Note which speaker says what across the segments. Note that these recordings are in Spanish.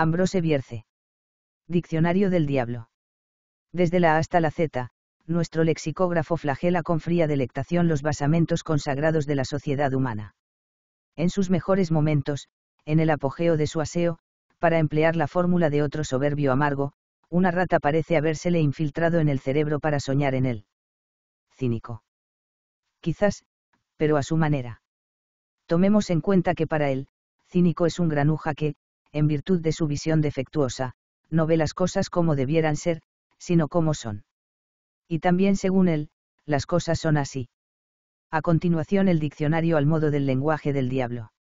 Speaker 1: Ambrose Bierce. Diccionario del Diablo. Desde la A hasta la Z, nuestro lexicógrafo flagela con fría delectación los basamentos consagrados de la sociedad humana. En sus mejores momentos, en el apogeo de su aseo, para emplear la fórmula de otro soberbio amargo, una rata parece habérsele infiltrado en el cerebro para soñar en él. Cínico. Quizás, pero a su manera. Tomemos en cuenta que para él, cínico es un granuja que, en virtud de su visión defectuosa, no ve las cosas como debieran ser, sino como son. Y también según él, las cosas son así. A continuación el diccionario al modo del lenguaje del diablo.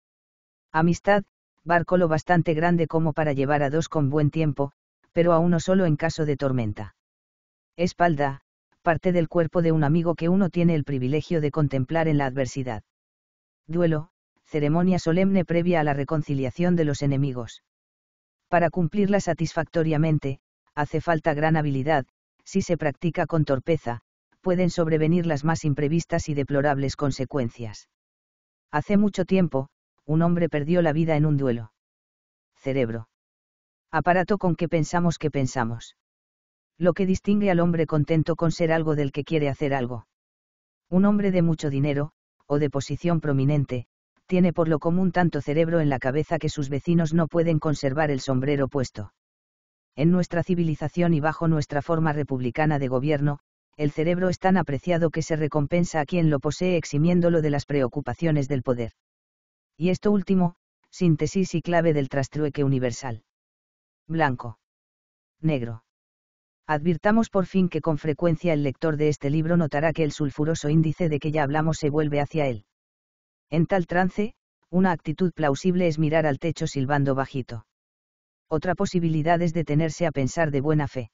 Speaker 1: Amistad, barco lo bastante grande como para llevar a dos con buen tiempo, pero a uno solo en caso de tormenta. Espalda, parte del cuerpo de un amigo que uno tiene el privilegio de contemplar en la adversidad. Duelo, ceremonia solemne previa a la reconciliación de los enemigos. Para cumplirla satisfactoriamente, hace falta gran habilidad, si se practica con torpeza, pueden sobrevenir las más imprevistas y deplorables consecuencias. Hace mucho tiempo, un hombre perdió la vida en un duelo. Cerebro. Aparato con que pensamos que pensamos. Lo que distingue al hombre contento con ser algo del que quiere hacer algo. Un hombre de mucho dinero, o de posición prominente, tiene por lo común tanto cerebro en la cabeza que sus vecinos no pueden conservar el sombrero puesto. En nuestra civilización y bajo nuestra forma republicana de gobierno, el cerebro es tan apreciado que se recompensa a quien lo posee eximiéndolo de las preocupaciones del poder. Y esto último, síntesis y clave del trastrueque universal. Blanco. Negro. Advirtamos por fin que con frecuencia el lector de este libro notará que el sulfuroso índice de que ya hablamos se vuelve hacia él. En tal trance, una actitud plausible es mirar al techo silbando bajito. Otra posibilidad es detenerse a pensar de buena fe.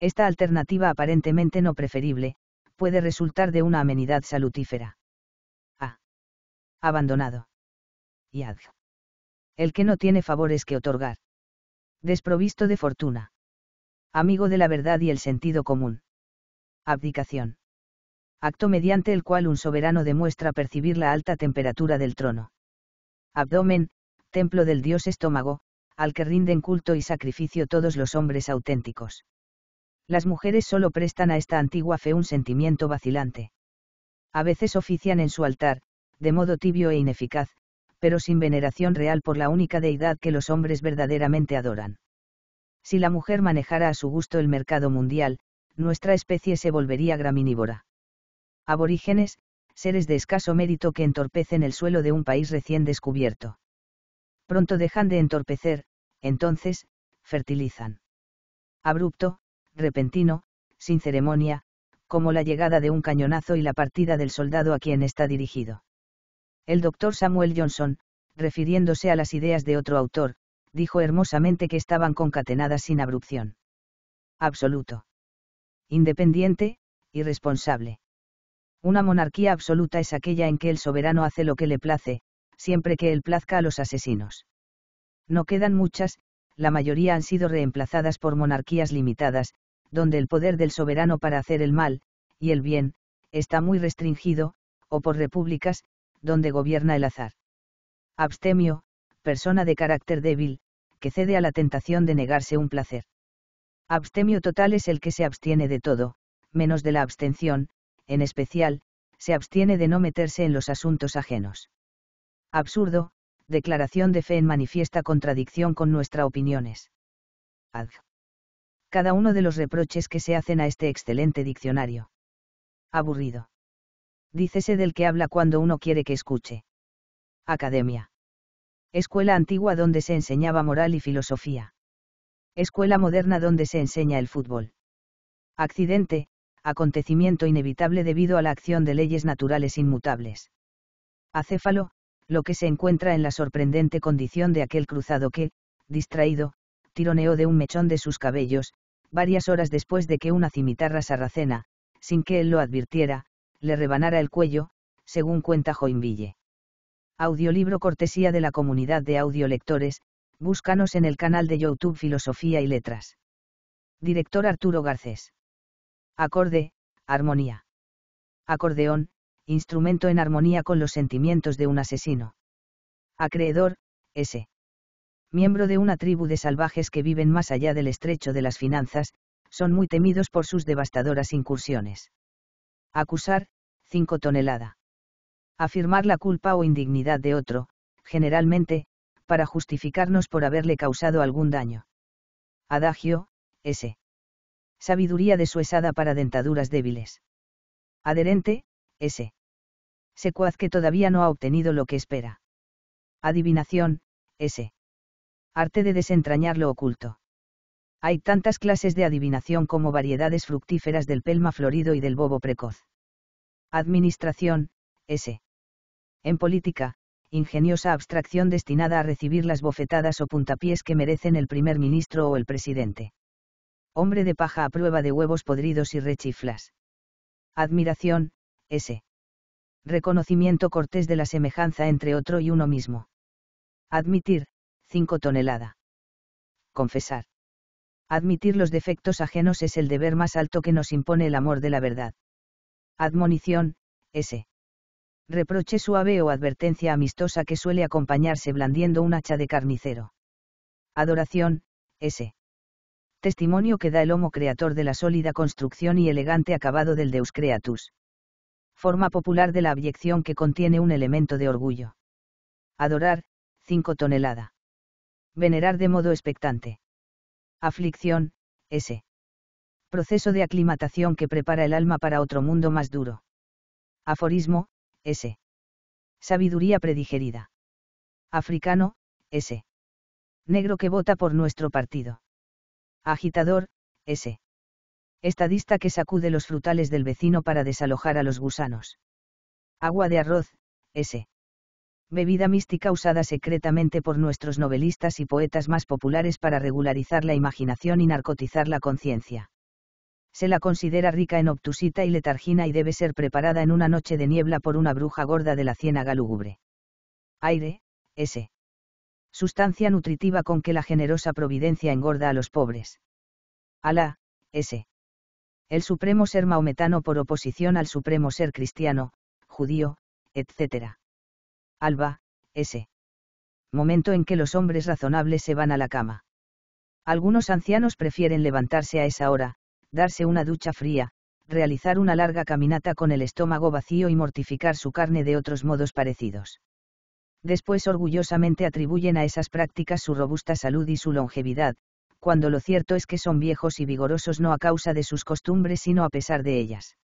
Speaker 1: Esta alternativa aparentemente no preferible, puede resultar de una amenidad salutífera. A. Ah. Abandonado. Y El que no tiene favores que otorgar. Desprovisto de fortuna. Amigo de la verdad y el sentido común. Abdicación acto mediante el cual un soberano demuestra percibir la alta temperatura del trono. Abdomen, templo del dios estómago, al que rinden culto y sacrificio todos los hombres auténticos. Las mujeres solo prestan a esta antigua fe un sentimiento vacilante. A veces ofician en su altar, de modo tibio e ineficaz, pero sin veneración real por la única deidad que los hombres verdaderamente adoran. Si la mujer manejara a su gusto el mercado mundial, nuestra especie se volvería graminívora aborígenes, seres de escaso mérito que entorpecen el suelo de un país recién descubierto. Pronto dejan de entorpecer, entonces, fertilizan. Abrupto, repentino, sin ceremonia, como la llegada de un cañonazo y la partida del soldado a quien está dirigido. El doctor Samuel Johnson, refiriéndose a las ideas de otro autor, dijo hermosamente que estaban concatenadas sin abrupción. Absoluto. Independiente, irresponsable. Una monarquía absoluta es aquella en que el soberano hace lo que le place, siempre que él plazca a los asesinos. No quedan muchas, la mayoría han sido reemplazadas por monarquías limitadas, donde el poder del soberano para hacer el mal, y el bien, está muy restringido, o por repúblicas, donde gobierna el azar. Abstemio, persona de carácter débil, que cede a la tentación de negarse un placer. Abstemio total es el que se abstiene de todo, menos de la abstención, en especial, se abstiene de no meterse en los asuntos ajenos. Absurdo, declaración de fe en manifiesta contradicción con nuestras opiniones. Ad. Cada uno de los reproches que se hacen a este excelente diccionario. Aburrido. Dícese del que habla cuando uno quiere que escuche. Academia. Escuela antigua donde se enseñaba moral y filosofía. Escuela moderna donde se enseña el fútbol. Accidente, acontecimiento inevitable debido a la acción de leyes naturales inmutables. Acéfalo, lo que se encuentra en la sorprendente condición de aquel cruzado que, distraído, tironeó de un mechón de sus cabellos, varias horas después de que una cimitarra sarracena, sin que él lo advirtiera, le rebanara el cuello, según cuenta Joinville. Audiolibro cortesía de la comunidad de audiolectores, búscanos en el canal de YouTube Filosofía y Letras. Director Arturo Garcés acorde, armonía. Acordeón, instrumento en armonía con los sentimientos de un asesino. Acreedor, S. Miembro de una tribu de salvajes que viven más allá del estrecho de las finanzas, son muy temidos por sus devastadoras incursiones. Acusar, 5 tonelada. Afirmar la culpa o indignidad de otro, generalmente, para justificarnos por haberle causado algún daño. Adagio, S sabiduría suesada para dentaduras débiles. Adherente, S. Secuaz que todavía no ha obtenido lo que espera. Adivinación, S. Arte de desentrañar lo oculto. Hay tantas clases de adivinación como variedades fructíferas del pelma florido y del bobo precoz. Administración, S. En política, ingeniosa abstracción destinada a recibir las bofetadas o puntapiés que merecen el primer ministro o el presidente hombre de paja a prueba de huevos podridos y rechiflas. Admiración, S. Reconocimiento cortés de la semejanza entre otro y uno mismo. Admitir, 5 tonelada. Confesar. Admitir los defectos ajenos es el deber más alto que nos impone el amor de la verdad. Admonición, S. Reproche suave o advertencia amistosa que suele acompañarse blandiendo un hacha de carnicero. Adoración, S testimonio que da el Homo creator de la sólida construcción y elegante acabado del Deus creatus. Forma popular de la abyección que contiene un elemento de orgullo. Adorar, 5 tonelada. Venerar de modo expectante. Aflicción, S. Proceso de aclimatación que prepara el alma para otro mundo más duro. Aforismo, S. Sabiduría predigerida. Africano, S. Negro que vota por nuestro partido. Agitador, S. Estadista que sacude los frutales del vecino para desalojar a los gusanos. Agua de arroz, S. Bebida mística usada secretamente por nuestros novelistas y poetas más populares para regularizar la imaginación y narcotizar la conciencia. Se la considera rica en obtusita y letargina y debe ser preparada en una noche de niebla por una bruja gorda de la ciénaga lúgubre. Aire, S sustancia nutritiva con que la generosa providencia engorda a los pobres. Alá, S. El supremo ser maometano por oposición al supremo ser cristiano, judío, etc. Alba, S. Momento en que los hombres razonables se van a la cama. Algunos ancianos prefieren levantarse a esa hora, darse una ducha fría, realizar una larga caminata con el estómago vacío y mortificar su carne de otros modos parecidos después orgullosamente atribuyen a esas prácticas su robusta salud y su longevidad, cuando lo cierto es que son viejos y vigorosos no a causa de sus costumbres sino a pesar de ellas.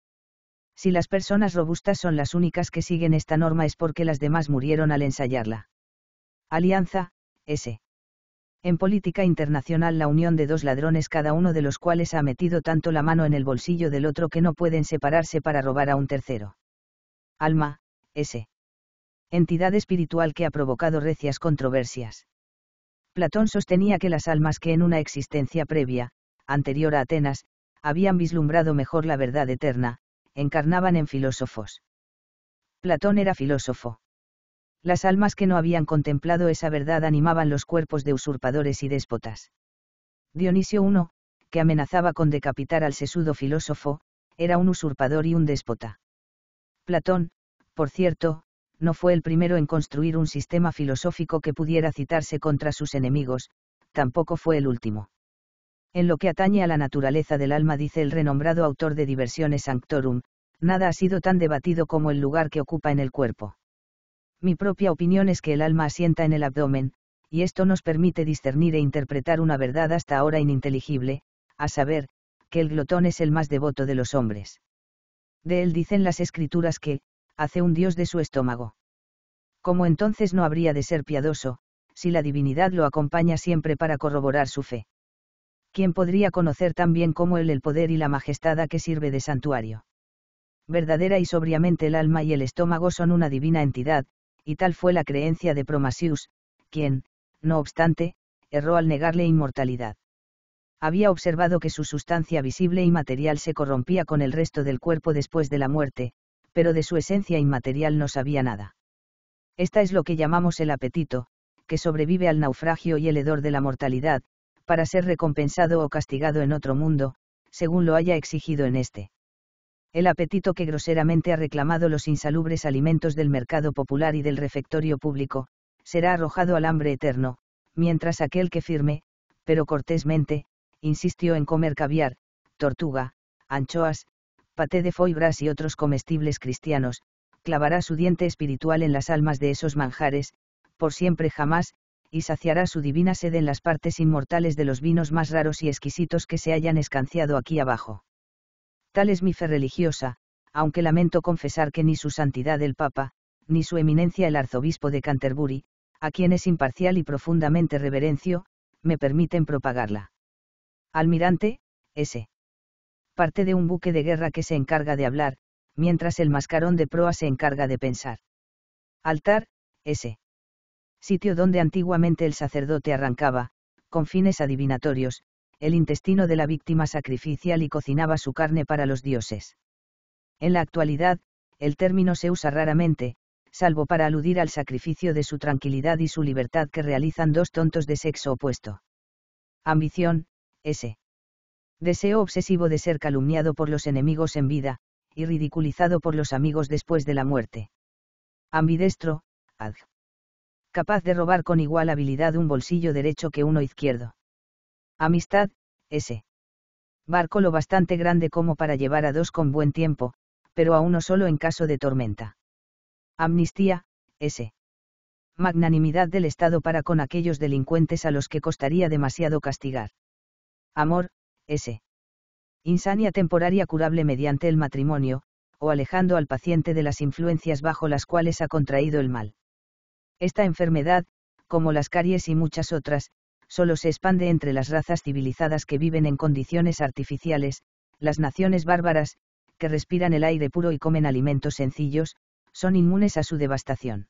Speaker 1: Si las personas robustas son las únicas que siguen esta norma es porque las demás murieron al ensayarla. Alianza, S. En política internacional la unión de dos ladrones cada uno de los cuales ha metido tanto la mano en el bolsillo del otro que no pueden separarse para robar a un tercero. Alma, S entidad espiritual que ha provocado recias controversias. Platón sostenía que las almas que en una existencia previa, anterior a Atenas, habían vislumbrado mejor la verdad eterna, encarnaban en filósofos. Platón era filósofo. Las almas que no habían contemplado esa verdad animaban los cuerpos de usurpadores y déspotas. Dionisio I, que amenazaba con decapitar al sesudo filósofo, era un usurpador y un déspota. Platón, por cierto, no fue el primero en construir un sistema filosófico que pudiera citarse contra sus enemigos, tampoco fue el último. En lo que atañe a la naturaleza del alma, dice el renombrado autor de Diversiones Sanctorum, nada ha sido tan debatido como el lugar que ocupa en el cuerpo. Mi propia opinión es que el alma asienta en el abdomen, y esto nos permite discernir e interpretar una verdad hasta ahora ininteligible, a saber, que el glotón es el más devoto de los hombres. De él dicen las escrituras que, hace un dios de su estómago. ¿Cómo entonces no habría de ser piadoso, si la divinidad lo acompaña siempre para corroborar su fe? ¿Quién podría conocer tan bien como él el poder y la majestad a que sirve de santuario? Verdadera y sobriamente el alma y el estómago son una divina entidad, y tal fue la creencia de Promasius, quien, no obstante, erró al negarle inmortalidad. Había observado que su sustancia visible y material se corrompía con el resto del cuerpo después de la muerte, pero de su esencia inmaterial no sabía nada. Esta es lo que llamamos el apetito, que sobrevive al naufragio y el hedor de la mortalidad, para ser recompensado o castigado en otro mundo, según lo haya exigido en este. El apetito que groseramente ha reclamado los insalubres alimentos del mercado popular y del refectorio público, será arrojado al hambre eterno, mientras aquel que firme, pero cortésmente, insistió en comer caviar, tortuga, anchoas, paté de foie gras y otros comestibles cristianos, clavará su diente espiritual en las almas de esos manjares, por siempre jamás, y saciará su divina sed en las partes inmortales de los vinos más raros y exquisitos que se hayan escanciado aquí abajo. Tal es mi fe religiosa, aunque lamento confesar que ni su santidad el Papa, ni su eminencia el arzobispo de Canterbury, a quien es imparcial y profundamente reverencio, me permiten propagarla. Almirante, S parte de un buque de guerra que se encarga de hablar, mientras el mascarón de proa se encarga de pensar. Altar, S. Sitio donde antiguamente el sacerdote arrancaba, con fines adivinatorios, el intestino de la víctima sacrificial y cocinaba su carne para los dioses. En la actualidad, el término se usa raramente, salvo para aludir al sacrificio de su tranquilidad y su libertad que realizan dos tontos de sexo opuesto. Ambición, S deseo obsesivo de ser calumniado por los enemigos en vida, y ridiculizado por los amigos después de la muerte. Ambidestro, ad. Capaz de robar con igual habilidad un bolsillo derecho que uno izquierdo. Amistad, S. Barco lo bastante grande como para llevar a dos con buen tiempo, pero a uno solo en caso de tormenta. Amnistía, S. Magnanimidad del Estado para con aquellos delincuentes a los que costaría demasiado castigar. Amor, S. Insania temporaria curable mediante el matrimonio, o alejando al paciente de las influencias bajo las cuales ha contraído el mal. Esta enfermedad, como las caries y muchas otras, solo se expande entre las razas civilizadas que viven en condiciones artificiales, las naciones bárbaras, que respiran el aire puro y comen alimentos sencillos, son inmunes a su devastación.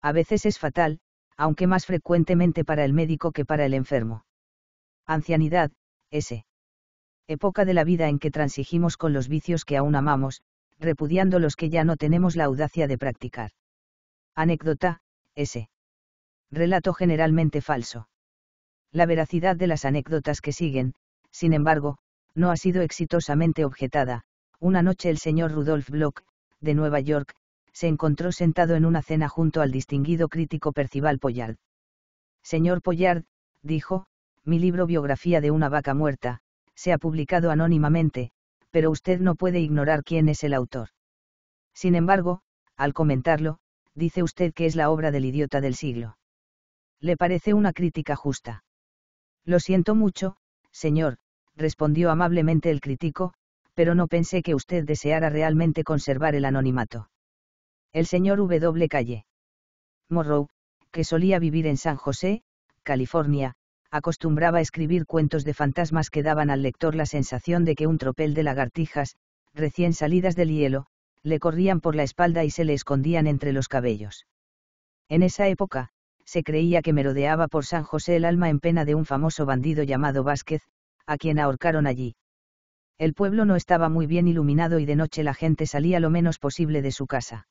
Speaker 1: A veces es fatal, aunque más frecuentemente para el médico que para el enfermo. Ancianidad, S época de la vida en que transigimos con los vicios que aún amamos, repudiando los que ya no tenemos la audacia de practicar. Anécdota, S. Relato generalmente falso. La veracidad de las anécdotas que siguen, sin embargo, no ha sido exitosamente objetada. Una noche el señor Rudolf Bloch, de Nueva York, se encontró sentado en una cena junto al distinguido crítico Percival Pollard. Señor Pollard, dijo, mi libro Biografía de una vaca muerta, se ha publicado anónimamente, pero usted no puede ignorar quién es el autor. Sin embargo, al comentarlo, dice usted que es la obra del idiota del siglo. Le parece una crítica justa. Lo siento mucho, señor, respondió amablemente el crítico, pero no pensé que usted deseara realmente conservar el anonimato. El señor W. Calle. Morrow, que solía vivir en San José, California, acostumbraba escribir cuentos de fantasmas que daban al lector la sensación de que un tropel de lagartijas, recién salidas del hielo, le corrían por la espalda y se le escondían entre los cabellos. En esa época, se creía que merodeaba por San José el alma en pena de un famoso bandido llamado Vázquez, a quien ahorcaron allí. El pueblo no estaba muy bien iluminado y de noche la gente salía lo menos posible de su casa.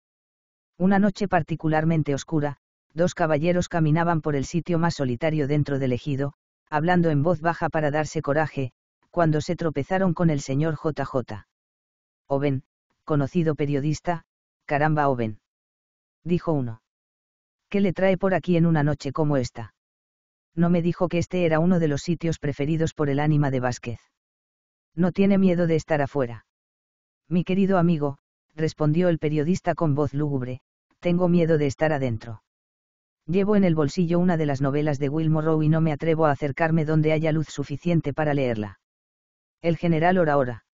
Speaker 1: Una noche particularmente oscura, dos caballeros caminaban por el sitio más solitario dentro del ejido, hablando en voz baja para darse coraje, cuando se tropezaron con el señor JJ. Oven, conocido periodista, caramba Oven. Dijo uno. ¿Qué le trae por aquí en una noche como esta? No me dijo que este era uno de los sitios preferidos por el ánima de Vázquez. No tiene miedo de estar afuera. Mi querido amigo, respondió el periodista con voz lúgubre, tengo miedo de estar adentro. Llevo en el bolsillo una de las novelas de Wilmore y no me atrevo a acercarme donde haya luz suficiente para leerla. El general Oraora.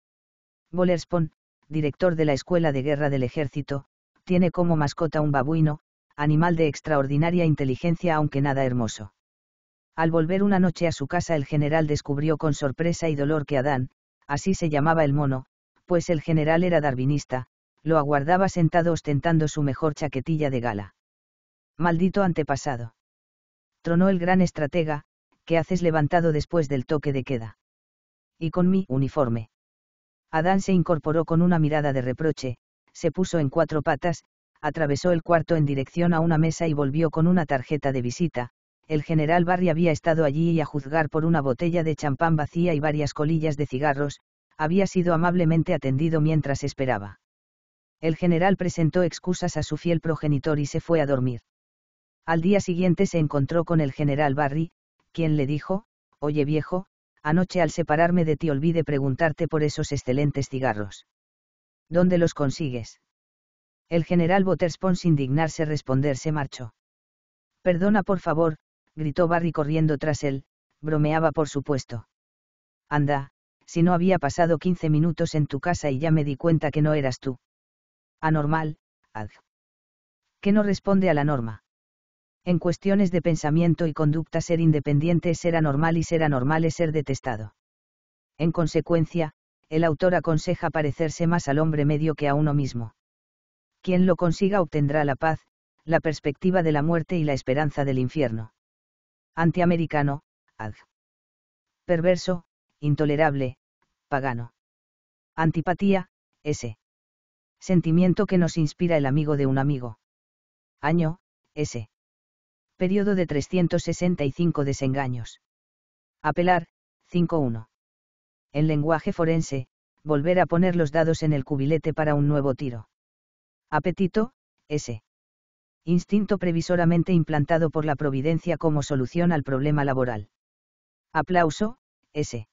Speaker 1: Bollerspon, director de la Escuela de Guerra del Ejército, tiene como mascota un babuino, animal de extraordinaria inteligencia aunque nada hermoso. Al volver una noche a su casa el general descubrió con sorpresa y dolor que Adán, así se llamaba el mono, pues el general era darwinista, lo aguardaba sentado ostentando su mejor chaquetilla de gala. Maldito antepasado. Tronó el gran estratega, que haces levantado después del toque de queda? Y con mi uniforme. Adán se incorporó con una mirada de reproche, se puso en cuatro patas, atravesó el cuarto en dirección a una mesa y volvió con una tarjeta de visita. El general Barry había estado allí y a juzgar por una botella de champán vacía y varias colillas de cigarros, había sido amablemente atendido mientras esperaba. El general presentó excusas a su fiel progenitor y se fue a dormir. Al día siguiente se encontró con el general Barry, quien le dijo, Oye viejo, anoche al separarme de ti olvidé preguntarte por esos excelentes cigarros. ¿Dónde los consigues? El general Butterspon sin dignarse responder se marchó. Perdona por favor, gritó Barry corriendo tras él, bromeaba por supuesto. Anda, si no había pasado quince minutos en tu casa y ya me di cuenta que no eras tú. Anormal, ad. Que no responde a la norma en cuestiones de pensamiento y conducta ser independiente es ser anormal y ser anormal es ser detestado. En consecuencia, el autor aconseja parecerse más al hombre medio que a uno mismo. Quien lo consiga obtendrá la paz, la perspectiva de la muerte y la esperanza del infierno. Antiamericano, ad. Perverso, intolerable, pagano. Antipatía, S. Sentimiento que nos inspira el amigo de un amigo. Año, S periodo de 365 desengaños. Apelar, 5-1. En lenguaje forense, volver a poner los dados en el cubilete para un nuevo tiro. Apetito, S. Instinto previsoramente implantado por la providencia como solución al problema laboral. Aplauso, S.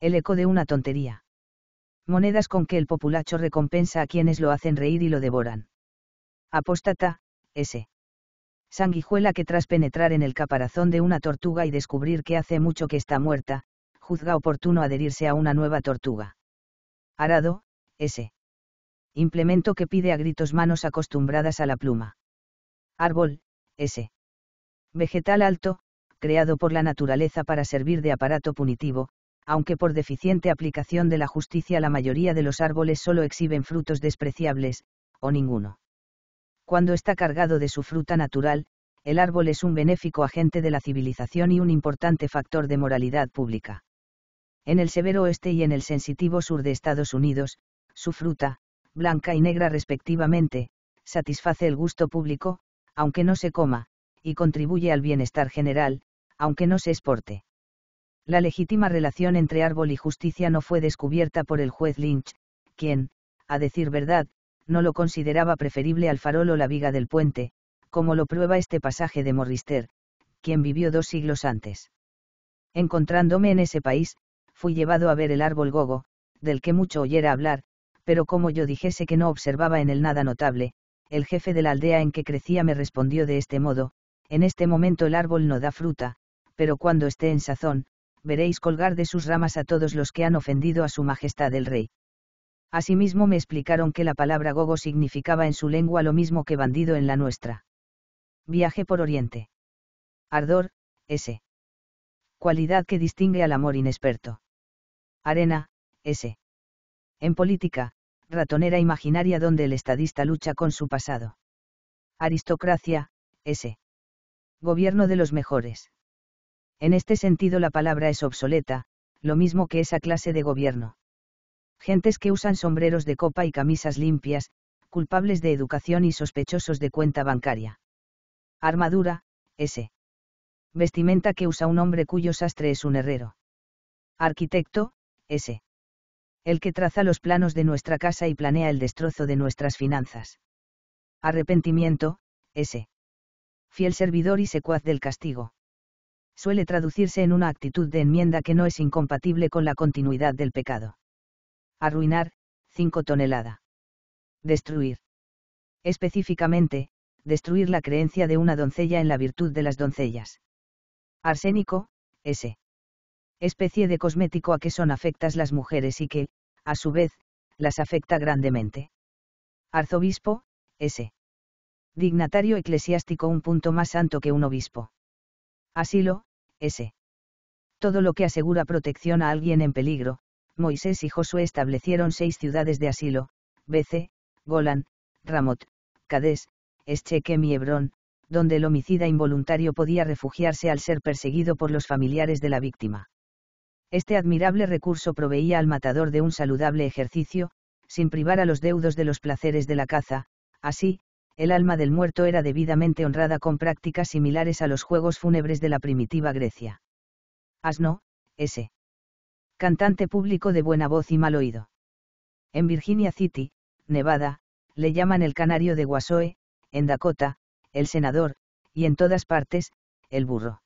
Speaker 1: El eco de una tontería. Monedas con que el populacho recompensa a quienes lo hacen reír y lo devoran. Apóstata, S sanguijuela que tras penetrar en el caparazón de una tortuga y descubrir que hace mucho que está muerta, juzga oportuno adherirse a una nueva tortuga. Arado, S. Implemento que pide a gritos manos acostumbradas a la pluma. Árbol, S. Vegetal alto, creado por la naturaleza para servir de aparato punitivo, aunque por deficiente aplicación de la justicia la mayoría de los árboles solo exhiben frutos despreciables, o ninguno. Cuando está cargado de su fruta natural, el árbol es un benéfico agente de la civilización y un importante factor de moralidad pública. En el severo oeste y en el sensitivo sur de Estados Unidos, su fruta, blanca y negra respectivamente, satisface el gusto público, aunque no se coma, y contribuye al bienestar general, aunque no se exporte. La legítima relación entre árbol y justicia no fue descubierta por el juez Lynch, quien, a decir verdad, no lo consideraba preferible al farol o la viga del puente, como lo prueba este pasaje de Morrister, quien vivió dos siglos antes. Encontrándome en ese país, fui llevado a ver el árbol gogo, del que mucho oyera hablar, pero como yo dijese que no observaba en él nada notable, el jefe de la aldea en que crecía me respondió de este modo, en este momento el árbol no da fruta, pero cuando esté en sazón, veréis colgar de sus ramas a todos los que han ofendido a su Majestad el Rey. Asimismo me explicaron que la palabra gogo significaba en su lengua lo mismo que bandido en la nuestra. Viaje por Oriente. Ardor, S. Cualidad que distingue al amor inexperto. Arena, S. En política, ratonera imaginaria donde el estadista lucha con su pasado. Aristocracia, S. Gobierno de los mejores. En este sentido la palabra es obsoleta, lo mismo que esa clase de gobierno gentes que usan sombreros de copa y camisas limpias, culpables de educación y sospechosos de cuenta bancaria. Armadura, S. Vestimenta que usa un hombre cuyo sastre es un herrero. Arquitecto, S. El que traza los planos de nuestra casa y planea el destrozo de nuestras finanzas. Arrepentimiento, S. Fiel servidor y secuaz del castigo. Suele traducirse en una actitud de enmienda que no es incompatible con la continuidad del pecado arruinar, 5 tonelada. Destruir. Específicamente, destruir la creencia de una doncella en la virtud de las doncellas. Arsénico, S. Especie de cosmético a que son afectas las mujeres y que, a su vez, las afecta grandemente. Arzobispo, S. Dignatario eclesiástico un punto más santo que un obispo. Asilo, S. Todo lo que asegura protección a alguien en peligro, Moisés y Josué establecieron seis ciudades de asilo, Bece, Golan, Ramot, Cades, Eschequem y Hebrón, donde el homicida involuntario podía refugiarse al ser perseguido por los familiares de la víctima. Este admirable recurso proveía al matador de un saludable ejercicio, sin privar a los deudos de los placeres de la caza, así, el alma del muerto era debidamente honrada con prácticas similares a los juegos fúnebres de la primitiva Grecia. Asno, S cantante público de buena voz y mal oído. En Virginia City, Nevada, le llaman el canario de Guasoe, en Dakota, el senador, y en todas partes, el burro.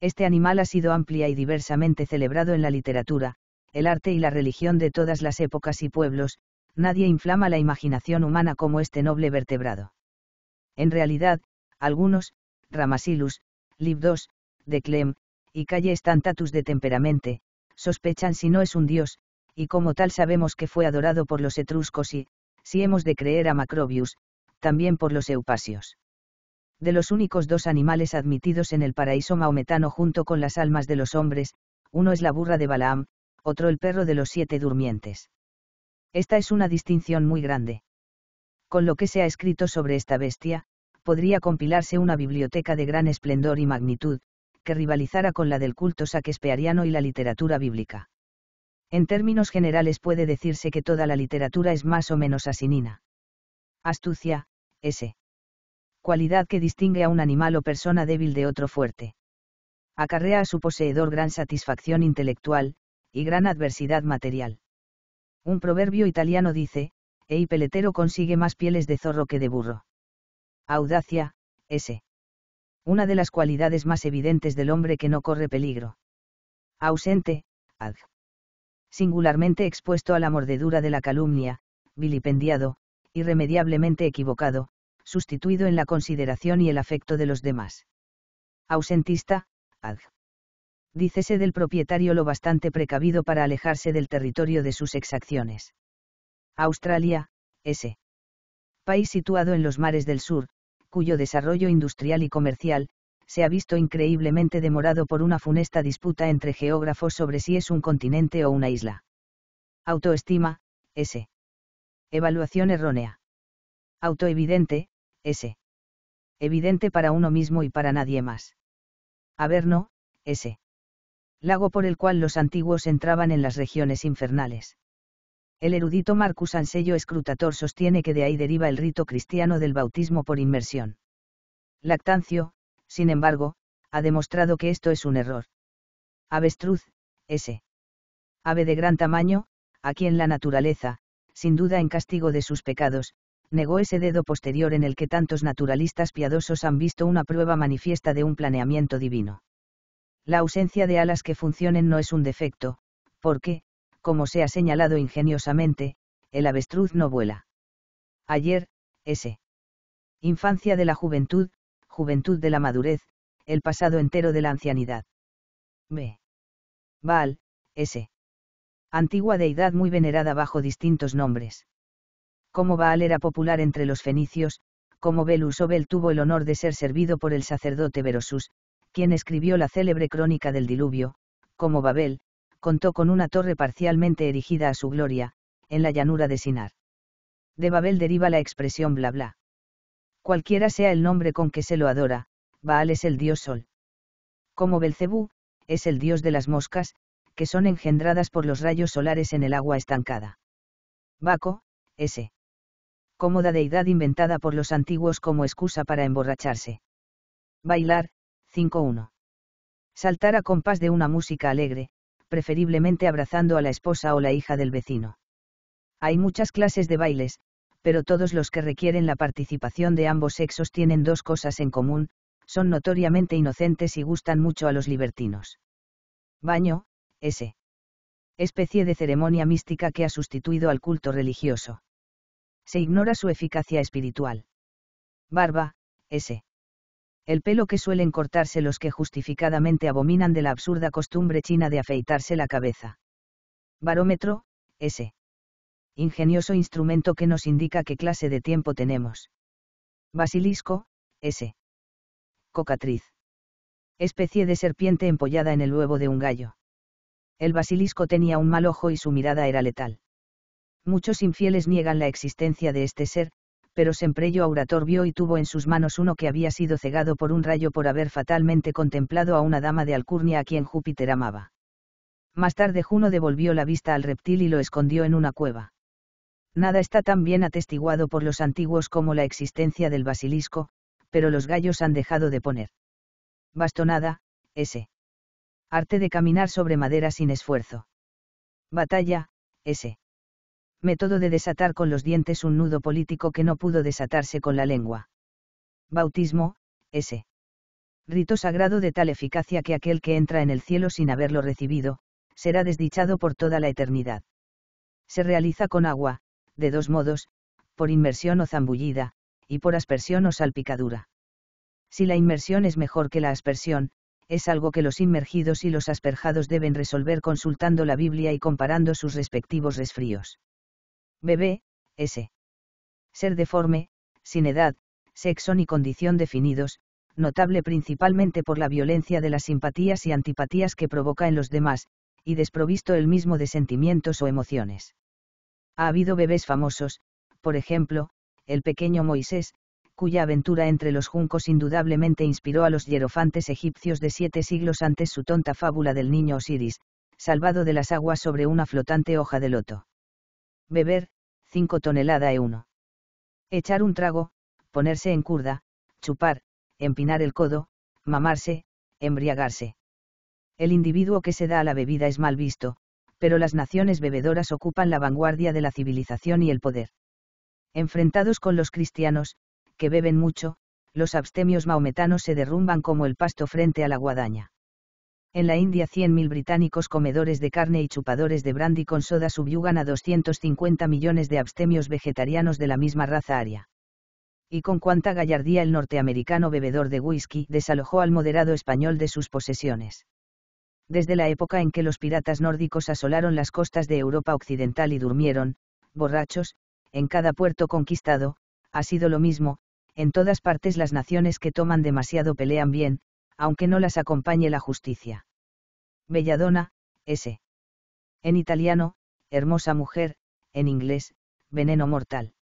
Speaker 1: Este animal ha sido amplia y diversamente celebrado en la literatura, el arte y la religión de todas las épocas y pueblos, nadie inflama la imaginación humana como este noble vertebrado. En realidad, algunos, Ramasilus, Libdos, de Clem, y Calle Stantatus de Temperamente, sospechan si no es un dios, y como tal sabemos que fue adorado por los etruscos y, si hemos de creer a Macrobius, también por los eupasios. De los únicos dos animales admitidos en el paraíso maometano junto con las almas de los hombres, uno es la burra de Balaam, otro el perro de los siete durmientes. Esta es una distinción muy grande. Con lo que se ha escrito sobre esta bestia, podría compilarse una biblioteca de gran esplendor y magnitud, que rivalizara con la del culto saquespeariano y la literatura bíblica. En términos generales puede decirse que toda la literatura es más o menos asinina. Astucia, S. Cualidad que distingue a un animal o persona débil de otro fuerte. Acarrea a su poseedor gran satisfacción intelectual, y gran adversidad material. Un proverbio italiano dice, Ei peletero consigue más pieles de zorro que de burro. Audacia, S. Una de las cualidades más evidentes del hombre que no corre peligro. Ausente, ad. Singularmente expuesto a la mordedura de la calumnia, vilipendiado, irremediablemente equivocado, sustituido en la consideración y el afecto de los demás. Ausentista, ad. Dícese del propietario lo bastante precavido para alejarse del territorio de sus exacciones. Australia, S. País situado en los mares del sur, cuyo desarrollo industrial y comercial, se ha visto increíblemente demorado por una funesta disputa entre geógrafos sobre si es un continente o una isla. Autoestima, S. Evaluación errónea. Autoevidente, S. Evidente para uno mismo y para nadie más. Averno, S. Lago por el cual los antiguos entraban en las regiones infernales. El erudito Marcus Ansello Escrutator sostiene que de ahí deriva el rito cristiano del bautismo por inmersión. Lactancio, sin embargo, ha demostrado que esto es un error. Avestruz, ese Ave de gran tamaño, a quien la naturaleza, sin duda en castigo de sus pecados, negó ese dedo posterior en el que tantos naturalistas piadosos han visto una prueba manifiesta de un planeamiento divino. La ausencia de alas que funcionen no es un defecto, porque, como se ha señalado ingeniosamente, el avestruz no vuela. Ayer, S. Infancia de la juventud, juventud de la madurez, el pasado entero de la ancianidad. B. Baal, S. Antigua deidad muy venerada bajo distintos nombres. Como Baal era popular entre los fenicios, como Belus o Bel tuvo el honor de ser servido por el sacerdote Verosus, quien escribió la célebre crónica del diluvio, como Babel, contó con una torre parcialmente erigida a su gloria, en la llanura de Sinar. De Babel deriva la expresión bla bla. Cualquiera sea el nombre con que se lo adora, Baal es el dios sol. Como Belcebú, es el dios de las moscas, que son engendradas por los rayos solares en el agua estancada. Baco, S. Cómoda deidad inventada por los antiguos como excusa para emborracharse. Bailar, 5.1. Saltar a compás de una música alegre, preferiblemente abrazando a la esposa o la hija del vecino. Hay muchas clases de bailes, pero todos los que requieren la participación de ambos sexos tienen dos cosas en común, son notoriamente inocentes y gustan mucho a los libertinos. Baño, S. Especie de ceremonia mística que ha sustituido al culto religioso. Se ignora su eficacia espiritual. Barba, S el pelo que suelen cortarse los que justificadamente abominan de la absurda costumbre china de afeitarse la cabeza. Barómetro, S. Ingenioso instrumento que nos indica qué clase de tiempo tenemos. Basilisco, S. Cocatriz. Especie de serpiente empollada en el huevo de un gallo. El basilisco tenía un mal ojo y su mirada era letal. Muchos infieles niegan la existencia de este ser, pero Semprello Aurator vio y tuvo en sus manos uno que había sido cegado por un rayo por haber fatalmente contemplado a una dama de Alcurnia a quien Júpiter amaba. Más tarde Juno devolvió la vista al reptil y lo escondió en una cueva. Nada está tan bien atestiguado por los antiguos como la existencia del basilisco, pero los gallos han dejado de poner. Bastonada, S. Arte de caminar sobre madera sin esfuerzo. Batalla, S método de desatar con los dientes un nudo político que no pudo desatarse con la lengua. Bautismo, S. Rito sagrado de tal eficacia que aquel que entra en el cielo sin haberlo recibido, será desdichado por toda la eternidad. Se realiza con agua, de dos modos, por inmersión o zambullida, y por aspersión o salpicadura. Si la inmersión es mejor que la aspersión, es algo que los inmergidos y los asperjados deben resolver consultando la Biblia y comparando sus respectivos resfríos. Bebé, S. Ser deforme, sin edad, sexo ni condición definidos, notable principalmente por la violencia de las simpatías y antipatías que provoca en los demás, y desprovisto el mismo de sentimientos o emociones. Ha habido bebés famosos, por ejemplo, el pequeño Moisés, cuya aventura entre los juncos indudablemente inspiró a los hierofantes egipcios de siete siglos antes su tonta fábula del niño Osiris, salvado de las aguas sobre una flotante hoja de loto. Beber, 5 tonelada E1. Echar un trago, ponerse en curda, chupar, empinar el codo, mamarse, embriagarse. El individuo que se da a la bebida es mal visto, pero las naciones bebedoras ocupan la vanguardia de la civilización y el poder. Enfrentados con los cristianos, que beben mucho, los abstemios maometanos se derrumban como el pasto frente a la guadaña. En la India 100.000 británicos comedores de carne y chupadores de brandy con soda subyugan a 250 millones de abstemios vegetarianos de la misma raza aria. Y con cuánta gallardía el norteamericano bebedor de whisky desalojó al moderado español de sus posesiones. Desde la época en que los piratas nórdicos asolaron las costas de Europa Occidental y durmieron, borrachos, en cada puerto conquistado, ha sido lo mismo, en todas partes las naciones que toman demasiado pelean bien, aunque no las acompañe la justicia. Belladona, S. En italiano, hermosa mujer, en inglés, veneno mortal.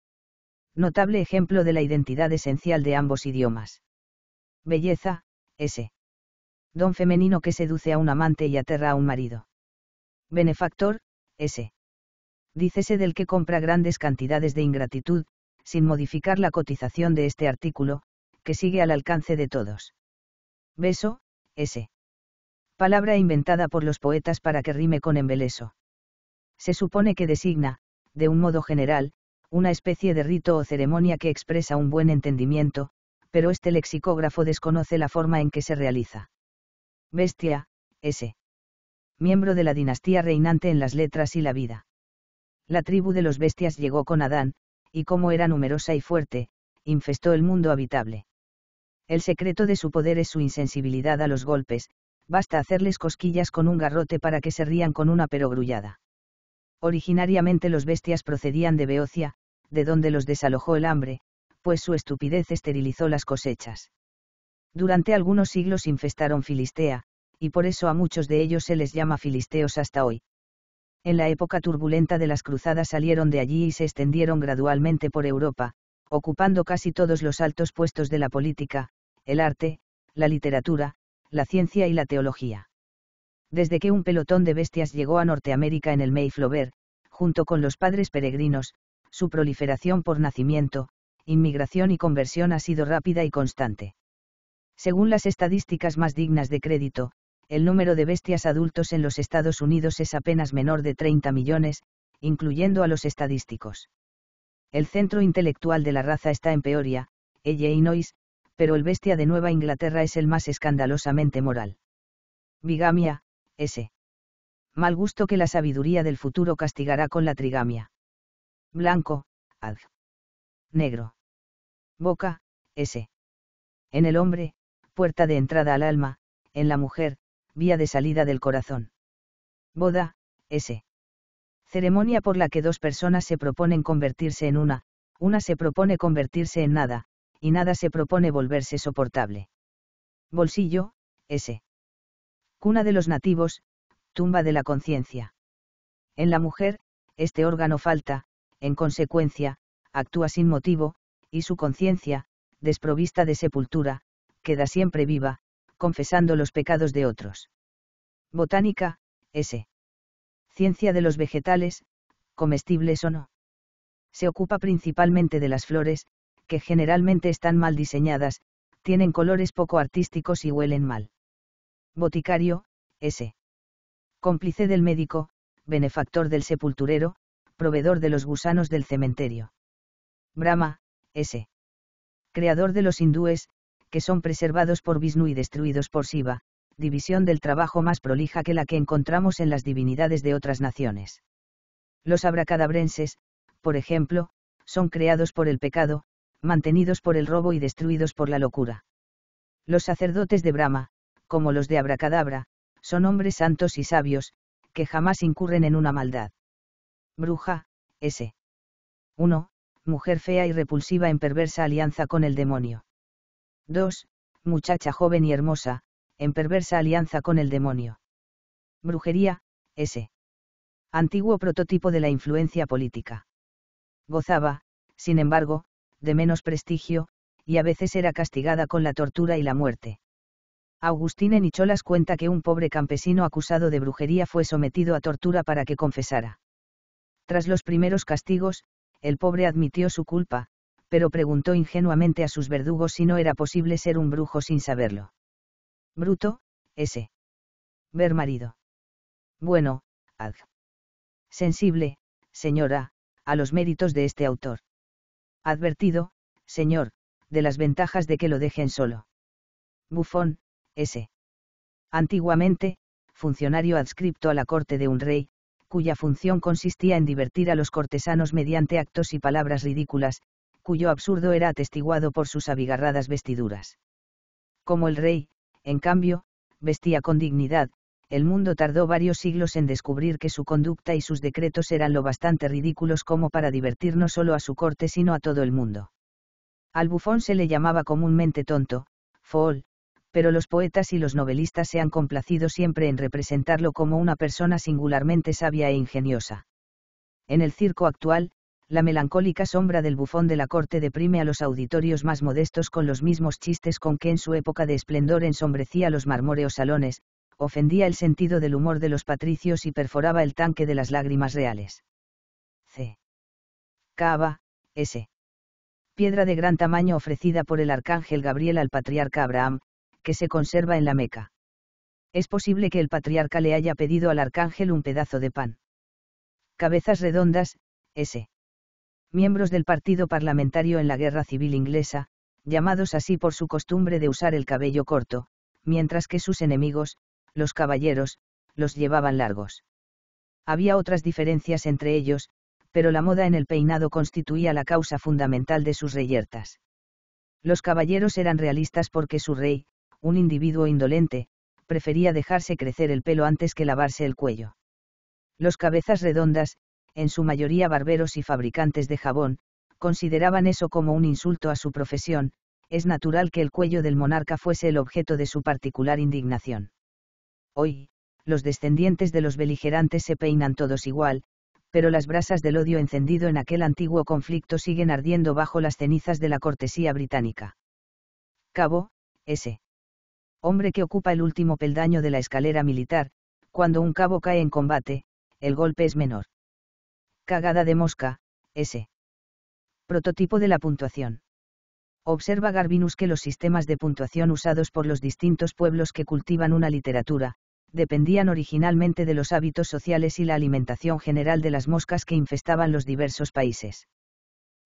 Speaker 1: Notable ejemplo de la identidad esencial de ambos idiomas. Belleza, S. Don femenino que seduce a un amante y aterra a un marido. Benefactor, S. Dícese del que compra grandes cantidades de ingratitud, sin modificar la cotización de este artículo, que sigue al alcance de todos. Beso, S. Palabra inventada por los poetas para que rime con embeleso. Se supone que designa, de un modo general, una especie de rito o ceremonia que expresa un buen entendimiento, pero este lexicógrafo desconoce la forma en que se realiza. Bestia, S. Miembro de la dinastía reinante en las letras y la vida. La tribu de los bestias llegó con Adán, y como era numerosa y fuerte, infestó el mundo habitable. El secreto de su poder es su insensibilidad a los golpes, basta hacerles cosquillas con un garrote para que se rían con una perogrullada. Originariamente los bestias procedían de Beocia, de donde los desalojó el hambre, pues su estupidez esterilizó las cosechas. Durante algunos siglos infestaron Filistea, y por eso a muchos de ellos se les llama filisteos hasta hoy. En la época turbulenta de las cruzadas salieron de allí y se extendieron gradualmente por Europa, ocupando casi todos los altos puestos de la política, el arte, la literatura, la ciencia y la teología. Desde que un pelotón de bestias llegó a Norteamérica en el Mayflower, junto con los padres peregrinos, su proliferación por nacimiento, inmigración y conversión ha sido rápida y constante. Según las estadísticas más dignas de crédito, el número de bestias adultos en los Estados Unidos es apenas menor de 30 millones, incluyendo a los estadísticos. El centro intelectual de la raza está en Peoria, Illinois, pero el bestia de Nueva Inglaterra es el más escandalosamente moral. Bigamia, S. Mal gusto que la sabiduría del futuro castigará con la trigamia. Blanco, ad. Negro. Boca, S. En el hombre, puerta de entrada al alma, en la mujer, vía de salida del corazón. Boda, S. Ceremonia por la que dos personas se proponen convertirse en una, una se propone convertirse en nada, y nada se propone volverse soportable. Bolsillo, S. Cuna de los nativos, tumba de la conciencia. En la mujer, este órgano falta, en consecuencia, actúa sin motivo, y su conciencia, desprovista de sepultura, queda siempre viva, confesando los pecados de otros. Botánica, S. Ciencia de los vegetales, comestibles o no. Se ocupa principalmente de las flores, que generalmente están mal diseñadas, tienen colores poco artísticos y huelen mal. Boticario, S. Cómplice del médico, benefactor del sepulturero, proveedor de los gusanos del cementerio. Brahma, S. Creador de los hindúes, que son preservados por Vishnu y destruidos por Shiva, división del trabajo más prolija que la que encontramos en las divinidades de otras naciones. Los abracadabrenses, por ejemplo, son creados por el pecado, mantenidos por el robo y destruidos por la locura. Los sacerdotes de Brahma, como los de Abracadabra, son hombres santos y sabios, que jamás incurren en una maldad. Bruja, S. 1. Mujer fea y repulsiva en perversa alianza con el demonio. 2. Muchacha joven y hermosa, en perversa alianza con el demonio. Brujería, S. Antiguo prototipo de la influencia política. Gozaba, sin embargo, de menos prestigio, y a veces era castigada con la tortura y la muerte. Agustín Enicholas cuenta que un pobre campesino acusado de brujería fue sometido a tortura para que confesara. Tras los primeros castigos, el pobre admitió su culpa, pero preguntó ingenuamente a sus verdugos si no era posible ser un brujo sin saberlo. Bruto, ese. Ver marido. Bueno, ad. Sensible, señora, a los méritos de este autor advertido, señor, de las ventajas de que lo dejen solo. Bufón, S. Antiguamente, funcionario adscripto a la corte de un rey, cuya función consistía en divertir a los cortesanos mediante actos y palabras ridículas, cuyo absurdo era atestiguado por sus abigarradas vestiduras. Como el rey, en cambio, vestía con dignidad, el mundo tardó varios siglos en descubrir que su conducta y sus decretos eran lo bastante ridículos como para divertir no solo a su corte sino a todo el mundo. Al bufón se le llamaba comúnmente tonto, fool, pero los poetas y los novelistas se han complacido siempre en representarlo como una persona singularmente sabia e ingeniosa. En el circo actual, la melancólica sombra del bufón de la corte deprime a los auditorios más modestos con los mismos chistes con que en su época de esplendor ensombrecía los marmóreos salones, ofendía el sentido del humor de los patricios y perforaba el tanque de las lágrimas reales. C. Cava, S. Piedra de gran tamaño ofrecida por el arcángel Gabriel al patriarca Abraham, que se conserva en la Meca. Es posible que el patriarca le haya pedido al arcángel un pedazo de pan. Cabezas redondas, S. Miembros del partido parlamentario en la guerra civil inglesa, llamados así por su costumbre de usar el cabello corto, mientras que sus enemigos, los caballeros, los llevaban largos. Había otras diferencias entre ellos, pero la moda en el peinado constituía la causa fundamental de sus reyertas. Los caballeros eran realistas porque su rey, un individuo indolente, prefería dejarse crecer el pelo antes que lavarse el cuello. Los cabezas redondas, en su mayoría barberos y fabricantes de jabón, consideraban eso como un insulto a su profesión, es natural que el cuello del monarca fuese el objeto de su particular indignación. Hoy, los descendientes de los beligerantes se peinan todos igual, pero las brasas del odio encendido en aquel antiguo conflicto siguen ardiendo bajo las cenizas de la cortesía británica. Cabo, S. Hombre que ocupa el último peldaño de la escalera militar, cuando un cabo cae en combate, el golpe es menor. Cagada de mosca, S. Prototipo de la puntuación. Observa Garvinus que los sistemas de puntuación usados por los distintos pueblos que cultivan una literatura, dependían originalmente de los hábitos sociales y la alimentación general de las moscas que infestaban los diversos países.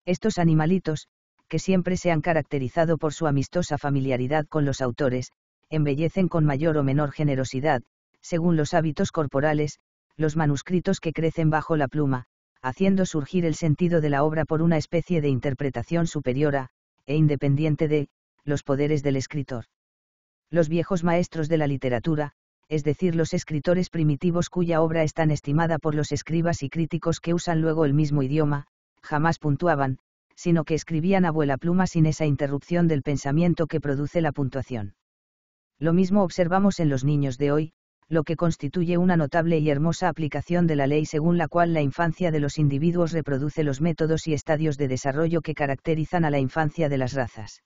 Speaker 1: Estos animalitos, que siempre se han caracterizado por su amistosa familiaridad con los autores, embellecen con mayor o menor generosidad, según los hábitos corporales, los manuscritos que crecen bajo la pluma, haciendo surgir el sentido de la obra por una especie de interpretación superiora, e independiente de, los poderes del escritor. Los viejos maestros de la literatura, es decir, los escritores primitivos cuya obra es tan estimada por los escribas y críticos que usan luego el mismo idioma, jamás puntuaban, sino que escribían a vuela pluma sin esa interrupción del pensamiento que produce la puntuación. Lo mismo observamos en los niños de hoy, lo que constituye una notable y hermosa aplicación de la ley según la cual la infancia de los individuos reproduce los métodos y estadios de desarrollo que caracterizan a la infancia de las razas.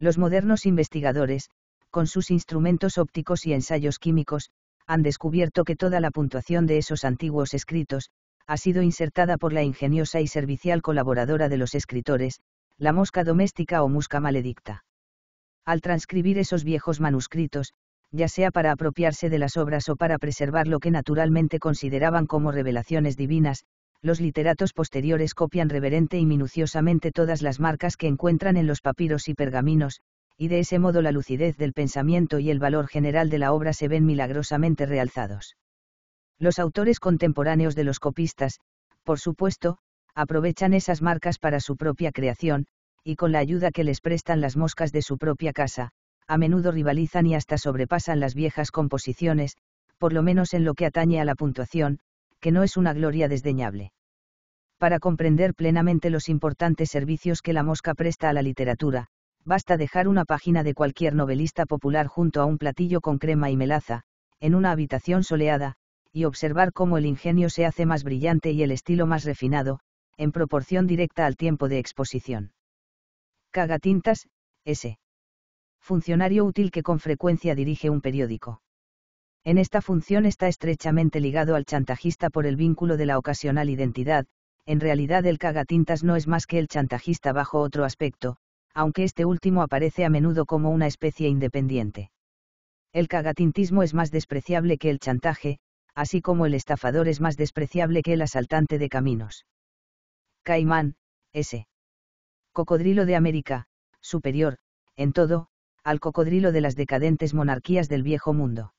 Speaker 1: Los modernos investigadores, con sus instrumentos ópticos y ensayos químicos, han descubierto que toda la puntuación de esos antiguos escritos, ha sido insertada por la ingeniosa y servicial colaboradora de los escritores, la mosca doméstica o musca maledicta. Al transcribir esos viejos manuscritos, ya sea para apropiarse de las obras o para preservar lo que naturalmente consideraban como revelaciones divinas, los literatos posteriores copian reverente y minuciosamente todas las marcas que encuentran en los papiros y pergaminos, y de ese modo la lucidez del pensamiento y el valor general de la obra se ven milagrosamente realzados. Los autores contemporáneos de los copistas, por supuesto, aprovechan esas marcas para su propia creación, y con la ayuda que les prestan las moscas de su propia casa, a menudo rivalizan y hasta sobrepasan las viejas composiciones, por lo menos en lo que atañe a la puntuación, que no es una gloria desdeñable. Para comprender plenamente los importantes servicios que la mosca presta a la literatura, Basta dejar una página de cualquier novelista popular junto a un platillo con crema y melaza, en una habitación soleada, y observar cómo el ingenio se hace más brillante y el estilo más refinado, en proporción directa al tiempo de exposición. Cagatintas, S. Funcionario útil que con frecuencia dirige un periódico. En esta función está estrechamente ligado al chantajista por el vínculo de la ocasional identidad, en realidad el cagatintas no es más que el chantajista bajo otro aspecto, aunque este último aparece a menudo como una especie independiente. El cagatintismo es más despreciable que el chantaje, así como el estafador es más despreciable que el asaltante de caminos. Caimán, S. Cocodrilo de América, superior, en todo, al cocodrilo de las decadentes monarquías del viejo mundo.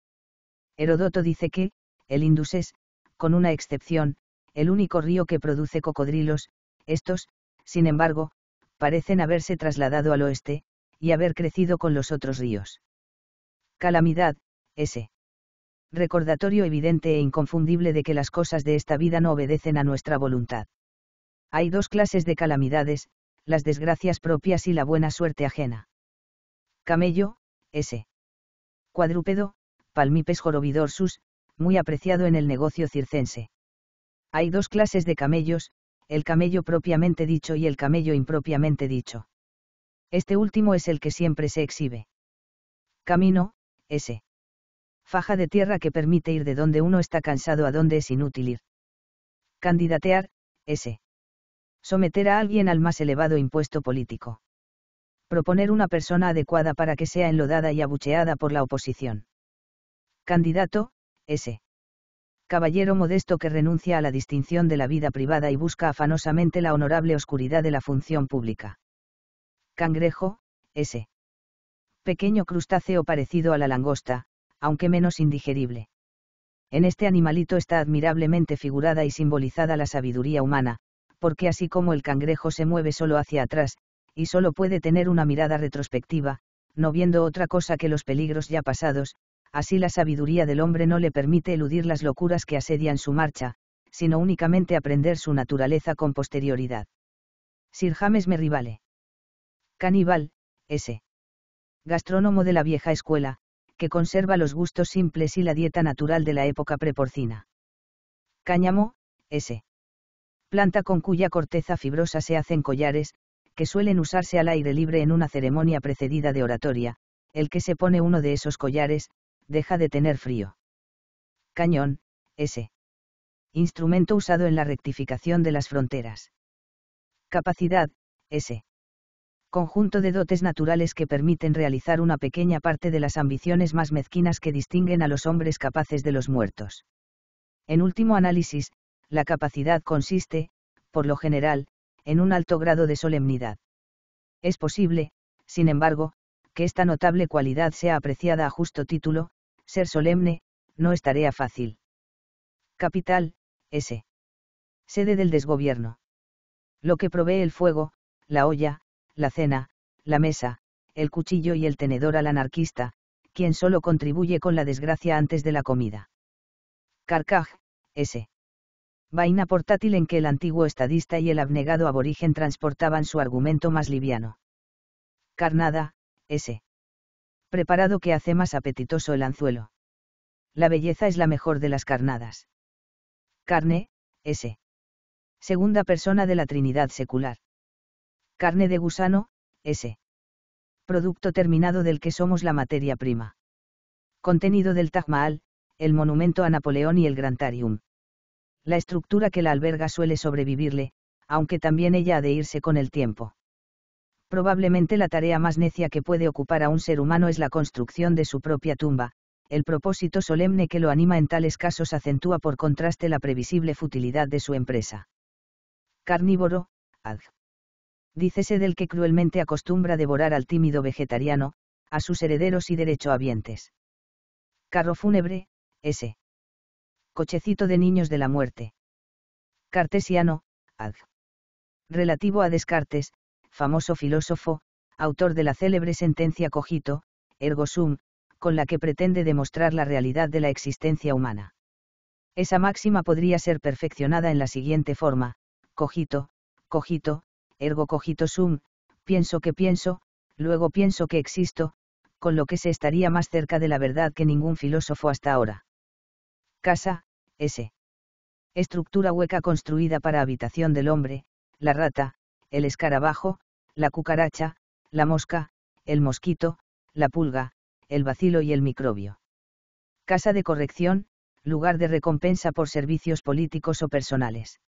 Speaker 1: Heródoto dice que, el Indus es, con una excepción, el único río que produce cocodrilos, estos, sin embargo, parecen haberse trasladado al oeste, y haber crecido con los otros ríos. Calamidad, S. Recordatorio evidente e inconfundible de que las cosas de esta vida no obedecen a nuestra voluntad. Hay dos clases de calamidades, las desgracias propias y la buena suerte ajena. Camello, S. Cuadrúpedo, Palmipes jorobidorsus, muy apreciado en el negocio circense. Hay dos clases de camellos, el camello propiamente dicho y el camello impropiamente dicho. Este último es el que siempre se exhibe. Camino, S. Faja de tierra que permite ir de donde uno está cansado a donde es inútil ir. Candidatear, S. Someter a alguien al más elevado impuesto político. Proponer una persona adecuada para que sea enlodada y abucheada por la oposición. Candidato, S caballero modesto que renuncia a la distinción de la vida privada y busca afanosamente la honorable oscuridad de la función pública. Cangrejo, S. Pequeño crustáceo parecido a la langosta, aunque menos indigerible. En este animalito está admirablemente figurada y simbolizada la sabiduría humana, porque así como el cangrejo se mueve solo hacia atrás, y solo puede tener una mirada retrospectiva, no viendo otra cosa que los peligros ya pasados, así la sabiduría del hombre no le permite eludir las locuras que asedian su marcha, sino únicamente aprender su naturaleza con posterioridad. Sir James Merrivale. Caníbal, S. Gastrónomo de la vieja escuela, que conserva los gustos simples y la dieta natural de la época preporcina. Cáñamo, S. Planta con cuya corteza fibrosa se hacen collares, que suelen usarse al aire libre en una ceremonia precedida de oratoria, el que se pone uno de esos collares, deja de tener frío. Cañón, S. Instrumento usado en la rectificación de las fronteras. Capacidad, S. Conjunto de dotes naturales que permiten realizar una pequeña parte de las ambiciones más mezquinas que distinguen a los hombres capaces de los muertos. En último análisis, la capacidad consiste, por lo general, en un alto grado de solemnidad. Es posible, sin embargo, que esta notable cualidad sea apreciada a justo título, ser solemne, no es tarea fácil. Capital, S. Sede del desgobierno. Lo que provee el fuego, la olla, la cena, la mesa, el cuchillo y el tenedor al anarquista, quien solo contribuye con la desgracia antes de la comida. Carcaj, S. Vaina portátil en que el antiguo estadista y el abnegado aborigen transportaban su argumento más liviano. Carnada, S preparado que hace más apetitoso el anzuelo. La belleza es la mejor de las carnadas. Carne, S. Segunda persona de la Trinidad secular. Carne de gusano, S. Producto terminado del que somos la materia prima. Contenido del Taj Mahal, el monumento a Napoleón y el Grantarium. La estructura que la alberga suele sobrevivirle, aunque también ella ha de irse con el tiempo. Probablemente la tarea más necia que puede ocupar a un ser humano es la construcción de su propia tumba, el propósito solemne que lo anima en tales casos acentúa por contraste la previsible futilidad de su empresa. Carnívoro, ad. Dícese del que cruelmente acostumbra devorar al tímido vegetariano, a sus herederos y derechohabientes. Carro fúnebre, S. Cochecito de niños de la muerte. Cartesiano, ad. Relativo a Descartes, famoso filósofo, autor de la célebre sentencia Cogito, ergo sum, con la que pretende demostrar la realidad de la existencia humana. Esa máxima podría ser perfeccionada en la siguiente forma, cogito, cogito, ergo cogito sum, pienso que pienso, luego pienso que existo, con lo que se estaría más cerca de la verdad que ningún filósofo hasta ahora. Casa, S. Estructura hueca construida para habitación del hombre, la rata, el escarabajo, la cucaracha, la mosca, el mosquito, la pulga, el vacilo y el microbio. Casa de corrección, lugar de recompensa por servicios políticos o personales.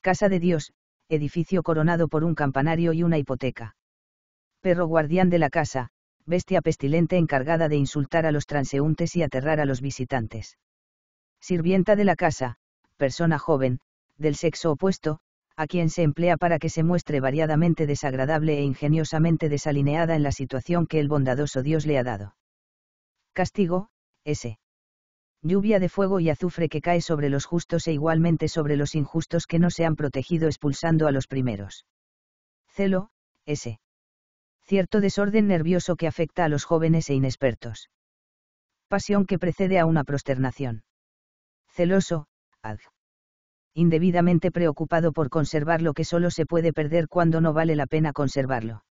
Speaker 1: Casa de Dios, edificio coronado por un campanario y una hipoteca. Perro guardián de la casa, bestia pestilente encargada de insultar a los transeúntes y aterrar a los visitantes. Sirvienta de la casa, persona joven, del sexo opuesto, a quien se emplea para que se muestre variadamente desagradable e ingeniosamente desalineada en la situación que el bondadoso Dios le ha dado. Castigo, S. Lluvia de fuego y azufre que cae sobre los justos e igualmente sobre los injustos que no se han protegido expulsando a los primeros. Celo, S. Cierto desorden nervioso que afecta a los jóvenes e inexpertos. Pasión que precede a una prosternación. Celoso, Adj indebidamente preocupado por conservar lo que solo se puede perder cuando no vale la pena conservarlo.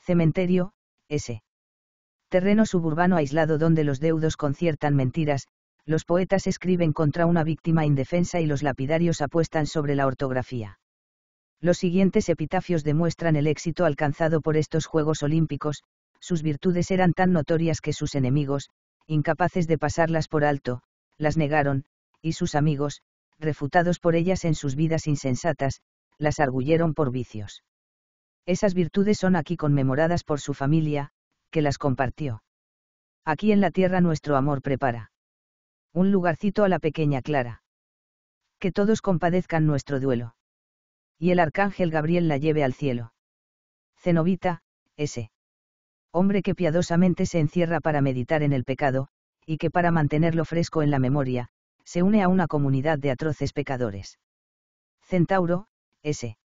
Speaker 1: Cementerio, S. Terreno suburbano aislado donde los deudos conciertan mentiras, los poetas escriben contra una víctima indefensa y los lapidarios apuestan sobre la ortografía. Los siguientes epitafios demuestran el éxito alcanzado por estos Juegos Olímpicos, sus virtudes eran tan notorias que sus enemigos, incapaces de pasarlas por alto, las negaron, y sus amigos, refutados por ellas en sus vidas insensatas, las arguyeron por vicios. Esas virtudes son aquí conmemoradas por su familia, que las compartió. Aquí en la tierra nuestro amor prepara. Un lugarcito a la pequeña Clara. Que todos compadezcan nuestro duelo. Y el arcángel Gabriel la lleve al cielo. Cenovita, ese. Hombre que piadosamente se encierra para meditar en el pecado, y que para mantenerlo fresco en la memoria, se une a una comunidad de atroces pecadores. Centauro, S.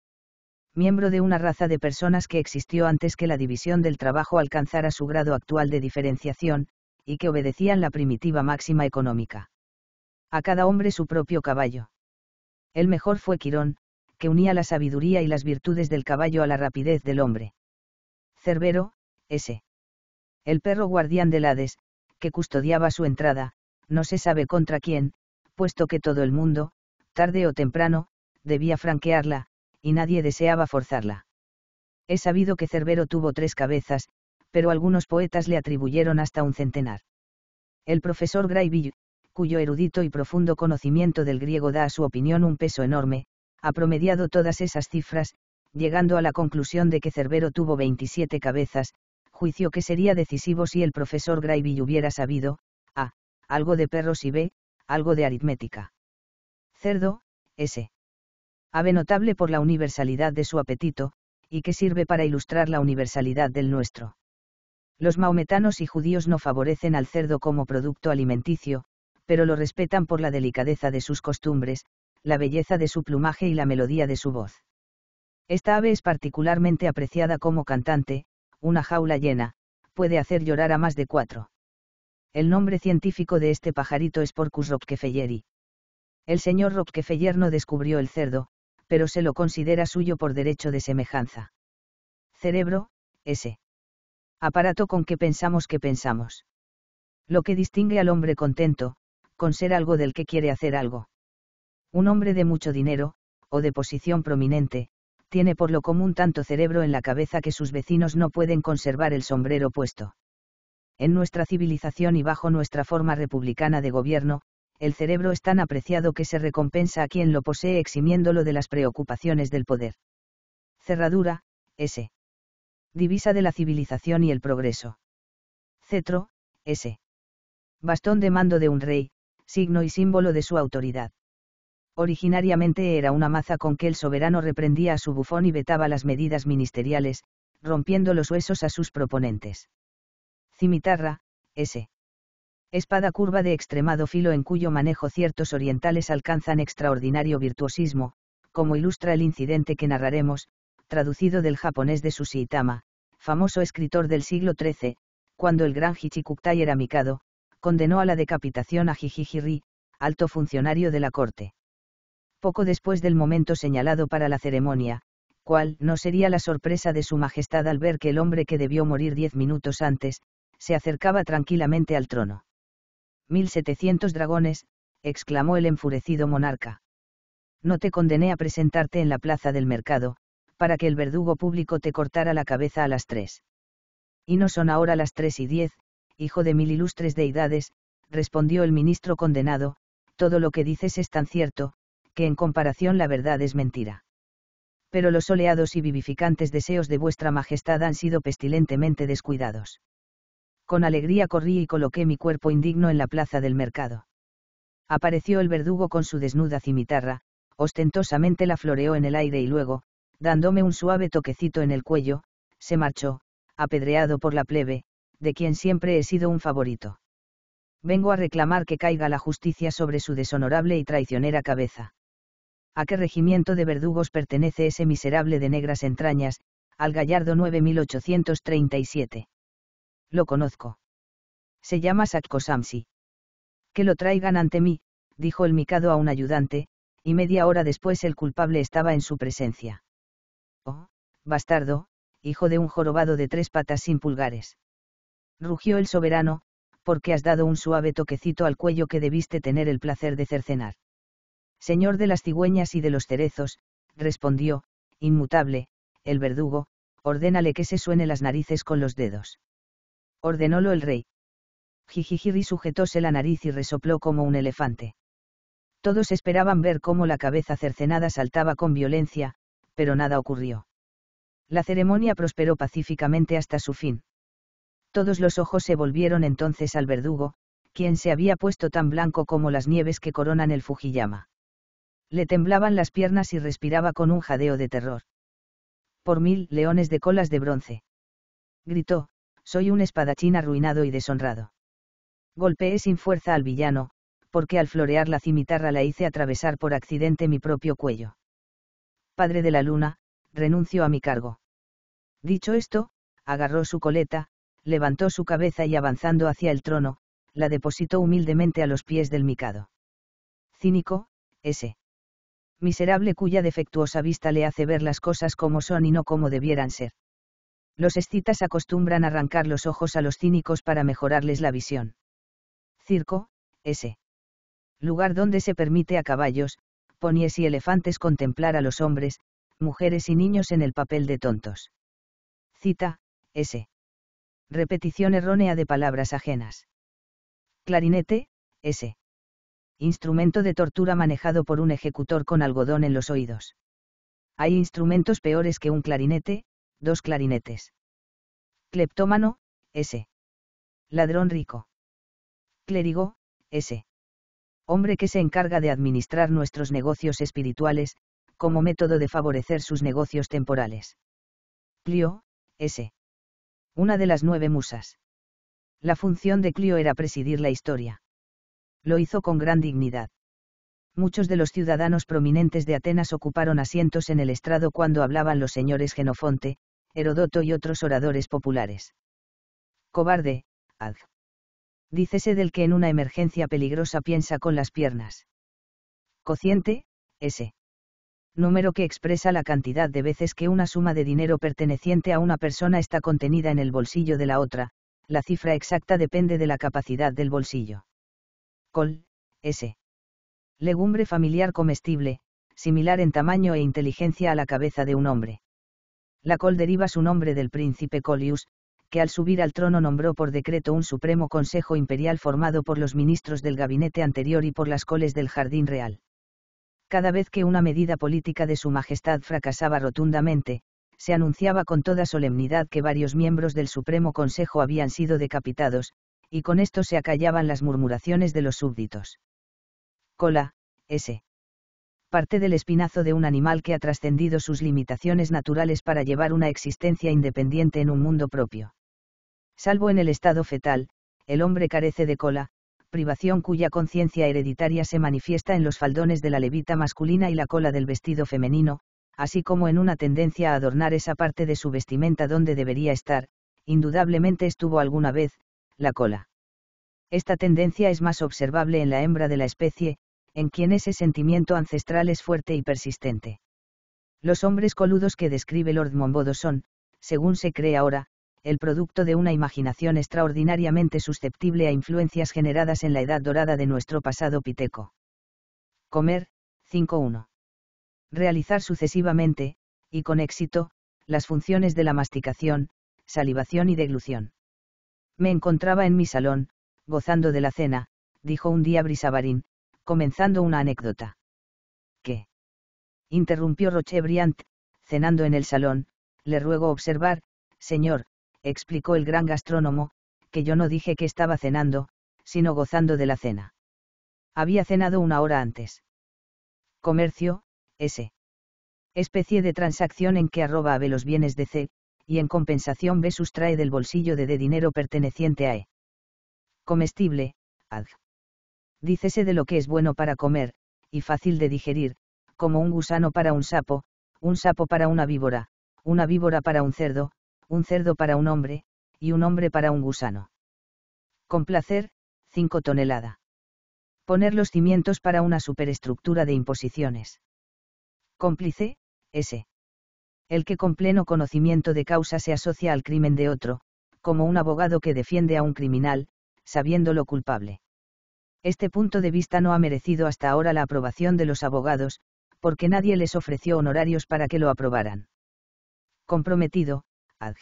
Speaker 1: Miembro de una raza de personas que existió antes que la división del trabajo alcanzara su grado actual de diferenciación, y que obedecían la primitiva máxima económica. A cada hombre su propio caballo. El mejor fue Quirón, que unía la sabiduría y las virtudes del caballo a la rapidez del hombre. Cerbero, S. El perro guardián del Hades, que custodiaba su entrada, no se sabe contra quién, puesto que todo el mundo, tarde o temprano, debía franquearla, y nadie deseaba forzarla. He sabido que Cerbero tuvo tres cabezas, pero algunos poetas le atribuyeron hasta un centenar. El profesor Greivill, cuyo erudito y profundo conocimiento del griego da a su opinión un peso enorme, ha promediado todas esas cifras, llegando a la conclusión de que Cerbero tuvo 27 cabezas, juicio que sería decisivo si el profesor Greivill hubiera sabido, a, algo de perros y b, algo de aritmética. Cerdo, S. Ave notable por la universalidad de su apetito, y que sirve para ilustrar la universalidad del nuestro. Los maometanos y judíos no favorecen al cerdo como producto alimenticio, pero lo respetan por la delicadeza de sus costumbres, la belleza de su plumaje y la melodía de su voz. Esta ave es particularmente apreciada como cantante, una jaula llena, puede hacer llorar a más de cuatro. El nombre científico de este pajarito es Porcus rockefelleri. El señor Rockefeller no descubrió el cerdo, pero se lo considera suyo por derecho de semejanza. Cerebro, ese. Aparato con que pensamos que pensamos. Lo que distingue al hombre contento, con ser algo del que quiere hacer algo. Un hombre de mucho dinero, o de posición prominente, tiene por lo común tanto cerebro en la cabeza que sus vecinos no pueden conservar el sombrero puesto en nuestra civilización y bajo nuestra forma republicana de gobierno, el cerebro es tan apreciado que se recompensa a quien lo posee eximiéndolo de las preocupaciones del poder. Cerradura, S. Divisa de la civilización y el progreso. Cetro, S. Bastón de mando de un rey, signo y símbolo de su autoridad. Originariamente era una maza con que el soberano reprendía a su bufón y vetaba las medidas ministeriales, rompiendo los huesos a sus proponentes. Cimitarra, S. Espada curva de extremado filo en cuyo manejo ciertos orientales alcanzan extraordinario virtuosismo, como ilustra el incidente que narraremos, traducido del japonés de Itama, famoso escritor del siglo XIII, cuando el gran Hichikuktai era Mikado, condenó a la decapitación a Jijijiri, alto funcionario de la corte. Poco después del momento señalado para la ceremonia, cuál no sería la sorpresa de su majestad al ver que el hombre que debió morir diez minutos antes, se acercaba tranquilamente al trono. Mil setecientos dragones, exclamó el enfurecido monarca. No te condené a presentarte en la plaza del mercado, para que el verdugo público te cortara la cabeza a las tres. Y no son ahora las tres y diez, hijo de mil ilustres deidades, respondió el ministro condenado, todo lo que dices es tan cierto, que en comparación la verdad es mentira. Pero los soleados y vivificantes deseos de vuestra majestad han sido pestilentemente descuidados. Con alegría corrí y coloqué mi cuerpo indigno en la plaza del mercado. Apareció el verdugo con su desnuda cimitarra, ostentosamente la floreó en el aire y luego, dándome un suave toquecito en el cuello, se marchó, apedreado por la plebe, de quien siempre he sido un favorito. Vengo a reclamar que caiga la justicia sobre su deshonorable y traicionera cabeza. ¿A qué regimiento de verdugos pertenece ese miserable de negras entrañas, al gallardo 9837? Lo conozco. Se llama Sakko Que lo traigan ante mí, dijo el micado a un ayudante, y media hora después el culpable estaba en su presencia. Oh, bastardo, hijo de un jorobado de tres patas sin pulgares. Rugió el soberano, porque has dado un suave toquecito al cuello que debiste tener el placer de cercenar. Señor de las cigüeñas y de los cerezos, respondió, inmutable, el verdugo, ordénale que se suene las narices con los dedos ordenólo el rey. Jijijiri sujetóse la nariz y resopló como un elefante. Todos esperaban ver cómo la cabeza cercenada saltaba con violencia, pero nada ocurrió. La ceremonia prosperó pacíficamente hasta su fin. Todos los ojos se volvieron entonces al verdugo, quien se había puesto tan blanco como las nieves que coronan el Fujiyama. Le temblaban las piernas y respiraba con un jadeo de terror. Por mil leones de colas de bronce. Gritó, soy un espadachín arruinado y deshonrado. Golpeé sin fuerza al villano, porque al florear la cimitarra la hice atravesar por accidente mi propio cuello. Padre de la luna, renuncio a mi cargo. Dicho esto, agarró su coleta, levantó su cabeza y avanzando hacia el trono, la depositó humildemente a los pies del micado. Cínico, ese. Miserable cuya defectuosa vista le hace ver las cosas como son y no como debieran ser. Los escitas acostumbran arrancar los ojos a los cínicos para mejorarles la visión. Circo, S. Lugar donde se permite a caballos, ponies y elefantes contemplar a los hombres, mujeres y niños en el papel de tontos. Cita, S. Repetición errónea de palabras ajenas. Clarinete, S. Instrumento de tortura manejado por un ejecutor con algodón en los oídos. Hay instrumentos peores que un clarinete, dos clarinetes. Cleptómano, S. Ladrón rico. Clérigo, S. Hombre que se encarga de administrar nuestros negocios espirituales, como método de favorecer sus negocios temporales. Clio, S. Una de las nueve musas. La función de Clio era presidir la historia. Lo hizo con gran dignidad. Muchos de los ciudadanos prominentes de Atenas ocuparon asientos en el estrado cuando hablaban los señores Genofonte, Herodoto y otros oradores populares. Cobarde, ad. Dícese del que en una emergencia peligrosa piensa con las piernas. Cociente, S. Número que expresa la cantidad de veces que una suma de dinero perteneciente a una persona está contenida en el bolsillo de la otra, la cifra exacta depende de la capacidad del bolsillo. Col, S. Legumbre familiar comestible, similar en tamaño e inteligencia a la cabeza de un hombre. La col deriva su nombre del príncipe Colius, que al subir al trono nombró por decreto un supremo consejo imperial formado por los ministros del gabinete anterior y por las coles del jardín real. Cada vez que una medida política de su majestad fracasaba rotundamente, se anunciaba con toda solemnidad que varios miembros del Supremo Consejo habían sido decapitados, y con esto se acallaban las murmuraciones de los súbditos. Cola, S parte del espinazo de un animal que ha trascendido sus limitaciones naturales para llevar una existencia independiente en un mundo propio. Salvo en el estado fetal, el hombre carece de cola, privación cuya conciencia hereditaria se manifiesta en los faldones de la levita masculina y la cola del vestido femenino, así como en una tendencia a adornar esa parte de su vestimenta donde debería estar, indudablemente estuvo alguna vez, la cola. Esta tendencia es más observable en la hembra de la especie, en quien ese sentimiento ancestral es fuerte y persistente. Los hombres coludos que describe Lord Monbodo son, según se cree ahora, el producto de una imaginación extraordinariamente susceptible a influencias generadas en la edad dorada de nuestro pasado piteco. Comer, 5.1. Realizar sucesivamente, y con éxito, las funciones de la masticación, salivación y deglución. Me encontraba en mi salón, gozando de la cena, dijo un día Brisabarín, comenzando una anécdota. ¿Qué? interrumpió Rochebriant, cenando en el salón, le ruego observar, señor, explicó el gran gastrónomo, que yo no dije que estaba cenando, sino gozando de la cena. Había cenado una hora antes. Comercio, S. Especie de transacción en que arroba a B los bienes de C, y en compensación B sustrae del bolsillo de D dinero perteneciente a E. Comestible, ADG dícese de lo que es bueno para comer, y fácil de digerir, como un gusano para un sapo, un sapo para una víbora, una víbora para un cerdo, un cerdo para un hombre, y un hombre para un gusano. Con placer, 5 tonelada. Poner los cimientos para una superestructura de imposiciones. Cómplice, S. El que con pleno conocimiento de causa se asocia al crimen de otro, como un abogado que defiende a un criminal, sabiéndolo culpable. Este punto de vista no ha merecido hasta ahora la aprobación de los abogados, porque nadie les ofreció honorarios para que lo aprobaran. Comprometido, ad.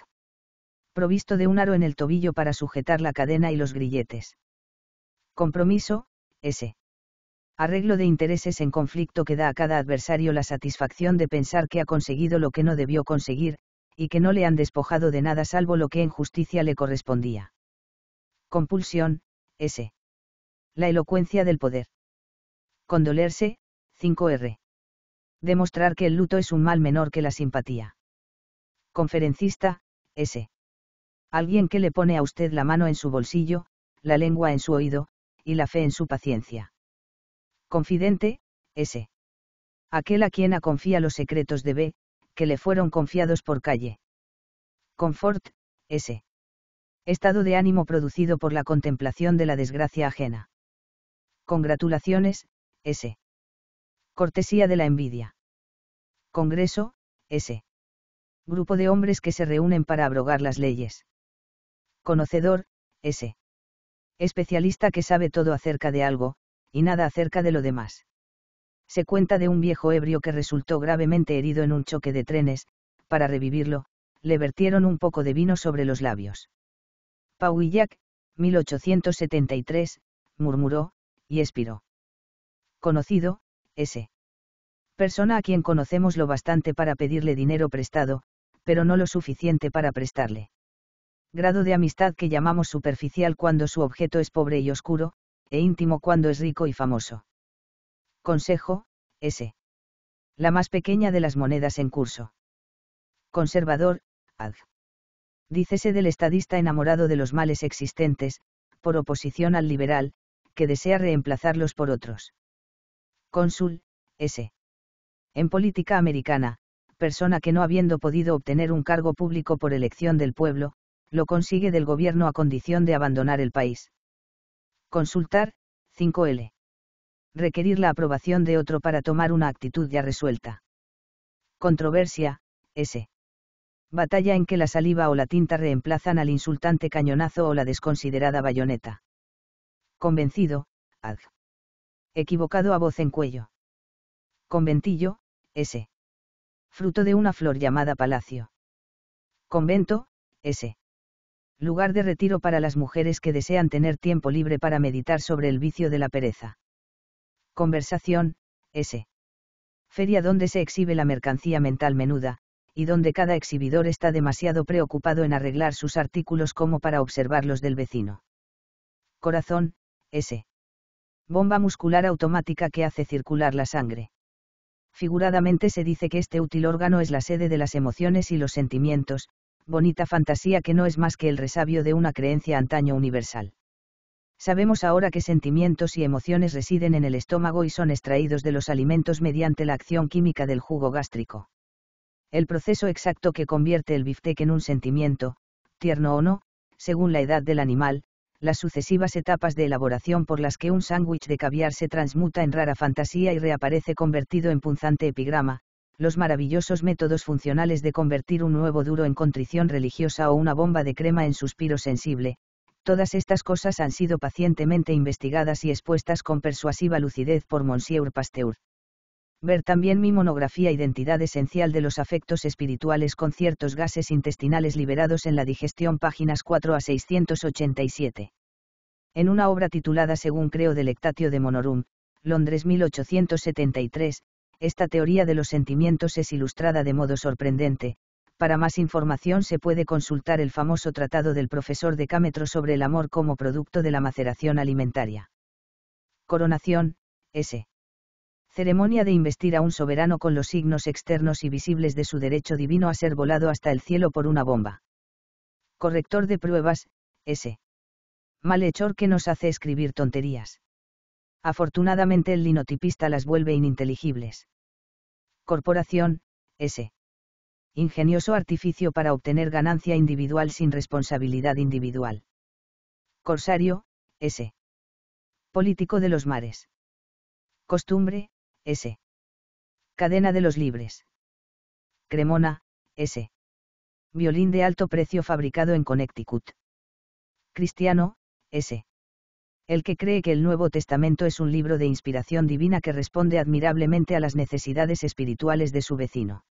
Speaker 1: Provisto de un aro en el tobillo para sujetar la cadena y los grilletes. Compromiso, S. Arreglo de intereses en conflicto que da a cada adversario la satisfacción de pensar que ha conseguido lo que no debió conseguir, y que no le han despojado de nada salvo lo que en justicia le correspondía. Compulsión, S la elocuencia del poder. Condolerse, 5R. Demostrar que el luto es un mal menor que la simpatía. Conferencista, S. Alguien que le pone a usted la mano en su bolsillo, la lengua en su oído, y la fe en su paciencia. Confidente, S. Aquel a quien confía los secretos de B, que le fueron confiados por calle. Confort, S. Estado de ánimo producido por la contemplación de la desgracia ajena. Congratulaciones, S. Cortesía de la envidia. Congreso, S. Grupo de hombres que se reúnen para abrogar las leyes. Conocedor, S. Especialista que sabe todo acerca de algo, y nada acerca de lo demás. Se cuenta de un viejo ebrio que resultó gravemente herido en un choque de trenes, para revivirlo, le vertieron un poco de vino sobre los labios. Pauillac, 1873, murmuró, y espiro. Conocido, S. Persona a quien conocemos lo bastante para pedirle dinero prestado, pero no lo suficiente para prestarle. Grado de amistad que llamamos superficial cuando su objeto es pobre y oscuro, e íntimo cuando es rico y famoso. Consejo, S. La más pequeña de las monedas en curso. Conservador, AD. Dícese del estadista enamorado de los males existentes, por oposición al liberal, que desea reemplazarlos por otros. Cónsul, S. En política americana, persona que no habiendo podido obtener un cargo público por elección del pueblo, lo consigue del gobierno a condición de abandonar el país. Consultar, 5L. Requerir la aprobación de otro para tomar una actitud ya resuelta. Controversia, S. Batalla en que la saliva o la tinta reemplazan al insultante cañonazo o la desconsiderada bayoneta. Convencido, ad. Equivocado a voz en cuello. Conventillo, S. Fruto de una flor llamada palacio. Convento, S. Lugar de retiro para las mujeres que desean tener tiempo libre para meditar sobre el vicio de la pereza. Conversación, S. Feria donde se exhibe la mercancía mental menuda, y donde cada exhibidor está demasiado preocupado en arreglar sus artículos como para observar los del vecino. Corazón, S. Bomba muscular automática que hace circular la sangre. Figuradamente se dice que este útil órgano es la sede de las emociones y los sentimientos, bonita fantasía que no es más que el resabio de una creencia antaño universal. Sabemos ahora que sentimientos y emociones residen en el estómago y son extraídos de los alimentos mediante la acción química del jugo gástrico. El proceso exacto que convierte el biftec en un sentimiento, tierno o no, según la edad del animal, las sucesivas etapas de elaboración por las que un sándwich de caviar se transmuta en rara fantasía y reaparece convertido en punzante epigrama, los maravillosos métodos funcionales de convertir un nuevo duro en contrición religiosa o una bomba de crema en suspiro sensible, todas estas cosas han sido pacientemente investigadas y expuestas con persuasiva lucidez por Monsieur Pasteur. Ver también mi monografía Identidad esencial de los afectos espirituales con ciertos gases intestinales liberados en la digestión páginas 4 a 687. En una obra titulada Según creo del de Monorum, Londres 1873, esta teoría de los sentimientos es ilustrada de modo sorprendente. Para más información se puede consultar el famoso tratado del profesor Decámetro sobre el amor como producto de la maceración alimentaria. Coronación, S ceremonia de investir a un soberano con los signos externos y visibles de su derecho divino a ser volado hasta el cielo por una bomba. Corrector de pruebas, S. Malhechor que nos hace escribir tonterías. Afortunadamente el linotipista las vuelve ininteligibles. Corporación, S. Ingenioso artificio para obtener ganancia individual sin responsabilidad individual. Corsario, S. Político de los mares. Costumbre, S. Cadena de los Libres. Cremona, S. Violín de alto precio fabricado en Connecticut. Cristiano, S. El que cree que el Nuevo Testamento es un libro de inspiración divina que responde admirablemente a las necesidades espirituales de su vecino.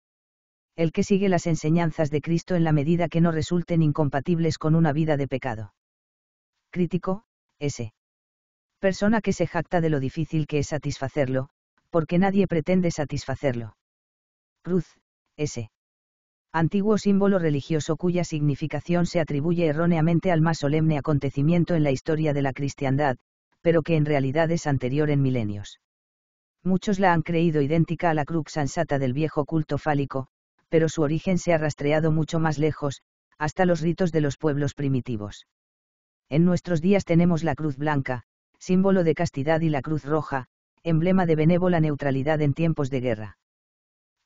Speaker 1: El que sigue las enseñanzas de Cristo en la medida que no resulten incompatibles con una vida de pecado. Crítico, S. Persona que se jacta de lo difícil que es satisfacerlo, porque nadie pretende satisfacerlo. Cruz, S. Antiguo símbolo religioso cuya significación se atribuye erróneamente al más solemne acontecimiento en la historia de la cristiandad, pero que en realidad es anterior en milenios. Muchos la han creído idéntica a la cruz ansata del viejo culto fálico, pero su origen se ha rastreado mucho más lejos, hasta los ritos de los pueblos primitivos. En nuestros días tenemos la cruz blanca, símbolo de castidad y la cruz roja, emblema de benévola neutralidad en tiempos de guerra.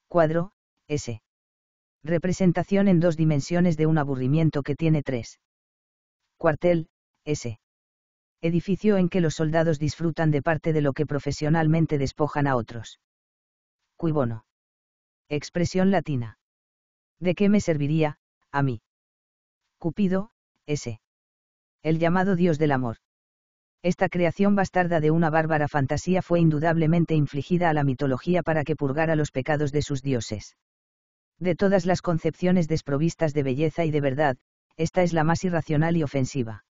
Speaker 1: Cuadro, S. Representación en dos dimensiones de un aburrimiento que tiene tres. Cuartel, S. Edificio en que los soldados disfrutan de parte de lo que profesionalmente despojan a otros. Cuibono. Expresión latina. ¿De qué me serviría, a mí? Cupido, S. El llamado dios del amor. Esta creación bastarda de una bárbara fantasía fue indudablemente infligida a la mitología para que purgara los pecados de sus dioses. De todas las concepciones desprovistas de belleza y de verdad, esta es la más irracional y ofensiva.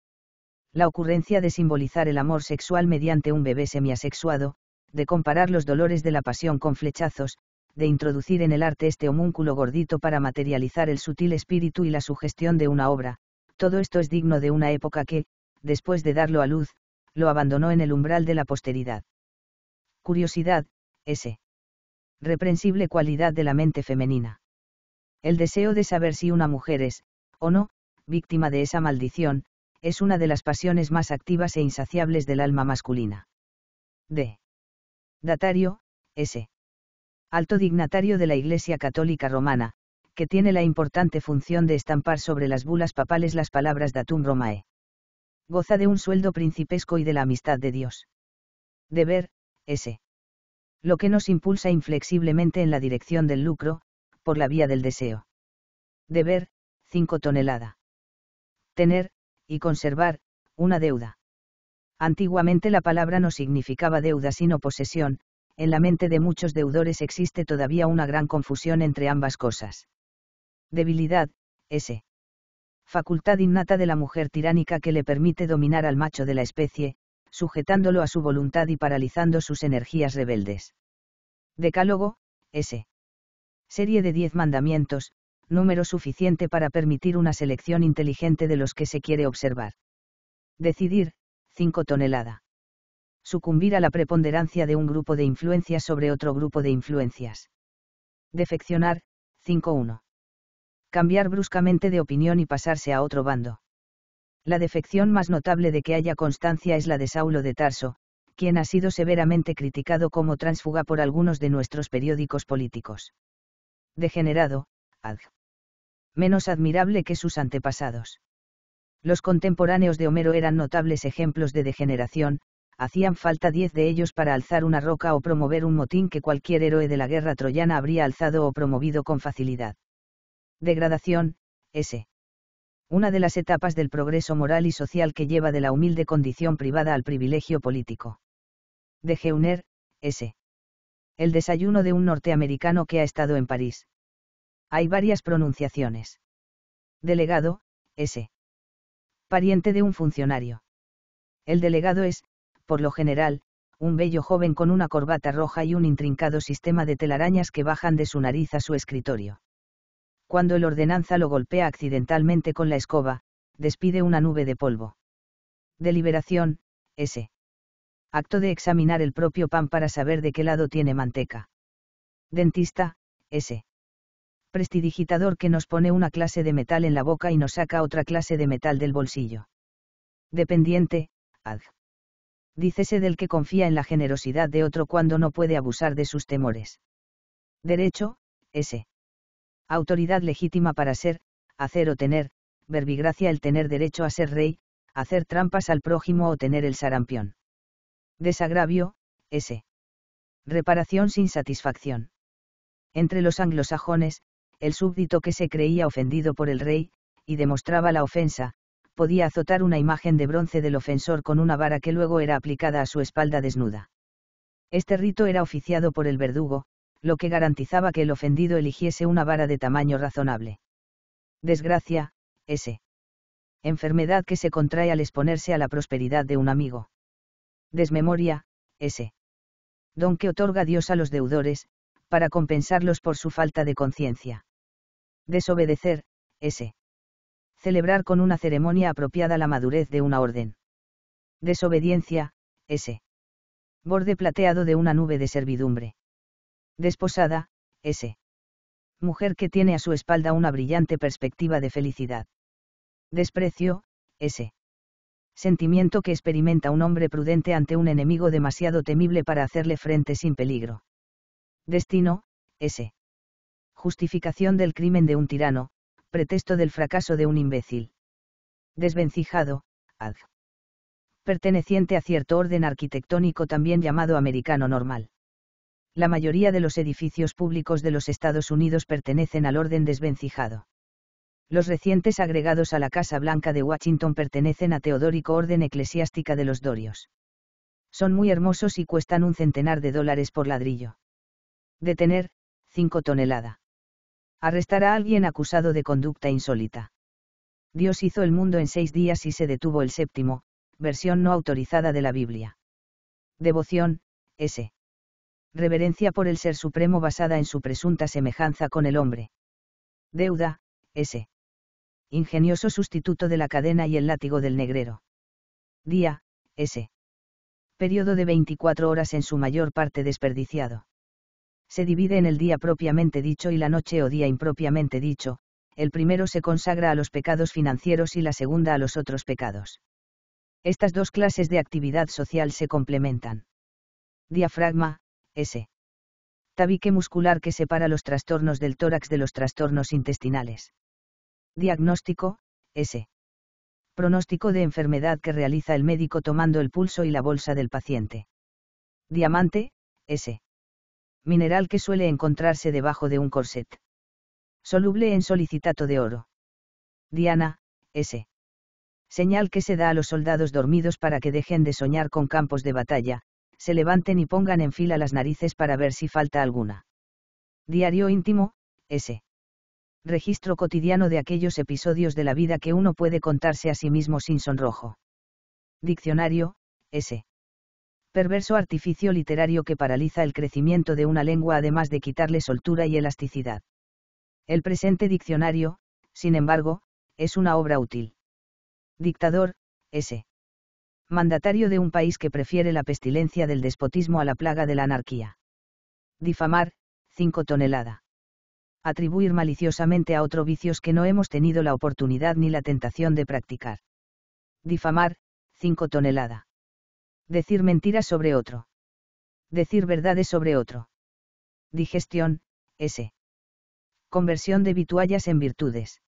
Speaker 1: La ocurrencia de simbolizar el amor sexual mediante un bebé semiasexuado, de comparar los dolores de la pasión con flechazos, de introducir en el arte este homúnculo gordito para materializar el sutil espíritu y la sugestión de una obra, todo esto es digno de una época que, después de darlo a luz, lo abandonó en el umbral de la posteridad. Curiosidad, ese. Reprensible cualidad de la mente femenina. El deseo de saber si una mujer es, o no, víctima de esa maldición, es una de las pasiones más activas e insaciables del alma masculina. D. Datario, S. Alto dignatario de la Iglesia Católica Romana, que tiene la importante función de estampar sobre las bulas papales las palabras datum romae goza de un sueldo principesco y de la amistad de Dios. Deber, S. Lo que nos impulsa inflexiblemente en la dirección del lucro, por la vía del deseo. Deber, 5 tonelada. Tener, y conservar, una deuda. Antiguamente la palabra no significaba deuda sino posesión, en la mente de muchos deudores existe todavía una gran confusión entre ambas cosas. Debilidad, S facultad innata de la mujer tiránica que le permite dominar al macho de la especie, sujetándolo a su voluntad y paralizando sus energías rebeldes. Decálogo, S. Serie de diez mandamientos, número suficiente para permitir una selección inteligente de los que se quiere observar. Decidir, 5 tonelada. Sucumbir a la preponderancia de un grupo de influencias sobre otro grupo de influencias. Defeccionar, 5.1 cambiar bruscamente de opinión y pasarse a otro bando. La defección más notable de que haya constancia es la de Saulo de Tarso, quien ha sido severamente criticado como transfuga por algunos de nuestros periódicos políticos. Degenerado, Menos admirable que sus antepasados. Los contemporáneos de Homero eran notables ejemplos de degeneración, hacían falta diez de ellos para alzar una roca o promover un motín que cualquier héroe de la guerra troyana habría alzado o promovido con facilidad. Degradación, S. Una de las etapas del progreso moral y social que lleva de la humilde condición privada al privilegio político. De Geuner, S. El desayuno de un norteamericano que ha estado en París. Hay varias pronunciaciones. Delegado, S. Pariente de un funcionario. El delegado es, por lo general, un bello joven con una corbata roja y un intrincado sistema de telarañas que bajan de su nariz a su escritorio cuando el ordenanza lo golpea accidentalmente con la escoba, despide una nube de polvo. Deliberación, S. Acto de examinar el propio pan para saber de qué lado tiene manteca. Dentista, S. Prestidigitador que nos pone una clase de metal en la boca y nos saca otra clase de metal del bolsillo. Dependiente, ad. Dícese del que confía en la generosidad de otro cuando no puede abusar de sus temores. Derecho, S autoridad legítima para ser, hacer o tener, verbigracia el tener derecho a ser rey, hacer trampas al prójimo o tener el sarampión. Desagravio, S. Reparación sin satisfacción. Entre los anglosajones, el súbdito que se creía ofendido por el rey, y demostraba la ofensa, podía azotar una imagen de bronce del ofensor con una vara que luego era aplicada a su espalda desnuda. Este rito era oficiado por el verdugo, lo que garantizaba que el ofendido eligiese una vara de tamaño razonable. Desgracia, S. Enfermedad que se contrae al exponerse a la prosperidad de un amigo. Desmemoria, S. Don que otorga Dios a los deudores, para compensarlos por su falta de conciencia. Desobedecer, S. Celebrar con una ceremonia apropiada la madurez de una orden. Desobediencia, S. Borde plateado de una nube de
Speaker 2: servidumbre.
Speaker 1: Desposada, S. Mujer que tiene a su espalda una brillante perspectiva de felicidad. Desprecio, S. Sentimiento que experimenta un hombre prudente ante un enemigo demasiado temible para hacerle frente sin peligro. Destino, S. Justificación del crimen de un tirano, pretexto del fracaso de un imbécil. Desvencijado, ad. Perteneciente a cierto orden arquitectónico también llamado americano normal la mayoría de los edificios públicos de los Estados Unidos pertenecen al orden desvencijado. Los recientes agregados a la Casa Blanca de Washington pertenecen a Teodórico Orden Eclesiástica de los Dorios. Son muy hermosos y cuestan un centenar de dólares por ladrillo. Detener, 5 tonelada. Arrestar a alguien acusado de conducta insólita. Dios hizo el mundo en seis días y se detuvo el séptimo, versión no autorizada de la Biblia. Devoción, S reverencia por el Ser Supremo basada en su presunta semejanza con el hombre. Deuda, S. Ingenioso sustituto de la cadena y el látigo del negrero. Día, S. Periodo de 24 horas en su mayor parte desperdiciado. Se divide en el día propiamente dicho y la noche o día impropiamente dicho, el primero se consagra a los pecados financieros y la segunda a los otros pecados. Estas dos clases de actividad social se complementan. Diafragma, S. Tabique muscular que separa los trastornos del tórax de los trastornos intestinales. Diagnóstico, S. Pronóstico de enfermedad que realiza el médico tomando el pulso y la bolsa del paciente. Diamante, S. Mineral que suele encontrarse debajo de un corset. Soluble en solicitato de oro. Diana, S. Señal que se da a los soldados dormidos para que dejen de soñar con campos de batalla, se levanten y pongan en fila las narices para ver si falta alguna. Diario íntimo, S. Registro cotidiano de aquellos episodios de la vida que uno puede contarse a sí mismo sin sonrojo. Diccionario, S. Perverso artificio literario que paraliza el crecimiento de una lengua además de quitarle soltura y elasticidad. El presente diccionario, sin embargo, es una obra útil. Dictador, S mandatario de un país que prefiere la pestilencia del despotismo a la plaga de la anarquía. Difamar, 5 tonelada. Atribuir maliciosamente a otro vicios que no hemos tenido la oportunidad ni la tentación de practicar. Difamar, 5 tonelada. Decir mentiras sobre otro. Decir verdades sobre otro. Digestión, S. Conversión de vituallas en virtudes.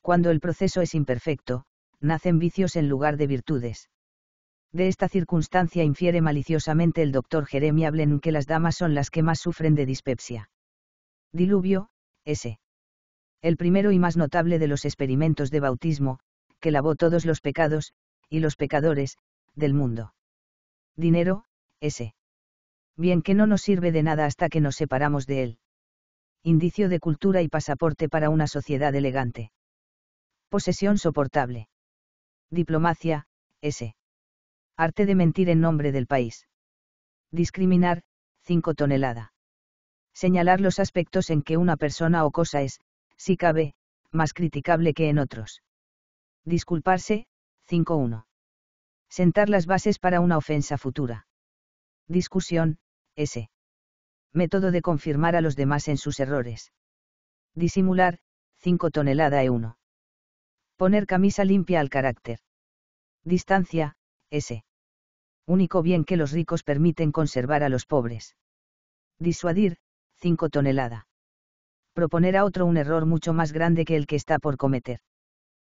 Speaker 1: Cuando el proceso es imperfecto, nacen vicios en lugar de virtudes. De esta circunstancia infiere maliciosamente el doctor Jeremia Blen que las damas son las que más sufren de dispepsia. Diluvio, S. El primero y más notable de los experimentos de bautismo, que lavó todos los pecados, y los pecadores, del mundo. Dinero, S. Bien que no nos sirve de nada hasta que nos separamos de él. Indicio de cultura y pasaporte para una sociedad elegante. Posesión soportable. Diplomacia, S. Arte de mentir en nombre del país. Discriminar, 5 tonelada. Señalar los aspectos en que una persona o cosa es, si cabe, más criticable que en otros. Disculparse, 5.1. Sentar las bases para una ofensa futura. Discusión, S. Método de confirmar a los demás en sus errores. Disimular, 5 tonelada E1. Poner camisa limpia al carácter. Distancia, S. único bien que los ricos permiten conservar a los pobres. Disuadir, 5 tonelada. Proponer a otro un error mucho más grande que el que está por cometer.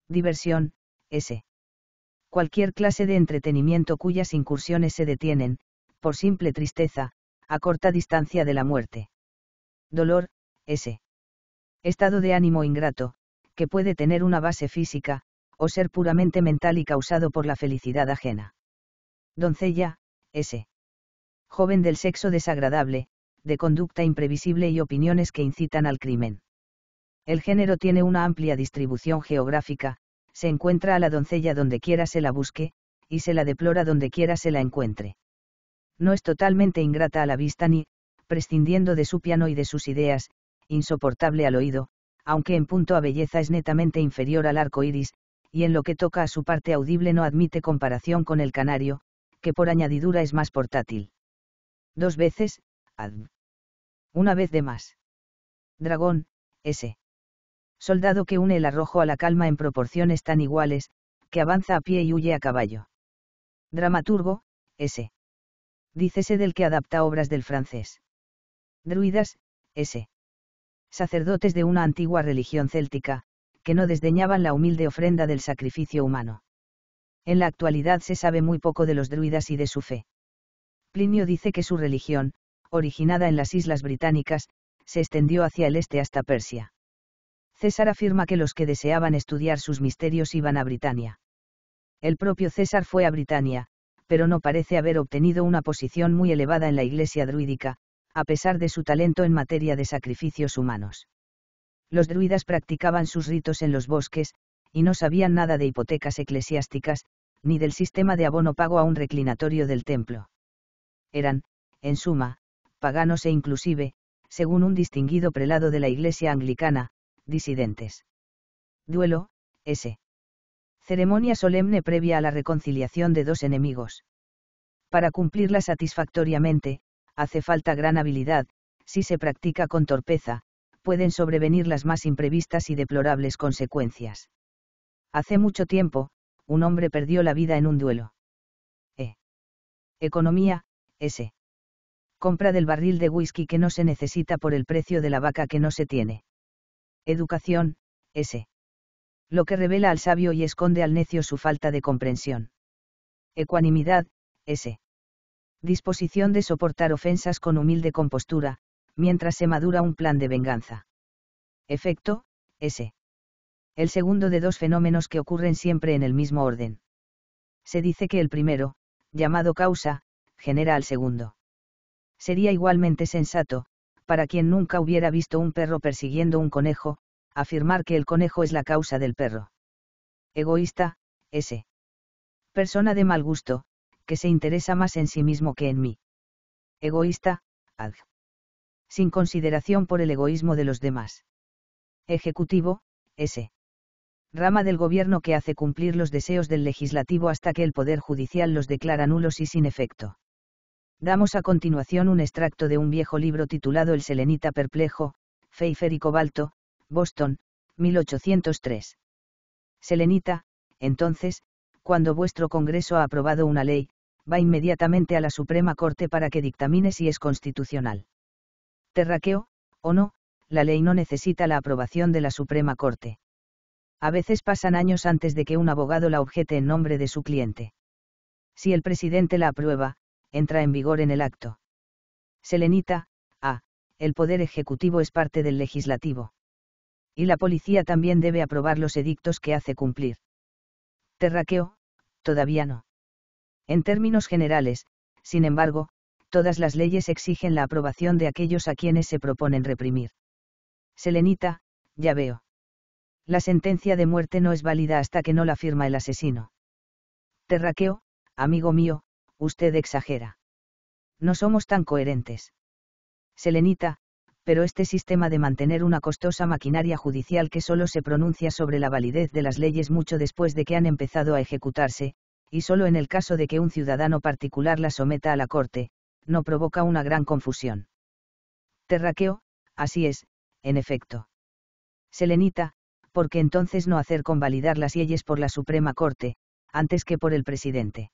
Speaker 1: Diversión, S. Cualquier clase de entretenimiento cuyas incursiones se detienen, por simple tristeza, a corta distancia de la muerte. Dolor, S. Estado de ánimo ingrato, que puede tener una base física, o ser puramente mental y causado por la felicidad ajena. Doncella, S. Joven del sexo desagradable, de conducta imprevisible y opiniones que incitan al crimen. El género tiene una amplia distribución geográfica, se encuentra a la doncella donde quiera se la busque, y se la deplora donde quiera se la encuentre. No es totalmente ingrata a la vista ni, prescindiendo de su piano y de sus ideas, insoportable al oído, aunque en punto a belleza es netamente inferior al arco iris, y en lo que toca a su parte audible no admite comparación con el canario, que por añadidura es más portátil. Dos veces, adm. Una vez de más. Dragón, S. Soldado que une el arrojo a la calma en proporciones tan iguales, que avanza a pie y huye a caballo. Dramaturgo, S. Dícese del que adapta obras del francés. Druidas, S. Sacerdotes de una antigua religión céltica, que no desdeñaban la humilde ofrenda del sacrificio humano. En la actualidad se sabe muy poco de los druidas y de su fe. Plinio dice que su religión, originada en las Islas Británicas, se extendió hacia el este hasta Persia. César afirma que los que deseaban estudiar sus misterios iban a Britania. El propio César fue a Britania, pero no parece haber obtenido una posición muy elevada en la iglesia druídica, a pesar de su talento en materia de sacrificios humanos. Los druidas practicaban sus ritos en los bosques, y no sabían nada de hipotecas eclesiásticas, ni del sistema de abono pago a un reclinatorio del templo. Eran, en suma, paganos e inclusive, según un distinguido prelado de la Iglesia anglicana, disidentes. Duelo, S. Ceremonia solemne previa a la reconciliación de dos enemigos. Para cumplirla satisfactoriamente, hace falta gran habilidad, si se practica con torpeza, pueden sobrevenir las más imprevistas y deplorables consecuencias. Hace mucho tiempo, un hombre perdió la vida en un duelo. E. Economía, S. Compra del barril de whisky que no se necesita por el precio de la vaca que no se tiene. Educación, S. Lo que revela al sabio y esconde al necio su falta de comprensión. Ecuanimidad, S. Disposición de soportar ofensas con humilde compostura, mientras se madura un plan de venganza. Efecto, S. El segundo de dos fenómenos que ocurren siempre en el mismo orden. Se dice que el primero, llamado causa, genera al segundo. Sería igualmente sensato, para quien nunca hubiera visto un perro persiguiendo un conejo, afirmar que el conejo es la causa del perro. Egoísta, S. Persona de mal gusto, que se interesa más en sí mismo que en mí. Egoísta, sin consideración por el egoísmo de los demás. Ejecutivo, S. Rama del gobierno que hace cumplir los deseos del legislativo hasta que el Poder Judicial los declara nulos y sin efecto. Damos a continuación un extracto de un viejo libro titulado El Selenita Perplejo, Pfeiffer y Cobalto, Boston, 1803. Selenita, entonces, cuando vuestro Congreso ha aprobado una ley, va inmediatamente a la Suprema Corte para que dictamine si es constitucional terraqueo, o no, la ley no necesita la aprobación de la Suprema Corte. A veces pasan años antes de que un abogado la objete en nombre de su cliente. Si el presidente la aprueba, entra en vigor en el acto. Selenita, a. El Poder Ejecutivo es parte del Legislativo. Y la policía también debe aprobar los edictos que hace cumplir. Terraqueo, todavía no. En términos generales, sin embargo, todas las leyes exigen la aprobación de aquellos a quienes se proponen reprimir. Selenita, ya veo. La sentencia de muerte no es válida hasta que no la firma el asesino. Terraqueo, amigo mío, usted exagera. No somos tan coherentes. Selenita, pero este sistema de mantener una costosa maquinaria judicial que solo se pronuncia sobre la validez de las leyes mucho después de que han empezado a ejecutarse, y solo en el caso de que un ciudadano particular la someta a la Corte, no provoca una gran confusión. Terraqueo, así es, en efecto. Selenita, porque entonces no hacer convalidar las leyes por la Suprema Corte, antes que por el presidente.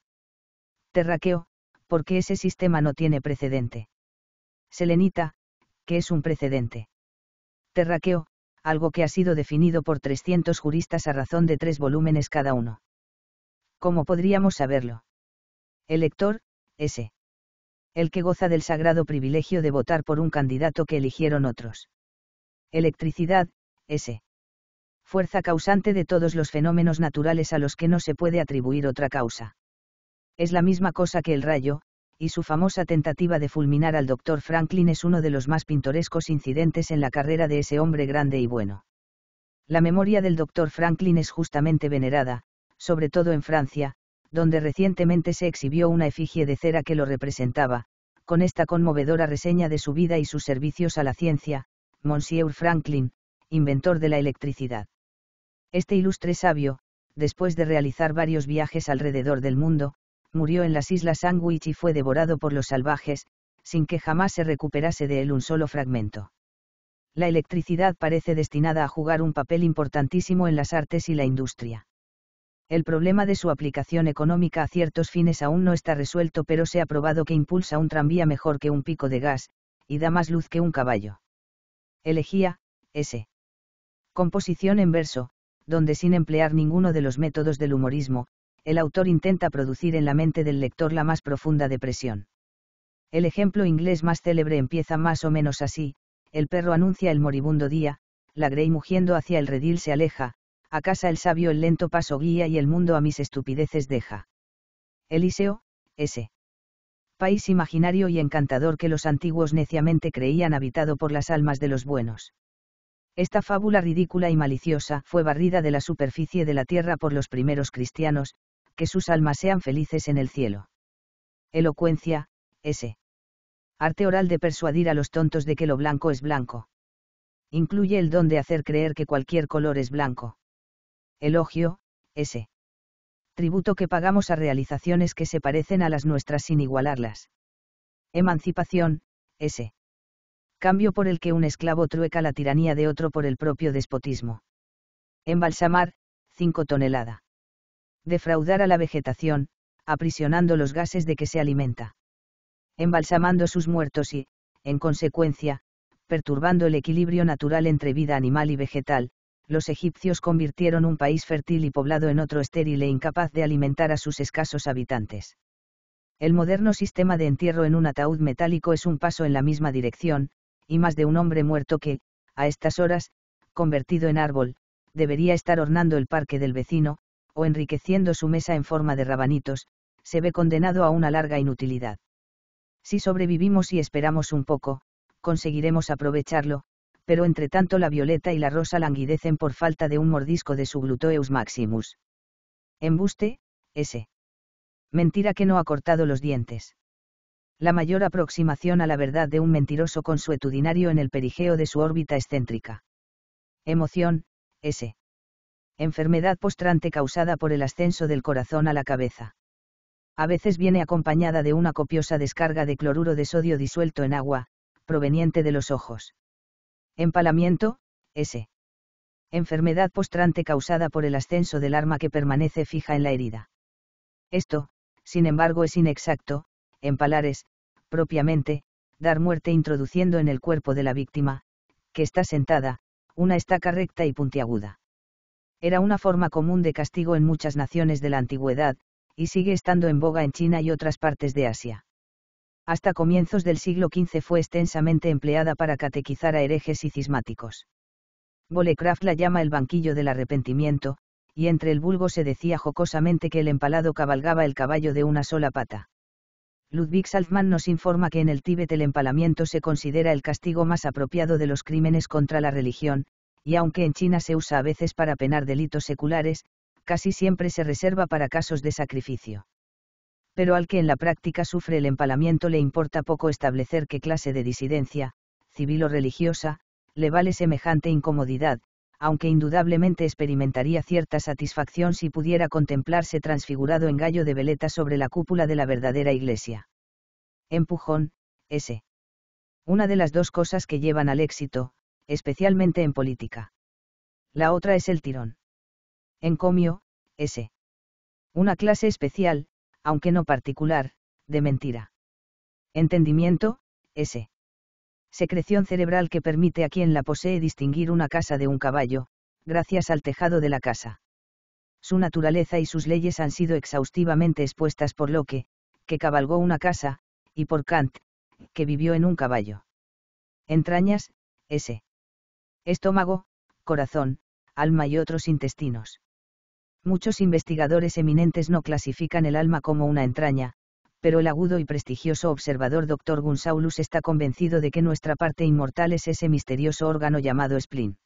Speaker 1: Terraqueo, porque ese sistema no tiene precedente. Selenita, que es un precedente. Terraqueo, algo que ha sido definido por 300 juristas a razón de tres volúmenes cada uno. ¿Cómo podríamos saberlo? El lector, ese el que goza del sagrado privilegio de votar por un candidato que eligieron otros. Electricidad, S. Fuerza causante de todos los fenómenos naturales a los que no se puede atribuir otra causa. Es la misma cosa que el rayo, y su famosa tentativa de fulminar al doctor Franklin es uno de los más pintorescos incidentes en la carrera de ese hombre grande y bueno. La memoria del doctor Franklin es justamente venerada, sobre todo en Francia, donde recientemente se exhibió una efigie de cera que lo representaba, con esta conmovedora reseña de su vida y sus servicios a la ciencia, Monsieur Franklin, inventor de la electricidad. Este ilustre sabio, después de realizar varios viajes alrededor del mundo, murió en las Islas Sandwich y fue devorado por los salvajes, sin que jamás se recuperase de él un solo fragmento. La electricidad parece destinada a jugar un papel importantísimo en las artes y la industria el problema de su aplicación económica a ciertos fines aún no está resuelto, pero se ha probado que impulsa un tranvía mejor que un pico de gas, y da más luz que un caballo. Elegía, S. Composición en verso, donde sin emplear ninguno de los métodos del humorismo, el autor intenta producir en la mente del lector la más profunda depresión. El ejemplo inglés más célebre empieza más o menos así, el perro anuncia el moribundo día, la Grey mugiendo hacia el redil se aleja, a casa el sabio el lento paso guía y el mundo a mis estupideces deja. Eliseo, ese país imaginario y encantador que los antiguos neciamente creían habitado por las almas de los buenos. Esta fábula ridícula y maliciosa fue barrida de la superficie de la tierra por los primeros cristianos, que sus almas sean felices en el cielo. Elocuencia, ese. Arte oral de persuadir a los tontos de que lo blanco es blanco. Incluye el don de hacer creer que cualquier color es blanco elogio, ese tributo que pagamos a realizaciones que se parecen a las nuestras sin igualarlas. Emancipación, S. cambio por el que un esclavo trueca la tiranía de otro por el propio despotismo. Embalsamar, 5 tonelada. Defraudar a la vegetación, aprisionando los gases de que se alimenta. Embalsamando sus muertos y, en consecuencia, perturbando el equilibrio natural entre vida animal y vegetal, los egipcios convirtieron un país fértil y poblado en otro estéril e incapaz de alimentar a sus escasos habitantes. El moderno sistema de entierro en un ataúd metálico es un paso en la misma dirección, y más de un hombre muerto que, a estas horas, convertido en árbol, debería estar ornando el parque del vecino, o enriqueciendo su mesa en forma de rabanitos, se ve condenado a una larga inutilidad. Si sobrevivimos y esperamos un poco, conseguiremos aprovecharlo, pero entre tanto la violeta y la rosa languidecen por falta de un mordisco de su gluteus maximus. Embuste, S. Mentira que no ha cortado los dientes. La mayor aproximación a la verdad de un mentiroso consuetudinario en el perigeo de su órbita excéntrica. Emoción, S. Enfermedad postrante causada por el ascenso del corazón a la cabeza. A veces viene acompañada de una copiosa descarga de cloruro de sodio disuelto en agua, proveniente de los ojos. Empalamiento, S. Enfermedad postrante causada por el ascenso del arma que permanece fija en la herida. Esto, sin embargo, es inexacto, empalar es, propiamente, dar muerte introduciendo en el cuerpo de la víctima, que está sentada, una estaca recta y puntiaguda. Era una forma común de castigo en muchas naciones de la antigüedad, y sigue estando en boga en China y otras partes de Asia hasta comienzos del siglo XV fue extensamente empleada para catequizar a herejes y cismáticos. Bolecraft la llama el banquillo del arrepentimiento, y entre el vulgo se decía jocosamente que el empalado cabalgaba el caballo de una sola pata. Ludwig Salzmann nos informa que en el Tíbet el empalamiento se considera el castigo más apropiado de los crímenes contra la religión, y aunque en China se usa a veces para penar delitos seculares, casi siempre se reserva para casos de sacrificio pero al que en la práctica sufre el empalamiento le importa poco establecer qué clase de disidencia, civil o religiosa, le vale semejante incomodidad, aunque indudablemente experimentaría cierta satisfacción si pudiera contemplarse transfigurado en gallo de veleta sobre la cúpula de la verdadera iglesia. Empujón, S. Una de las dos cosas que llevan al éxito, especialmente en política. La otra es el tirón. Encomio, S. Una clase especial, aunque no particular, de mentira. Entendimiento, S. Secreción cerebral que permite a quien la posee distinguir una casa de un caballo, gracias al tejado de la casa. Su naturaleza y sus leyes han sido exhaustivamente expuestas por Locke, que cabalgó una casa, y por Kant, que vivió en un caballo. Entrañas, S. Estómago, corazón, alma y otros intestinos. Muchos investigadores eminentes no clasifican el alma como una entraña, pero el agudo y prestigioso observador Dr. Gunsaulus está convencido de que nuestra parte inmortal es ese misterioso órgano llamado spleen.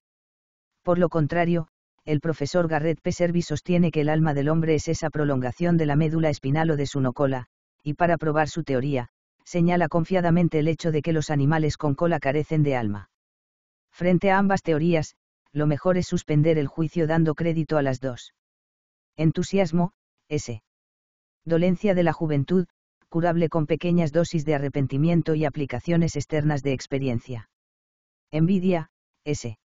Speaker 1: Por lo contrario, el profesor Garrett P. Servi sostiene que el alma del hombre es esa prolongación de la médula espinal o de su no cola, y para probar su teoría, señala confiadamente el hecho de que los animales con cola carecen de alma. Frente a ambas teorías, lo mejor es suspender el juicio dando crédito a las dos. Entusiasmo, S. Dolencia de la juventud, curable con pequeñas dosis de arrepentimiento y aplicaciones externas de experiencia. Envidia, S.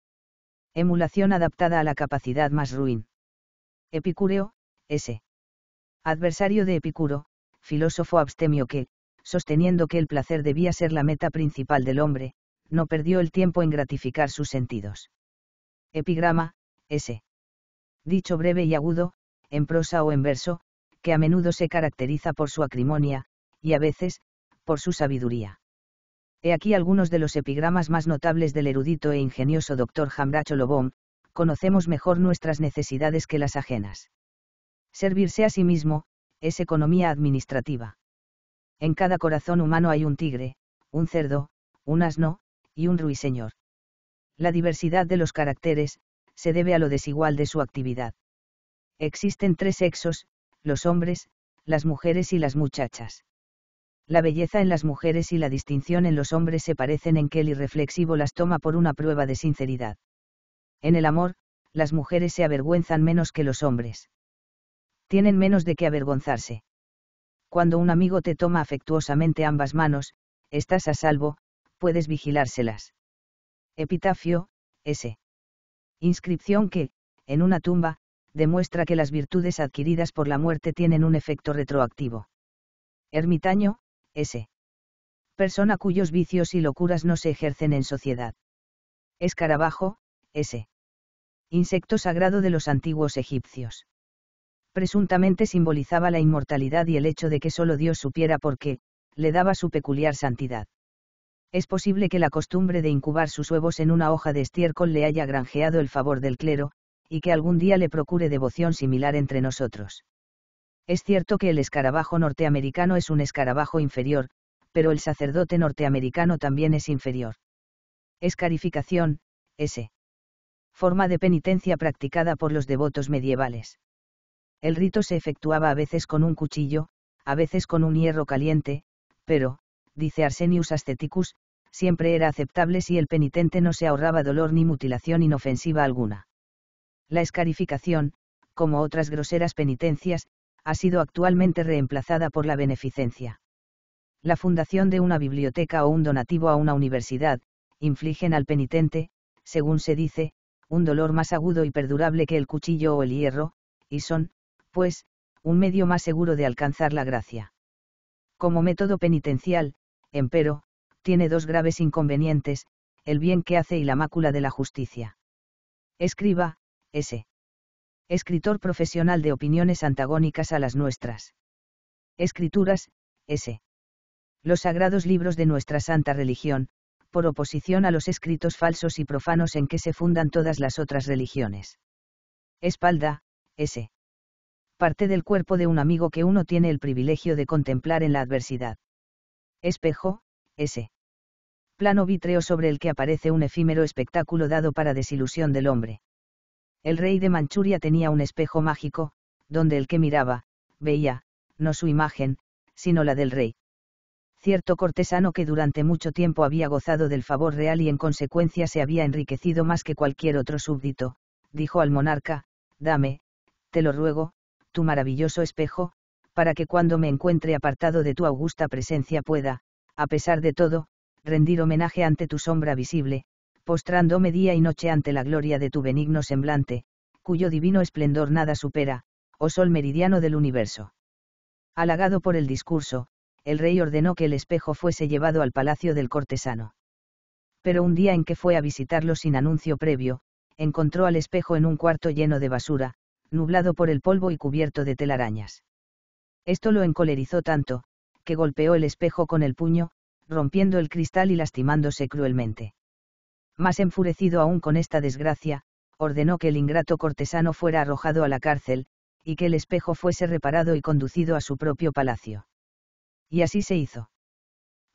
Speaker 1: Emulación adaptada a la capacidad más ruin. Epicúreo, S. Adversario de Epicuro, filósofo abstemio que, sosteniendo que el placer debía ser la meta principal del hombre, no perdió el tiempo en gratificar sus sentidos. Epigrama, S. Dicho breve y agudo, en prosa o en verso, que a menudo se caracteriza por su acrimonia, y a veces, por su sabiduría. He aquí algunos de los epigramas más notables del erudito e ingenioso doctor Jambracho Lobón, conocemos mejor nuestras necesidades que las ajenas. Servirse a sí mismo, es economía administrativa. En cada corazón humano hay un tigre, un cerdo, un asno, y un ruiseñor. La diversidad de los caracteres, se debe a lo desigual de su actividad. Existen tres sexos, los hombres, las mujeres y las muchachas. La belleza en las mujeres y la distinción en los hombres se parecen en que el irreflexivo las toma por una prueba de sinceridad. En el amor, las mujeres se avergüenzan menos que los hombres. Tienen menos de qué avergonzarse. Cuando un amigo te toma afectuosamente ambas manos, estás a salvo, puedes vigilárselas. Epitafio, S. Inscripción que, en una tumba, demuestra que las virtudes adquiridas por la muerte tienen un efecto retroactivo. Ermitaño, S. Persona cuyos vicios y locuras no se ejercen en sociedad. Escarabajo, S. Insecto sagrado de los antiguos egipcios. Presuntamente simbolizaba la inmortalidad y el hecho de que solo Dios supiera por qué, le daba su peculiar santidad. Es posible que la costumbre de incubar sus huevos en una hoja de estiércol le haya granjeado el favor del clero, y que algún día le procure devoción similar entre nosotros. Es cierto que el escarabajo norteamericano es un escarabajo inferior, pero el sacerdote norteamericano también es inferior. Escarificación, S. Forma de penitencia practicada por los devotos medievales. El rito se efectuaba a veces con un cuchillo, a veces con un hierro caliente, pero, dice Arsenius Asceticus, siempre era aceptable si el penitente no se ahorraba dolor ni mutilación inofensiva alguna. La escarificación, como otras groseras penitencias, ha sido actualmente reemplazada por la beneficencia. La fundación de una biblioteca o un donativo a una universidad, infligen al penitente, según se dice, un dolor más agudo y perdurable que el cuchillo o el hierro, y son, pues, un medio más seguro de alcanzar la gracia. Como método penitencial, empero, tiene dos graves inconvenientes, el bien que hace y la mácula de la justicia. Escriba, S. Escritor profesional de opiniones antagónicas a las nuestras. Escrituras, S. Los sagrados libros de nuestra santa religión, por oposición a los escritos falsos y profanos en que se fundan todas las otras religiones. Espalda, S. Parte del cuerpo de un amigo que uno tiene el privilegio de contemplar en la adversidad. Espejo, S. Plano vítreo sobre el que aparece un efímero espectáculo dado para desilusión del hombre. El rey de Manchuria tenía un espejo mágico, donde el que miraba, veía, no su imagen, sino la del rey. Cierto cortesano que durante mucho tiempo había gozado del favor real y en consecuencia se había enriquecido más que cualquier otro súbdito, dijo al monarca, dame, te lo ruego, tu maravilloso espejo, para que cuando me encuentre apartado de tu augusta presencia pueda, a pesar de todo, rendir homenaje ante tu sombra visible, postrándome día y noche ante la gloria de tu benigno semblante, cuyo divino esplendor nada supera, oh sol meridiano del universo. Halagado por el discurso, el rey ordenó que el espejo fuese llevado al palacio del cortesano. Pero un día en que fue a visitarlo sin anuncio previo, encontró al espejo en un cuarto lleno de basura, nublado por el polvo y cubierto de telarañas. Esto lo encolerizó tanto, que golpeó el espejo con el puño, rompiendo el cristal y lastimándose cruelmente. Más enfurecido aún con esta desgracia, ordenó que el ingrato cortesano fuera arrojado a la cárcel, y que el espejo fuese reparado y conducido a su propio palacio. Y así se hizo.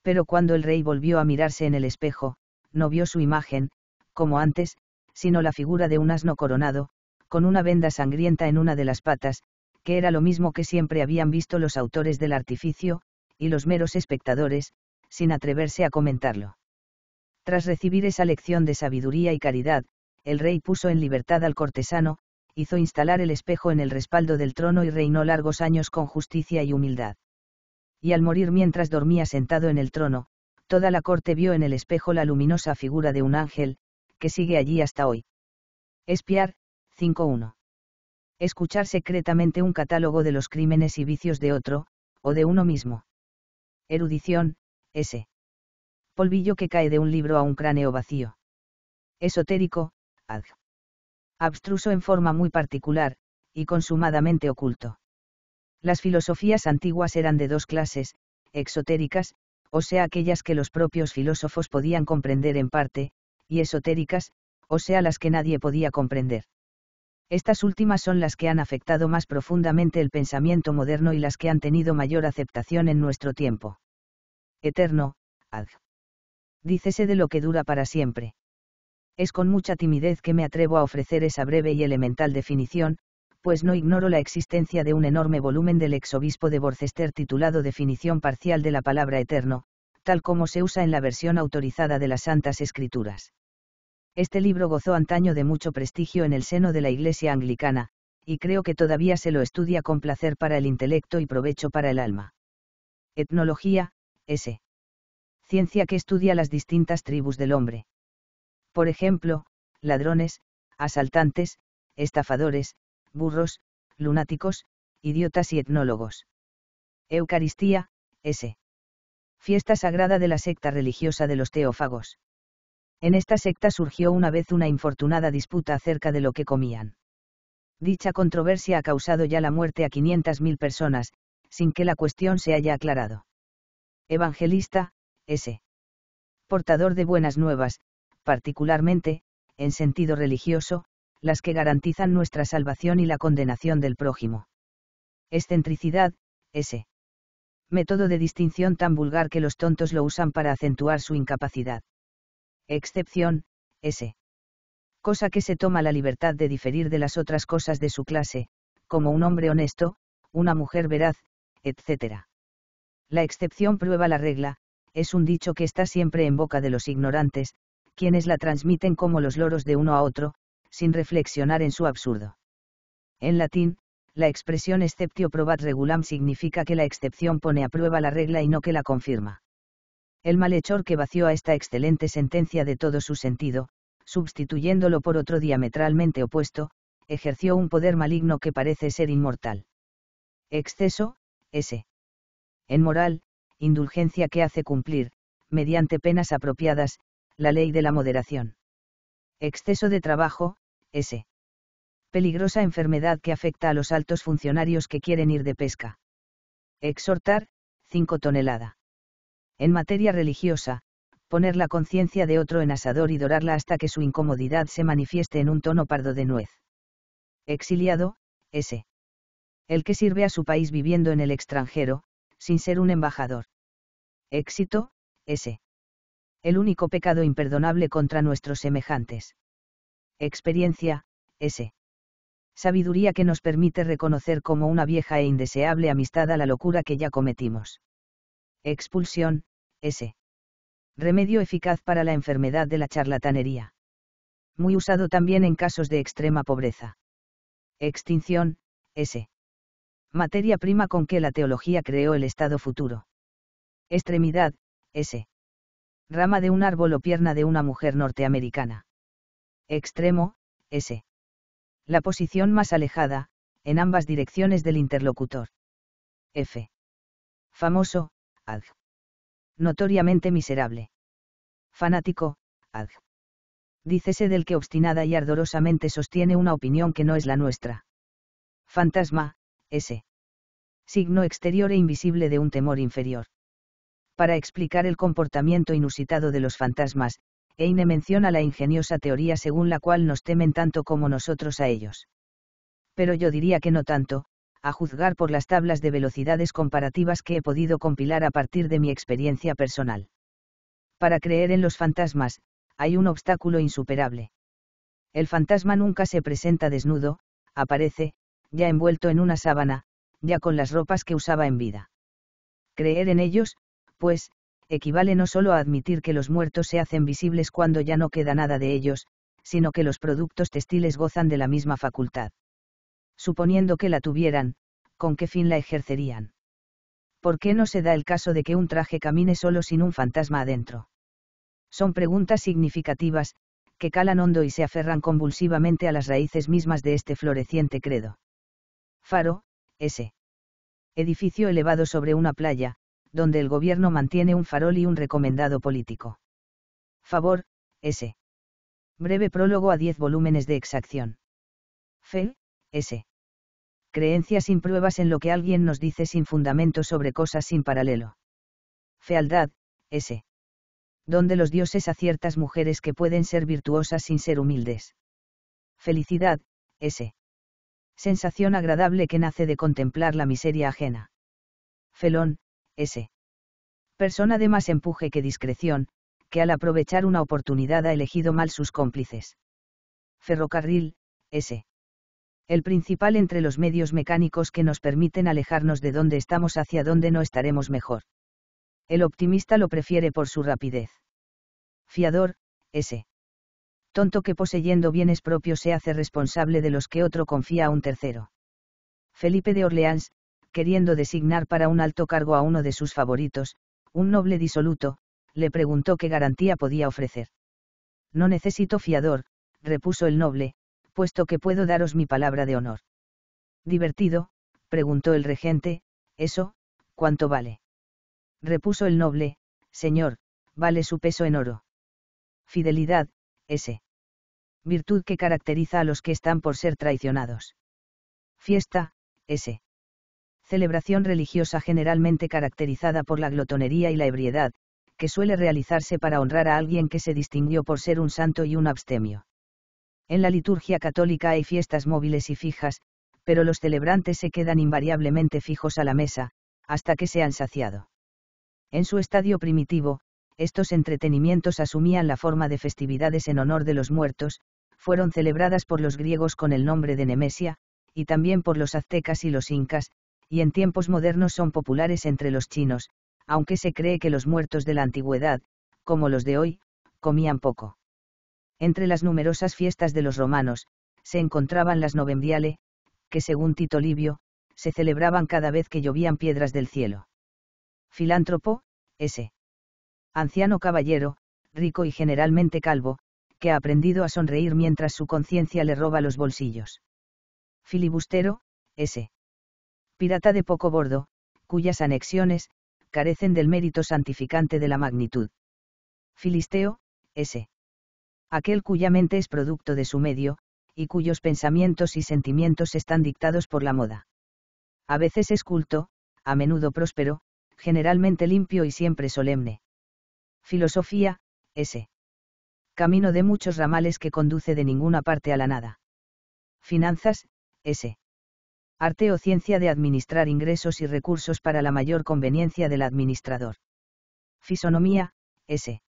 Speaker 1: Pero cuando el rey volvió a mirarse en el espejo, no vio su imagen, como antes, sino la figura de un asno coronado, con una venda sangrienta en una de las patas, que era lo mismo que siempre habían visto los autores del artificio, y los meros espectadores, sin atreverse a comentarlo. Tras recibir esa lección de sabiduría y caridad, el rey puso en libertad al cortesano, hizo instalar el espejo en el respaldo del trono y reinó largos años con justicia y humildad. Y al morir mientras dormía sentado en el trono, toda la corte vio en el espejo la luminosa figura de un ángel, que sigue allí hasta hoy. Espiar, 5.1. Escuchar secretamente un catálogo de los crímenes y vicios de otro, o de uno mismo. Erudición, S polvillo que cae de un libro a un cráneo vacío. Esotérico, ad. Abstruso en forma muy particular, y consumadamente oculto. Las filosofías antiguas eran de dos clases, exotéricas, o sea aquellas que los propios filósofos podían comprender en parte, y esotéricas, o sea las que nadie podía comprender. Estas últimas son las que han afectado más profundamente el pensamiento moderno y las que han tenido mayor aceptación en nuestro tiempo. Eterno, ad dícese de lo que dura para siempre. Es con mucha timidez que me atrevo a ofrecer esa breve y elemental definición, pues no ignoro la existencia de un enorme volumen del exobispo de Worcester titulado Definición parcial de la palabra eterno, tal como se usa en la versión autorizada de las Santas Escrituras. Este libro gozó antaño de mucho prestigio en el seno de la Iglesia anglicana, y creo que todavía se lo estudia con placer para el intelecto y provecho para el alma. Etnología, S ciencia que estudia las distintas tribus del hombre. Por ejemplo, ladrones, asaltantes, estafadores, burros, lunáticos, idiotas y etnólogos. Eucaristía, S. Fiesta sagrada de la secta religiosa de los teófagos. En esta secta surgió una vez una infortunada disputa acerca de lo que comían. Dicha controversia ha causado ya la muerte a 500.000 personas, sin que la cuestión se haya aclarado. Evangelista, S. portador de buenas nuevas, particularmente, en sentido religioso, las que garantizan nuestra salvación y la condenación del prójimo. Excentricidad, S. método de distinción tan vulgar que los tontos lo usan para acentuar su incapacidad. Excepción, S. cosa que se toma la libertad de diferir de las otras cosas de su clase, como un hombre honesto, una mujer veraz, etc. La excepción prueba la regla, es un dicho que está siempre en boca de los ignorantes, quienes la transmiten como los loros de uno a otro, sin reflexionar en su absurdo. En latín, la expresión exceptio probat regulam significa que la excepción pone a prueba la regla y no que la confirma. El malhechor que vació a esta excelente sentencia de todo su sentido, sustituyéndolo por otro diametralmente opuesto, ejerció un poder maligno que parece ser inmortal. Exceso, S. En moral, indulgencia que hace cumplir, mediante penas apropiadas, la ley de la moderación. Exceso de trabajo, S. Peligrosa enfermedad que afecta a los altos funcionarios que quieren ir de pesca. Exhortar, 5 tonelada. En materia religiosa, poner la conciencia de otro en asador y dorarla hasta que su incomodidad se manifieste en un tono pardo de nuez. Exiliado, S. El que sirve a su país viviendo en el extranjero, sin ser un embajador. Éxito, S. El único pecado imperdonable contra nuestros semejantes. Experiencia, S. Sabiduría que nos permite reconocer como una vieja e indeseable amistad a la locura que ya cometimos. Expulsión, S. Remedio eficaz para la enfermedad de la charlatanería. Muy usado también en casos de extrema pobreza. Extinción, S materia prima con que la teología creó el Estado futuro. Extremidad, S. Rama de un árbol o pierna de una mujer norteamericana. Extremo, S. La posición más alejada, en ambas direcciones del interlocutor. F. Famoso, ad. Notoriamente miserable. Fanático, ad. Dícese del que obstinada y ardorosamente sostiene una opinión que no es la nuestra. Fantasma, ese signo exterior e invisible de un temor inferior. Para explicar el comportamiento inusitado de los fantasmas, Eine menciona la ingeniosa teoría según la cual nos temen tanto como nosotros a ellos. Pero yo diría que no tanto, a juzgar por las tablas de velocidades comparativas que he podido compilar a partir de mi experiencia personal. Para creer en los fantasmas, hay un obstáculo insuperable. El fantasma nunca se presenta desnudo, aparece, ya envuelto en una sábana, ya con las ropas que usaba en vida. Creer en ellos, pues, equivale no solo a admitir que los muertos se hacen visibles cuando ya no queda nada de ellos, sino que los productos textiles gozan de la misma facultad. Suponiendo que la tuvieran, ¿con qué fin la ejercerían? ¿Por qué no se da el caso de que un traje camine solo sin un fantasma adentro? Son preguntas significativas, que calan hondo y se aferran convulsivamente a las raíces mismas de este floreciente credo. Faro, S. Edificio elevado sobre una playa, donde el gobierno mantiene un farol y un recomendado político. Favor, S. Breve prólogo a 10 volúmenes de exacción. Fe, S. Creencia sin pruebas en lo que alguien nos dice sin fundamento sobre cosas sin paralelo. Fealdad, S. Donde los dioses a ciertas mujeres que pueden ser virtuosas sin ser humildes. Felicidad, S sensación agradable que nace de contemplar la miseria ajena. Felón, S. Persona de más empuje que discreción, que al aprovechar una oportunidad ha elegido mal sus cómplices. Ferrocarril, S. El principal entre los medios mecánicos que nos permiten alejarnos de donde estamos hacia donde no estaremos mejor. El optimista lo prefiere por su rapidez. Fiador, S tonto que poseyendo bienes propios se hace responsable de los que otro confía a un tercero. Felipe de Orleans, queriendo designar para un alto cargo a uno de sus favoritos, un noble disoluto, le preguntó qué garantía podía ofrecer. No necesito fiador, repuso el noble, puesto que puedo daros mi palabra de honor. Divertido, preguntó el regente, eso, ¿cuánto vale? Repuso el noble, señor, vale su peso en oro. Fidelidad, ese virtud que caracteriza a los que están por ser traicionados. Fiesta, S. Celebración religiosa generalmente caracterizada por la glotonería y la ebriedad, que suele realizarse para honrar a alguien que se distinguió por ser un santo y un abstemio. En la liturgia católica hay fiestas móviles y fijas, pero los celebrantes se quedan invariablemente fijos a la mesa, hasta que se han saciado. En su estadio primitivo, estos entretenimientos asumían la forma de festividades en honor de los muertos, fueron celebradas por los griegos con el nombre de Nemesia, y también por los aztecas y los incas, y en tiempos modernos son populares entre los chinos, aunque se cree que los muertos de la antigüedad, como los de hoy, comían poco. Entre las numerosas fiestas de los romanos, se encontraban las novembriale, que según Tito Livio, se celebraban cada vez que llovían piedras del cielo. Filántropo, ese. Anciano caballero, rico y generalmente calvo, ha aprendido a sonreír mientras su conciencia le roba los bolsillos. Filibustero, S. Pirata de poco bordo, cuyas anexiones, carecen del mérito santificante de la magnitud. Filisteo, S. Aquel cuya mente es producto de su medio, y cuyos pensamientos y sentimientos están dictados por la moda. A veces es culto, a menudo próspero, generalmente limpio y siempre solemne. Filosofía, S camino de muchos ramales que conduce de ninguna parte a la nada. Finanzas, S. Arte o ciencia de administrar ingresos y recursos para la mayor conveniencia del administrador. Fisonomía, S.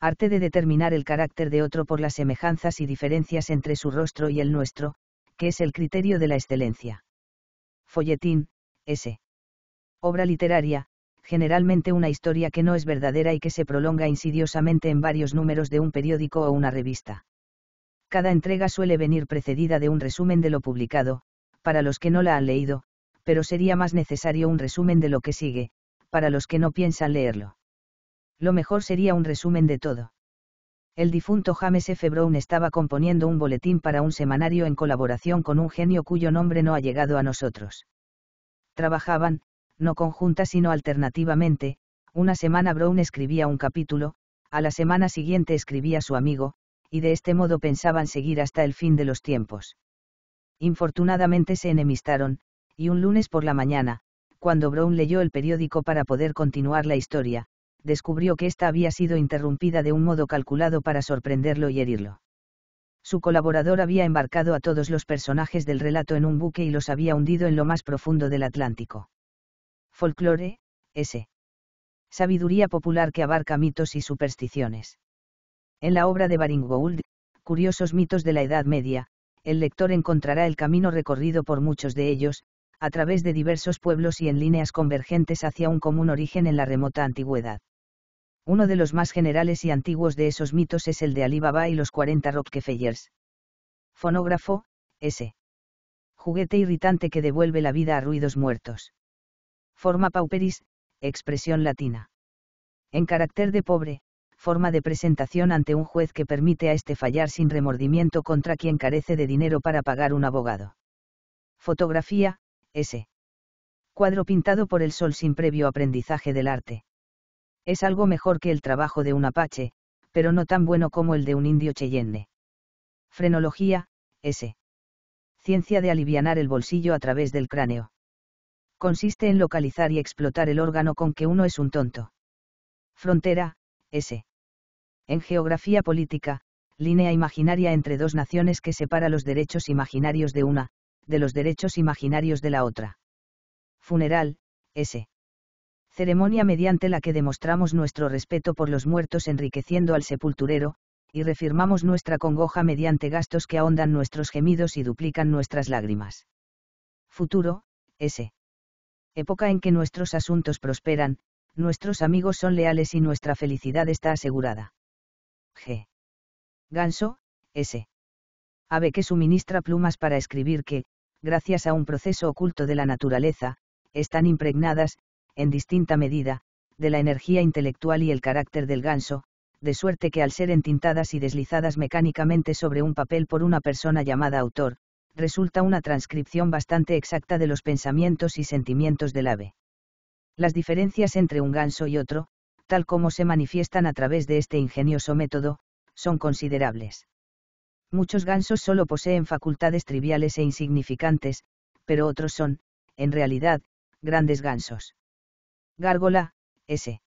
Speaker 1: Arte de determinar el carácter de otro por las semejanzas y diferencias entre su rostro y el nuestro, que es el criterio de la excelencia. Folletín, S. Obra literaria, generalmente una historia que no es verdadera y que se prolonga insidiosamente en varios números de un periódico o una revista. Cada entrega suele venir precedida de un resumen de lo publicado, para los que no la han leído, pero sería más necesario un resumen de lo que sigue, para los que no piensan leerlo. Lo mejor sería un resumen de todo. El difunto James F. Brown estaba componiendo un boletín para un semanario en colaboración con un genio cuyo nombre no ha llegado a nosotros. Trabajaban, no conjunta sino alternativamente, una semana Brown escribía un capítulo, a la semana siguiente escribía su amigo, y de este modo pensaban seguir hasta el fin de los tiempos. Infortunadamente se enemistaron, y un lunes por la mañana, cuando Brown leyó el periódico para poder continuar la historia, descubrió que ésta había sido interrumpida de un modo calculado para sorprenderlo y herirlo. Su colaborador había embarcado a todos los personajes del relato en un buque y los había hundido en lo más profundo del Atlántico. Folclore, S. Sabiduría popular que abarca mitos y supersticiones. En la obra de baring Curiosos mitos de la Edad Media, el lector encontrará el camino recorrido por muchos de ellos, a través de diversos pueblos y en líneas convergentes hacia un común origen en la remota antigüedad. Uno de los más generales y antiguos de esos mitos es el de Alibaba y los 40 Rockefellers. Fonógrafo, S. Juguete irritante que devuelve la vida a ruidos muertos forma pauperis, expresión latina. En carácter de pobre, forma de presentación ante un juez que permite a este fallar sin remordimiento contra quien carece de dinero para pagar un abogado. Fotografía, S. Cuadro pintado por el sol sin previo aprendizaje del arte. Es algo mejor que el trabajo de un apache, pero no tan bueno como el de un indio cheyenne. Frenología, S. Ciencia de alivianar el bolsillo a través del cráneo consiste en localizar y explotar el órgano con que uno es un tonto. Frontera, S. En geografía política, línea imaginaria entre dos naciones que separa los derechos imaginarios de una, de los derechos imaginarios de la otra. Funeral, S. Ceremonia mediante la que demostramos nuestro respeto por los muertos enriqueciendo al sepulturero, y refirmamos nuestra congoja mediante gastos que ahondan nuestros gemidos y duplican nuestras lágrimas. Futuro, S época en que nuestros asuntos prosperan, nuestros amigos son leales y nuestra felicidad está asegurada. G. Ganso, S. Ave que suministra plumas para escribir que, gracias a un proceso oculto de la naturaleza, están impregnadas, en distinta medida, de la energía intelectual y el carácter del ganso, de suerte que al ser entintadas y deslizadas mecánicamente sobre un papel por una persona llamada autor, resulta una transcripción bastante exacta de los pensamientos y sentimientos del ave. Las diferencias entre un ganso y otro, tal como se manifiestan a través de este ingenioso método, son considerables. Muchos gansos solo poseen facultades triviales e insignificantes, pero otros son, en realidad, grandes gansos. Gárgola, S.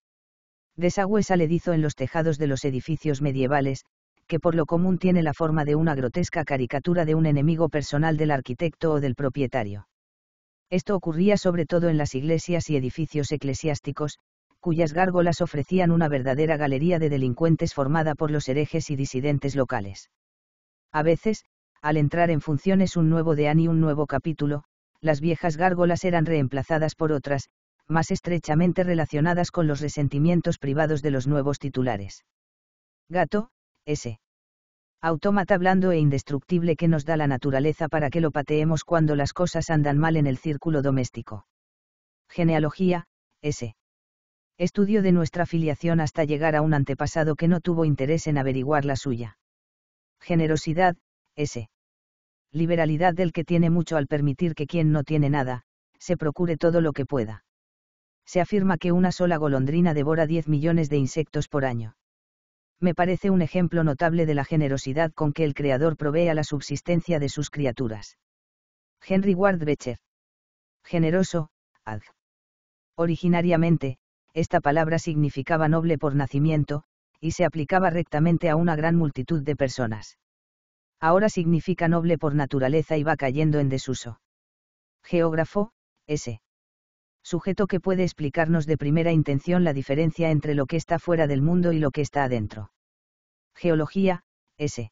Speaker 1: Desagüe saledizo en los tejados de los edificios medievales, que por lo común tiene la forma de una grotesca caricatura de un enemigo personal del arquitecto o del propietario. Esto ocurría sobre todo en las iglesias y edificios eclesiásticos, cuyas gárgolas ofrecían una verdadera galería de delincuentes formada por los herejes y disidentes locales. A veces, al entrar en funciones un nuevo deán y un nuevo capítulo, las viejas gárgolas eran reemplazadas por otras, más estrechamente relacionadas con los resentimientos privados de los nuevos titulares. Gato, S. autómata blando e indestructible que nos da la naturaleza para que lo pateemos cuando las cosas andan mal en el círculo doméstico. Genealogía, S. Estudio de nuestra filiación hasta llegar a un antepasado que no tuvo interés en averiguar la suya. Generosidad, S. Liberalidad del que tiene mucho al permitir que quien no tiene nada, se procure todo lo que pueda. Se afirma que una sola golondrina devora 10 millones de insectos por año me parece un ejemplo notable de la generosidad con que el Creador provee a la subsistencia de sus criaturas. Henry Ward Becher. Generoso, ad. Originariamente, esta palabra significaba noble por nacimiento, y se aplicaba rectamente a una gran multitud de personas. Ahora significa noble por naturaleza y va cayendo en desuso. Geógrafo, S sujeto que puede explicarnos de primera intención la diferencia entre lo que está fuera del mundo y lo que está adentro. Geología, S.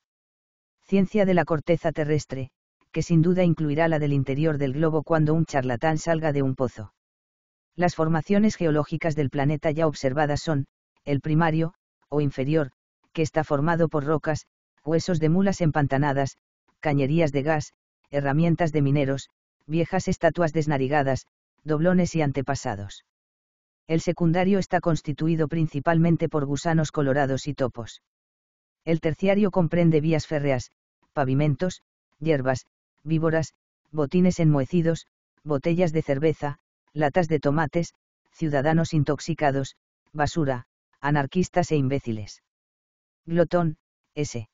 Speaker 1: Ciencia de la corteza terrestre, que sin duda incluirá la del interior del globo cuando un charlatán salga de un pozo. Las formaciones geológicas del planeta ya observadas son, el primario, o inferior, que está formado por rocas, huesos de mulas empantanadas, cañerías de gas, herramientas de mineros, viejas estatuas desnarigadas, doblones y antepasados. El secundario está constituido principalmente por gusanos colorados y topos. El terciario comprende vías férreas, pavimentos, hierbas, víboras, botines enmohecidos, botellas de cerveza, latas de tomates, ciudadanos intoxicados, basura, anarquistas e imbéciles. Glotón, S.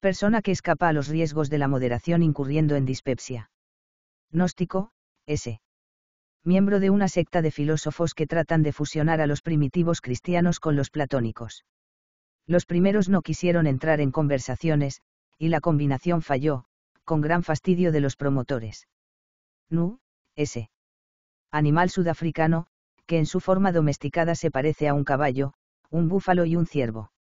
Speaker 1: Persona que escapa a los riesgos de la moderación incurriendo en dispepsia. Gnóstico, S miembro de una secta de filósofos que tratan de fusionar a los primitivos cristianos con los platónicos. Los primeros no quisieron entrar en conversaciones, y la combinación falló, con gran fastidio de los promotores. Nu, S. Animal sudafricano, que en su forma domesticada se parece a un caballo, un búfalo y un ciervo.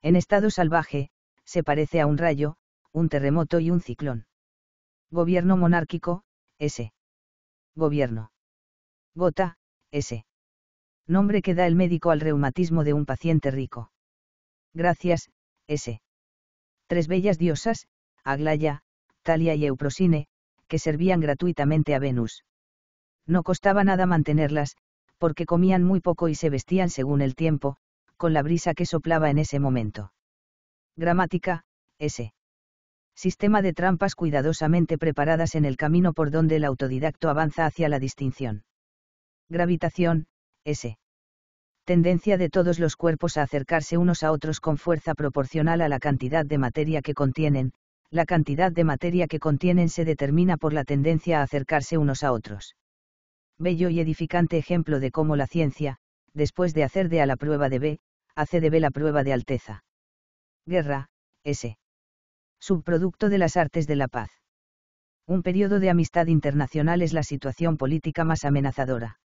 Speaker 1: En estado salvaje, se parece a un rayo, un terremoto y un ciclón. Gobierno monárquico, S. Gobierno. Gota, S. Nombre que da el médico al reumatismo de un paciente rico. Gracias, S. Tres bellas diosas, Aglaya, Talia y Euprosine, que servían gratuitamente a Venus. No costaba nada mantenerlas, porque comían muy poco y se vestían según el tiempo, con la brisa que soplaba en ese momento. Gramática, S. Sistema de trampas cuidadosamente preparadas en el camino por donde el autodidacto avanza hacia la distinción. Gravitación, S. Tendencia de todos los cuerpos a acercarse unos a otros con fuerza proporcional a la cantidad de materia que contienen, la cantidad de materia que contienen se determina por la tendencia a acercarse unos a otros. Bello y edificante ejemplo de cómo la ciencia, después de hacer de A la prueba de B, hace de B la prueba de alteza. Guerra, S. Subproducto de las artes de la paz. Un periodo de amistad internacional es la situación política más amenazadora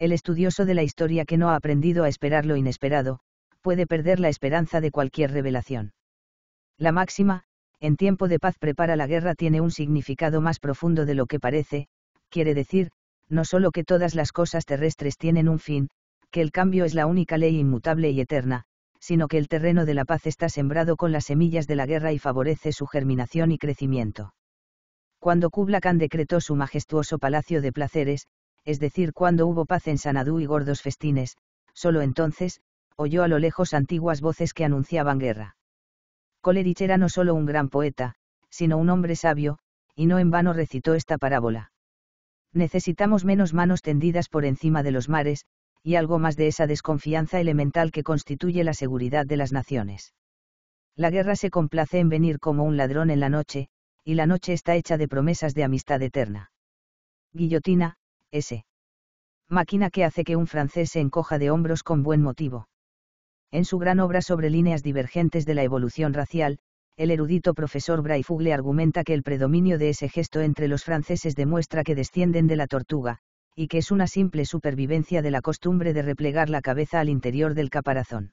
Speaker 1: el estudioso de la historia que no ha aprendido a esperar lo inesperado, puede perder la esperanza de cualquier revelación. La máxima, en tiempo de paz prepara la guerra tiene un significado más profundo de lo que parece, quiere decir, no solo que todas las cosas terrestres tienen un fin, que el cambio es la única ley inmutable y eterna, sino que el terreno de la paz está sembrado con las semillas de la guerra y favorece su germinación y crecimiento. Cuando Kubla Khan decretó su majestuoso palacio de placeres, es decir, cuando hubo paz en Sanadú y gordos festines, solo entonces, oyó a lo lejos antiguas voces que anunciaban guerra. Coleridge era no solo un gran poeta, sino un hombre sabio, y no en vano recitó esta parábola. Necesitamos menos manos tendidas por encima de los mares, y algo más de esa desconfianza elemental que constituye la seguridad de las naciones. La guerra se complace en venir como un ladrón en la noche, y la noche está hecha de promesas de amistad eterna. Guillotina, S. Máquina que hace que un francés se encoja de hombros con buen motivo. En su gran obra sobre líneas divergentes de la evolución racial, el erudito profesor Braifugle argumenta que el predominio de ese gesto entre los franceses demuestra que descienden de la tortuga, y que es una simple supervivencia de la costumbre de replegar la cabeza al interior del caparazón.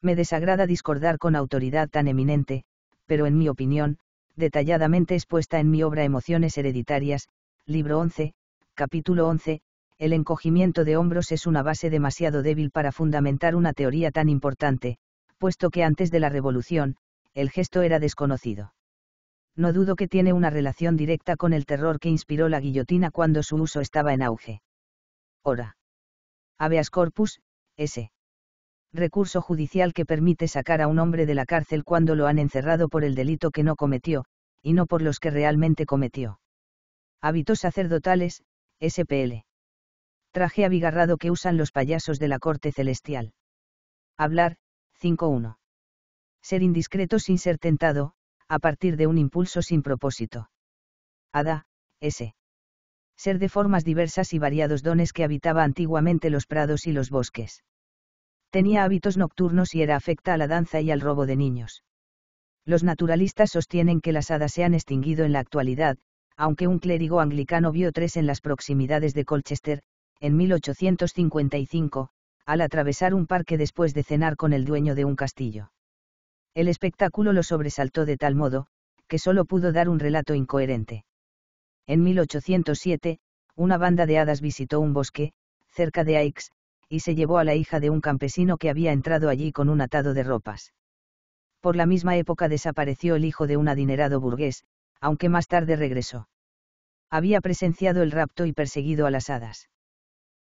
Speaker 1: Me desagrada discordar con autoridad tan eminente, pero en mi opinión, detalladamente expuesta en mi obra Emociones Hereditarias, libro 11, Capítulo 11. El encogimiento de hombros es una base demasiado débil para fundamentar una teoría tan importante, puesto que antes de la revolución, el gesto era desconocido. No dudo que tiene una relación directa con el terror que inspiró la guillotina cuando su uso estaba en auge. Ora. Habeas corpus, ese Recurso judicial que permite sacar a un hombre de la cárcel cuando lo han encerrado por el delito que no cometió, y no por los que realmente cometió. Hábitos sacerdotales, SPL. Traje abigarrado que usan los payasos de la corte celestial. Hablar, 5.1. Ser indiscreto sin ser tentado, a partir de un impulso sin propósito. Hada, S. Ser de formas diversas y variados dones que habitaba antiguamente los prados y los bosques. Tenía hábitos nocturnos y era afecta a la danza y al robo de niños. Los naturalistas sostienen que las hadas se han extinguido en la actualidad, aunque un clérigo anglicano vio tres en las proximidades de Colchester, en 1855, al atravesar un parque después de cenar con el dueño de un castillo. El espectáculo lo sobresaltó de tal modo, que solo pudo dar un relato incoherente. En 1807, una banda de hadas visitó un bosque, cerca de Aix, y se llevó a la hija de un campesino que había entrado allí con un atado de ropas. Por la misma época desapareció el hijo de un adinerado burgués, aunque más tarde regresó. Había presenciado el rapto y perseguido a las hadas.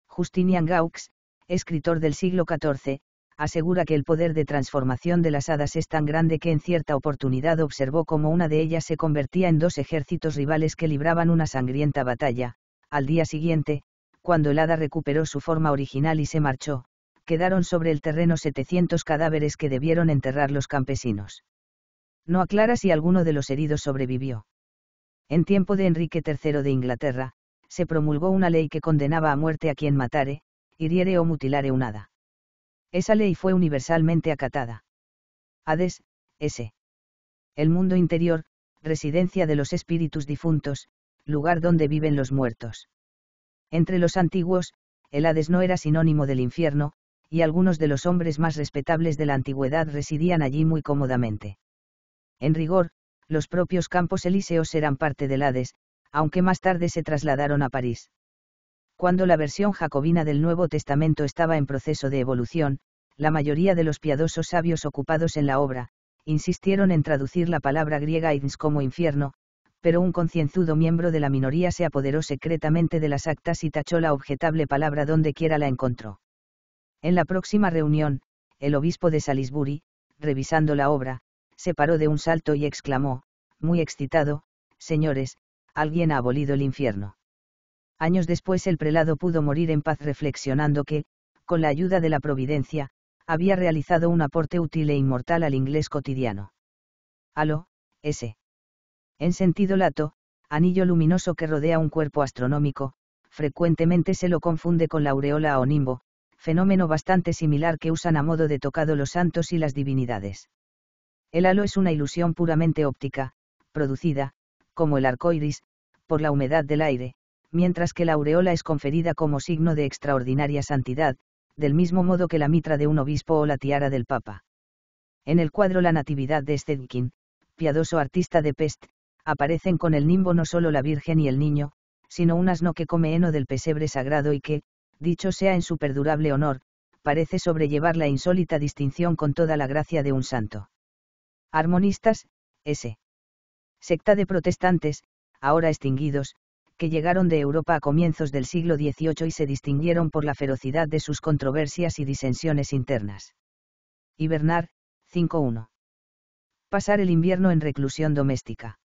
Speaker 1: Justinian Gaux, escritor del siglo XIV, asegura que el poder de transformación de las hadas es tan grande que en cierta oportunidad observó cómo una de ellas se convertía en dos ejércitos rivales que libraban una sangrienta batalla. Al día siguiente, cuando el hada recuperó su forma original y se marchó, quedaron sobre el terreno 700 cadáveres que debieron enterrar los campesinos no aclara si alguno de los heridos sobrevivió. En tiempo de Enrique III de Inglaterra, se promulgó una ley que condenaba a muerte a quien matare, hiriere o mutilare un hada. Esa ley fue universalmente acatada. Hades, S. El mundo interior, residencia de los espíritus difuntos, lugar donde viven los muertos. Entre los antiguos, el Hades no era sinónimo del infierno, y algunos de los hombres más respetables de la antigüedad residían allí muy cómodamente. En rigor, los propios campos elíseos eran parte del Hades, aunque más tarde se trasladaron a París. Cuando la versión jacobina del Nuevo Testamento estaba en proceso de evolución, la mayoría de los piadosos sabios ocupados en la obra, insistieron en traducir la palabra griega Hades como infierno, pero un concienzudo miembro de la minoría se apoderó secretamente de las actas y tachó la objetable palabra donde quiera la encontró. En la próxima reunión, el obispo de Salisbury, revisando la obra, se paró de un salto y exclamó, muy excitado, Señores, alguien ha abolido el infierno. Años después el prelado pudo morir en paz reflexionando que, con la ayuda de la providencia, había realizado un aporte útil e inmortal al inglés cotidiano. Halo, ese. En sentido lato, anillo luminoso que rodea un cuerpo astronómico, frecuentemente se lo confunde con la aureola o nimbo, fenómeno bastante similar que usan a modo de tocado los santos y las divinidades. El halo es una ilusión puramente óptica, producida, como el arco iris, por la humedad del aire, mientras que la aureola es conferida como signo de extraordinaria santidad, del mismo modo que la mitra de un obispo o la tiara del papa. En el cuadro La Natividad de Stedkin, piadoso artista de Pest, aparecen con el nimbo no solo la Virgen y el niño, sino un asno que come heno del pesebre sagrado y que, dicho sea en su perdurable honor, parece sobrellevar la insólita distinción con toda la gracia de un santo. Armonistas, S. Secta de protestantes, ahora extinguidos, que llegaron de Europa a comienzos del siglo XVIII y se distinguieron por la ferocidad de sus controversias y disensiones internas. Hibernar, 5.1. Pasar el invierno en reclusión doméstica.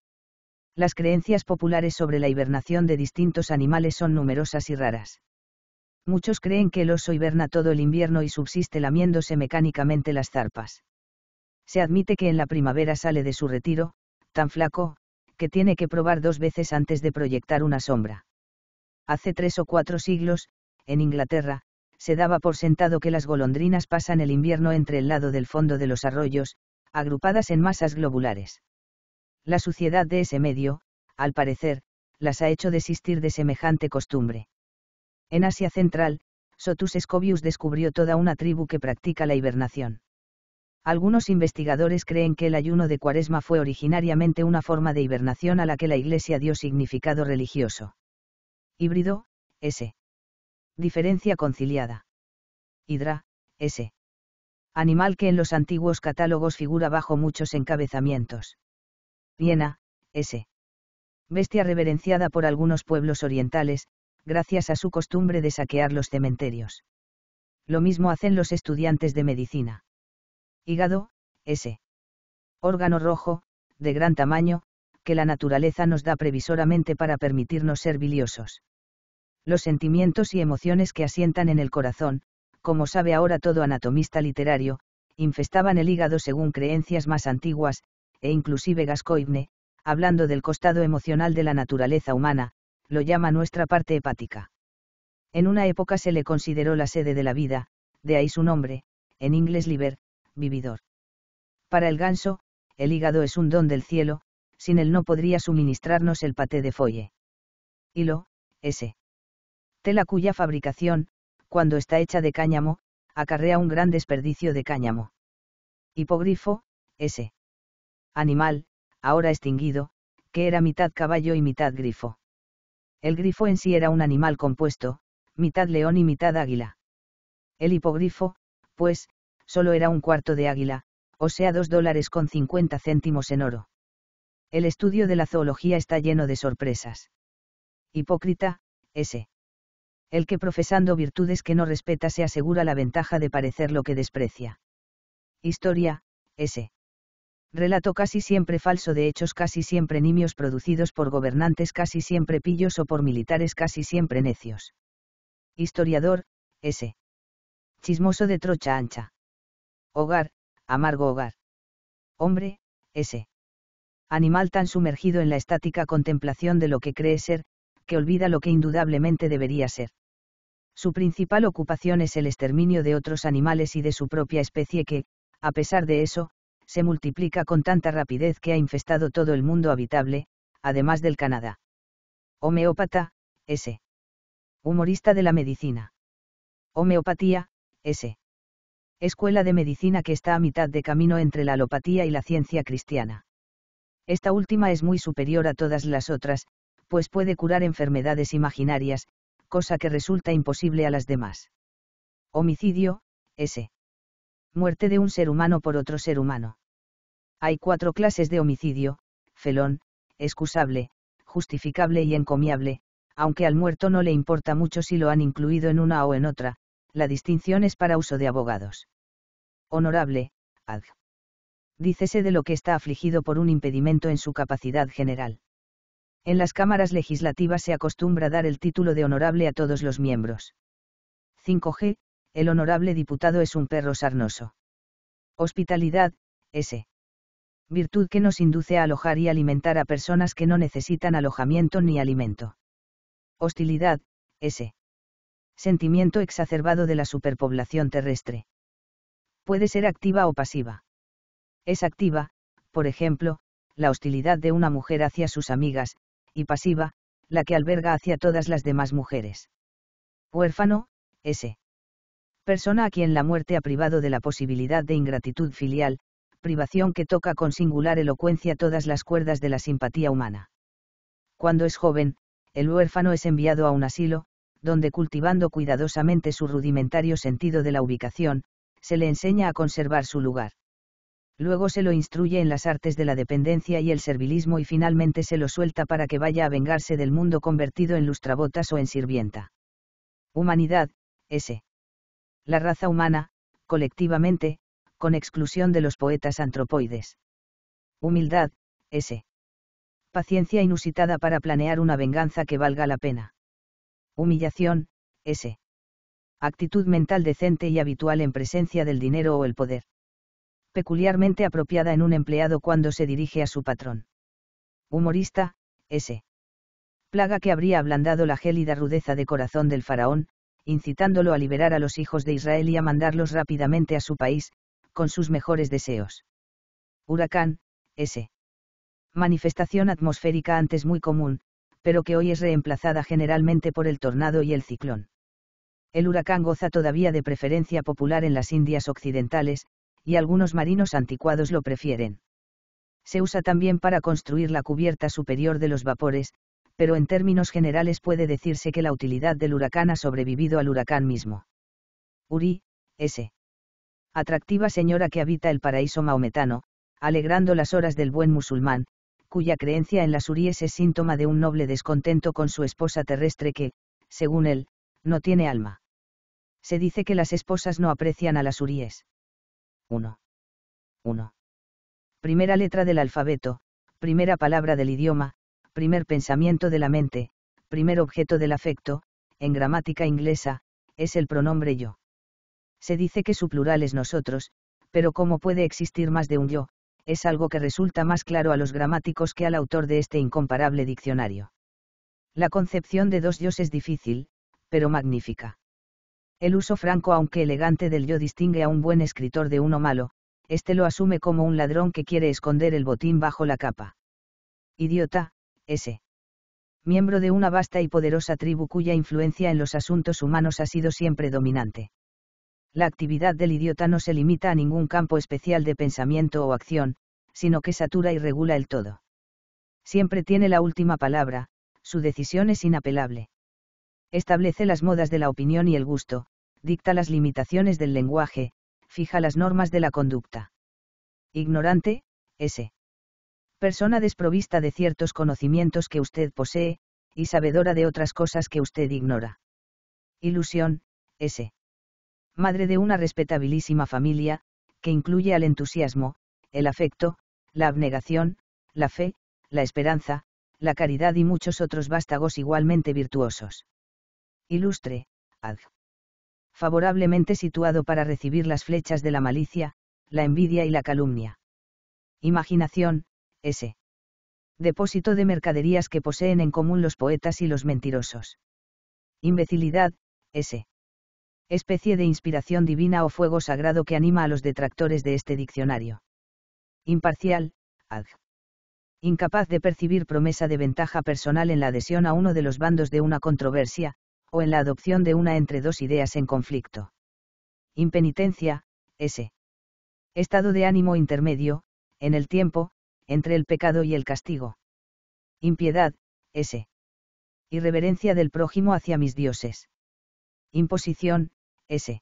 Speaker 1: Las creencias populares sobre la hibernación de distintos animales son numerosas y raras. Muchos creen que el oso hiberna todo el invierno y subsiste lamiéndose mecánicamente las zarpas. Se admite que en la primavera sale de su retiro, tan flaco, que tiene que probar dos veces antes de proyectar una sombra. Hace tres o cuatro siglos, en Inglaterra, se daba por sentado que las golondrinas pasan el invierno entre el lado del fondo de los arroyos, agrupadas en masas globulares. La suciedad de ese medio, al parecer, las ha hecho desistir de semejante costumbre. En Asia Central, Sotus Scobius descubrió toda una tribu que practica la hibernación. Algunos investigadores creen que el ayuno de Cuaresma fue originariamente una forma de hibernación a la que la Iglesia dio significado religioso. Híbrido, S. Diferencia conciliada. Hidra, S. Animal que en los antiguos catálogos figura bajo muchos encabezamientos. Viena, S. Bestia reverenciada por algunos pueblos orientales, gracias a su costumbre de saquear los cementerios. Lo mismo hacen los estudiantes de medicina hígado, ese órgano rojo, de gran tamaño, que la naturaleza nos da previsoramente para permitirnos ser biliosos. Los sentimientos y emociones que asientan en el corazón, como sabe ahora todo anatomista literario, infestaban el hígado según creencias más antiguas, e inclusive Gascoigne, hablando del costado emocional de la naturaleza humana, lo llama nuestra parte hepática. En una época se le consideró la sede de la vida, de ahí su nombre, en inglés liver, vividor. Para el ganso, el hígado es un don del cielo, sin él no podría suministrarnos el paté de folle. Hilo, S. Tela cuya fabricación, cuando está hecha de cáñamo, acarrea un gran desperdicio de cáñamo. Hipogrifo, S. Animal, ahora extinguido, que era mitad caballo y mitad grifo. El grifo en sí era un animal compuesto, mitad león y mitad águila. El hipogrifo, pues, solo era un cuarto de águila, o sea dos dólares con cincuenta céntimos en oro. El estudio de la zoología está lleno de sorpresas. Hipócrita, ese. El que profesando virtudes que no respeta se asegura la ventaja de parecer lo que desprecia. Historia, ese. Relato casi siempre falso de hechos casi siempre nimios producidos por gobernantes casi siempre pillos o por militares casi siempre necios. Historiador, S. Chismoso de trocha ancha. Hogar, amargo hogar. Hombre, ese. Animal tan sumergido en la estática contemplación de lo que cree ser, que olvida lo que indudablemente debería ser. Su principal ocupación es el exterminio de otros animales y de su propia especie que, a pesar de eso, se multiplica con tanta rapidez que ha infestado todo el mundo habitable, además del Canadá. Homeópata, S. Humorista de la medicina. Homeopatía, S escuela de medicina que está a mitad de camino entre la alopatía y la ciencia cristiana. Esta última es muy superior a todas las otras, pues puede curar enfermedades imaginarias, cosa que resulta imposible a las demás. Homicidio, S. Muerte de un ser humano por otro ser humano. Hay cuatro clases de homicidio, felón, excusable, justificable y encomiable, aunque al muerto no le importa mucho si lo han incluido en una o en otra, la distinción es para uso de abogados. Honorable, ad. Dícese de lo que está afligido por un impedimento en su capacidad general. En las cámaras legislativas se acostumbra dar el título de honorable a todos los miembros. 5G, el honorable diputado es un perro sarnoso. Hospitalidad, S. Virtud que nos induce a alojar y alimentar a personas que no necesitan alojamiento ni alimento. Hostilidad, S sentimiento exacerbado de la superpoblación terrestre. Puede ser activa o pasiva. Es activa, por ejemplo, la hostilidad de una mujer hacia sus amigas, y pasiva, la que alberga hacia todas las demás mujeres. Huérfano, S. Persona a quien la muerte ha privado de la posibilidad de ingratitud filial, privación que toca con singular elocuencia todas las cuerdas de la simpatía humana. Cuando es joven, el huérfano es enviado a un asilo, donde cultivando cuidadosamente su rudimentario sentido de la ubicación, se le enseña a conservar su lugar. Luego se lo instruye en las artes de la dependencia y el servilismo y finalmente se lo suelta para que vaya a vengarse del mundo convertido en lustrabotas o en sirvienta. Humanidad, S. La raza humana, colectivamente, con exclusión de los poetas antropoides. Humildad, S. Paciencia inusitada para planear una venganza que valga la pena. Humillación, S. Actitud mental decente y habitual en presencia del dinero o el poder. Peculiarmente apropiada en un empleado cuando se dirige a su patrón. Humorista, S. Plaga que habría ablandado la gélida rudeza de corazón del faraón, incitándolo a liberar a los hijos de Israel y a mandarlos rápidamente a su país, con sus mejores deseos. Huracán, S. Manifestación atmosférica antes muy común, pero que hoy es reemplazada generalmente por el tornado y el ciclón. El huracán goza todavía de preferencia popular en las Indias occidentales, y algunos marinos anticuados lo prefieren. Se usa también para construir la cubierta superior de los vapores, pero en términos generales puede decirse que la utilidad del huracán ha sobrevivido al huracán mismo. Uri, S. Atractiva señora que habita el paraíso maometano, alegrando las horas del buen musulmán, cuya creencia en las Uries es síntoma de un noble descontento con su esposa terrestre que, según él, no tiene alma. Se dice que las esposas no aprecian a las Uries.
Speaker 2: 1. 1.
Speaker 1: Primera letra del alfabeto, primera palabra del idioma, primer pensamiento de la mente, primer objeto del afecto, en gramática inglesa, es el pronombre yo. Se dice que su plural es nosotros, pero ¿cómo puede existir más de un yo, es algo que resulta más claro a los gramáticos que al autor de este incomparable diccionario. La concepción de dos yo es difícil, pero magnífica. El uso franco aunque elegante del yo distingue a un buen escritor de uno malo, este lo asume como un ladrón que quiere esconder el botín bajo la capa. Idiota, ese. Miembro de una vasta y poderosa tribu cuya influencia en los asuntos humanos ha sido siempre dominante. La actividad del idiota no se limita a ningún campo especial de pensamiento o acción, sino que satura y regula el todo. Siempre tiene la última palabra, su decisión es inapelable. Establece las modas de la opinión y el gusto, dicta las limitaciones del lenguaje, fija las normas de la conducta. Ignorante, S. Persona desprovista de ciertos conocimientos que usted posee, y sabedora de otras cosas que usted ignora. Ilusión, S madre de una respetabilísima familia, que incluye al entusiasmo, el afecto, la abnegación, la fe, la esperanza, la caridad y muchos otros vástagos igualmente virtuosos. Ilustre, ad. Favorablemente situado para recibir las flechas de la malicia, la envidia y la calumnia. Imaginación, S. Depósito de mercaderías que poseen en común los poetas y los mentirosos. Imbecilidad, S especie de inspiración divina o fuego sagrado que anima a los detractores de este diccionario. Imparcial, ad. Incapaz de percibir promesa de ventaja personal en la adhesión a uno de los bandos de una controversia, o en la adopción de una entre dos ideas en conflicto. Impenitencia, S. Estado de ánimo intermedio, en el tiempo, entre el pecado y el castigo. Impiedad, S. Irreverencia del prójimo hacia mis dioses. Imposición, S.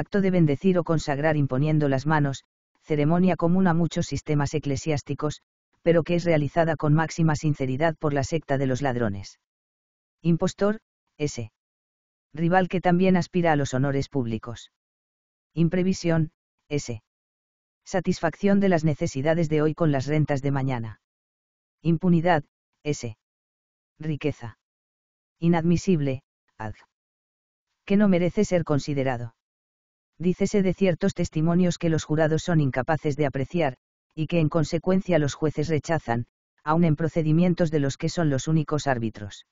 Speaker 1: Acto de bendecir o consagrar imponiendo las manos, ceremonia común a muchos sistemas eclesiásticos, pero que es realizada con máxima sinceridad por la secta de los ladrones. Impostor, S. Rival que también aspira a los honores públicos. Imprevisión, S. Satisfacción de las necesidades de hoy con las rentas de mañana. Impunidad, S. Riqueza. Inadmisible, AD que no merece ser considerado. Dícese de ciertos testimonios que los jurados son incapaces de apreciar, y que en consecuencia los jueces rechazan, aun en procedimientos de los que son los únicos árbitros.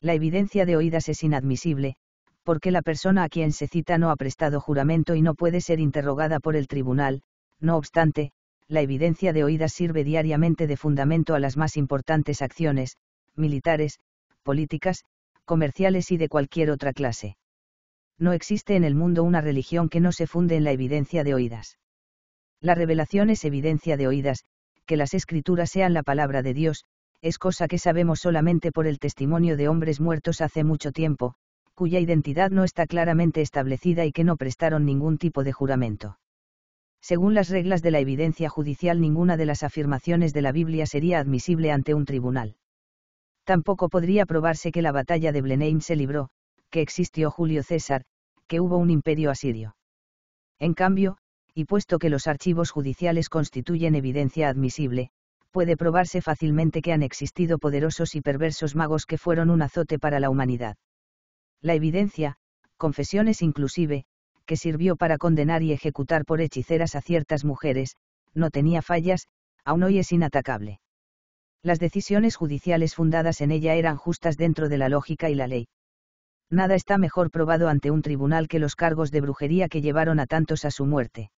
Speaker 1: La evidencia de oídas es inadmisible, porque la persona a quien se cita no ha prestado juramento y no puede ser interrogada por el tribunal, no obstante, la evidencia de oídas sirve diariamente de fundamento a las más importantes acciones, militares, políticas, comerciales y de cualquier otra clase no existe en el mundo una religión que no se funde en la evidencia de oídas. La revelación es evidencia de oídas, que las escrituras sean la palabra de Dios, es cosa que sabemos solamente por el testimonio de hombres muertos hace mucho tiempo, cuya identidad no está claramente establecida y que no prestaron ningún tipo de juramento. Según las reglas de la evidencia judicial, ninguna de las afirmaciones de la Biblia sería admisible ante un tribunal. Tampoco podría probarse que la batalla de Blenheim se libró, que existió Julio César, que hubo un imperio asirio. En cambio, y puesto que los archivos judiciales constituyen evidencia admisible, puede probarse fácilmente que han existido poderosos y perversos magos que fueron un azote para la humanidad. La evidencia, confesiones inclusive, que sirvió para condenar y ejecutar por hechiceras a ciertas mujeres, no tenía fallas, aún hoy es inatacable. Las decisiones judiciales fundadas en ella eran justas dentro de la lógica y la ley nada está mejor probado ante un tribunal que los cargos de brujería que llevaron a tantos a su muerte.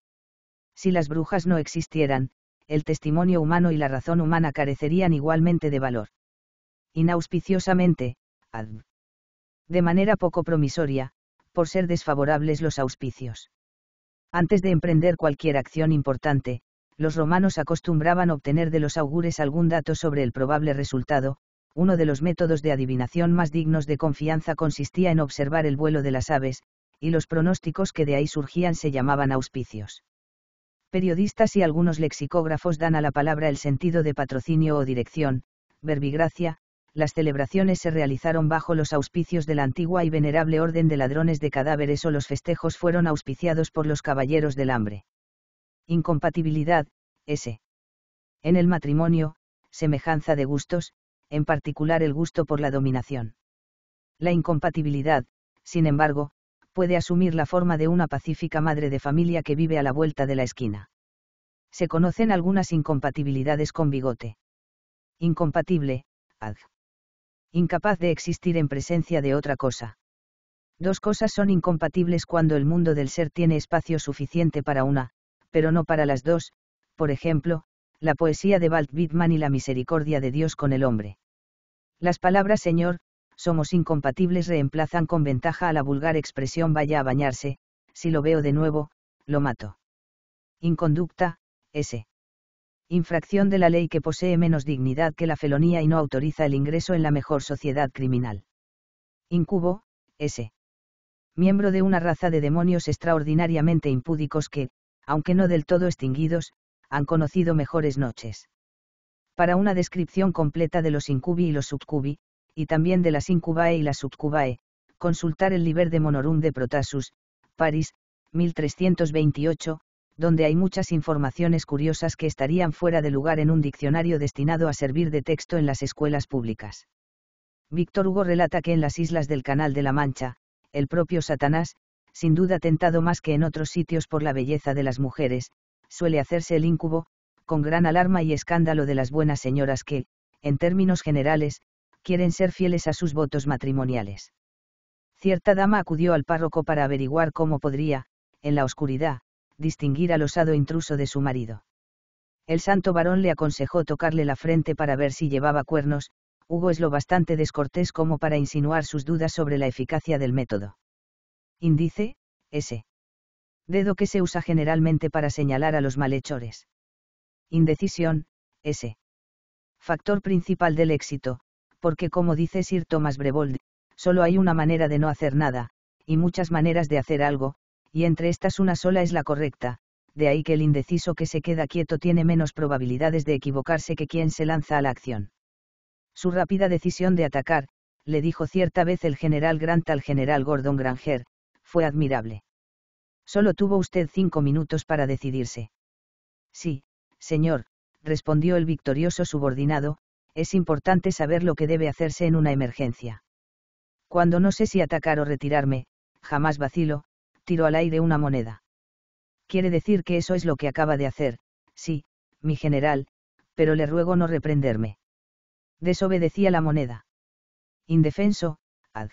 Speaker 1: Si las brujas no existieran, el testimonio humano y la razón humana carecerían igualmente de valor. Inauspiciosamente, ad. De manera poco promisoria, por ser desfavorables los auspicios. Antes de emprender cualquier acción importante, los romanos acostumbraban obtener de los augures algún dato sobre el probable resultado, uno de los métodos de adivinación más dignos de confianza consistía en observar el vuelo de las aves, y los pronósticos que de ahí surgían se llamaban auspicios. Periodistas y algunos lexicógrafos dan a la palabra el sentido de patrocinio o dirección, verbigracia, las celebraciones se realizaron bajo los auspicios de la antigua y venerable Orden de Ladrones de Cadáveres o los festejos fueron auspiciados por los Caballeros del Hambre. Incompatibilidad, S. En el matrimonio, semejanza de gustos, en particular el gusto por la dominación. La incompatibilidad, sin embargo, puede asumir la forma de una pacífica madre de familia que vive a la vuelta de la esquina. Se conocen algunas incompatibilidades con bigote. Incompatible, ad. Incapaz de existir en presencia de otra cosa. Dos cosas son incompatibles cuando el mundo del ser tiene espacio suficiente para una, pero no para las dos, por ejemplo, la poesía de Walt Whitman y la misericordia de Dios con el hombre. Las palabras Señor, somos incompatibles reemplazan con ventaja a la vulgar expresión vaya a bañarse, si lo veo de nuevo, lo mato. Inconducta, S. Infracción de la ley que posee menos dignidad que la felonía y no autoriza el ingreso en la mejor sociedad criminal. Incubo, S. Miembro de una raza de demonios extraordinariamente impúdicos que, aunque no del todo extinguidos, han conocido mejores noches para una descripción completa de los incubi y los subcubi, y también de las incubae y las subcubae, consultar el Liber de Monorum de Protasus, París, 1328, donde hay muchas informaciones curiosas que estarían fuera de lugar en un diccionario destinado a servir de texto en las escuelas públicas. Víctor Hugo relata que en las islas del Canal de la Mancha, el propio Satanás, sin duda tentado más que en otros sitios por la belleza de las mujeres, suele hacerse el incubo, con gran alarma y escándalo de las buenas señoras que, en términos generales, quieren ser fieles a sus votos matrimoniales. Cierta dama acudió al párroco para averiguar cómo podría, en la oscuridad, distinguir al osado intruso de su marido. El santo varón le aconsejó tocarle la frente para ver si llevaba cuernos, Hugo es lo bastante descortés como para insinuar sus dudas sobre la eficacia del método. Índice, S. Dedo que se usa generalmente para señalar a los malhechores. Indecisión, ese. Factor principal del éxito, porque como dice Sir Thomas Brevold, solo hay una manera de no hacer nada, y muchas maneras de hacer algo, y entre estas una sola es la correcta, de ahí que el indeciso que se queda quieto tiene menos probabilidades de equivocarse que quien se lanza a la acción. Su rápida decisión de atacar, le dijo cierta vez el general Grant al general Gordon Granger, fue admirable. Solo tuvo usted cinco minutos para decidirse. Sí, Señor, respondió el victorioso subordinado, es importante saber lo que debe hacerse en una emergencia. Cuando no sé si atacar o retirarme, jamás vacilo, tiro al aire una moneda. Quiere decir que eso es lo que acaba de hacer, sí, mi general, pero le ruego no reprenderme. Desobedecía la moneda. Indefenso, ad.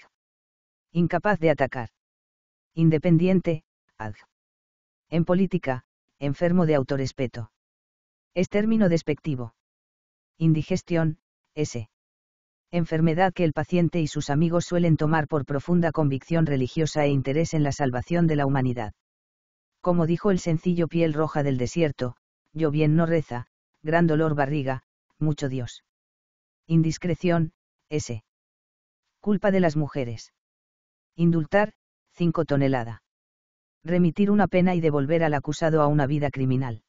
Speaker 1: Incapaz de atacar. Independiente, ad. En política, enfermo de autorrespeto. Es término despectivo. Indigestión, S. Enfermedad que el paciente y sus amigos suelen tomar por profunda convicción religiosa e interés en la salvación de la humanidad. Como dijo el sencillo piel roja del desierto, yo bien no reza, gran dolor barriga, mucho Dios. Indiscreción, S. Culpa de las mujeres. Indultar, 5 tonelada. Remitir una pena y devolver al acusado a una vida criminal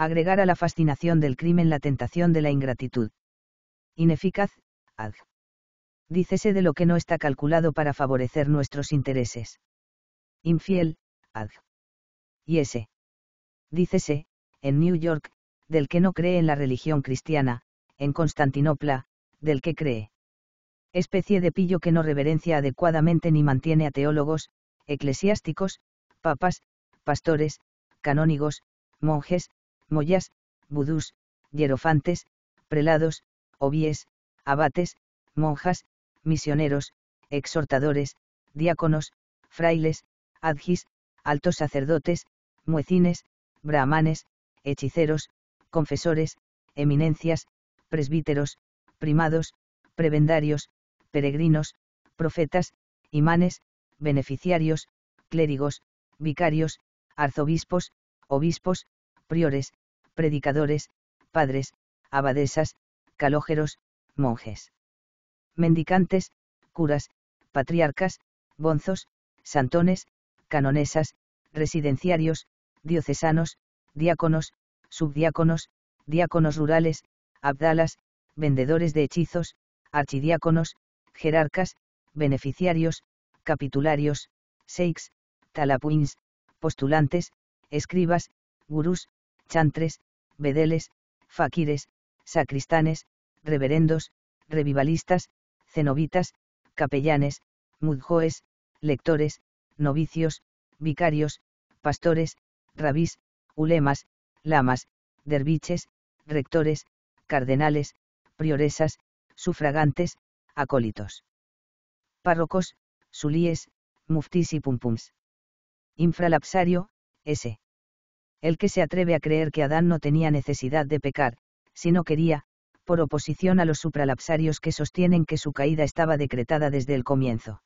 Speaker 1: agregar a la fascinación del crimen la tentación de la ingratitud. Ineficaz, ad. Dícese de lo que no está calculado para favorecer nuestros intereses. Infiel, ad. Y ese. Dícese, en New York, del que no cree en la religión cristiana, en Constantinopla, del que cree. Especie de pillo que no reverencia adecuadamente ni mantiene a teólogos, eclesiásticos, papas, pastores, canónigos, monjes, Moyas, budús, hierofantes, prelados, obies, abates, monjas, misioneros, exhortadores, diáconos, frailes, adjis, altos sacerdotes, muecines, brahmanes, hechiceros, confesores, eminencias, presbíteros, primados, prebendarios, peregrinos, profetas, imanes, beneficiarios, clérigos, vicarios, arzobispos, obispos, priores, predicadores, padres, abadesas, calógeros, monjes. Mendicantes, curas, patriarcas, bonzos, santones, canonesas, residenciarios, diocesanos, diáconos, subdiáconos, diáconos rurales, abdalas, vendedores de hechizos, archidiáconos, jerarcas, beneficiarios, capitularios, seiks, talapuins, postulantes, escribas, gurús, chantres, bedeles, faquires, sacristanes, reverendos, revivalistas, cenobitas, capellanes, mudjoes, lectores, novicios, vicarios, pastores, rabís, ulemas, lamas, derviches, rectores, cardenales, prioresas, sufragantes, acólitos. Párrocos, sulíes, muftis y pumpums. Infralapsario, S el que se atreve a creer que Adán no tenía necesidad de pecar, si no quería, por oposición a los supralapsarios que sostienen que su caída estaba decretada desde el comienzo.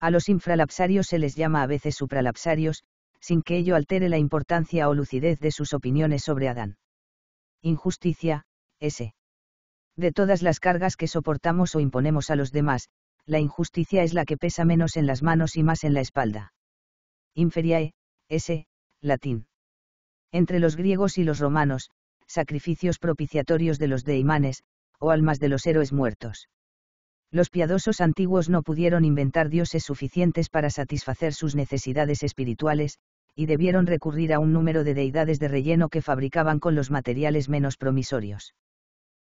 Speaker 1: A los infralapsarios se les llama a veces supralapsarios, sin que ello altere la importancia o lucidez de sus opiniones sobre Adán. Injusticia, S. De todas las cargas que soportamos o imponemos a los demás, la injusticia es la que pesa menos en las manos y más en la espalda. Inferiae, S. Latín entre los griegos y los romanos, sacrificios propiciatorios de los deimanes, o almas de los héroes muertos. Los piadosos antiguos no pudieron inventar dioses suficientes para satisfacer sus necesidades espirituales, y debieron recurrir a un número de deidades de relleno que fabricaban con los materiales menos promisorios.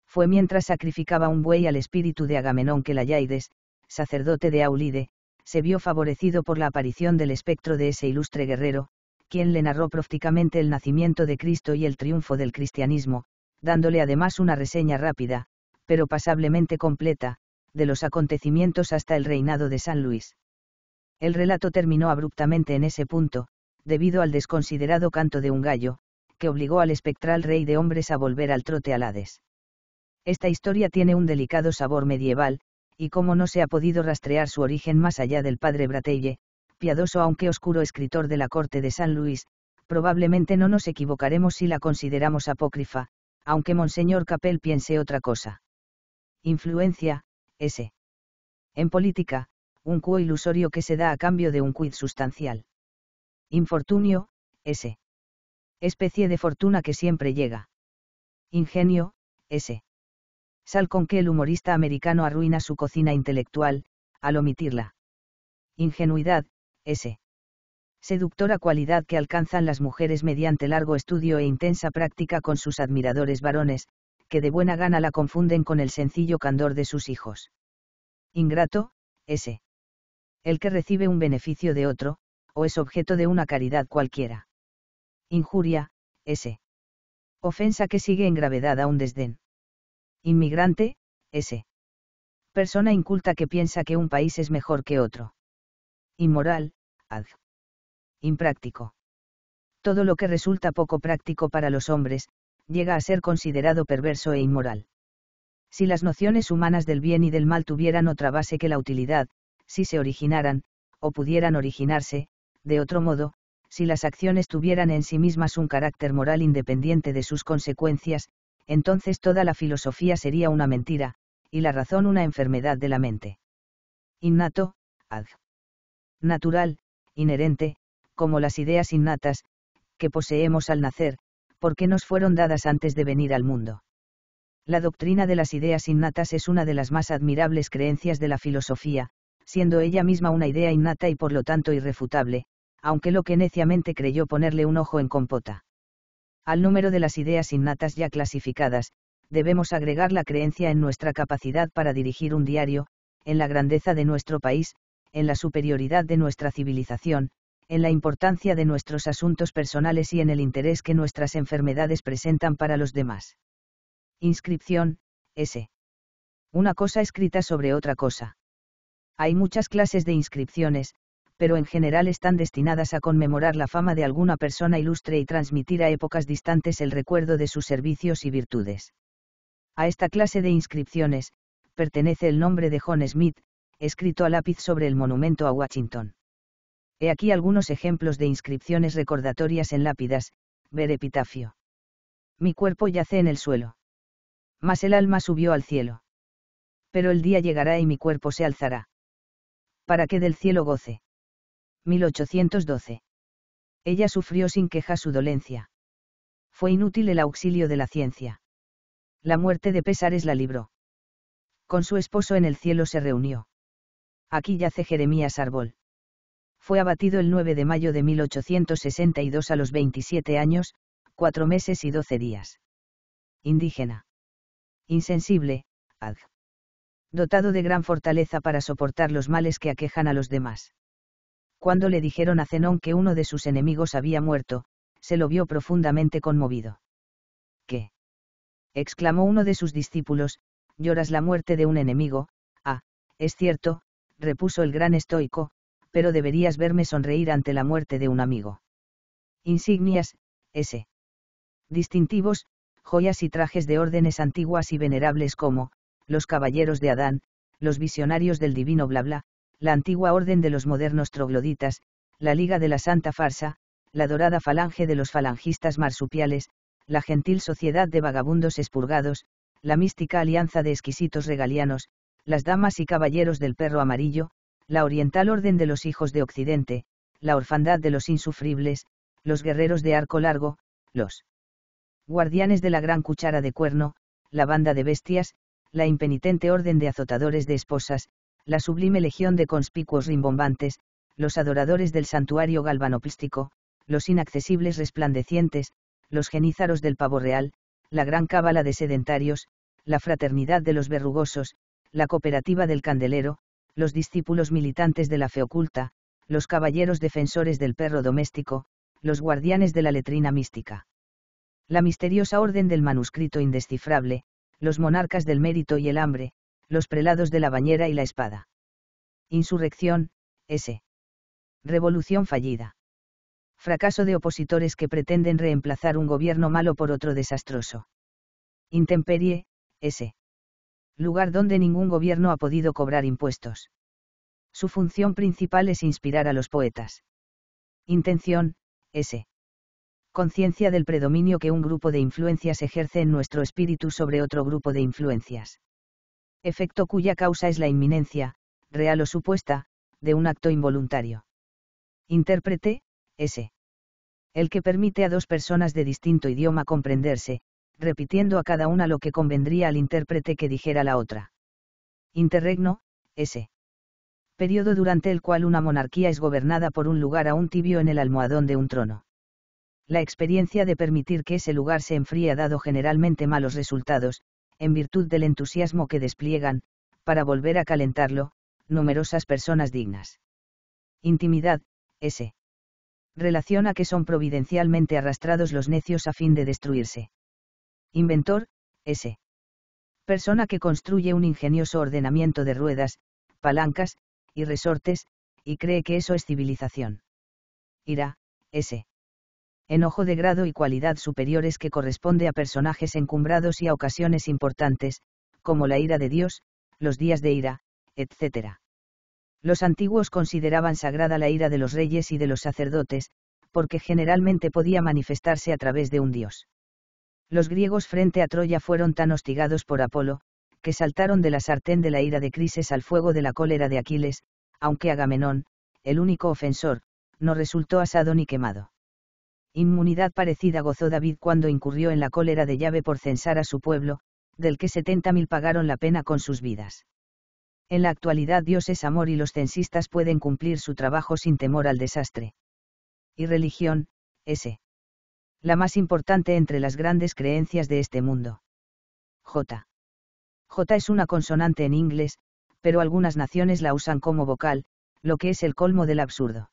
Speaker 1: Fue mientras sacrificaba un buey al espíritu de Agamenón que Layaides, sacerdote de Aulide, se vio favorecido por la aparición del espectro de ese ilustre guerrero, quien le narró prácticamente el nacimiento de Cristo y el triunfo del cristianismo, dándole además una reseña rápida, pero pasablemente completa, de los acontecimientos hasta el reinado de San Luis. El relato terminó abruptamente en ese punto, debido al desconsiderado canto de un gallo, que obligó al espectral rey de hombres a volver al trote al Hades. Esta historia tiene un delicado sabor medieval, y como no se ha podido rastrear su origen más allá del padre Bratelle, piadoso aunque oscuro escritor de la corte de San Luis, probablemente no nos equivocaremos si la consideramos apócrifa, aunque Monseñor Capel piense otra cosa. Influencia, S. En política, un cuo ilusorio que se da a cambio de un quid sustancial. Infortunio, S. Especie de fortuna que siempre llega. Ingenio, S. Sal con que el humorista americano arruina su cocina intelectual, al omitirla. Ingenuidad, S. Seductora cualidad que alcanzan las mujeres mediante largo estudio e intensa práctica con sus admiradores varones, que de buena gana la confunden con el sencillo candor de sus hijos. Ingrato, S. El que recibe un beneficio de otro, o es objeto de una caridad cualquiera. Injuria, S. Ofensa que sigue en gravedad a un desdén. Inmigrante, S. Persona inculta que piensa que un país es mejor que otro. Inmoral, Impráctico. Todo lo que resulta poco práctico para los hombres, llega a ser considerado perverso e inmoral. Si las nociones humanas del bien y del mal tuvieran otra base que la utilidad, si se originaran, o pudieran originarse, de otro modo, si las acciones tuvieran en sí mismas un carácter moral independiente de sus consecuencias, entonces toda la filosofía sería una mentira, y la razón una enfermedad de la mente. Innato, ad. Natural, inherente, como las ideas innatas, que poseemos al nacer, porque nos fueron dadas antes de venir al mundo. La doctrina de las ideas innatas es una de las más admirables creencias de la filosofía, siendo ella misma una idea innata y por lo tanto irrefutable, aunque lo que neciamente creyó ponerle un ojo en compota. Al número de las ideas innatas ya clasificadas, debemos agregar la creencia en nuestra capacidad para dirigir un diario, en la grandeza de nuestro país, en la superioridad de nuestra civilización, en la importancia de nuestros asuntos personales y en el interés que nuestras enfermedades presentan para los demás. Inscripción, S. Una cosa escrita sobre otra cosa. Hay muchas clases de inscripciones, pero en general están destinadas a conmemorar la fama de alguna persona ilustre y transmitir a épocas distantes el recuerdo de sus servicios y virtudes. A esta clase de inscripciones, pertenece el nombre de John Smith, escrito a lápiz sobre el monumento a Washington. He aquí algunos ejemplos de inscripciones recordatorias en lápidas, ver epitafio. Mi cuerpo yace en el suelo. Mas el alma subió al cielo. Pero el día llegará y mi cuerpo se alzará. Para que del cielo goce. 1812. Ella sufrió sin queja su dolencia. Fue inútil el auxilio de la ciencia. La muerte de Pesares la libró. Con su esposo en el cielo se reunió. Aquí yace Jeremías Arbol. Fue abatido el 9 de mayo de 1862 a los 27 años, 4 meses y 12 días. Indígena. Insensible, ad. Dotado de gran fortaleza para soportar los males que aquejan a los demás. Cuando le dijeron a Zenón que uno de sus enemigos había muerto, se lo vio profundamente conmovido. ¿Qué? exclamó uno de sus discípulos, lloras la muerte de un enemigo, ah, es cierto, repuso el gran estoico, pero deberías verme sonreír ante la muerte de un amigo. Insignias, S. Distintivos, joyas y trajes de órdenes antiguas y venerables como, los caballeros de Adán, los visionarios del divino bla bla, la antigua orden de los modernos trogloditas, la liga de la santa farsa, la dorada falange de los falangistas marsupiales, la gentil sociedad de vagabundos espurgados, la mística alianza de exquisitos regalianos, las damas y caballeros del perro amarillo, la oriental orden de los hijos de Occidente, la orfandad de los insufribles, los guerreros de arco largo, los guardianes de la gran cuchara de cuerno, la banda de bestias, la impenitente orden de azotadores de esposas, la sublime legión de conspicuos rimbombantes, los adoradores del santuario galvanopístico, los inaccesibles resplandecientes, los genízaros del pavo real, la gran cábala de sedentarios, la fraternidad de los verrugosos, la cooperativa del candelero, los discípulos militantes de la fe oculta, los caballeros defensores del perro doméstico, los guardianes de la letrina mística. La misteriosa orden del manuscrito indescifrable, los monarcas del mérito y el hambre, los prelados de la bañera y la espada. Insurrección, S. Revolución fallida. Fracaso de opositores que pretenden reemplazar un gobierno malo por otro desastroso. Intemperie, S lugar donde ningún gobierno ha podido cobrar impuestos. Su función principal es inspirar a los poetas. Intención, S. Conciencia del predominio que un grupo de influencias ejerce en nuestro espíritu sobre otro grupo de influencias. Efecto cuya causa es la inminencia, real o supuesta, de un acto involuntario. Intérprete, S. El que permite a dos personas de distinto idioma comprenderse, repitiendo a cada una lo que convendría al intérprete que dijera la otra. Interregno, S. Periodo durante el cual una monarquía es gobernada por un lugar aún tibio en el almohadón de un trono. La experiencia de permitir que ese lugar se enfríe ha dado generalmente malos resultados, en virtud del entusiasmo que despliegan, para volver a calentarlo, numerosas personas dignas. Intimidad, S. Relación a que son providencialmente arrastrados los necios a fin de destruirse. Inventor, S. Persona que construye un ingenioso ordenamiento de ruedas, palancas, y resortes, y cree que eso es civilización. Ira, S. Enojo de grado y cualidad superiores que corresponde a personajes encumbrados y a ocasiones importantes, como la ira de Dios, los días de ira, etc. Los antiguos consideraban sagrada la ira de los reyes y de los sacerdotes, porque generalmente podía manifestarse a través de un dios. Los griegos frente a Troya fueron tan hostigados por Apolo, que saltaron de la sartén de la ira de Crises al fuego de la cólera de Aquiles, aunque Agamenón, el único ofensor, no resultó asado ni quemado. Inmunidad parecida gozó David cuando incurrió en la cólera de llave por censar a su pueblo, del que 70.000 pagaron la pena con sus vidas. En la actualidad Dios es amor y los censistas pueden cumplir su trabajo sin temor al desastre. Y religión, ese la más importante entre las grandes creencias de este mundo. J. J es una consonante en inglés, pero algunas naciones la usan como vocal, lo que es el colmo del absurdo.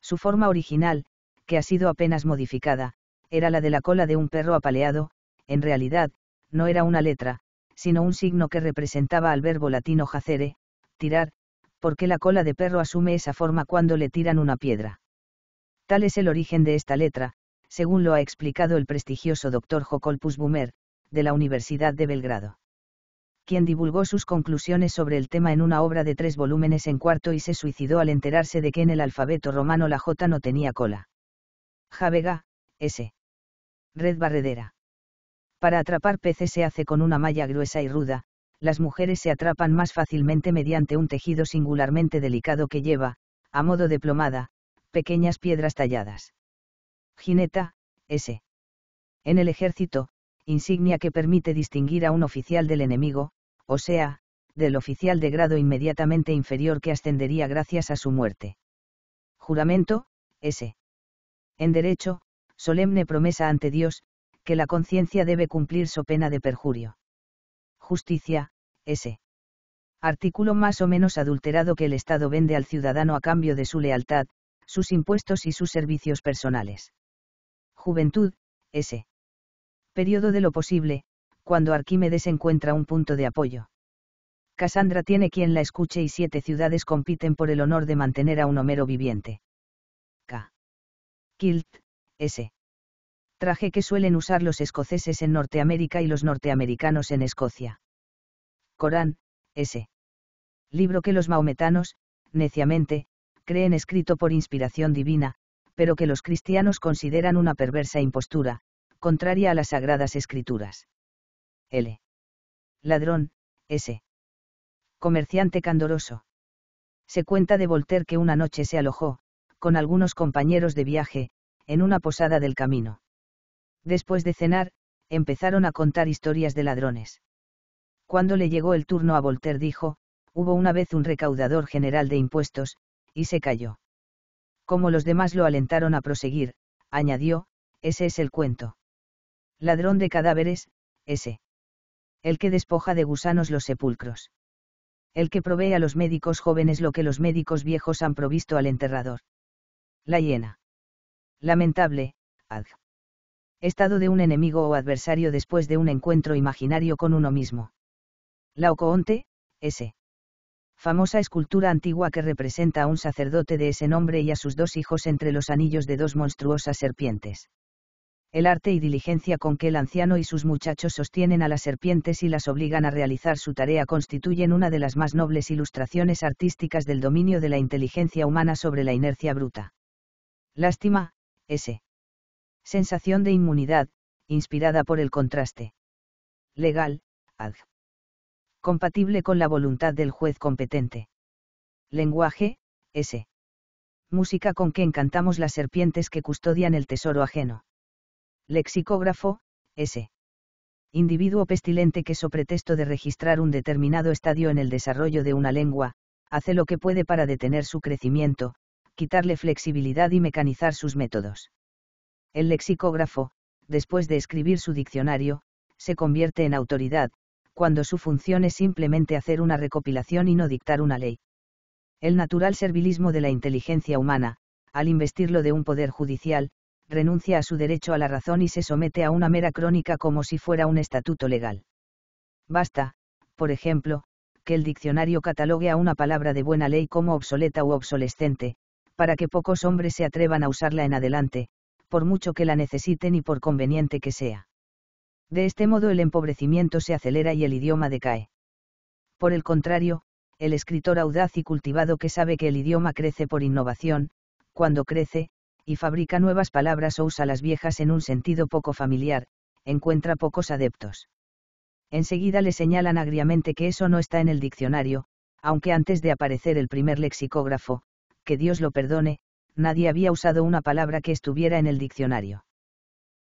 Speaker 1: Su forma original, que ha sido apenas modificada, era la de la cola de un perro apaleado, en realidad, no era una letra, sino un signo que representaba al verbo latino jacere, tirar, porque la cola de perro asume esa forma cuando le tiran una piedra. Tal es el origen de esta letra, según lo ha explicado el prestigioso doctor Jocolpus Bumer, de la Universidad de Belgrado. Quien divulgó sus conclusiones sobre el tema en una obra de tres volúmenes en cuarto y se suicidó al enterarse de que en el alfabeto romano la J no tenía cola. Javega, S. Red barredera. Para atrapar peces se hace con una malla gruesa y ruda, las mujeres se atrapan más fácilmente mediante un tejido singularmente delicado que lleva, a modo de plomada, pequeñas piedras talladas. Jineta, S. En el ejército, insignia que permite distinguir a un oficial del enemigo, o sea, del oficial de grado inmediatamente inferior que ascendería gracias a su muerte. Juramento, S. En derecho, solemne promesa ante Dios, que la conciencia debe cumplir so pena de perjurio. Justicia, S. Artículo más o menos adulterado que el Estado vende al ciudadano a cambio de su lealtad, sus impuestos y sus servicios personales. Juventud, S. Periodo de lo posible, cuando Arquímedes encuentra un punto de apoyo. Casandra tiene quien la escuche y siete ciudades compiten por el honor de mantener a un Homero viviente. K. Kilt, S. Traje que suelen usar los escoceses en Norteamérica y los norteamericanos en Escocia. Corán, S. Libro que los maometanos, neciamente, creen escrito por inspiración divina, pero que los cristianos consideran una perversa impostura, contraria a las sagradas escrituras. L. Ladrón, S. Comerciante candoroso. Se cuenta de Voltaire que una noche se alojó, con algunos compañeros de viaje, en una posada del camino. Después de cenar, empezaron a contar historias de ladrones. Cuando le llegó el turno a Voltaire dijo, hubo una vez un recaudador general de impuestos, y se cayó. Como los demás lo alentaron a proseguir, añadió, ese es el cuento. Ladrón de cadáveres, ese. El que despoja de gusanos los sepulcros. El que provee a los médicos jóvenes lo que los médicos viejos han provisto al enterrador. La hiena. Lamentable, ad. Estado de un enemigo o adversario después de un encuentro imaginario con uno mismo. Laocoonte, ese famosa escultura antigua que representa a un sacerdote de ese nombre y a sus dos hijos entre los anillos de dos monstruosas serpientes. El arte y diligencia con que el anciano y sus muchachos sostienen a las serpientes y las obligan a realizar su tarea constituyen una de las más nobles ilustraciones artísticas del dominio de la inteligencia humana sobre la inercia bruta. Lástima, S. Sensación de inmunidad, inspirada por el contraste. Legal, Ad compatible con la voluntad del juez competente. Lenguaje, S. Música con que encantamos las serpientes que custodian el tesoro ajeno. Lexicógrafo, S. Individuo pestilente que, so pretexto de registrar un determinado estadio en el desarrollo de una lengua, hace lo que puede para detener su crecimiento, quitarle flexibilidad y mecanizar sus métodos. El lexicógrafo, después de escribir su diccionario, se convierte en autoridad, cuando su función es simplemente hacer una recopilación y no dictar una ley. El natural servilismo de la inteligencia humana, al investirlo de un poder judicial, renuncia a su derecho a la razón y se somete a una mera crónica como si fuera un estatuto legal. Basta, por ejemplo, que el diccionario catalogue a una palabra de buena ley como obsoleta u obsolescente, para que pocos hombres se atrevan a usarla en adelante, por mucho que la necesiten y por conveniente que sea. De este modo el empobrecimiento se acelera y el idioma decae. Por el contrario, el escritor audaz y cultivado que sabe que el idioma crece por innovación, cuando crece, y fabrica nuevas palabras o usa las viejas en un sentido poco familiar, encuentra pocos adeptos. Enseguida le señalan agriamente que eso no está en el diccionario, aunque antes de aparecer el primer lexicógrafo, que Dios lo perdone, nadie había usado una palabra que estuviera en el diccionario.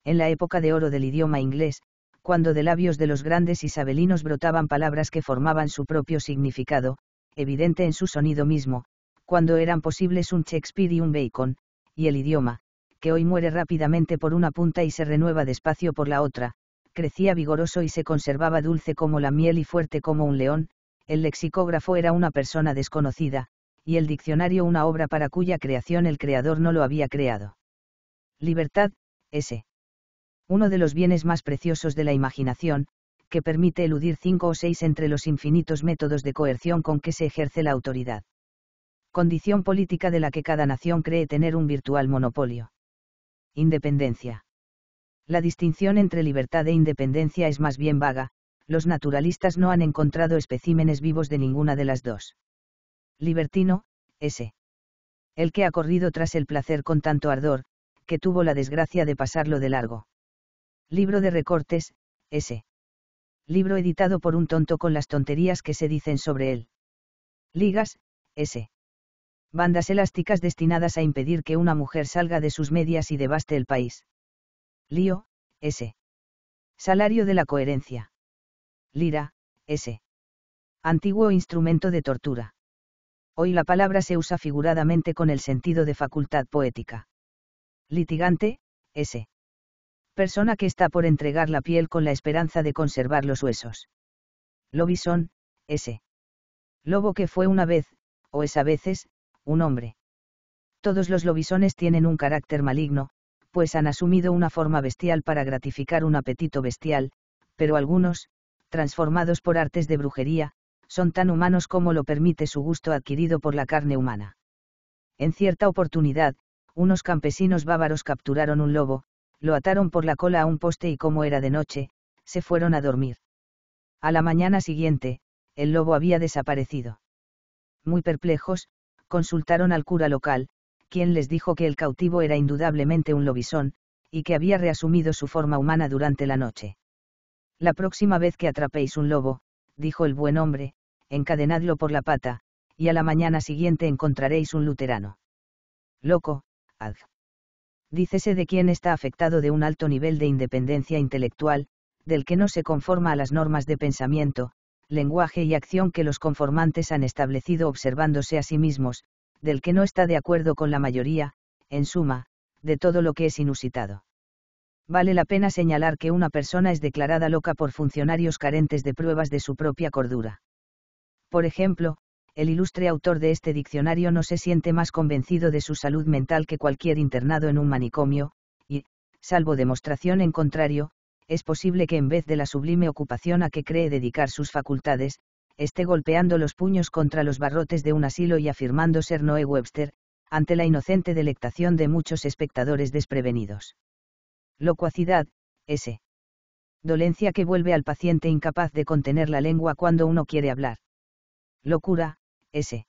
Speaker 1: En la época de oro del idioma inglés, cuando de labios de los grandes isabelinos brotaban palabras que formaban su propio significado, evidente en su sonido mismo, cuando eran posibles un Shakespeare y un Bacon, y el idioma, que hoy muere rápidamente por una punta y se renueva despacio por la otra, crecía vigoroso y se conservaba dulce como la miel y fuerte como un león, el lexicógrafo era una persona desconocida, y el diccionario una obra para cuya creación el creador no lo había creado. Libertad, ese uno de los bienes más preciosos de la imaginación, que permite eludir cinco o seis entre los infinitos métodos de coerción con que se ejerce la autoridad. Condición política de la que cada nación cree tener un virtual monopolio. Independencia. La distinción entre libertad e independencia es más bien vaga, los naturalistas no han encontrado especímenes vivos de ninguna de las dos. Libertino, ese. El que ha corrido tras el placer con tanto ardor, que tuvo la desgracia de pasarlo de largo. Libro de recortes, S. Libro editado por un tonto con las tonterías que se dicen sobre él. Ligas, S. Bandas elásticas destinadas a impedir que una mujer salga de sus medias y devaste el país. Lío, S. Salario de la coherencia. Lira, S. Antiguo instrumento de tortura. Hoy la palabra se usa figuradamente con el sentido de facultad poética. Litigante, S persona que está por entregar la piel con la esperanza de conservar los huesos. Lobisón, ese. Lobo que fue una vez, o es a veces, un hombre. Todos los lobisones tienen un carácter maligno, pues han asumido una forma bestial para gratificar un apetito bestial, pero algunos, transformados por artes de brujería, son tan humanos como lo permite su gusto adquirido por la carne humana. En cierta oportunidad, unos campesinos bávaros capturaron un lobo, lo ataron por la cola a un poste y como era de noche, se fueron a dormir. A la mañana siguiente, el lobo había desaparecido. Muy perplejos, consultaron al cura local, quien les dijo que el cautivo era indudablemente un lobisón, y que había reasumido su forma humana durante la noche. La próxima vez que atrapéis un lobo, dijo el buen hombre, encadenadlo por la pata, y a la mañana siguiente encontraréis un luterano. Loco, ad dícese de quien está afectado de un alto nivel de independencia intelectual, del que no se conforma a las normas de pensamiento, lenguaje y acción que los conformantes han establecido observándose a sí mismos, del que no está de acuerdo con la mayoría, en suma, de todo lo que es inusitado. Vale la pena señalar que una persona es declarada loca por funcionarios carentes de pruebas de su propia cordura. Por ejemplo, el ilustre autor de este diccionario no se siente más convencido de su salud mental que cualquier internado en un manicomio, y, salvo demostración en contrario, es posible que en vez de la sublime ocupación a que cree dedicar sus facultades, esté golpeando los puños contra los barrotes de un asilo y afirmando ser Noé Webster, ante la inocente delectación de muchos espectadores desprevenidos. Locuacidad, S. Dolencia que vuelve al paciente incapaz de contener la lengua cuando uno quiere hablar. Locura, S.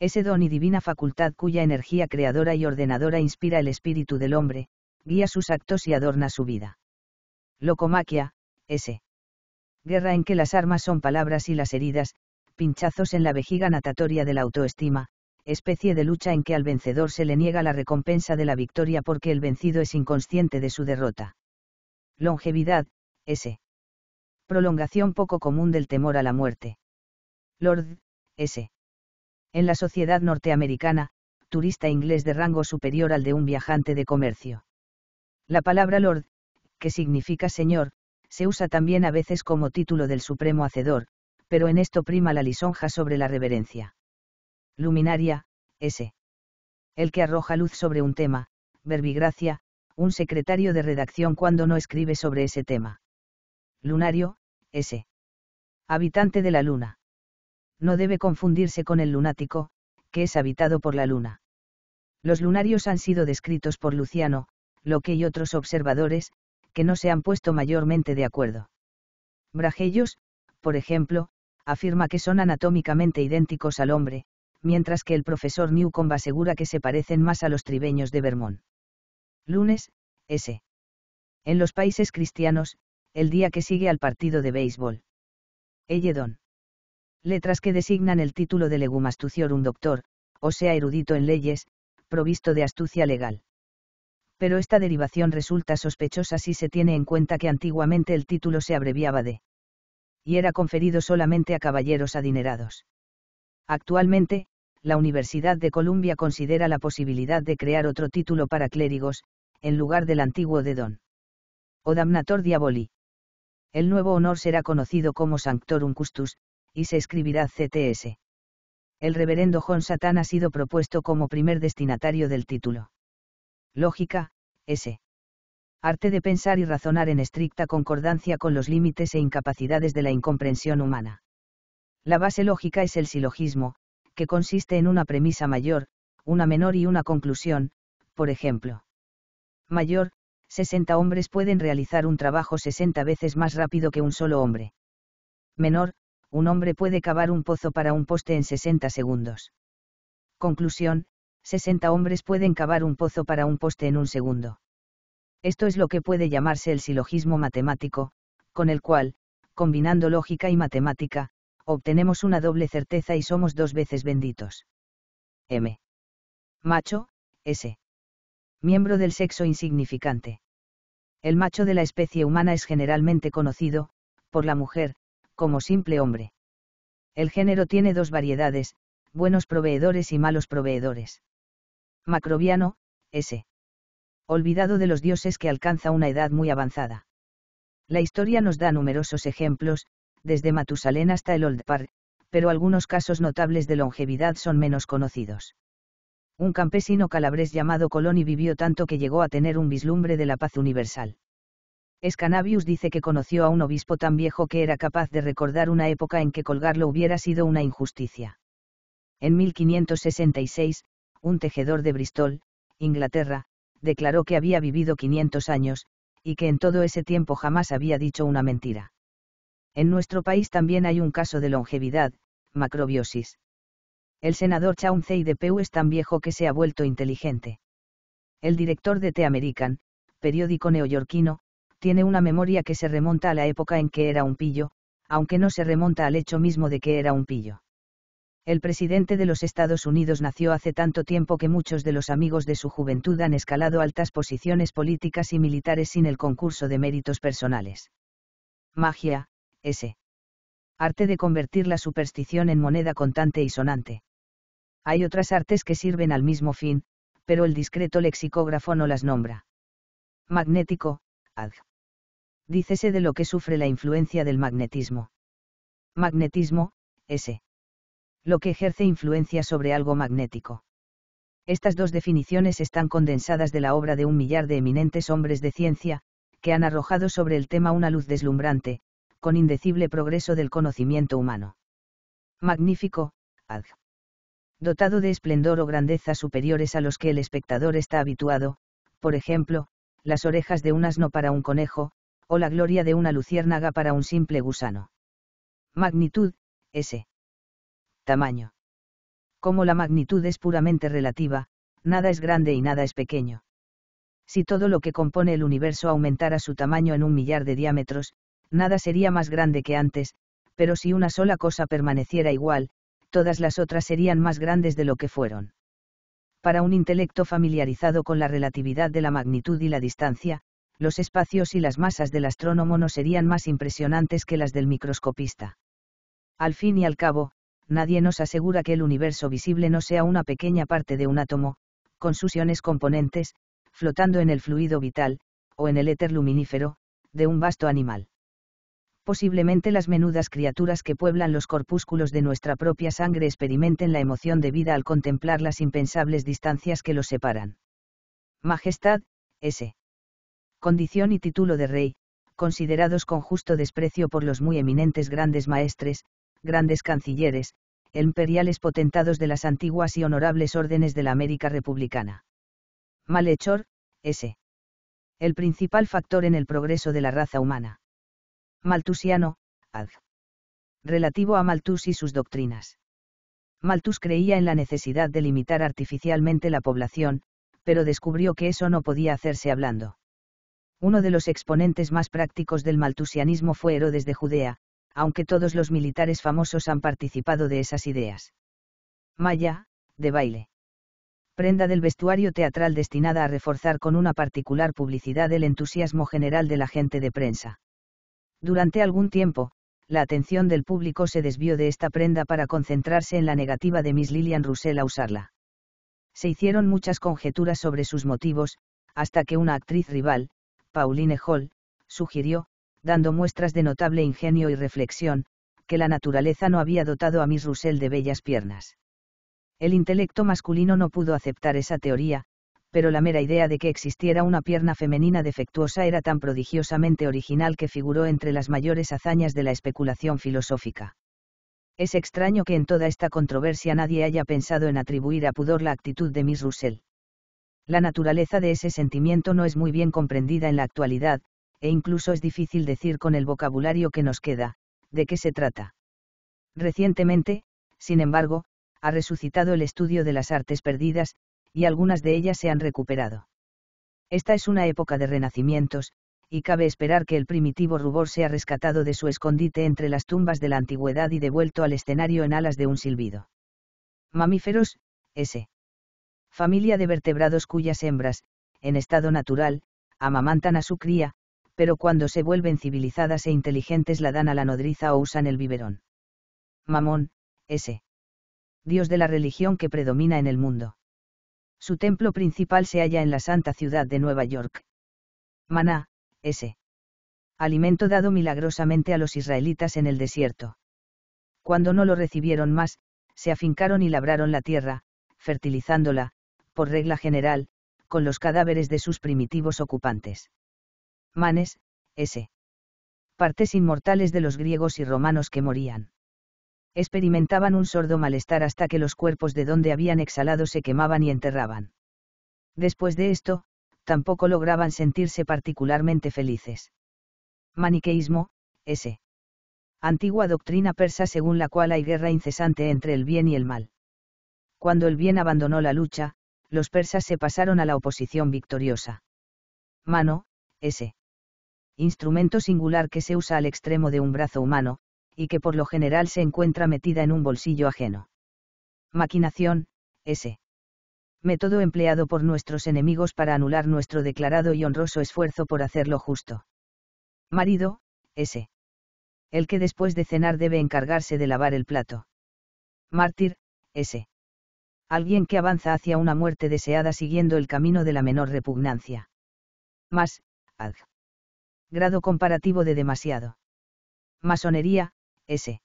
Speaker 1: Ese don y divina facultad cuya energía creadora y ordenadora inspira el espíritu del hombre, guía sus actos y adorna su vida. Locomaquia, S. Guerra en que las armas son palabras y las heridas, pinchazos en la vejiga natatoria de la autoestima, especie de lucha en que al vencedor se le niega la recompensa de la victoria porque el vencido es inconsciente de su derrota. Longevidad, S. Prolongación poco común del temor a la muerte. Lord, S. En la sociedad norteamericana, turista inglés de rango superior al de un viajante de comercio. La palabra Lord, que significa señor, se usa también a veces como título del supremo hacedor, pero en esto prima la lisonja sobre la reverencia. Luminaria, S. El que arroja luz sobre un tema, verbigracia, un secretario de redacción cuando no escribe sobre ese tema. Lunario, S. Habitante de la luna no debe confundirse con el lunático, que es habitado por la luna. Los lunarios han sido descritos por Luciano, Locke y otros observadores, que no se han puesto mayormente de acuerdo. Bragellos, por ejemplo, afirma que son anatómicamente idénticos al hombre, mientras que el profesor Newcomb asegura que se parecen más a los tribeños de Vermont. Lunes, S. En los países cristianos, el día que sigue al partido de béisbol. Elledon letras que designan el título de legum un doctor, o sea erudito en leyes, provisto de astucia legal. Pero esta derivación resulta sospechosa si se tiene en cuenta que antiguamente el título se abreviaba de y era conferido solamente a caballeros adinerados. Actualmente, la Universidad de Columbia considera la posibilidad de crear otro título para clérigos, en lugar del antiguo de don. O damnator diaboli. El nuevo honor será conocido como Sanctorum Custus, y se escribirá CTS. El reverendo John Satan ha sido propuesto como primer destinatario del título. Lógica, S. Arte de pensar y razonar en estricta concordancia con los límites e incapacidades de la incomprensión humana. La base lógica es el silogismo, que consiste en una premisa mayor, una menor y una conclusión, por ejemplo. Mayor, 60 hombres pueden realizar un trabajo 60 veces más rápido que un solo hombre. Menor, un hombre puede cavar un pozo para un poste en 60 segundos. Conclusión, 60 hombres pueden cavar un pozo para un poste en un segundo. Esto es lo que puede llamarse el silogismo matemático, con el cual, combinando lógica y matemática, obtenemos una doble certeza y somos dos veces benditos. M. Macho, S. Miembro del sexo insignificante. El macho de la especie humana es generalmente conocido, por la mujer, como simple hombre. El género tiene dos variedades, buenos proveedores y malos proveedores. Macrobiano, S. Olvidado de los dioses que alcanza una edad muy avanzada. La historia nos da numerosos ejemplos, desde Matusalén hasta el Old Park, pero algunos casos notables de longevidad son menos conocidos. Un campesino calabrés llamado Coloni vivió tanto que llegó a tener un vislumbre de la paz universal. Escanabius dice que conoció a un obispo tan viejo que era capaz de recordar una época en que colgarlo hubiera sido una injusticia. En 1566, un tejedor de Bristol, Inglaterra, declaró que había vivido 500 años, y que en todo ese tiempo jamás había dicho una mentira. En nuestro país también hay un caso de longevidad, macrobiosis. El senador Chauncey de Pew es tan viejo que se ha vuelto inteligente. El director de The American, periódico neoyorquino, tiene una memoria que se remonta a la época en que era un pillo, aunque no se remonta al hecho mismo de que era un pillo. El presidente de los Estados Unidos nació hace tanto tiempo que muchos de los amigos de su juventud han escalado altas posiciones políticas y militares sin el concurso de méritos personales. Magia, s. Arte de convertir la superstición en moneda contante y sonante. Hay otras artes que sirven al mismo fin, pero el discreto lexicógrafo no las nombra. Magnético, adj dícese de lo que sufre la influencia del magnetismo. Magnetismo, S. Lo que ejerce influencia sobre algo magnético. Estas dos definiciones están condensadas de la obra de un millar de eminentes hombres de ciencia, que han arrojado sobre el tema una luz deslumbrante, con indecible progreso del conocimiento humano. Magnífico, ad. Dotado de esplendor o grandeza superiores a los que el espectador está habituado, por ejemplo, las orejas de un asno para un conejo, o la gloria de una luciérnaga para un simple gusano. Magnitud, S. Tamaño. Como la magnitud es puramente relativa, nada es grande y nada es pequeño. Si todo lo que compone el universo aumentara su tamaño en un millar de diámetros, nada sería más grande que antes, pero si una sola cosa permaneciera igual, todas las otras serían más grandes de lo que fueron. Para un intelecto familiarizado con la relatividad de la magnitud y la distancia, los espacios y las masas del astrónomo no serían más impresionantes que las del microscopista. Al fin y al cabo, nadie nos asegura que el universo visible no sea una pequeña parte de un átomo, con susiones componentes, flotando en el fluido vital, o en el éter luminífero, de un vasto animal. Posiblemente las menudas criaturas que pueblan los corpúsculos de nuestra propia sangre experimenten la emoción de vida al contemplar las impensables distancias que los separan. Majestad, S condición y título de rey, considerados con justo desprecio por los muy eminentes grandes maestres, grandes cancilleres, imperiales potentados de las antiguas y honorables órdenes de la América republicana. Malhechor, S. El principal factor en el progreso de la raza humana. Malthusiano, ad. Relativo a Malthus y sus doctrinas. Malthus creía en la necesidad de limitar artificialmente la población, pero descubrió que eso no podía hacerse hablando. Uno de los exponentes más prácticos del maltusianismo fue Herodes de Judea, aunque todos los militares famosos han participado de esas ideas. Maya, de baile. Prenda del vestuario teatral destinada a reforzar con una particular publicidad el entusiasmo general de la gente de prensa. Durante algún tiempo, la atención del público se desvió de esta prenda para concentrarse en la negativa de Miss Lillian Russell a usarla. Se hicieron muchas conjeturas sobre sus motivos, hasta que una actriz rival, Pauline Hall, sugirió, dando muestras de notable ingenio y reflexión, que la naturaleza no había dotado a Miss Russell de bellas piernas. El intelecto masculino no pudo aceptar esa teoría, pero la mera idea de que existiera una pierna femenina defectuosa era tan prodigiosamente original que figuró entre las mayores hazañas de la especulación filosófica. Es extraño que en toda esta controversia nadie haya pensado en atribuir a pudor la actitud de Miss Russell. La naturaleza de ese sentimiento no es muy bien comprendida en la actualidad, e incluso es difícil decir con el vocabulario que nos queda, de qué se trata. Recientemente, sin embargo, ha resucitado el estudio de las artes perdidas, y algunas de ellas se han recuperado. Esta es una época de renacimientos, y cabe esperar que el primitivo rubor sea rescatado de su escondite entre las tumbas de la antigüedad y devuelto al escenario en alas de un silbido. Mamíferos, S familia de vertebrados cuyas hembras, en estado natural, amamantan a su cría, pero cuando se vuelven civilizadas e inteligentes la dan a la nodriza o usan el biberón. Mamón, S. Dios de la religión que predomina en el mundo. Su templo principal se halla en la santa ciudad de Nueva York. Maná, S. Alimento dado milagrosamente a los israelitas en el desierto. Cuando no lo recibieron más, se afincaron y labraron la tierra, fertilizándola, por regla general, con los cadáveres de sus primitivos ocupantes. Manes, S. Partes inmortales de los griegos y romanos que morían. Experimentaban un sordo malestar hasta que los cuerpos de donde habían exhalado se quemaban y enterraban. Después de esto, tampoco lograban sentirse particularmente felices. Maniqueísmo, S. Antigua doctrina persa según la cual hay guerra incesante entre el bien y el mal. Cuando el bien abandonó la lucha, los persas se pasaron a la oposición victoriosa. Mano, S. Instrumento singular que se usa al extremo de un brazo humano, y que por lo general se encuentra metida en un bolsillo ajeno. Maquinación, S. Método empleado por nuestros enemigos para anular nuestro declarado y honroso esfuerzo por hacerlo justo. Marido, S. El que después de cenar debe encargarse de lavar el plato. Mártir, S alguien que avanza hacia una muerte deseada siguiendo el camino de la menor repugnancia. Más, ad. Grado comparativo de demasiado. Masonería, S.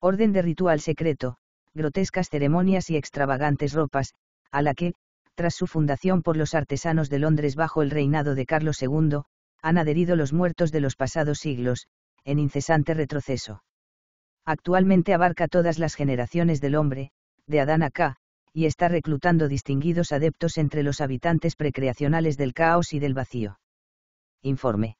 Speaker 1: Orden de ritual secreto, grotescas ceremonias y extravagantes ropas, a la que, tras su fundación por los artesanos de Londres bajo el reinado de Carlos II, han adherido los muertos de los pasados siglos, en incesante retroceso. Actualmente abarca todas las generaciones del hombre, de Adán acá, y está reclutando distinguidos adeptos entre los habitantes precreacionales del caos y del vacío. Informe.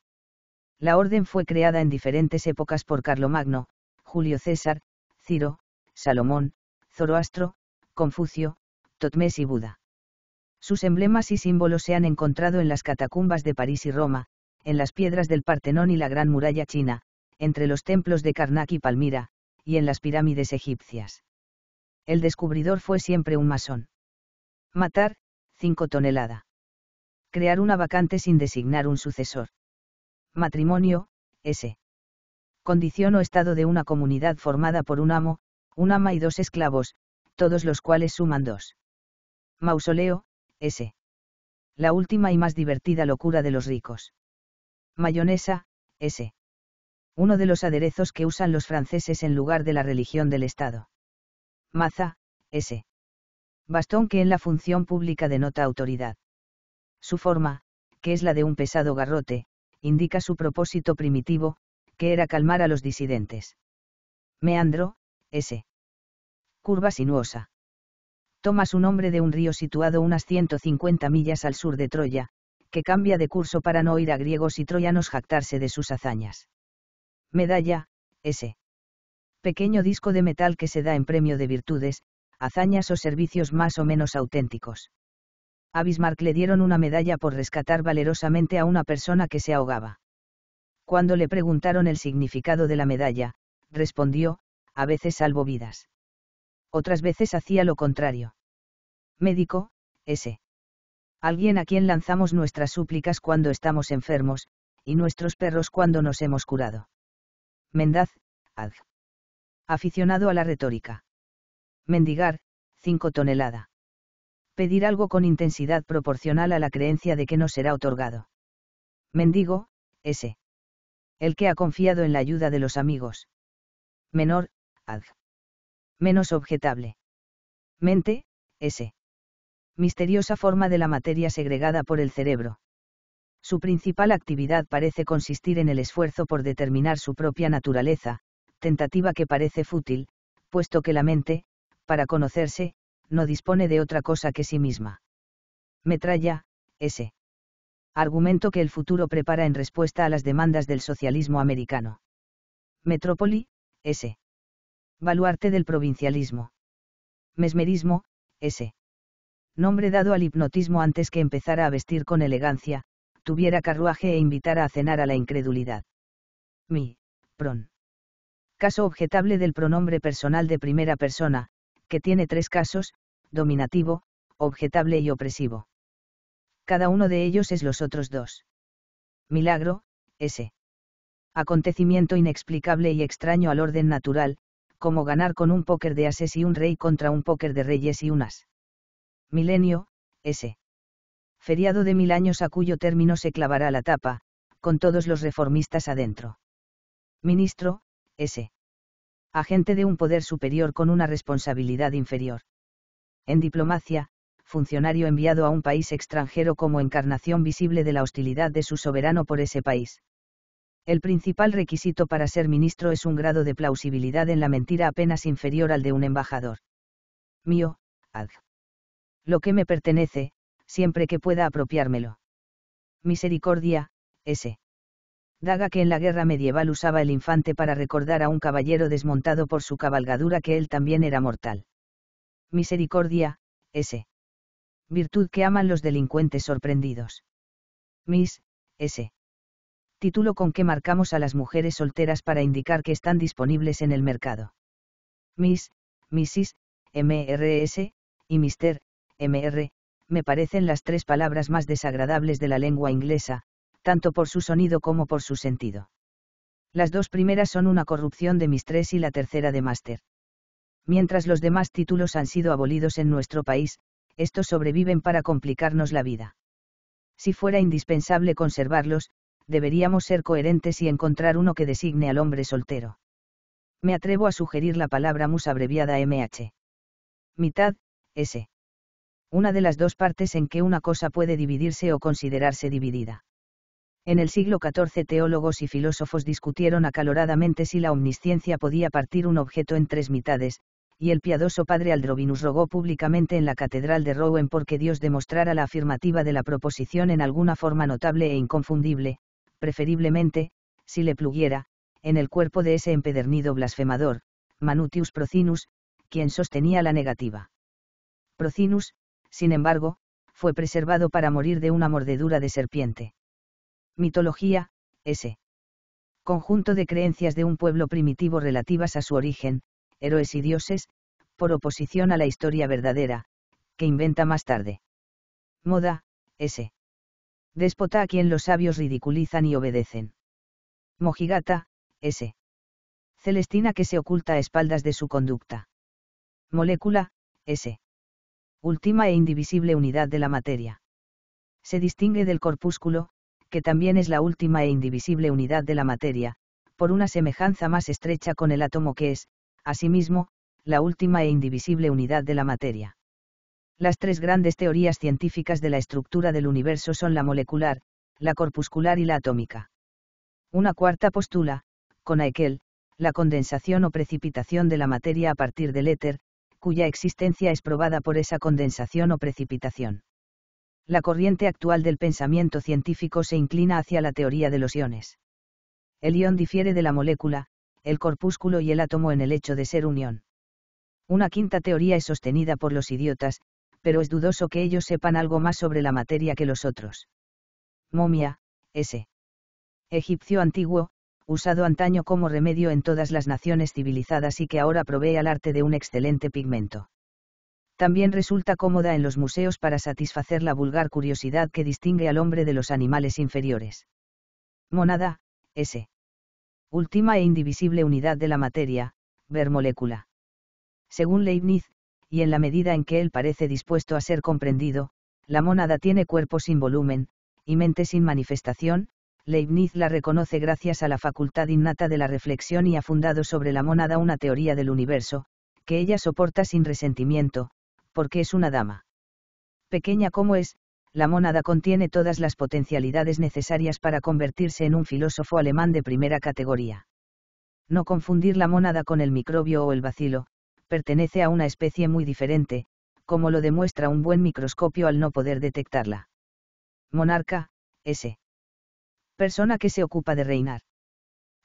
Speaker 1: La orden fue creada en diferentes épocas por Carlomagno, Julio César, Ciro, Salomón, Zoroastro, Confucio, Totmes y Buda. Sus emblemas y símbolos se han encontrado en las catacumbas de París y Roma, en las piedras del Partenón y la Gran Muralla China, entre los templos de Karnak y Palmira, y en las pirámides egipcias el descubridor fue siempre un masón. Matar, 5 tonelada. Crear una vacante sin designar un sucesor. Matrimonio, S. Condición o estado de una comunidad formada por un amo, un ama y dos esclavos, todos los cuales suman dos. Mausoleo, S. La última y más divertida locura de los ricos. Mayonesa, S. Uno de los aderezos que usan los franceses en lugar de la religión del Estado. Maza, S. Bastón que en la función pública denota autoridad. Su forma, que es la de un pesado garrote, indica su propósito primitivo, que era calmar a los disidentes. Meandro, S. Curva sinuosa. Toma su nombre de un río situado unas 150 millas al sur de Troya, que cambia de curso para no oír a griegos y troyanos jactarse de sus hazañas. Medalla, S pequeño disco de metal que se da en premio de virtudes, hazañas o servicios más o menos auténticos. A Bismarck le dieron una medalla por rescatar valerosamente a una persona que se ahogaba. Cuando le preguntaron el significado de la medalla, respondió, a veces salvo vidas. Otras veces hacía lo contrario. Médico, ese. Alguien a quien lanzamos nuestras súplicas cuando estamos enfermos, y nuestros perros cuando nos hemos curado. Mendaz, Adj aficionado a la retórica. Mendigar, 5 tonelada. Pedir algo con intensidad proporcional a la creencia de que no será otorgado. Mendigo, S. El que ha confiado en la ayuda de los amigos. Menor, ad. Menos objetable. Mente, S. Misteriosa forma de la materia segregada por el cerebro. Su principal actividad parece consistir en el esfuerzo por determinar su propia naturaleza, tentativa que parece fútil, puesto que la mente, para conocerse, no dispone de otra cosa que sí misma. Metralla, S. Argumento que el futuro prepara en respuesta a las demandas del socialismo americano. Metrópoli, S. Baluarte del provincialismo. Mesmerismo, S. Nombre dado al hipnotismo antes que empezara a vestir con elegancia, tuviera carruaje e invitara a cenar a la incredulidad. Mi, pron caso objetable del pronombre personal de primera persona, que tiene tres casos, dominativo, objetable y opresivo. Cada uno de ellos es los otros dos. Milagro, S. Acontecimiento inexplicable y extraño al orden natural, como ganar con un póker de ases y un rey contra un póker de reyes y unas. Milenio, S. Feriado de mil años a cuyo término se clavará la tapa, con todos los reformistas adentro. Ministro, S. Agente de un poder superior con una responsabilidad inferior. En diplomacia, funcionario enviado a un país extranjero como encarnación visible de la hostilidad de su soberano por ese país. El principal requisito para ser ministro es un grado de plausibilidad en la mentira apenas inferior al de un embajador. Mío, ad. Lo que me pertenece, siempre que pueda apropiármelo. Misericordia, S daga que en la guerra medieval usaba el infante para recordar a un caballero desmontado por su cabalgadura que él también era mortal. Misericordia, S. Virtud que aman los delincuentes sorprendidos. Miss, S. Título con que marcamos a las mujeres solteras para indicar que están disponibles en el mercado. Miss, Mrs, MRS, y Mr, MR, me parecen las tres palabras más desagradables de la lengua inglesa, tanto por su sonido como por su sentido. Las dos primeras son una corrupción de Mistress y la tercera de Master. Mientras los demás títulos han sido abolidos en nuestro país, estos sobreviven para complicarnos la vida. Si fuera indispensable conservarlos, deberíamos ser coherentes y encontrar uno que designe al hombre soltero. Me atrevo a sugerir la palabra mus abreviada MH. Mitad, S. Una de las dos partes en que una cosa puede dividirse o considerarse dividida. En el siglo XIV teólogos y filósofos discutieron acaloradamente si la omnisciencia podía partir un objeto en tres mitades, y el piadoso padre Aldrovinus rogó públicamente en la catedral de Rouen porque Dios demostrara la afirmativa de la proposición en alguna forma notable e inconfundible, preferiblemente, si le pluguiera, en el cuerpo de ese empedernido blasfemador, Manutius Procinus, quien sostenía la negativa. Procinus, sin embargo, fue preservado para morir de una mordedura de serpiente. Mitología, S. Conjunto de creencias de un pueblo primitivo relativas a su origen, héroes y dioses, por oposición a la historia verdadera, que inventa más tarde. Moda, S. Déspota a quien los sabios ridiculizan y obedecen. Mojigata, S. Celestina que se oculta a espaldas de su conducta. Molécula, S. Última e indivisible unidad de la materia. Se distingue del corpúsculo, que también es la última e indivisible unidad de la materia, por una semejanza más estrecha con el átomo que es, asimismo, la última e indivisible unidad de la materia. Las tres grandes teorías científicas de la estructura del universo son la molecular, la corpuscular y la atómica. Una cuarta postula, con Haeckel, la condensación o precipitación de la materia a partir del éter, cuya existencia es probada por esa condensación o precipitación. La corriente actual del pensamiento científico se inclina hacia la teoría de los iones. El ion difiere de la molécula, el corpúsculo y el átomo en el hecho de ser unión. Una quinta teoría es sostenida por los idiotas, pero es dudoso que ellos sepan algo más sobre la materia que los otros. Momia, S. Egipcio antiguo, usado antaño como remedio en todas las naciones civilizadas y que ahora provee al arte de un excelente pigmento también resulta cómoda en los museos para satisfacer la vulgar curiosidad que distingue al hombre de los animales inferiores. Monada, S. Última e indivisible unidad de la materia, ver molécula. Según Leibniz, y en la medida en que él parece dispuesto a ser comprendido, la monada tiene cuerpo sin volumen, y mente sin manifestación, Leibniz la reconoce gracias a la facultad innata de la reflexión y ha fundado sobre la monada una teoría del universo, que ella soporta sin resentimiento, porque es una dama. Pequeña como es, la mónada contiene todas las potencialidades necesarias para convertirse en un filósofo alemán de primera categoría. No confundir la monada con el microbio o el bacilo, pertenece a una especie muy diferente, como lo demuestra un buen microscopio al no poder detectarla. Monarca, S. Persona que se ocupa de reinar.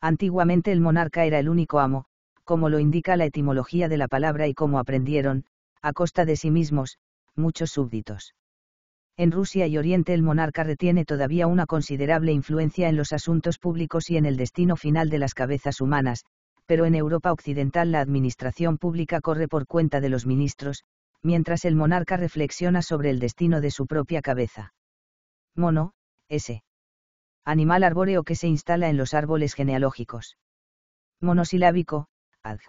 Speaker 1: Antiguamente el monarca era el único amo, como lo indica la etimología de la palabra y como aprendieron, a costa de sí mismos, muchos súbditos. En Rusia y Oriente el monarca retiene todavía una considerable influencia en los asuntos públicos y en el destino final de las cabezas humanas, pero en Europa Occidental la administración pública corre por cuenta de los ministros, mientras el monarca reflexiona sobre el destino de su propia cabeza. Mono, S. Animal arbóreo que se instala en los árboles genealógicos. Monosilábico, Ad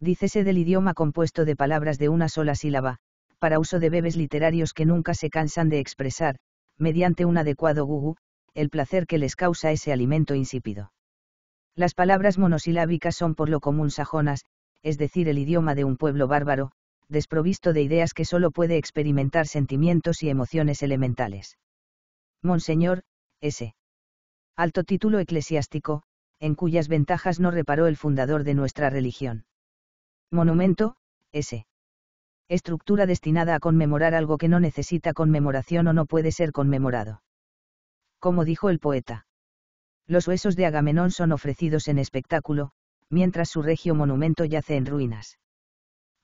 Speaker 1: dícese del idioma compuesto de palabras de una sola sílaba, para uso de bebés literarios que nunca se cansan de expresar, mediante un adecuado gugu, el placer que les causa ese alimento insípido. Las palabras monosilábicas son por lo común sajonas, es decir, el idioma de un pueblo bárbaro, desprovisto de ideas que solo puede experimentar sentimientos y emociones elementales. Monseñor, S. Alto título eclesiástico, en cuyas ventajas no reparó el fundador de nuestra religión. Monumento, S. Estructura destinada a conmemorar algo que no necesita conmemoración o no puede ser conmemorado. Como dijo el poeta. Los huesos de Agamenón son ofrecidos en espectáculo, mientras su regio monumento yace en ruinas.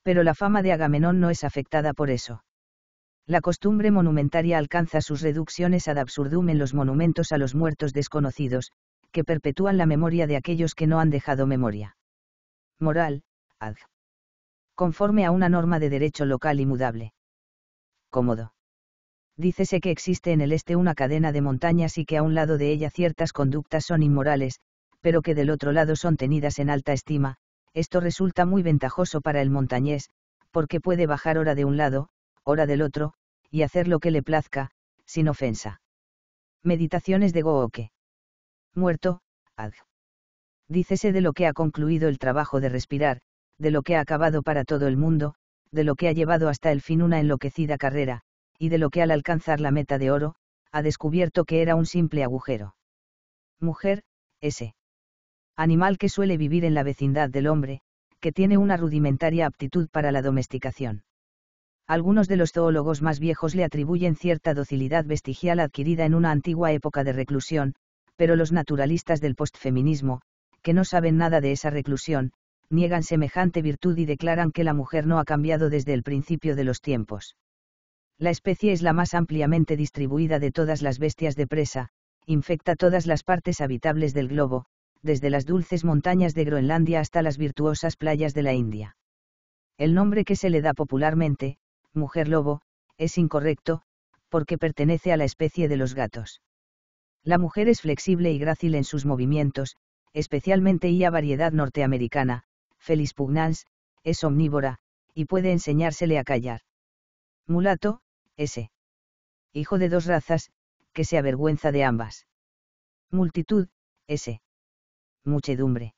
Speaker 1: Pero la fama de Agamenón no es afectada por eso. La costumbre monumentaria alcanza sus reducciones ad absurdum en los monumentos a los muertos desconocidos, que perpetúan la memoria de aquellos que no han dejado memoria. Moral, conforme a una norma de derecho local mudable. Cómodo. Dícese que existe en el este una cadena de montañas y que a un lado de ella ciertas conductas son inmorales, pero que del otro lado son tenidas en alta estima, esto resulta muy ventajoso para el montañés, porque puede bajar hora de un lado, hora del otro, y hacer lo que le plazca, sin ofensa. Meditaciones de Gooke. Muerto, ad. Dícese de lo que ha concluido el trabajo de respirar, de lo que ha acabado para todo el mundo, de lo que ha llevado hasta el fin una enloquecida carrera, y de lo que al alcanzar la meta de oro, ha descubierto que era un simple agujero. Mujer, ese. Animal que suele vivir en la vecindad del hombre, que tiene una rudimentaria aptitud para la domesticación. Algunos de los zoólogos más viejos le atribuyen cierta docilidad vestigial adquirida en una antigua época de reclusión, pero los naturalistas del postfeminismo, que no saben nada de esa reclusión, niegan semejante virtud y declaran que la mujer no ha cambiado desde el principio de los tiempos. La especie es la más ampliamente distribuida de todas las bestias de presa, infecta todas las partes habitables del globo, desde las dulces montañas de Groenlandia hasta las virtuosas playas de la India. El nombre que se le da popularmente, mujer lobo, es incorrecto, porque pertenece a la especie de los gatos. La mujer es flexible y grácil en sus movimientos, especialmente y a variedad norteamericana, feliz pugnans, es omnívora, y puede enseñársele a callar. Mulato, ese. Hijo de dos razas, que se avergüenza de ambas. Multitud, ese. Muchedumbre.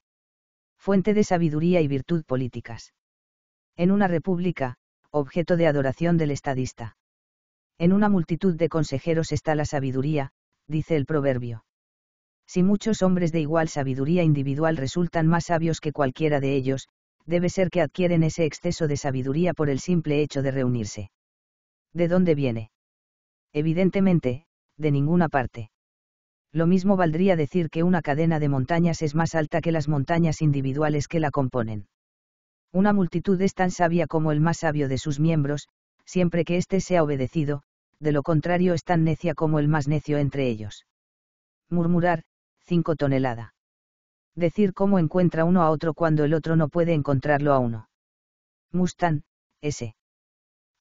Speaker 1: Fuente de sabiduría y virtud políticas. En una república, objeto de adoración del estadista. En una multitud de consejeros está la sabiduría, dice el proverbio. Si muchos hombres de igual sabiduría individual resultan más sabios que cualquiera de ellos, debe ser que adquieren ese exceso de sabiduría por el simple hecho de reunirse. ¿De dónde viene? Evidentemente, de ninguna parte. Lo mismo valdría decir que una cadena de montañas es más alta que las montañas individuales que la componen. Una multitud es tan sabia como el más sabio de sus miembros, siempre que éste sea obedecido, de lo contrario es tan necia como el más necio entre ellos. Murmurar, 5 tonelada. Decir cómo encuentra uno a otro cuando el otro no puede encontrarlo a uno. Mustang, S.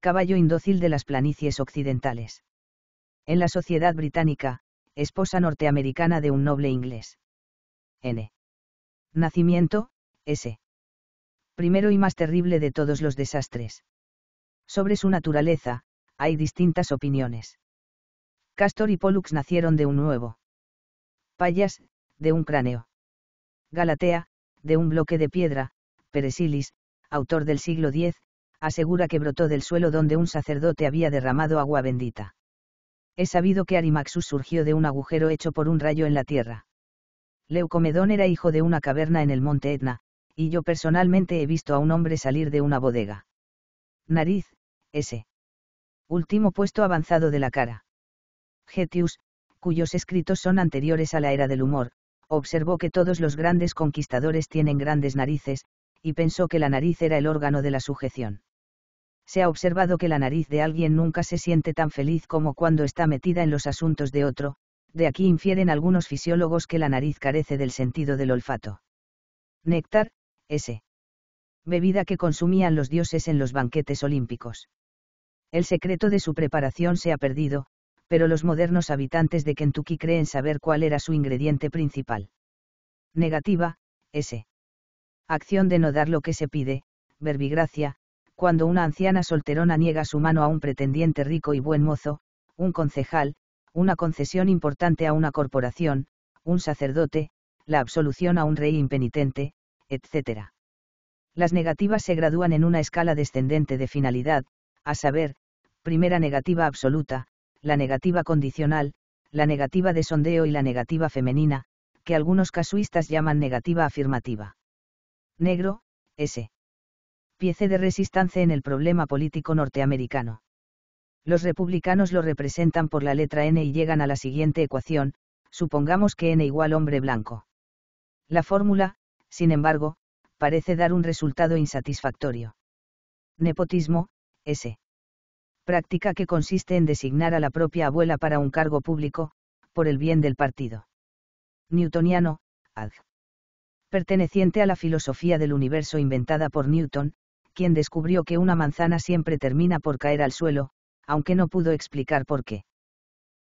Speaker 1: Caballo indócil de las planicies occidentales. En la sociedad británica, esposa norteamericana de un noble inglés. N. Nacimiento, S. Primero y más terrible de todos los desastres. Sobre su naturaleza, hay distintas opiniones. Castor y Pollux nacieron de un nuevo Payas, de un cráneo. Galatea, de un bloque de piedra, Peresilis, autor del siglo X, asegura que brotó del suelo donde un sacerdote había derramado agua bendita. He sabido que Arimaxus surgió de un agujero hecho por un rayo en la tierra. Leucomedón era hijo de una caverna en el monte Etna, y yo personalmente he visto a un hombre salir de una bodega. Nariz, S. Último puesto avanzado de la cara. Getius, cuyos escritos son anteriores a la era del humor, observó que todos los grandes conquistadores tienen grandes narices, y pensó que la nariz era el órgano de la sujeción. Se ha observado que la nariz de alguien nunca se siente tan feliz como cuando está metida en los asuntos de otro, de aquí infieren algunos fisiólogos que la nariz carece del sentido del olfato. Néctar, S. Bebida que consumían los dioses en los banquetes olímpicos. El secreto de su preparación se ha perdido, pero los modernos habitantes de Kentucky creen saber cuál era su ingrediente principal. Negativa, S. Acción de no dar lo que se pide, verbigracia, cuando una anciana solterona niega su mano a un pretendiente rico y buen mozo, un concejal, una concesión importante a una corporación, un sacerdote, la absolución a un rey impenitente, etc. Las negativas se gradúan en una escala descendente de finalidad, a saber, primera negativa absoluta, la negativa condicional, la negativa de sondeo y la negativa femenina, que algunos casuistas llaman negativa afirmativa. Negro, S. Piece de resistencia en el problema político norteamericano. Los republicanos lo representan por la letra N y llegan a la siguiente ecuación, supongamos que N igual hombre blanco. La fórmula, sin embargo, parece dar un resultado insatisfactorio. Nepotismo, S práctica que consiste en designar a la propia abuela para un cargo público, por el bien del partido. Newtoniano, ad. Perteneciente a la filosofía del universo inventada por Newton, quien descubrió que una manzana siempre termina por caer al suelo, aunque no pudo explicar por qué.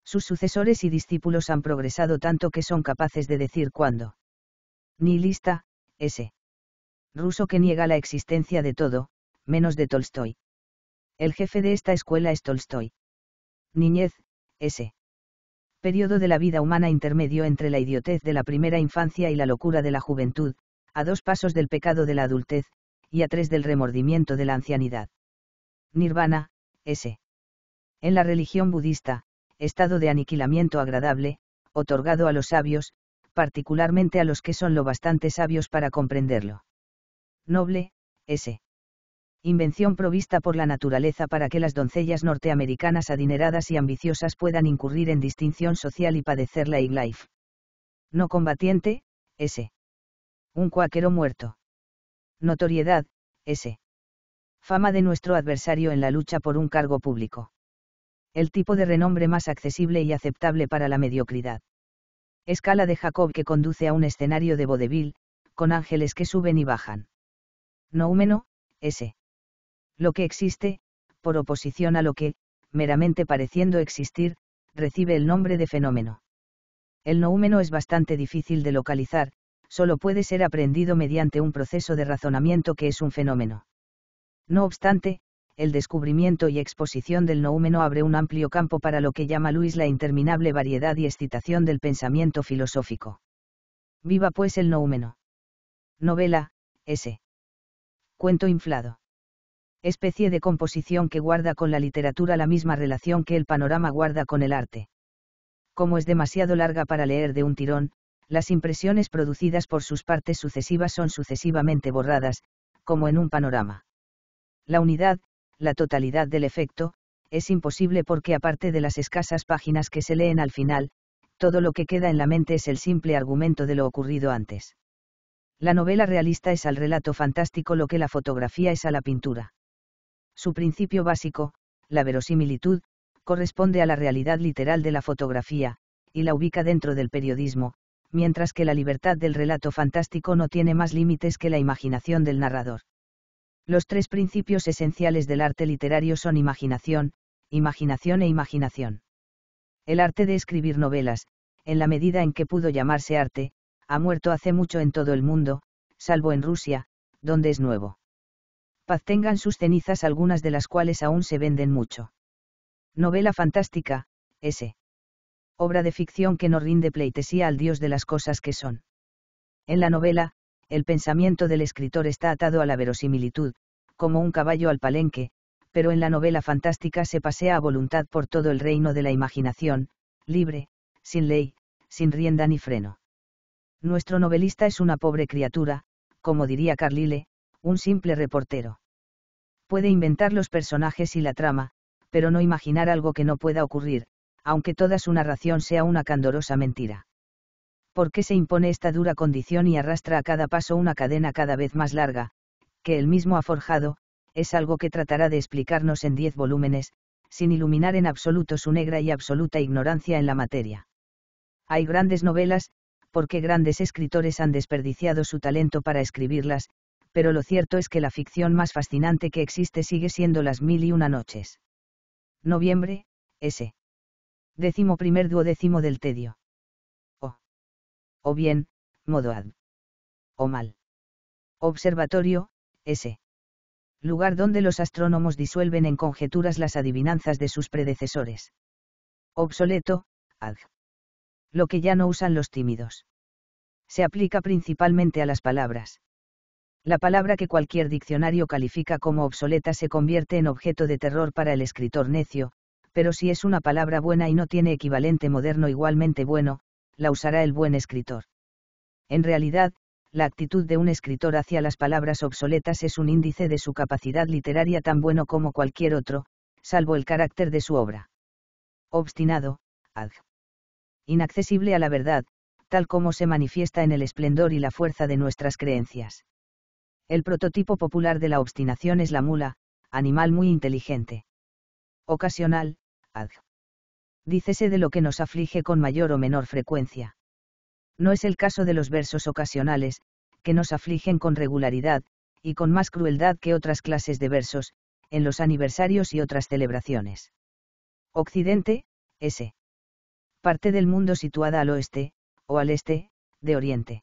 Speaker 1: Sus sucesores y discípulos han progresado tanto que son capaces de decir cuándo. Nihilista, ese. Ruso que niega la existencia de todo, menos de Tolstoy. El jefe de esta escuela es Tolstoy. Niñez, S. Periodo de la vida humana intermedio entre la idiotez de la primera infancia y la locura de la juventud, a dos pasos del pecado de la adultez, y a tres del remordimiento de la ancianidad. Nirvana, S. En la religión budista, estado de aniquilamiento agradable, otorgado a los sabios, particularmente a los que son lo bastante sabios para comprenderlo. Noble, S invención provista por la naturaleza para que las doncellas norteamericanas adineradas y ambiciosas puedan incurrir en distinción social y padecer la life. No combatiente, S. Un cuáquero muerto. Notoriedad, S. Fama de nuestro adversario en la lucha por un cargo público. El tipo de renombre más accesible y aceptable para la mediocridad. Escala de Jacob que conduce a un escenario de vodevil, con ángeles que suben y bajan. Noúmeno, S. Lo que existe, por oposición a lo que, meramente pareciendo existir, recibe el nombre de fenómeno. El noúmeno es bastante difícil de localizar, solo puede ser aprendido mediante un proceso de razonamiento que es un fenómeno. No obstante, el descubrimiento y exposición del noúmeno abre un amplio campo para lo que llama Luis la interminable variedad y excitación del pensamiento filosófico. Viva pues el noúmeno. Novela, S. Cuento inflado especie de composición que guarda con la literatura la misma relación que el panorama guarda con el arte. Como es demasiado larga para leer de un tirón, las impresiones producidas por sus partes sucesivas son sucesivamente borradas, como en un panorama. La unidad, la totalidad del efecto, es imposible porque aparte de las escasas páginas que se leen al final, todo lo que queda en la mente es el simple argumento de lo ocurrido antes. La novela realista es al relato fantástico lo que la fotografía es a la pintura. Su principio básico, la verosimilitud, corresponde a la realidad literal de la fotografía, y la ubica dentro del periodismo, mientras que la libertad del relato fantástico no tiene más límites que la imaginación del narrador. Los tres principios esenciales del arte literario son imaginación, imaginación e imaginación. El arte de escribir novelas, en la medida en que pudo llamarse arte, ha muerto hace mucho en todo el mundo, salvo en Rusia, donde es nuevo paz tengan sus cenizas algunas de las cuales aún se venden mucho. Novela fantástica, S. Obra de ficción que no rinde pleitesía al dios de las cosas que son. En la novela, el pensamiento del escritor está atado a la verosimilitud, como un caballo al palenque, pero en la novela fantástica se pasea a voluntad por todo el reino de la imaginación, libre, sin ley, sin rienda ni freno. Nuestro novelista es una pobre criatura, como diría Carlile, un simple reportero. Puede inventar los personajes y la trama, pero no imaginar algo que no pueda ocurrir, aunque toda su narración sea una candorosa mentira. ¿Por qué se impone esta dura condición y arrastra a cada paso una cadena cada vez más larga, que él mismo ha forjado? Es algo que tratará de explicarnos en diez volúmenes, sin iluminar en absoluto su negra y absoluta ignorancia en la materia. Hay grandes novelas, porque grandes escritores han desperdiciado su talento para escribirlas, pero lo cierto es que la ficción más fascinante que existe sigue siendo Las Mil y Una Noches. Noviembre, S. Décimo primer duodécimo del tedio. O. O bien, modo ad. O mal. Observatorio, S. Lugar donde los astrónomos disuelven en conjeturas las adivinanzas de sus predecesores. Obsoleto, ad. Lo que ya no usan los tímidos. Se aplica principalmente a las palabras la palabra que cualquier diccionario califica como obsoleta se convierte en objeto de terror para el escritor necio, pero si es una palabra buena y no tiene equivalente moderno igualmente bueno, la usará el buen escritor. En realidad, la actitud de un escritor hacia las palabras obsoletas es un índice de su capacidad literaria tan bueno como cualquier otro, salvo el carácter de su obra. Obstinado, ad. Inaccesible a la verdad, tal como se manifiesta en el esplendor y la fuerza de nuestras creencias. El prototipo popular de la obstinación es la mula, animal muy inteligente. Ocasional, ad. Dícese de lo que nos aflige con mayor o menor frecuencia. No es el caso de los versos ocasionales, que nos afligen con regularidad, y con más crueldad que otras clases de versos, en los aniversarios y otras celebraciones. Occidente, S. Parte del mundo situada al oeste, o al este, de Oriente.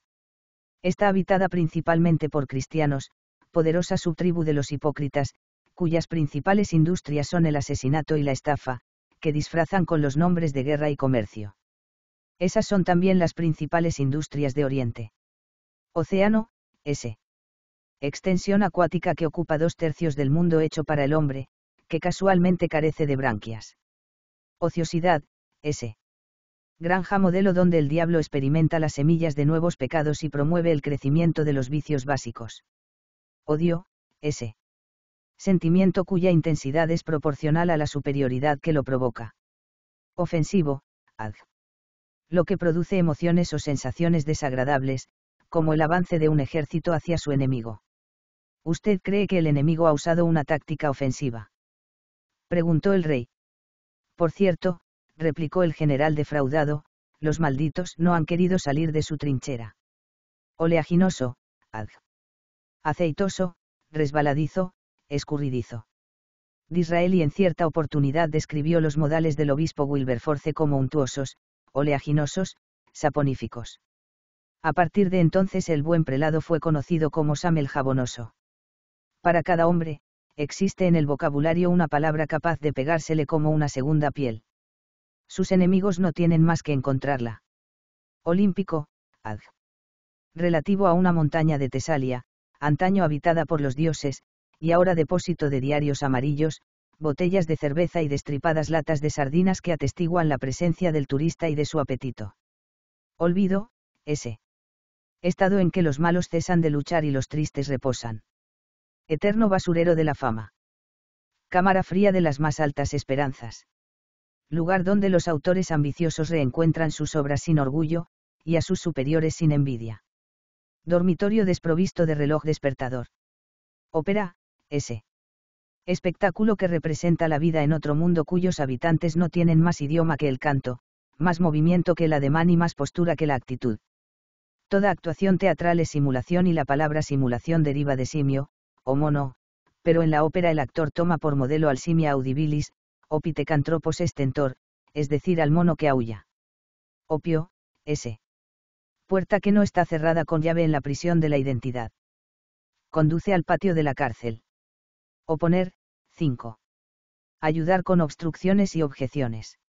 Speaker 1: Está habitada principalmente por cristianos, poderosa subtribu de los hipócritas, cuyas principales industrias son el asesinato y la estafa, que disfrazan con los nombres de guerra y comercio. Esas son también las principales industrias de Oriente. Océano, S. Extensión acuática que ocupa dos tercios del mundo hecho para el hombre, que casualmente carece de branquias. Ociosidad, S granja modelo donde el diablo experimenta las semillas de nuevos pecados y promueve el crecimiento de los vicios básicos. Odio, ese sentimiento cuya intensidad es proporcional a la superioridad que lo provoca. Ofensivo, ad. Lo que produce emociones o sensaciones desagradables, como el avance de un ejército hacia su enemigo. ¿Usted cree que el enemigo ha usado una táctica ofensiva? Preguntó el rey. Por cierto, replicó el general defraudado, los malditos no han querido salir de su trinchera. Oleaginoso, ad. Aceitoso, resbaladizo, escurridizo. Disraeli en cierta oportunidad describió los modales del obispo Wilberforce como untuosos, oleaginosos, saponíficos. A partir de entonces el buen prelado fue conocido como Sam el jabonoso. Para cada hombre, existe en el vocabulario una palabra capaz de pegársele como una segunda piel sus enemigos no tienen más que encontrarla. Olímpico, ad. Relativo a una montaña de Tesalia, antaño habitada por los dioses, y ahora depósito de diarios amarillos, botellas de cerveza y destripadas latas de sardinas que atestiguan la presencia del turista y de su apetito. Olvido, S. Estado en que los malos cesan de luchar y los tristes reposan. Eterno basurero de la fama. Cámara fría de las más altas esperanzas lugar donde los autores ambiciosos reencuentran sus obras sin orgullo, y a sus superiores sin envidia. Dormitorio desprovisto de reloj despertador. Ópera, S. Espectáculo que representa la vida en otro mundo cuyos habitantes no tienen más idioma que el canto, más movimiento que el ademán y más postura que la actitud. Toda actuación teatral es simulación y la palabra simulación deriva de simio, o mono, pero en la ópera el actor toma por modelo al simia audibilis, Opitecantropos estentor, es decir, al mono que aulla. Opio, S. Puerta que no está cerrada con llave en la prisión de la identidad. Conduce al patio de la cárcel. Oponer, 5. Ayudar con obstrucciones y objeciones.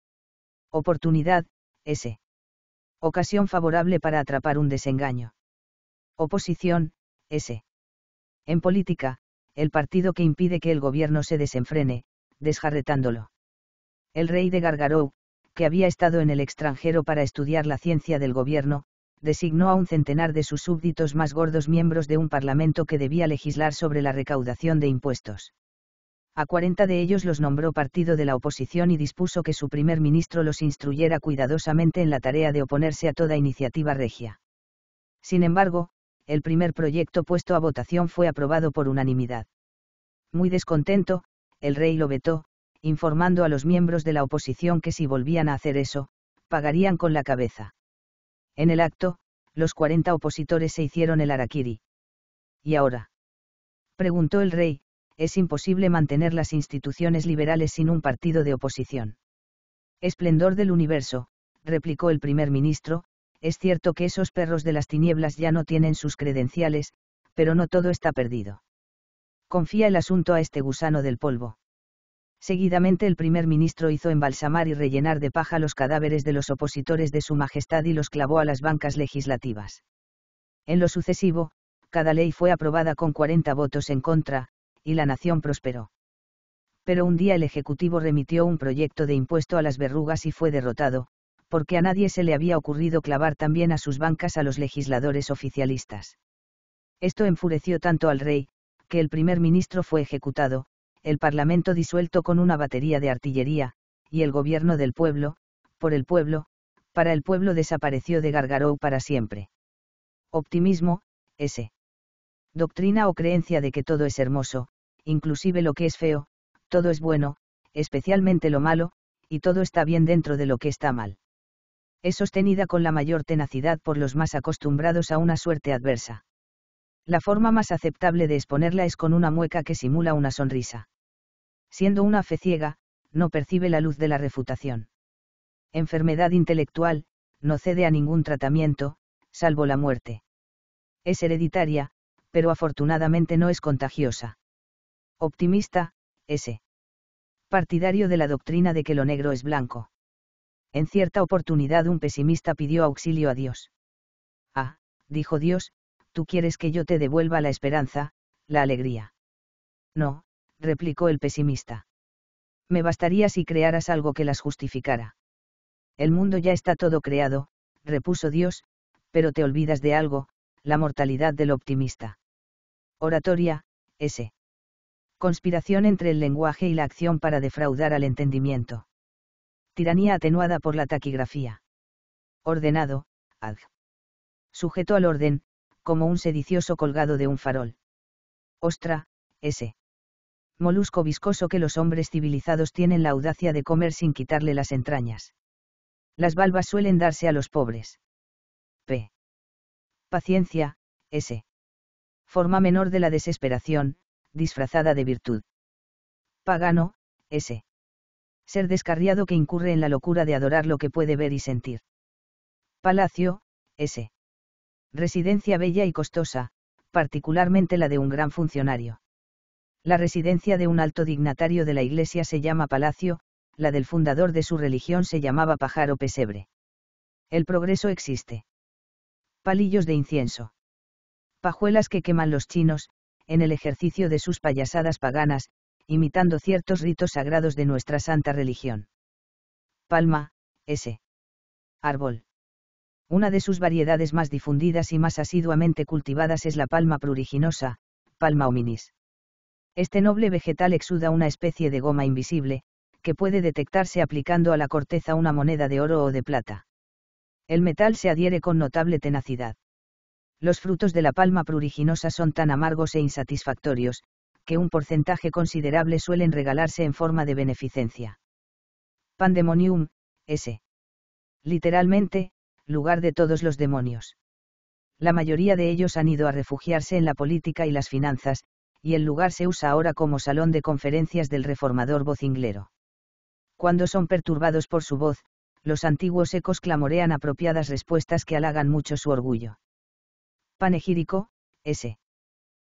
Speaker 1: Oportunidad, S. Ocasión favorable para atrapar un desengaño. Oposición, S. En política, el partido que impide que el gobierno se desenfrene, desjarretándolo. El rey de Gargarou, que había estado en el extranjero para estudiar la ciencia del gobierno, designó a un centenar de sus súbditos más gordos miembros de un parlamento que debía legislar sobre la recaudación de impuestos. A 40 de ellos los nombró partido de la oposición y dispuso que su primer ministro los instruyera cuidadosamente en la tarea de oponerse a toda iniciativa regia. Sin embargo, el primer proyecto puesto a votación fue aprobado por unanimidad. Muy descontento, el rey lo vetó, informando a los miembros de la oposición que si volvían a hacer eso, pagarían con la cabeza. En el acto, los 40 opositores se hicieron el araquiri. ¿Y ahora? Preguntó el rey, es imposible mantener las instituciones liberales sin un partido de oposición. Esplendor del universo, replicó el primer ministro, es cierto que esos perros de las tinieblas ya no tienen sus credenciales, pero no todo está perdido. Confía el asunto a este gusano del polvo. Seguidamente el primer ministro hizo embalsamar y rellenar de paja los cadáveres de los opositores de Su Majestad y los clavó a las bancas legislativas. En lo sucesivo, cada ley fue aprobada con 40 votos en contra, y la nación prosperó. Pero un día el Ejecutivo remitió un proyecto de impuesto a las verrugas y fue derrotado, porque a nadie se le había ocurrido clavar también a sus bancas a los legisladores oficialistas. Esto enfureció tanto al rey, que el primer ministro fue ejecutado, el Parlamento disuelto con una batería de artillería, y el gobierno del pueblo, por el pueblo, para el pueblo desapareció de Gargarou para siempre. Optimismo, S. Doctrina o creencia de que todo es hermoso, inclusive lo que es feo, todo es bueno, especialmente lo malo, y todo está bien dentro de lo que está mal. Es sostenida con la mayor tenacidad por los más acostumbrados a una suerte adversa. La forma más aceptable de exponerla es con una mueca que simula una sonrisa siendo una fe ciega, no percibe la luz de la refutación. Enfermedad intelectual, no cede a ningún tratamiento, salvo la muerte. Es hereditaria, pero afortunadamente no es contagiosa. Optimista, S. Partidario de la doctrina de que lo negro es blanco. En cierta oportunidad un pesimista pidió auxilio a Dios. Ah, dijo Dios, tú quieres que yo te devuelva la esperanza, la alegría. No, replicó el pesimista. Me bastaría si crearas algo que las justificara. El mundo ya está todo creado, repuso Dios, pero te olvidas de algo, la mortalidad del optimista. Oratoria, S. Conspiración entre el lenguaje y la acción para defraudar al entendimiento. Tiranía atenuada por la taquigrafía. Ordenado, ad. Sujeto al orden, como un sedicioso colgado de un farol. Ostra, S molusco viscoso que los hombres civilizados tienen la audacia de comer sin quitarle las entrañas. Las valvas suelen darse a los pobres. P. Paciencia, S. Forma menor de la desesperación, disfrazada de virtud. Pagano, S. Ser descarriado que incurre en la locura de adorar lo que puede ver y sentir. Palacio, S. Residencia bella y costosa, particularmente la de un gran funcionario. La residencia de un alto dignatario de la Iglesia se llama palacio, la del fundador de su religión se llamaba pájaro pesebre. El progreso existe. Palillos de incienso. Pajuelas que queman los chinos, en el ejercicio de sus payasadas paganas, imitando ciertos ritos sagrados de nuestra santa religión. Palma, S. Árbol. Una de sus variedades más difundidas y más asiduamente cultivadas es la palma pruriginosa, palma hominis. Este noble vegetal exuda una especie de goma invisible, que puede detectarse aplicando a la corteza una moneda de oro o de plata. El metal se adhiere con notable tenacidad. Los frutos de la palma pruriginosa son tan amargos e insatisfactorios, que un porcentaje considerable suelen regalarse en forma de beneficencia. Pandemonium, S. Literalmente, lugar de todos los demonios. La mayoría de ellos han ido a refugiarse en la política y las finanzas, y el lugar se usa ahora como salón de conferencias del reformador vocinglero. Cuando son perturbados por su voz, los antiguos ecos clamorean apropiadas respuestas que halagan mucho su orgullo. Panegírico, S.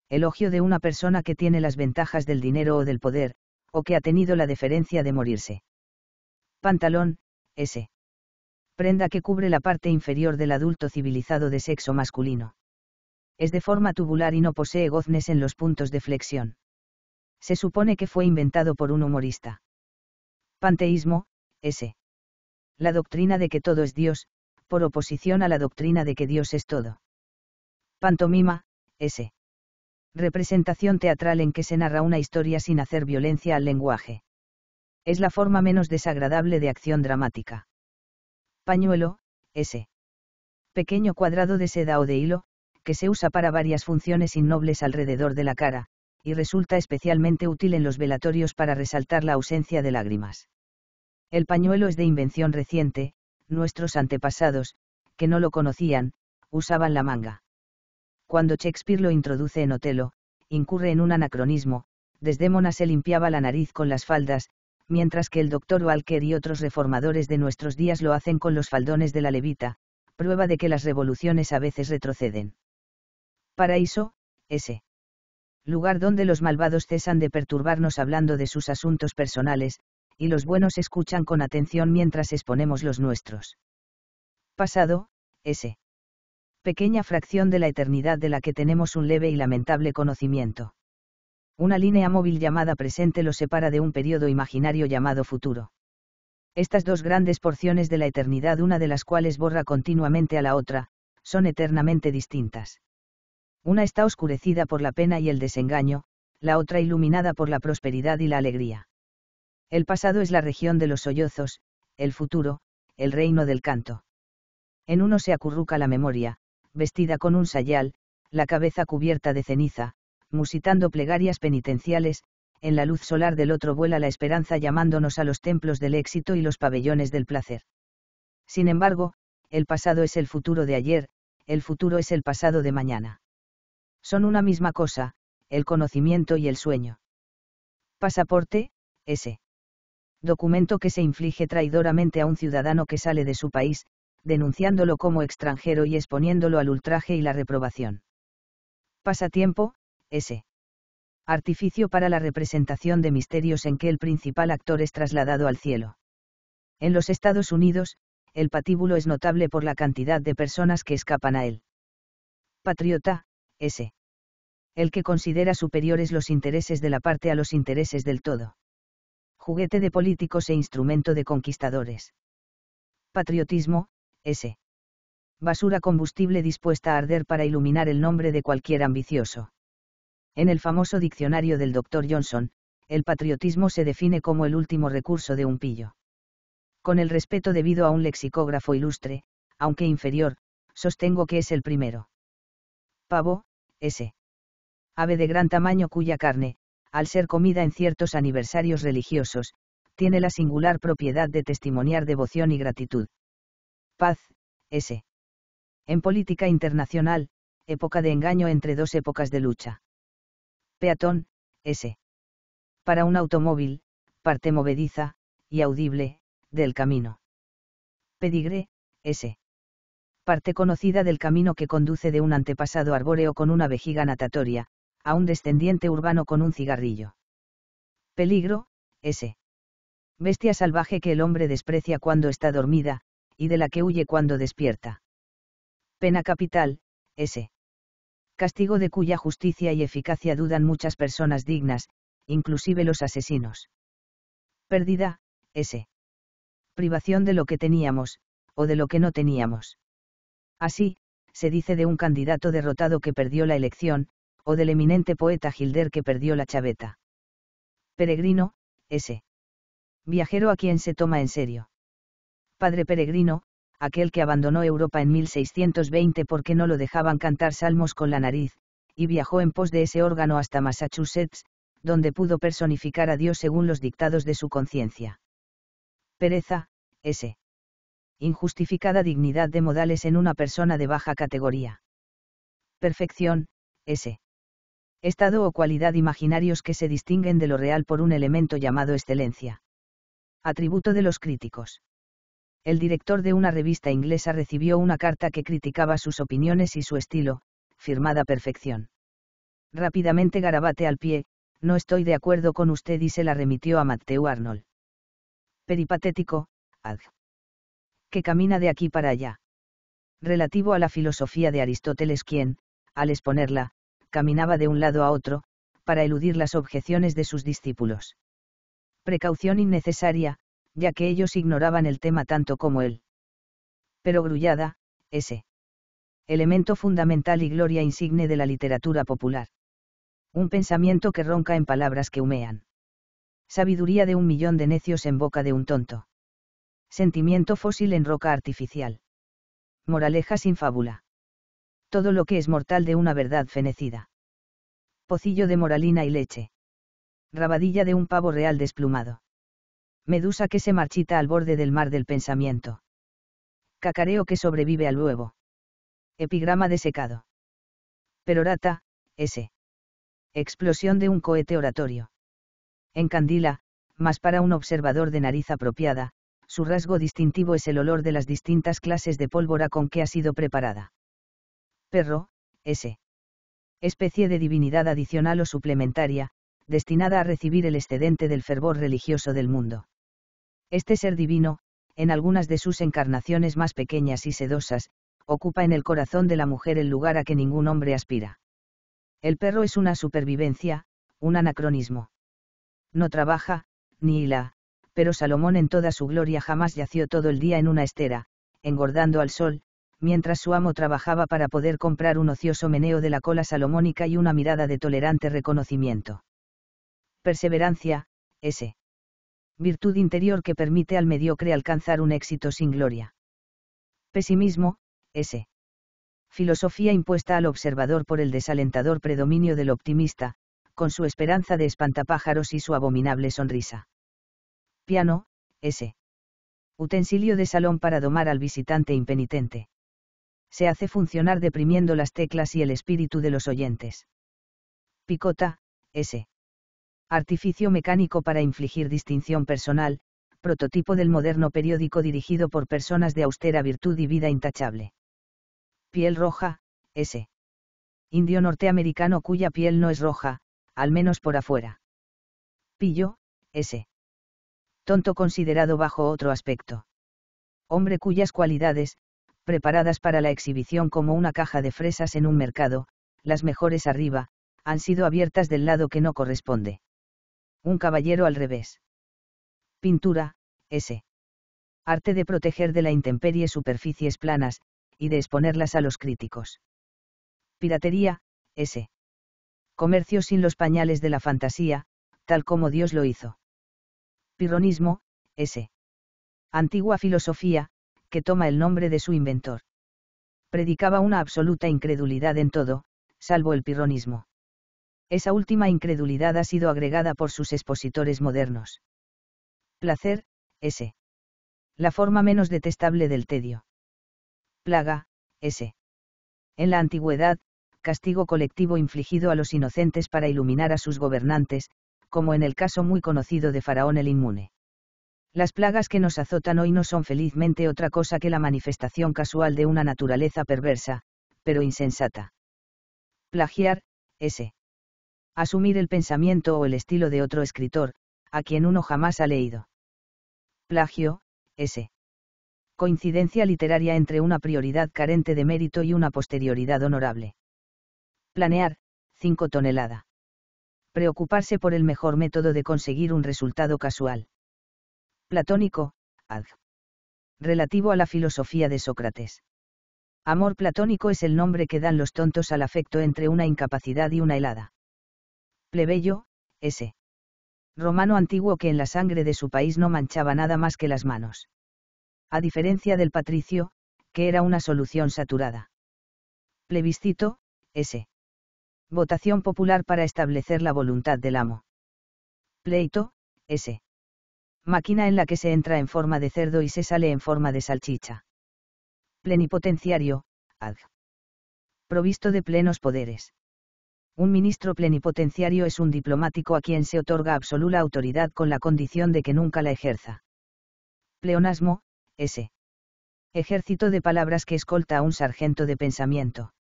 Speaker 1: Elogio de una persona que tiene las ventajas del dinero o del poder, o que ha tenido la deferencia de morirse. Pantalón, S. Prenda que cubre la parte inferior del adulto civilizado de sexo masculino es de forma tubular y no posee goznes en los puntos de flexión. Se supone que fue inventado por un humorista. Panteísmo, S. La doctrina de que todo es Dios, por oposición a la doctrina de que Dios es todo. Pantomima, S. Representación teatral en que se narra una historia sin hacer violencia al lenguaje. Es la forma menos desagradable de acción dramática. Pañuelo, S. Pequeño cuadrado de seda o de hilo, que se usa para varias funciones innobles alrededor de la cara, y resulta especialmente útil en los velatorios para resaltar la ausencia de lágrimas. El pañuelo es de invención reciente, nuestros antepasados, que no lo conocían, usaban la manga. Cuando Shakespeare lo introduce en Otelo, incurre en un anacronismo, Desdémona se limpiaba la nariz con las faldas, mientras que el doctor Walker y otros reformadores de nuestros días lo hacen con los faldones de la levita, prueba de que las revoluciones a veces retroceden. Paraíso, ese lugar donde los malvados cesan de perturbarnos hablando de sus asuntos personales, y los buenos escuchan con atención mientras exponemos los nuestros. Pasado, ese pequeña fracción de la eternidad de la que tenemos un leve y lamentable conocimiento. Una línea móvil llamada presente lo separa de un periodo imaginario llamado futuro. Estas dos grandes porciones de la eternidad, una de las cuales borra continuamente a la otra, son eternamente distintas. Una está oscurecida por la pena y el desengaño, la otra iluminada por la prosperidad y la alegría. El pasado es la región de los sollozos, el futuro, el reino del canto. En uno se acurruca la memoria, vestida con un sayal, la cabeza cubierta de ceniza, musitando plegarias penitenciales, en la luz solar del otro vuela la esperanza llamándonos a los templos del éxito y los pabellones del placer. Sin embargo, el pasado es el futuro de ayer, el futuro es el pasado de mañana. Son una misma cosa, el conocimiento y el sueño. Pasaporte, S. Documento que se inflige traidoramente a un ciudadano que sale de su país, denunciándolo como extranjero y exponiéndolo al ultraje y la reprobación. Pasatiempo, S. Artificio para la representación de misterios en que el principal actor es trasladado al cielo. En los Estados Unidos, el patíbulo es notable por la cantidad de personas que escapan a él. Patriota, S. El que considera superiores los intereses de la parte a los intereses del todo. Juguete de políticos e instrumento de conquistadores. Patriotismo, S. Basura combustible dispuesta a arder para iluminar el nombre de cualquier ambicioso. En el famoso diccionario del Dr. Johnson, el patriotismo se define como el último recurso de un pillo. Con el respeto debido a un lexicógrafo ilustre, aunque inferior, sostengo que es el primero pavo, S. ave de gran tamaño cuya carne, al ser comida en ciertos aniversarios religiosos, tiene la singular propiedad de testimoniar devoción y gratitud. Paz, S. En política internacional, época de engaño entre dos épocas de lucha. Peatón, S. Para un automóvil, parte movediza, y audible, del camino. Pedigré, S parte conocida del camino que conduce de un antepasado arbóreo con una vejiga natatoria, a un descendiente urbano con un cigarrillo. Peligro, S. Bestia salvaje que el hombre desprecia cuando está dormida, y de la que huye cuando despierta. Pena capital, S. Castigo de cuya justicia y eficacia dudan muchas personas dignas, inclusive los asesinos. Pérdida, S. Privación de lo que teníamos, o de lo que no teníamos. Así, se dice de un candidato derrotado que perdió la elección, o del eminente poeta Gilder que perdió la chaveta. Peregrino, ese. Viajero a quien se toma en serio. Padre peregrino, aquel que abandonó Europa en 1620 porque no lo dejaban cantar salmos con la nariz, y viajó en pos de ese órgano hasta Massachusetts, donde pudo personificar a Dios según los dictados de su conciencia. Pereza, ese injustificada dignidad de modales en una persona de baja categoría. Perfección, S. Estado o cualidad imaginarios que se distinguen de lo real por un elemento llamado excelencia. Atributo de los críticos. El director de una revista inglesa recibió una carta que criticaba sus opiniones y su estilo, firmada Perfección. Rápidamente garabate al pie, no estoy de acuerdo con usted y se la remitió a Matthew Arnold. Peripatético, Ad que camina de aquí para allá. Relativo a la filosofía de Aristóteles quien, al exponerla, caminaba de un lado a otro, para eludir las objeciones de sus discípulos. Precaución innecesaria, ya que ellos ignoraban el tema tanto como él. Pero Grullada, ese. Elemento fundamental y gloria insigne de la literatura popular. Un pensamiento que ronca en palabras que humean. Sabiduría de un millón de necios en boca de un tonto. Sentimiento fósil en roca artificial. Moraleja sin fábula. Todo lo que es mortal de una verdad fenecida. Pocillo de moralina y leche. Rabadilla de un pavo real desplumado. Medusa que se marchita al borde del mar del pensamiento. Cacareo que sobrevive al huevo. Epigrama de secado. Perorata, S. Explosión de un cohete oratorio. En Candila, más para un observador de nariz apropiada, su rasgo distintivo es el olor de las distintas clases de pólvora con que ha sido preparada. Perro, S. Especie de divinidad adicional o suplementaria, destinada a recibir el excedente del fervor religioso del mundo. Este ser divino, en algunas de sus encarnaciones más pequeñas y sedosas, ocupa en el corazón de la mujer el lugar a que ningún hombre aspira. El perro es una supervivencia, un anacronismo. No trabaja, ni la pero Salomón en toda su gloria jamás yació todo el día en una estera, engordando al sol, mientras su amo trabajaba para poder comprar un ocioso meneo de la cola salomónica y una mirada de tolerante reconocimiento. Perseverancia, S. Virtud interior que permite al mediocre alcanzar un éxito sin gloria. Pesimismo, S. Filosofía impuesta al observador por el desalentador predominio del optimista, con su esperanza de espantapájaros y su abominable sonrisa. Piano, S. Utensilio de salón para domar al visitante impenitente. Se hace funcionar deprimiendo las teclas y el espíritu de los oyentes. Picota, S. Artificio mecánico para infligir distinción personal, prototipo del moderno periódico dirigido por personas de austera virtud y vida intachable. Piel roja, S. Indio norteamericano cuya piel no es roja, al menos por afuera. Pillo, S tonto considerado bajo otro aspecto. Hombre cuyas cualidades, preparadas para la exhibición como una caja de fresas en un mercado, las mejores arriba, han sido abiertas del lado que no corresponde. Un caballero al revés. Pintura, S. Arte de proteger de la intemperie superficies planas, y de exponerlas a los críticos. Piratería, S. Comercio sin los pañales de la fantasía, tal como Dios lo hizo. Pirronismo, S. Antigua filosofía, que toma el nombre de su inventor. Predicaba una absoluta incredulidad en todo, salvo el pirronismo. Esa última incredulidad ha sido agregada por sus expositores modernos. Placer, S. La forma menos detestable del tedio. Plaga, S. En la antigüedad, castigo colectivo infligido a los inocentes para iluminar a sus gobernantes, como en el caso muy conocido de Faraón el Inmune. Las plagas que nos azotan hoy no son felizmente otra cosa que la manifestación casual de una naturaleza perversa, pero insensata. Plagiar, S. Asumir el pensamiento o el estilo de otro escritor, a quien uno jamás ha leído. Plagio, S. Coincidencia literaria entre una prioridad carente de mérito y una posterioridad honorable. Planear, 5 toneladas preocuparse por el mejor método de conseguir un resultado casual. Platónico, ad. Relativo a la filosofía de Sócrates. Amor platónico es el nombre que dan los tontos al afecto entre una incapacidad y una helada. Plebeyo, S. Romano antiguo que en la sangre de su país no manchaba nada más que las manos. A diferencia del patricio, que era una solución saturada. Plebiscito, S. Votación popular para establecer la voluntad del amo. Pleito, S. Máquina en la que se entra en forma de cerdo y se sale en forma de salchicha. Plenipotenciario, AG. Provisto de plenos poderes. Un ministro plenipotenciario es un diplomático a quien se otorga absoluta autoridad con la condición de que nunca la ejerza. Pleonasmo, S. Ejército de palabras que escolta a un sargento de pensamiento.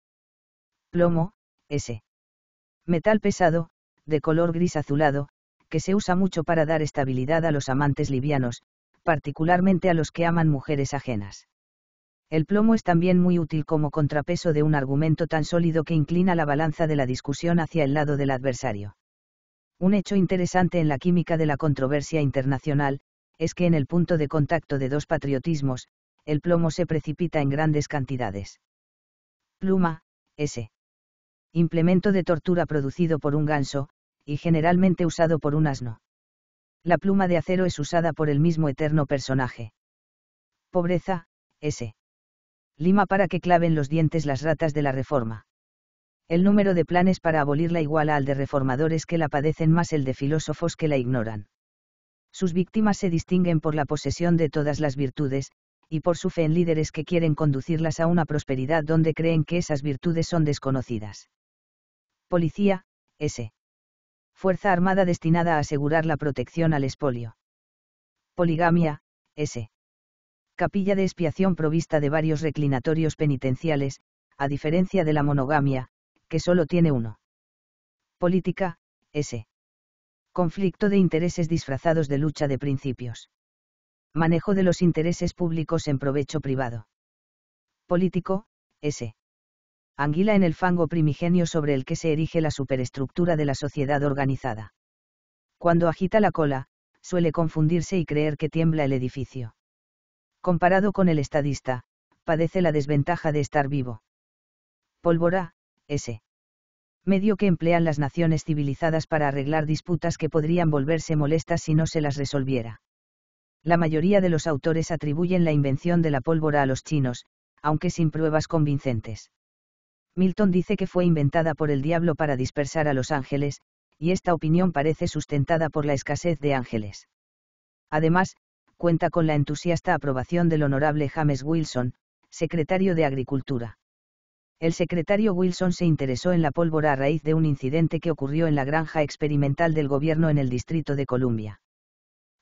Speaker 1: Plomo, S metal pesado, de color gris azulado, que se usa mucho para dar estabilidad a los amantes livianos, particularmente a los que aman mujeres ajenas. El plomo es también muy útil como contrapeso de un argumento tan sólido que inclina la balanza de la discusión hacia el lado del adversario. Un hecho interesante en la química de la controversia internacional, es que en el punto de contacto de dos patriotismos, el plomo se precipita en grandes cantidades. Pluma, S implemento de tortura producido por un ganso, y generalmente usado por un asno. La pluma de acero es usada por el mismo eterno personaje. Pobreza, S. Lima para que claven los dientes las ratas de la reforma. El número de planes para abolirla iguala al de reformadores que la padecen más el de filósofos que la ignoran. Sus víctimas se distinguen por la posesión de todas las virtudes, y por su fe en líderes que quieren conducirlas a una prosperidad donde creen que esas virtudes son desconocidas. Policía, S. Fuerza Armada destinada a asegurar la protección al espolio. Poligamia, S. Capilla de expiación provista de varios reclinatorios penitenciales, a diferencia de la monogamia, que solo tiene uno. Política, S. Conflicto de intereses disfrazados de lucha de principios. Manejo de los intereses públicos en provecho privado. Político, S anguila en el fango primigenio sobre el que se erige la superestructura de la sociedad organizada. Cuando agita la cola, suele confundirse y creer que tiembla el edificio. Comparado con el estadista, padece la desventaja de estar vivo. Pólvora, ese. Medio que emplean las naciones civilizadas para arreglar disputas que podrían volverse molestas si no se las resolviera. La mayoría de los autores atribuyen la invención de la pólvora a los chinos, aunque sin pruebas convincentes. Milton dice que fue inventada por el diablo para dispersar a los ángeles, y esta opinión parece sustentada por la escasez de ángeles. Además, cuenta con la entusiasta aprobación del honorable James Wilson, secretario de Agricultura. El secretario Wilson se interesó en la pólvora a raíz de un incidente que ocurrió en la granja experimental del gobierno en el Distrito de Columbia.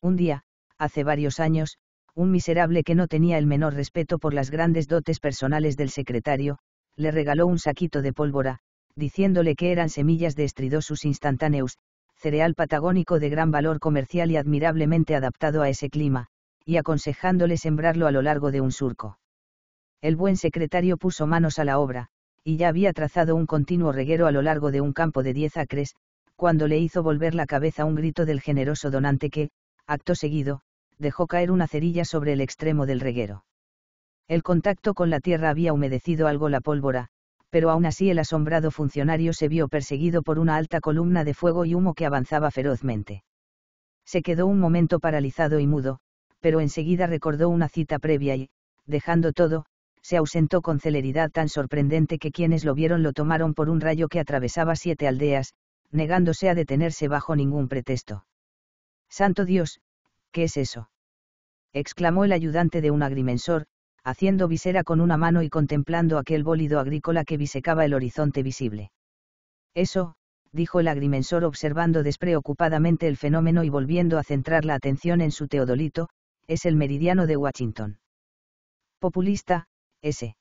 Speaker 1: Un día, hace varios años, un miserable que no tenía el menor respeto por las grandes dotes personales del secretario, le regaló un saquito de pólvora, diciéndole que eran semillas de estridosus instantaneus, cereal patagónico de gran valor comercial y admirablemente adaptado a ese clima, y aconsejándole sembrarlo a lo largo de un surco. El buen secretario puso manos a la obra, y ya había trazado un continuo reguero a lo largo de un campo de diez acres, cuando le hizo volver la cabeza un grito del generoso donante que, acto seguido, dejó caer una cerilla sobre el extremo del reguero. El contacto con la tierra había humedecido algo la pólvora, pero aún así el asombrado funcionario se vio perseguido por una alta columna de fuego y humo que avanzaba ferozmente. Se quedó un momento paralizado y mudo, pero enseguida recordó una cita previa y, dejando todo, se ausentó con celeridad tan sorprendente que quienes lo vieron lo tomaron por un rayo que atravesaba siete aldeas, negándose a detenerse bajo ningún pretexto. Santo Dios, ¿qué es eso? exclamó el ayudante de un agrimensor, haciendo visera con una mano y contemplando aquel bólido agrícola que bisecaba el horizonte visible. Eso, dijo el agrimensor observando despreocupadamente el fenómeno y volviendo a centrar la atención en su teodolito, es el meridiano de Washington. Populista, ese.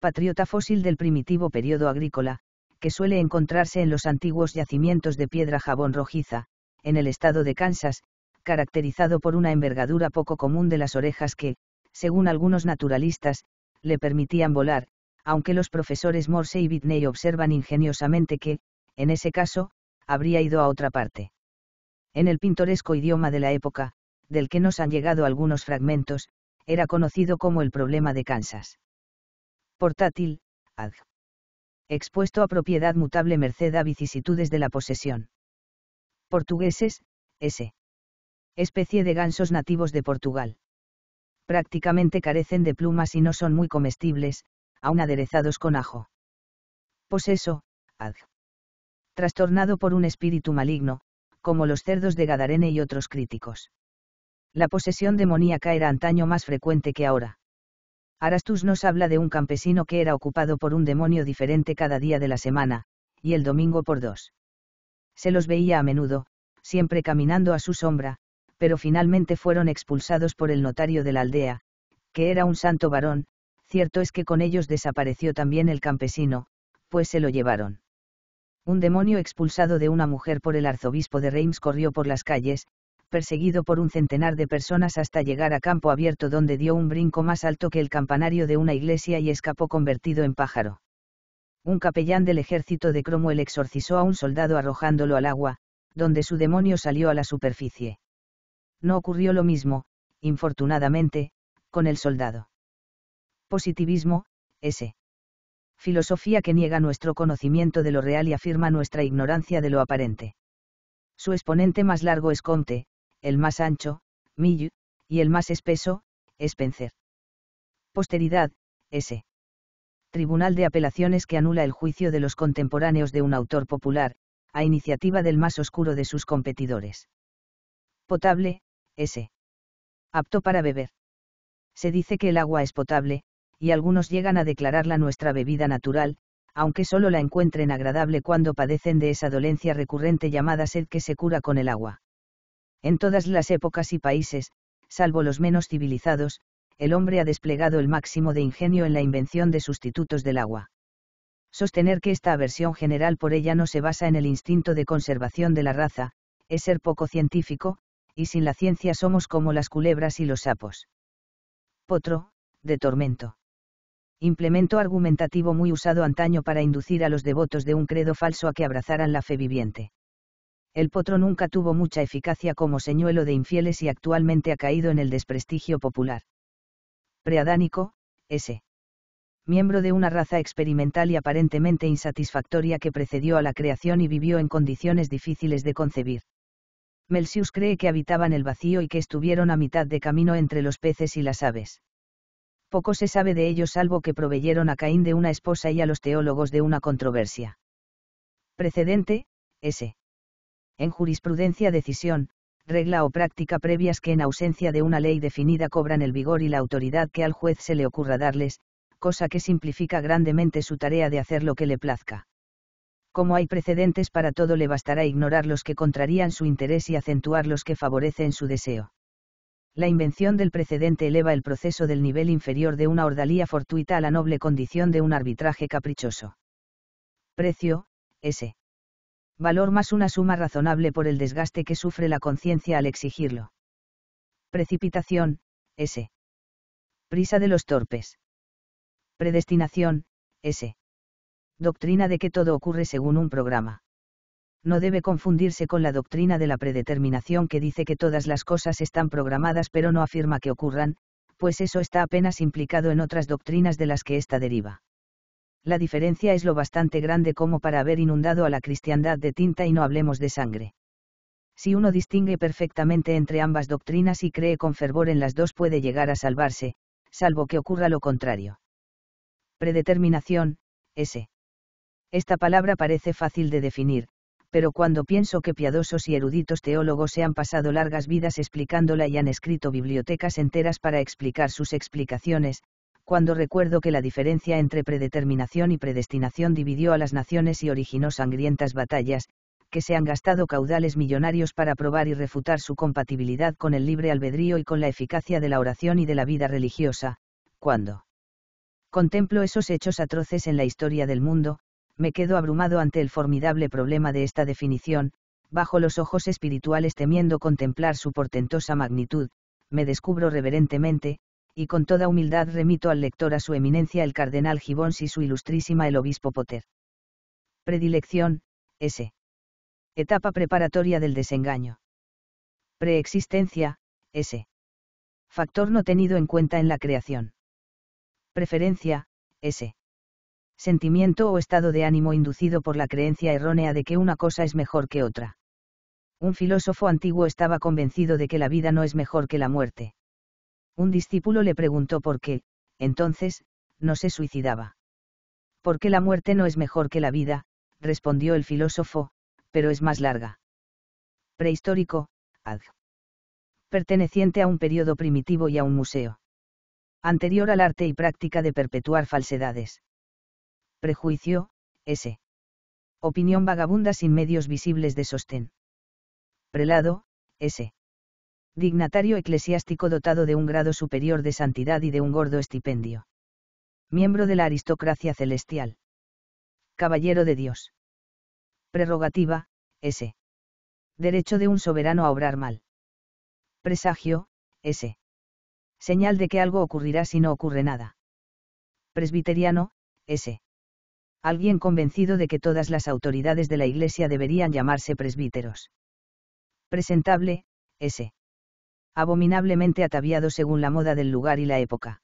Speaker 1: Patriota fósil del primitivo periodo agrícola, que suele encontrarse en los antiguos yacimientos de piedra jabón rojiza, en el estado de Kansas, caracterizado por una envergadura poco común de las orejas que, según algunos naturalistas, le permitían volar, aunque los profesores Morse y Whitney observan ingeniosamente que, en ese caso, habría ido a otra parte. En el pintoresco idioma de la época, del que nos han llegado algunos fragmentos, era conocido como el problema de Kansas. Portátil, ad. Expuesto a propiedad mutable merced a vicisitudes de la posesión. Portugueses, S. Especie de gansos nativos de Portugal prácticamente carecen de plumas y no son muy comestibles, aun aderezados con ajo. Poseso, pues ad. Trastornado por un espíritu maligno, como los cerdos de Gadarene y otros críticos. La posesión demoníaca era antaño más frecuente que ahora. Arastus nos habla de un campesino que era ocupado por un demonio diferente cada día de la semana, y el domingo por dos. Se los veía a menudo, siempre caminando a su sombra, pero finalmente fueron expulsados por el notario de la aldea, que era un santo varón, cierto es que con ellos desapareció también el campesino, pues se lo llevaron. Un demonio expulsado de una mujer por el arzobispo de Reims corrió por las calles, perseguido por un centenar de personas hasta llegar a campo abierto donde dio un brinco más alto que el campanario de una iglesia y escapó convertido en pájaro. Un capellán del ejército de Cromwell exorcizó a un soldado arrojándolo al agua, donde su demonio salió a la superficie no ocurrió lo mismo, infortunadamente, con el soldado. Positivismo, S. Filosofía que niega nuestro conocimiento de lo real y afirma nuestra ignorancia de lo aparente. Su exponente más largo es Conte, el más ancho, Mill, y el más espeso, Spencer. Posteridad, S. Tribunal de Apelaciones que anula el juicio de los contemporáneos de un autor popular, a iniciativa del más oscuro de sus competidores. Potable, S. Apto para beber. Se dice que el agua es potable, y algunos llegan a declararla nuestra bebida natural, aunque solo la encuentren agradable cuando padecen de esa dolencia recurrente llamada sed que se cura con el agua. En todas las épocas y países, salvo los menos civilizados, el hombre ha desplegado el máximo de ingenio en la invención de sustitutos del agua. Sostener que esta aversión general por ella no se basa en el instinto de conservación de la raza, es ser poco científico, y sin la ciencia somos como las culebras y los sapos. Potro, de tormento. Implemento argumentativo muy usado antaño para inducir a los devotos de un credo falso a que abrazaran la fe viviente. El potro nunca tuvo mucha eficacia como señuelo de infieles y actualmente ha caído en el desprestigio popular. Preadánico, S. Miembro de una raza experimental y aparentemente insatisfactoria que precedió a la creación y vivió en condiciones difíciles de concebir. Melsius cree que habitaban el vacío y que estuvieron a mitad de camino entre los peces y las aves. Poco se sabe de ellos salvo que proveyeron a Caín de una esposa y a los teólogos de una controversia. Precedente, S. En jurisprudencia decisión, regla o práctica previas que en ausencia de una ley definida cobran el vigor y la autoridad que al juez se le ocurra darles, cosa que simplifica grandemente su tarea de hacer lo que le plazca como hay precedentes para todo le bastará ignorar los que contrarían su interés y acentuar los que favorecen su deseo. La invención del precedente eleva el proceso del nivel inferior de una ordalía fortuita a la noble condición de un arbitraje caprichoso. Precio, S. Valor más una suma razonable por el desgaste que sufre la conciencia al exigirlo. Precipitación, S. Prisa de los torpes. Predestinación, S doctrina de que todo ocurre según un programa. No debe confundirse con la doctrina de la predeterminación que dice que todas las cosas están programadas pero no afirma que ocurran, pues eso está apenas implicado en otras doctrinas de las que ésta deriva. La diferencia es lo bastante grande como para haber inundado a la cristiandad de tinta y no hablemos de sangre. Si uno distingue perfectamente entre ambas doctrinas y cree con fervor en las dos puede llegar a salvarse, salvo que ocurra lo contrario. Predeterminación, S. Esta palabra parece fácil de definir, pero cuando pienso que piadosos y eruditos teólogos se han pasado largas vidas explicándola y han escrito bibliotecas enteras para explicar sus explicaciones, cuando recuerdo que la diferencia entre predeterminación y predestinación dividió a las naciones y originó sangrientas batallas, que se han gastado caudales millonarios para probar y refutar su compatibilidad con el libre albedrío y con la eficacia de la oración y de la vida religiosa, cuando contemplo esos hechos atroces en la historia del mundo, me quedo abrumado ante el formidable problema de esta definición, bajo los ojos espirituales temiendo contemplar su portentosa magnitud, me descubro reverentemente, y con toda humildad remito al lector a su eminencia el cardenal Gibbons y su ilustrísima el obispo Potter. Predilección, S. Etapa preparatoria del desengaño. Preexistencia, S. Factor no tenido en cuenta en la creación. Preferencia, S sentimiento o estado de ánimo inducido por la creencia errónea de que una cosa es mejor que otra. Un filósofo antiguo estaba convencido de que la vida no es mejor que la muerte. Un discípulo le preguntó por qué, entonces, no se suicidaba. Porque la muerte no es mejor que la vida, respondió el filósofo, pero es más larga. Prehistórico, ad. Perteneciente a un periodo primitivo y a un museo. Anterior al arte y práctica de perpetuar falsedades prejuicio, S. Opinión vagabunda sin medios visibles de sostén. Prelado, S. Dignatario eclesiástico dotado de un grado superior de santidad y de un gordo estipendio. Miembro de la aristocracia celestial. Caballero de Dios. Prerrogativa, S. Derecho de un soberano a obrar mal. Presagio, S. Señal de que algo ocurrirá si no ocurre nada. Presbiteriano, S alguien convencido de que todas las autoridades de la Iglesia deberían llamarse presbíteros. Presentable, S. Abominablemente ataviado según la moda del lugar y la época.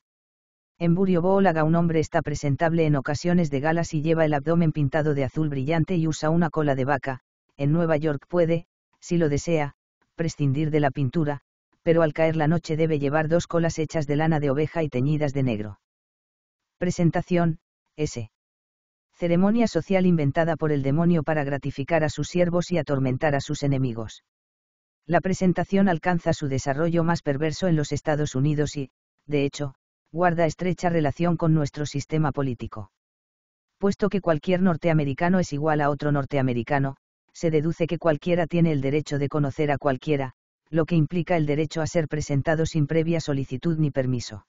Speaker 1: En Bólaga un hombre está presentable en ocasiones de galas y lleva el abdomen pintado de azul brillante y usa una cola de vaca, en Nueva York puede, si lo desea, prescindir de la pintura, pero al caer la noche debe llevar dos colas hechas de lana de oveja y teñidas de negro. Presentación, S ceremonia social inventada por el demonio para gratificar a sus siervos y atormentar a sus enemigos. La presentación alcanza su desarrollo más perverso en los Estados Unidos y, de hecho, guarda estrecha relación con nuestro sistema político. Puesto que cualquier norteamericano es igual a otro norteamericano, se deduce que cualquiera tiene el derecho de conocer a cualquiera, lo que implica el derecho a ser presentado sin previa solicitud ni permiso.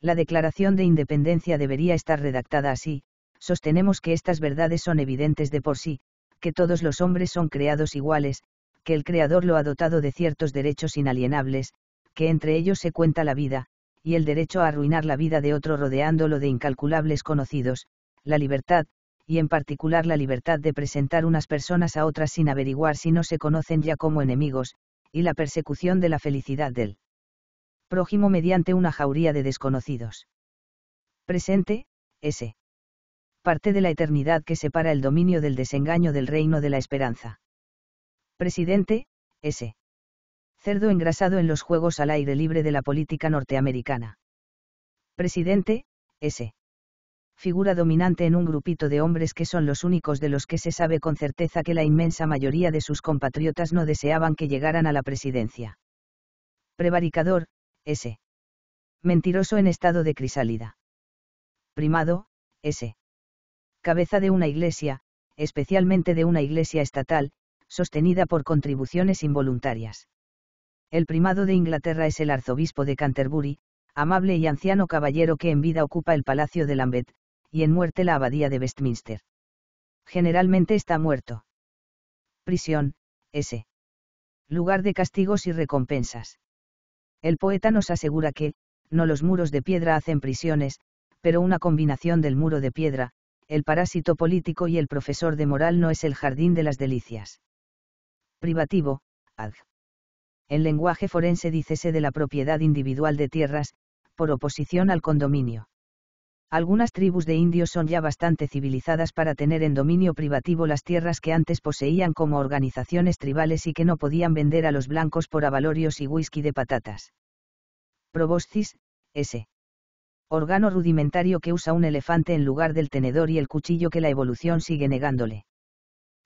Speaker 1: La Declaración de Independencia debería estar redactada así, sostenemos que estas verdades son evidentes de por sí, que todos los hombres son creados iguales, que el Creador lo ha dotado de ciertos derechos inalienables, que entre ellos se cuenta la vida, y el derecho a arruinar la vida de otro rodeándolo de incalculables conocidos, la libertad, y en particular la libertad de presentar unas personas a otras sin averiguar si no se conocen ya como enemigos, y la persecución de la felicidad del prójimo mediante una jauría de desconocidos. Presente, S parte de la eternidad que separa el dominio del desengaño del reino de la esperanza. Presidente, S. Cerdo engrasado en los Juegos al aire libre de la política norteamericana. Presidente, S. Figura dominante en un grupito de hombres que son los únicos de los que se sabe con certeza que la inmensa mayoría de sus compatriotas no deseaban que llegaran a la presidencia. Prevaricador, S. Mentiroso en estado de crisálida. Primado, S cabeza de una iglesia, especialmente de una iglesia estatal, sostenida por contribuciones involuntarias. El primado de Inglaterra es el arzobispo de Canterbury, amable y anciano caballero que en vida ocupa el Palacio de Lambeth, y en muerte la Abadía de Westminster. Generalmente está muerto. Prisión, S. Lugar de castigos y recompensas. El poeta nos asegura que, no los muros de piedra hacen prisiones, pero una combinación del muro de piedra, el parásito político y el profesor de moral no es el jardín de las delicias. Privativo, ad. En lenguaje forense dícese de la propiedad individual de tierras, por oposición al condominio. Algunas tribus de indios son ya bastante civilizadas para tener en dominio privativo las tierras que antes poseían como organizaciones tribales y que no podían vender a los blancos por avalorios y whisky de patatas. Proboscis, S órgano rudimentario que usa un elefante en lugar del tenedor y el cuchillo que la evolución sigue negándole.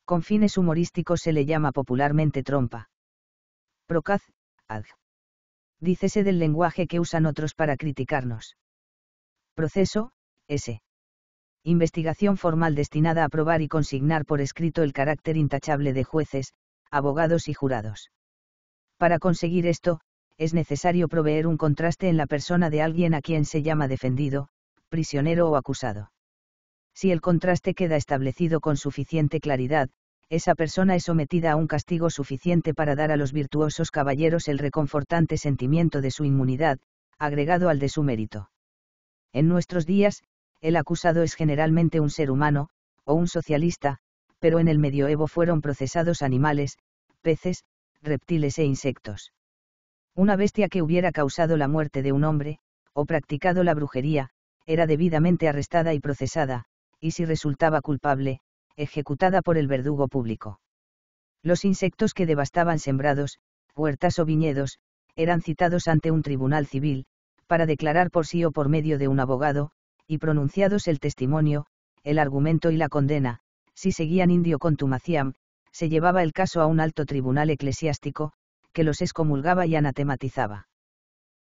Speaker 1: Con fines humorísticos se le llama popularmente trompa. Procaz, ad. Dícese del lenguaje que usan otros para criticarnos. Proceso, S. Investigación formal destinada a probar y consignar por escrito el carácter intachable de jueces, abogados y jurados. Para conseguir esto, es necesario proveer un contraste en la persona de alguien a quien se llama defendido, prisionero o acusado. Si el contraste queda establecido con suficiente claridad, esa persona es sometida a un castigo suficiente para dar a los virtuosos caballeros el reconfortante sentimiento de su inmunidad, agregado al de su mérito. En nuestros días, el acusado es generalmente un ser humano, o un socialista, pero en el medioevo fueron procesados animales, peces, reptiles e insectos. Una bestia que hubiera causado la muerte de un hombre, o practicado la brujería, era debidamente arrestada y procesada, y si resultaba culpable, ejecutada por el verdugo público. Los insectos que devastaban sembrados, huertas o viñedos, eran citados ante un tribunal civil, para declarar por sí o por medio de un abogado, y pronunciados el testimonio, el argumento y la condena, si seguían indio contumaciam, se llevaba el caso a un alto tribunal eclesiástico, que los excomulgaba y anatematizaba.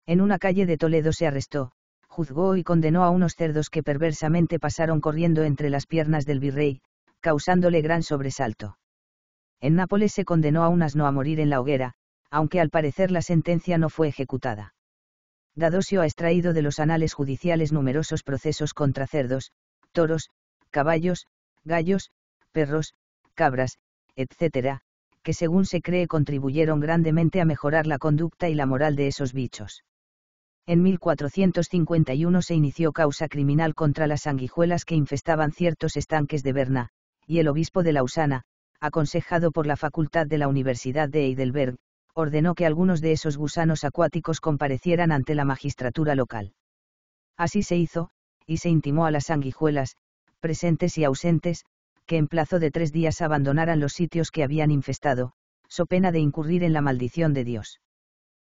Speaker 1: En una calle de Toledo se arrestó, juzgó y condenó a unos cerdos que perversamente pasaron corriendo entre las piernas del virrey, causándole gran sobresalto. En Nápoles se condenó a unas no a morir en la hoguera, aunque al parecer la sentencia no fue ejecutada. Dadosio ha extraído de los anales judiciales numerosos procesos contra cerdos, toros, caballos, gallos, perros, cabras, etcétera, que según se cree contribuyeron grandemente a mejorar la conducta y la moral de esos bichos. En 1451 se inició causa criminal contra las sanguijuelas que infestaban ciertos estanques de Berna, y el obispo de Lausana, aconsejado por la facultad de la Universidad de Heidelberg, ordenó que algunos de esos gusanos acuáticos comparecieran ante la magistratura local. Así se hizo, y se intimó a las sanguijuelas, presentes y ausentes, que en plazo de tres días abandonaran los sitios que habían infestado, so pena de incurrir en la maldición de Dios.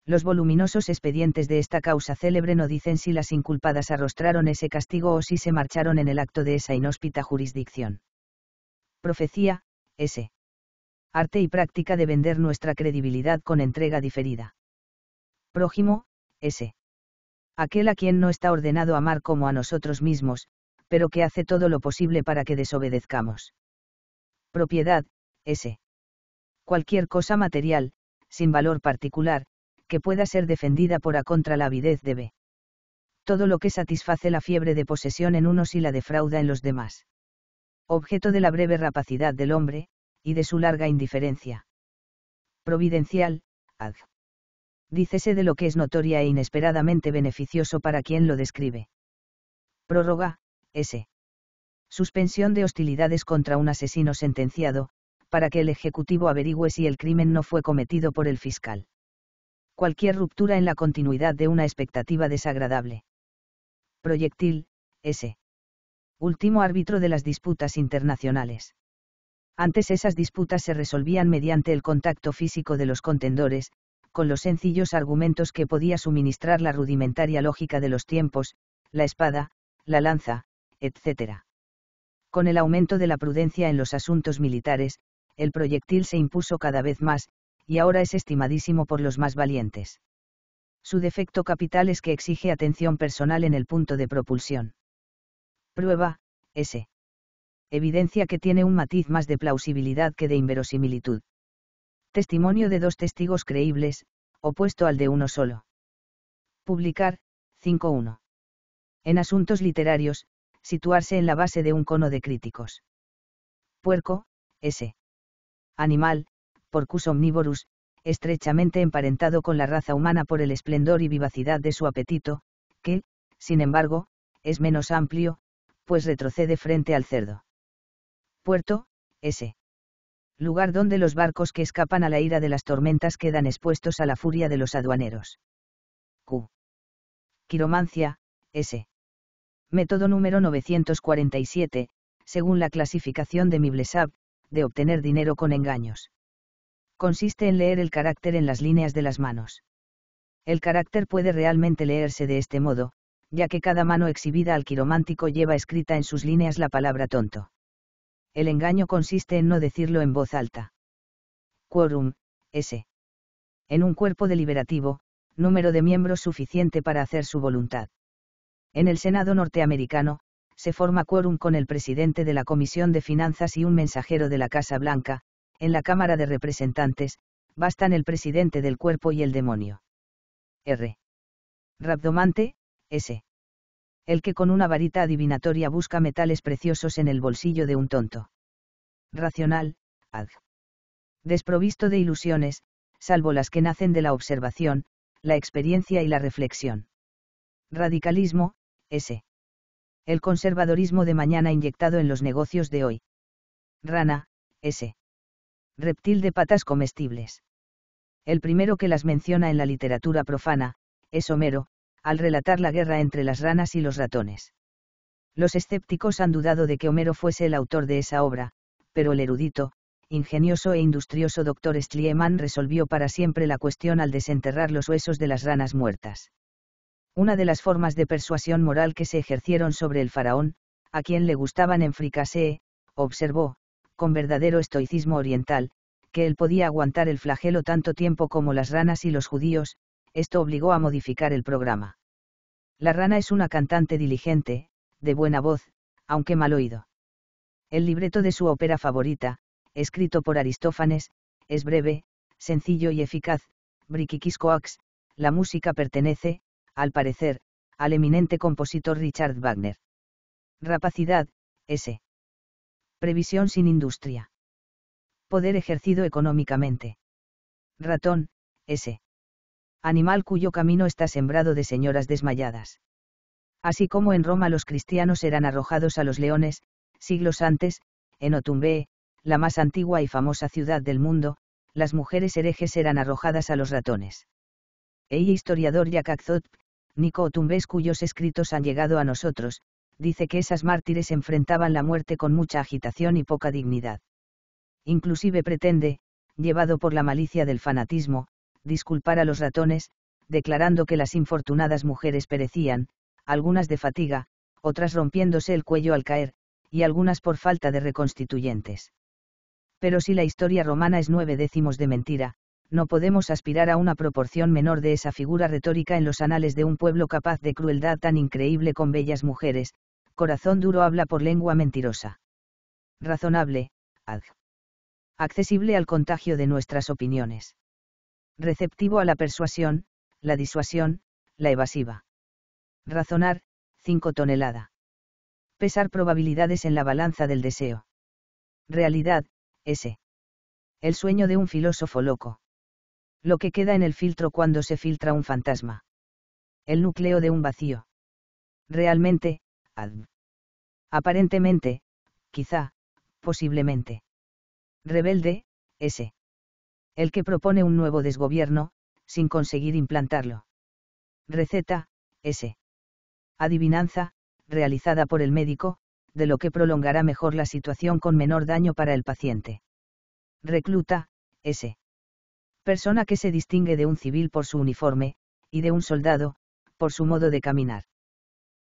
Speaker 1: Los voluminosos expedientes de esta causa célebre no dicen si las inculpadas arrostraron ese castigo o si se marcharon en el acto de esa inhóspita jurisdicción. Profecía, S. Arte y práctica de vender nuestra credibilidad con entrega diferida. Prójimo, S. Aquel a quien no está ordenado amar como a nosotros mismos, pero que hace todo lo posible para que desobedezcamos. Propiedad, S. Cualquier cosa material, sin valor particular, que pueda ser defendida por a contra la avidez debe. Todo lo que satisface la fiebre de posesión en unos y la defrauda en los demás. Objeto de la breve rapacidad del hombre, y de su larga indiferencia. Providencial, ad. Dícese de lo que es notoria e inesperadamente beneficioso para quien lo describe. Prórroga, S. Suspensión de hostilidades contra un asesino sentenciado, para que el Ejecutivo averigüe si el crimen no fue cometido por el fiscal. Cualquier ruptura en la continuidad de una expectativa desagradable. Proyectil, S. Último árbitro de las disputas internacionales. Antes esas disputas se resolvían mediante el contacto físico de los contendores, con los sencillos argumentos que podía suministrar la rudimentaria lógica de los tiempos, la espada, la lanza, etc. Con el aumento de la prudencia en los asuntos militares, el proyectil se impuso cada vez más, y ahora es estimadísimo por los más valientes. Su defecto capital es que exige atención personal en el punto de propulsión. Prueba, S. Evidencia que tiene un matiz más de plausibilidad que de inverosimilitud. Testimonio de dos testigos creíbles, opuesto al de uno solo. Publicar, 5.1. En asuntos literarios, situarse en la base de un cono de críticos. Puerco, S. Animal, Porcus omnivorus, estrechamente emparentado con la raza humana por el esplendor y vivacidad de su apetito, que, sin embargo, es menos amplio, pues retrocede frente al cerdo. Puerto, S. Lugar donde los barcos que escapan a la ira de las tormentas quedan expuestos a la furia de los aduaneros. Q. Quiromancia, S. Método número 947, según la clasificación de Miblesab, de obtener dinero con engaños. Consiste en leer el carácter en las líneas de las manos. El carácter puede realmente leerse de este modo, ya que cada mano exhibida al quiromántico lleva escrita en sus líneas la palabra tonto. El engaño consiste en no decirlo en voz alta. Quorum, S. En un cuerpo deliberativo, número de miembros suficiente para hacer su voluntad. En el Senado norteamericano, se forma quórum con el presidente de la Comisión de Finanzas y un mensajero de la Casa Blanca, en la Cámara de Representantes, bastan el presidente del cuerpo y el demonio. R. Rabdomante, S. El que con una varita adivinatoria busca metales preciosos en el bolsillo de un tonto. Racional, ad. Desprovisto de ilusiones, salvo las que nacen de la observación, la experiencia y la reflexión. Radicalismo, S. El conservadorismo de mañana inyectado en los negocios de hoy. Rana, S. Reptil de patas comestibles. El primero que las menciona en la literatura profana, es Homero, al relatar la guerra entre las ranas y los ratones. Los escépticos han dudado de que Homero fuese el autor de esa obra, pero el erudito, ingenioso e industrioso doctor Schliemann resolvió para siempre la cuestión al desenterrar los huesos de las ranas muertas una de las formas de persuasión moral que se ejercieron sobre el faraón, a quien le gustaban en fricasee, observó, con verdadero estoicismo oriental, que él podía aguantar el flagelo tanto tiempo como las ranas y los judíos, esto obligó a modificar el programa. La rana es una cantante diligente, de buena voz, aunque mal oído. El libreto de su ópera favorita, escrito por Aristófanes, es breve, sencillo y eficaz, Briquiquiscoax, la música pertenece, al parecer, al eminente compositor Richard Wagner. Rapacidad, S. Previsión sin industria. Poder ejercido económicamente. Ratón, S. Animal cuyo camino está sembrado de señoras desmayadas. Así como en Roma los cristianos eran arrojados a los leones, siglos antes, en Otumbe, la más antigua y famosa ciudad del mundo, las mujeres herejes eran arrojadas a los ratones. El historiador Jacques Nico Tumbés cuyos escritos han llegado a nosotros, dice que esas mártires enfrentaban la muerte con mucha agitación y poca dignidad. Inclusive pretende, llevado por la malicia del fanatismo, disculpar a los ratones, declarando que las infortunadas mujeres perecían, algunas de fatiga, otras rompiéndose el cuello al caer, y algunas por falta de reconstituyentes. Pero si la historia romana es nueve décimos de mentira, no podemos aspirar a una proporción menor de esa figura retórica en los anales de un pueblo capaz de crueldad tan increíble con bellas mujeres, corazón duro habla por lengua mentirosa. Razonable, ad. Accesible al contagio de nuestras opiniones. Receptivo a la persuasión, la disuasión, la evasiva. Razonar, 5 tonelada. Pesar probabilidades en la balanza del deseo. Realidad, S. El sueño de un filósofo loco lo que queda en el filtro cuando se filtra un fantasma. El núcleo de un vacío. Realmente, Aparentemente, quizá, posiblemente. Rebelde, ese. El que propone un nuevo desgobierno, sin conseguir implantarlo. Receta, S. Adivinanza, realizada por el médico, de lo que prolongará mejor la situación con menor daño para el paciente. Recluta, S persona que se distingue de un civil por su uniforme, y de un soldado, por su modo de caminar.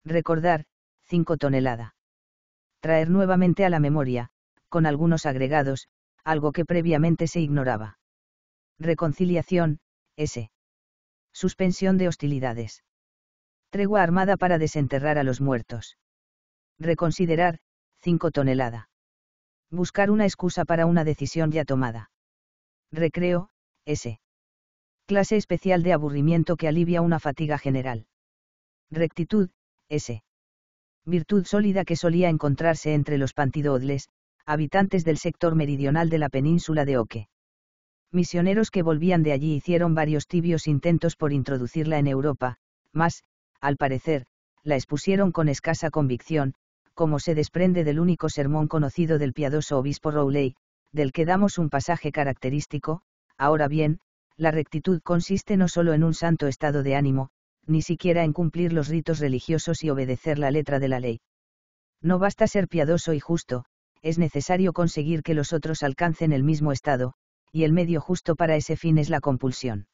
Speaker 1: Recordar, 5 tonelada. Traer nuevamente a la memoria, con algunos agregados, algo que previamente se ignoraba. Reconciliación, S. Suspensión de hostilidades. Tregua armada para desenterrar a los muertos. Reconsiderar, 5 tonelada. Buscar una excusa para una decisión ya tomada. Recreo, S. Clase especial de aburrimiento que alivia una fatiga general. Rectitud, S. Virtud sólida que solía encontrarse entre los pantidodles, habitantes del sector meridional de la península de Oque. Misioneros que volvían de allí hicieron varios tibios intentos por introducirla en Europa, mas, al parecer, la expusieron con escasa convicción, como se desprende del único sermón conocido del piadoso obispo Rowley, del que damos un pasaje característico, Ahora bien, la rectitud consiste no solo en un santo estado de ánimo, ni siquiera en cumplir los ritos religiosos y obedecer la letra de la ley. No basta ser piadoso y justo, es necesario conseguir que los otros alcancen el mismo estado, y el medio justo para ese fin es la compulsión.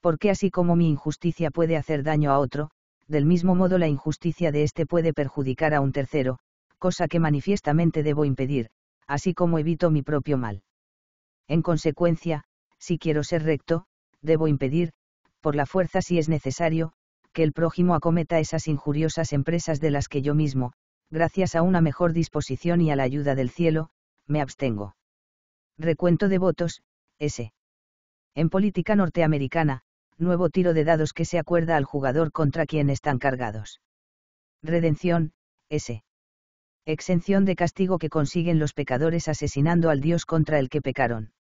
Speaker 1: Porque así como mi injusticia puede hacer daño a otro, del mismo modo la injusticia de éste puede perjudicar a un tercero, cosa que manifiestamente debo impedir, así como evito mi propio mal. En consecuencia, si quiero ser recto, debo impedir, por la fuerza si es necesario, que el prójimo acometa esas injuriosas empresas de las que yo mismo, gracias a una mejor disposición y a la ayuda del cielo, me abstengo. Recuento de votos, S. En política norteamericana, nuevo tiro de dados que se acuerda al jugador contra quien están cargados. Redención, S. Exención de castigo que consiguen los pecadores asesinando al Dios contra el que pecaron.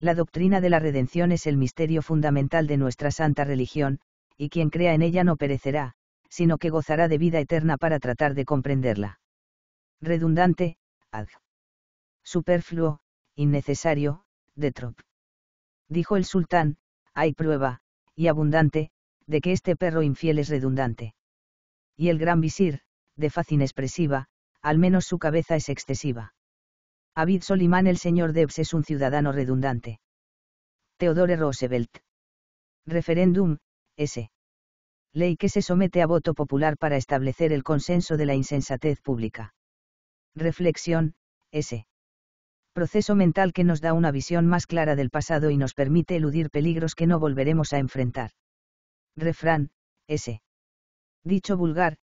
Speaker 1: La doctrina de la redención es el misterio fundamental de nuestra santa religión, y quien crea en ella no perecerá, sino que gozará de vida eterna para tratar de comprenderla. Redundante, ad. Superfluo, innecesario, de trop. Dijo el sultán, hay prueba, y abundante, de que este perro infiel es redundante. Y el gran visir, de faz inexpresiva, al menos su cabeza es excesiva. Abid Solimán el señor Debs es un ciudadano redundante. Theodore Roosevelt. Referéndum, S. Ley que se somete a voto popular para establecer el consenso de la insensatez pública. Reflexión, S. Proceso mental que nos da una visión más clara del pasado y nos permite eludir peligros que no volveremos a enfrentar. Refrán, S. Dicho vulgar,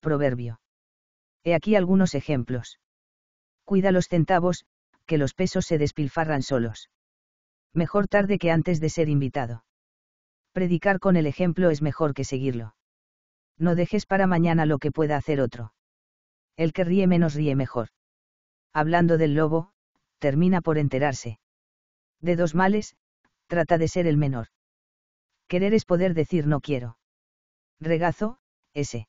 Speaker 1: proverbio. He aquí algunos ejemplos cuida los centavos, que los pesos se despilfarran solos. Mejor tarde que antes de ser invitado. Predicar con el ejemplo es mejor que seguirlo. No dejes para mañana lo que pueda hacer otro. El que ríe menos ríe mejor. Hablando del lobo, termina por enterarse. De dos males, trata de ser el menor. Querer es poder decir no quiero. Regazo, ese.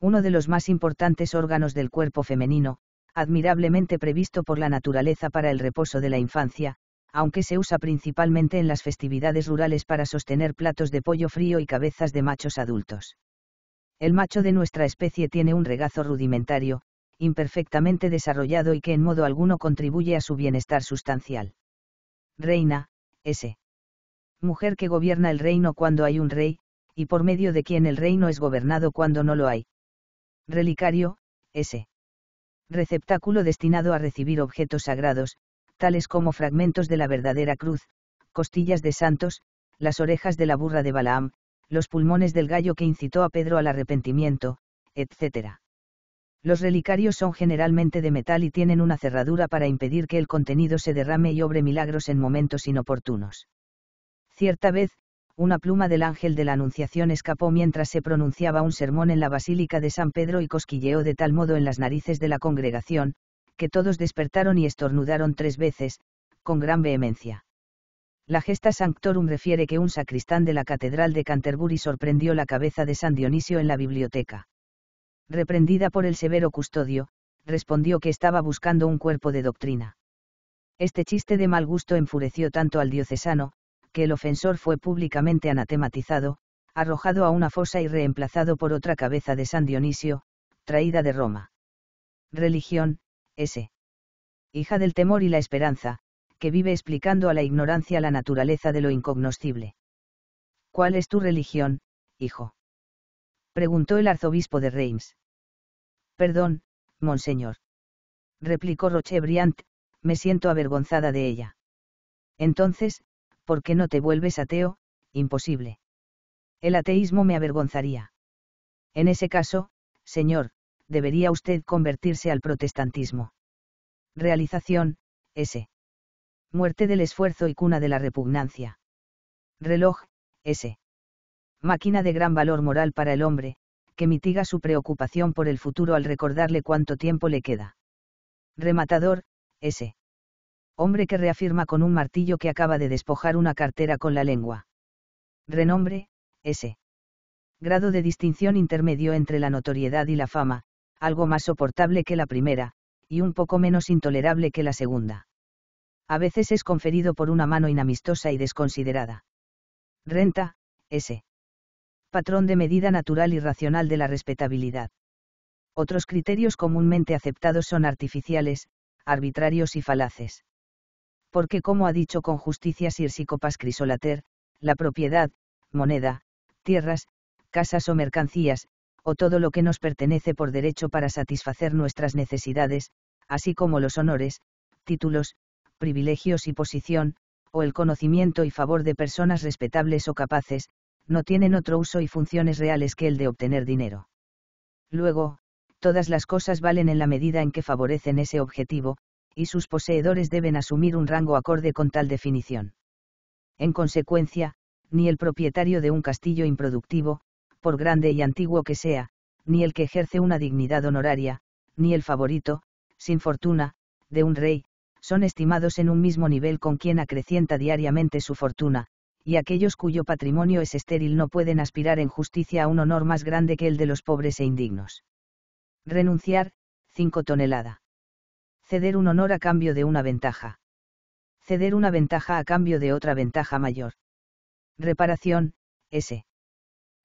Speaker 1: Uno de los más importantes órganos del cuerpo femenino, admirablemente previsto por la naturaleza para el reposo de la infancia, aunque se usa principalmente en las festividades rurales para sostener platos de pollo frío y cabezas de machos adultos. El macho de nuestra especie tiene un regazo rudimentario, imperfectamente desarrollado y que en modo alguno contribuye a su bienestar sustancial. Reina, S. Mujer que gobierna el reino cuando hay un rey, y por medio de quien el reino es gobernado cuando no lo hay. Relicario, S receptáculo destinado a recibir objetos sagrados, tales como fragmentos de la verdadera cruz, costillas de santos, las orejas de la burra de Balaam, los pulmones del gallo que incitó a Pedro al arrepentimiento, etc. Los relicarios son generalmente de metal y tienen una cerradura para impedir que el contenido se derrame y obre milagros en momentos inoportunos. Cierta vez, una pluma del ángel de la Anunciación escapó mientras se pronunciaba un sermón en la Basílica de San Pedro y cosquilleó de tal modo en las narices de la congregación, que todos despertaron y estornudaron tres veces, con gran vehemencia. La gesta sanctorum refiere que un sacristán de la Catedral de Canterbury sorprendió la cabeza de San Dionisio en la biblioteca. Reprendida por el severo custodio, respondió que estaba buscando un cuerpo de doctrina. Este chiste de mal gusto enfureció tanto al diocesano, que el ofensor fue públicamente anatematizado, arrojado a una fosa y reemplazado por otra cabeza de San Dionisio, traída de Roma. Religión, S. Hija del temor y la esperanza, que vive explicando a la ignorancia la naturaleza de lo incognoscible. ¿Cuál es tu religión, hijo? preguntó el arzobispo de Reims. Perdón, monseñor. replicó Rochebriant, me siento avergonzada de ella. Entonces, ¿por qué no te vuelves ateo? Imposible. El ateísmo me avergonzaría. En ese caso, señor, debería usted convertirse al protestantismo. Realización, S. Muerte del esfuerzo y cuna de la repugnancia. Reloj, S. Máquina de gran valor moral para el hombre, que mitiga su preocupación por el futuro al recordarle cuánto tiempo le queda. Rematador, S hombre que reafirma con un martillo que acaba de despojar una cartera con la lengua. Renombre, S. Grado de distinción intermedio entre la notoriedad y la fama, algo más soportable que la primera, y un poco menos intolerable que la segunda. A veces es conferido por una mano inamistosa y desconsiderada. Renta, S. Patrón de medida natural y racional de la respetabilidad. Otros criterios comúnmente aceptados son artificiales, arbitrarios y falaces porque como ha dicho con justicia Sir Psicopas Crisolater, la propiedad, moneda, tierras, casas o mercancías, o todo lo que nos pertenece por derecho para satisfacer nuestras necesidades, así como los honores, títulos, privilegios y posición, o el conocimiento y favor de personas respetables o capaces, no tienen otro uso y funciones reales que el de obtener dinero. Luego, todas las cosas valen en la medida en que favorecen ese objetivo, y sus poseedores deben asumir un rango acorde con tal definición. En consecuencia, ni el propietario de un castillo improductivo, por grande y antiguo que sea, ni el que ejerce una dignidad honoraria, ni el favorito, sin fortuna, de un rey, son estimados en un mismo nivel con quien acrecienta diariamente su fortuna, y aquellos cuyo patrimonio es estéril no pueden aspirar en justicia a un honor más grande que el de los pobres e indignos. Renunciar, 5 toneladas ceder un honor a cambio de una ventaja. Ceder una ventaja a cambio de otra ventaja mayor. Reparación, S.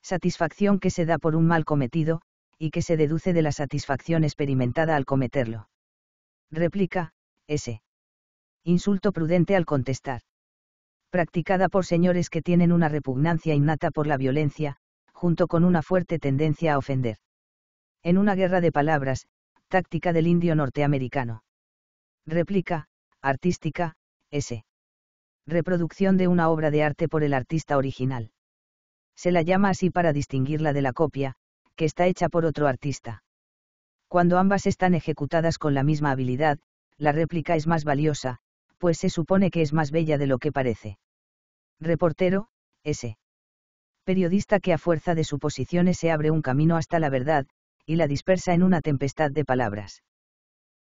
Speaker 1: Satisfacción que se da por un mal cometido, y que se deduce de la satisfacción experimentada al cometerlo. Réplica, S. Insulto prudente al contestar. Practicada por señores que tienen una repugnancia innata por la violencia, junto con una fuerte tendencia a ofender. En una guerra de palabras, táctica del indio norteamericano. Réplica, artística, S. Reproducción de una obra de arte por el artista original. Se la llama así para distinguirla de la copia, que está hecha por otro artista. Cuando ambas están ejecutadas con la misma habilidad, la réplica es más valiosa, pues se supone que es más bella de lo que parece. Reportero, S. Periodista que a fuerza de suposiciones se abre un camino hasta la verdad, y la dispersa en una tempestad de palabras.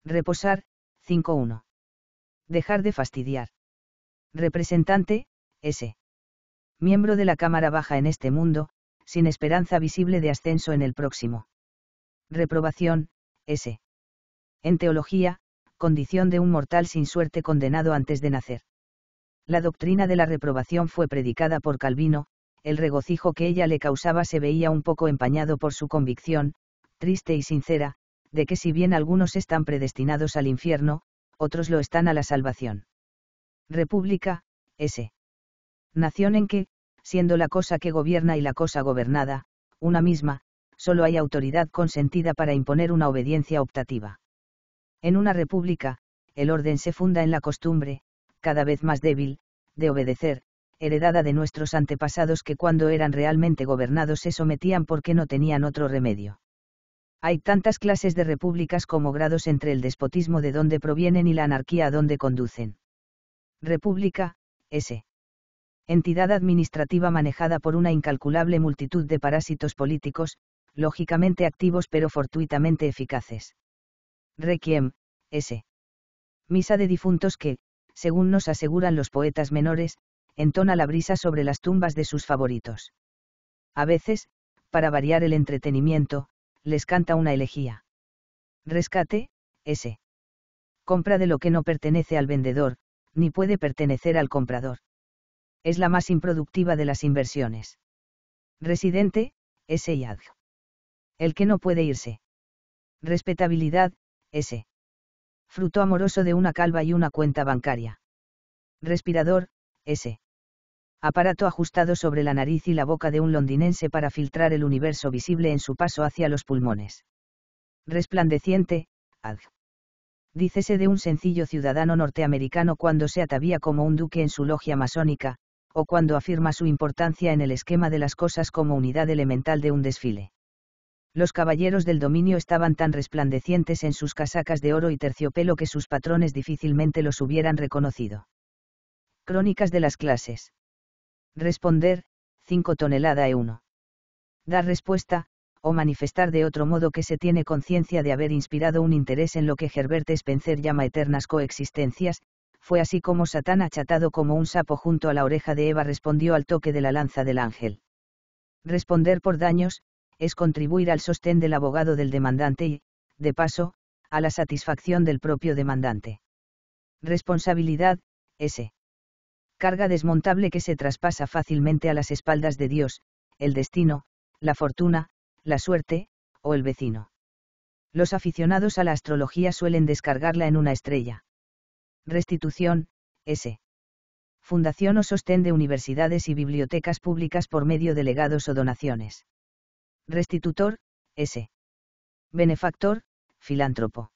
Speaker 1: Reposar, 5.1. Dejar de fastidiar. Representante, S. Miembro de la Cámara Baja en este mundo, sin esperanza visible de ascenso en el próximo. Reprobación, S. En teología, condición de un mortal sin suerte condenado antes de nacer. La doctrina de la reprobación fue predicada por Calvino, el regocijo que ella le causaba se veía un poco empañado por su convicción, triste y sincera, de que si bien algunos están predestinados al infierno, otros lo están a la salvación. República, S. Nación en que, siendo la cosa que gobierna y la cosa gobernada, una misma, solo hay autoridad consentida para imponer una obediencia optativa. En una república, el orden se funda en la costumbre, cada vez más débil, de obedecer, heredada de nuestros antepasados que cuando eran realmente gobernados se sometían porque no tenían otro remedio. Hay tantas clases de repúblicas como grados entre el despotismo de donde provienen y la anarquía a donde conducen. República, S. Entidad administrativa manejada por una incalculable multitud de parásitos políticos, lógicamente activos pero fortuitamente eficaces. Requiem, S. Misa de difuntos que, según nos aseguran los poetas menores, entona la brisa sobre las tumbas de sus favoritos. A veces, para variar el entretenimiento, les canta una elegía. Rescate, S. Compra de lo que no pertenece al vendedor, ni puede pertenecer al comprador. Es la más improductiva de las inversiones. Residente, S. y El que no puede irse. Respetabilidad, S. Fruto amoroso de una calva y una cuenta bancaria. Respirador, S aparato ajustado sobre la nariz y la boca de un londinense para filtrar el universo visible en su paso hacia los pulmones. Resplandeciente, ad. Dícese de un sencillo ciudadano norteamericano cuando se atavía como un duque en su logia masónica, o cuando afirma su importancia en el esquema de las cosas como unidad elemental de un desfile. Los caballeros del dominio estaban tan resplandecientes en sus casacas de oro y terciopelo que sus patrones difícilmente los hubieran reconocido. Crónicas de las clases. Responder, 5 tonelada E1. Dar respuesta, o manifestar de otro modo que se tiene conciencia de haber inspirado un interés en lo que Herbert Spencer llama eternas coexistencias, fue así como Satán achatado como un sapo junto a la oreja de Eva respondió al toque de la lanza del ángel. Responder por daños, es contribuir al sostén del abogado del demandante y, de paso, a la satisfacción del propio demandante. Responsabilidad, S carga desmontable que se traspasa fácilmente a las espaldas de Dios, el destino, la fortuna, la suerte, o el vecino. Los aficionados a la astrología suelen descargarla en una estrella. Restitución, S. Fundación o sostén de universidades y bibliotecas públicas por medio de legados o donaciones. Restitutor, S. Benefactor, filántropo.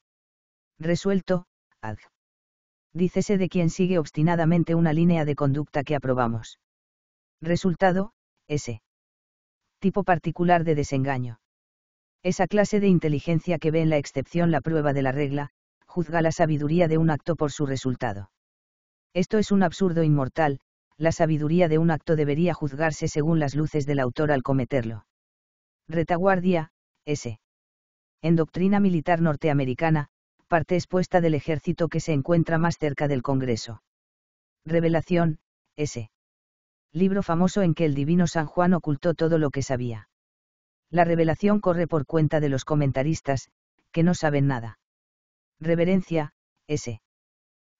Speaker 1: Resuelto, Ad dícese de quien sigue obstinadamente una línea de conducta que aprobamos. Resultado, S. tipo particular de desengaño. Esa clase de inteligencia que ve en la excepción la prueba de la regla, juzga la sabiduría de un acto por su resultado. Esto es un absurdo inmortal, la sabiduría de un acto debería juzgarse según las luces del autor al cometerlo. Retaguardia, S. En doctrina militar norteamericana, parte expuesta del ejército que se encuentra más cerca del Congreso. Revelación, S. Libro famoso en que el divino San Juan ocultó todo lo que sabía. La revelación corre por cuenta de los comentaristas, que no saben nada. Reverencia, S.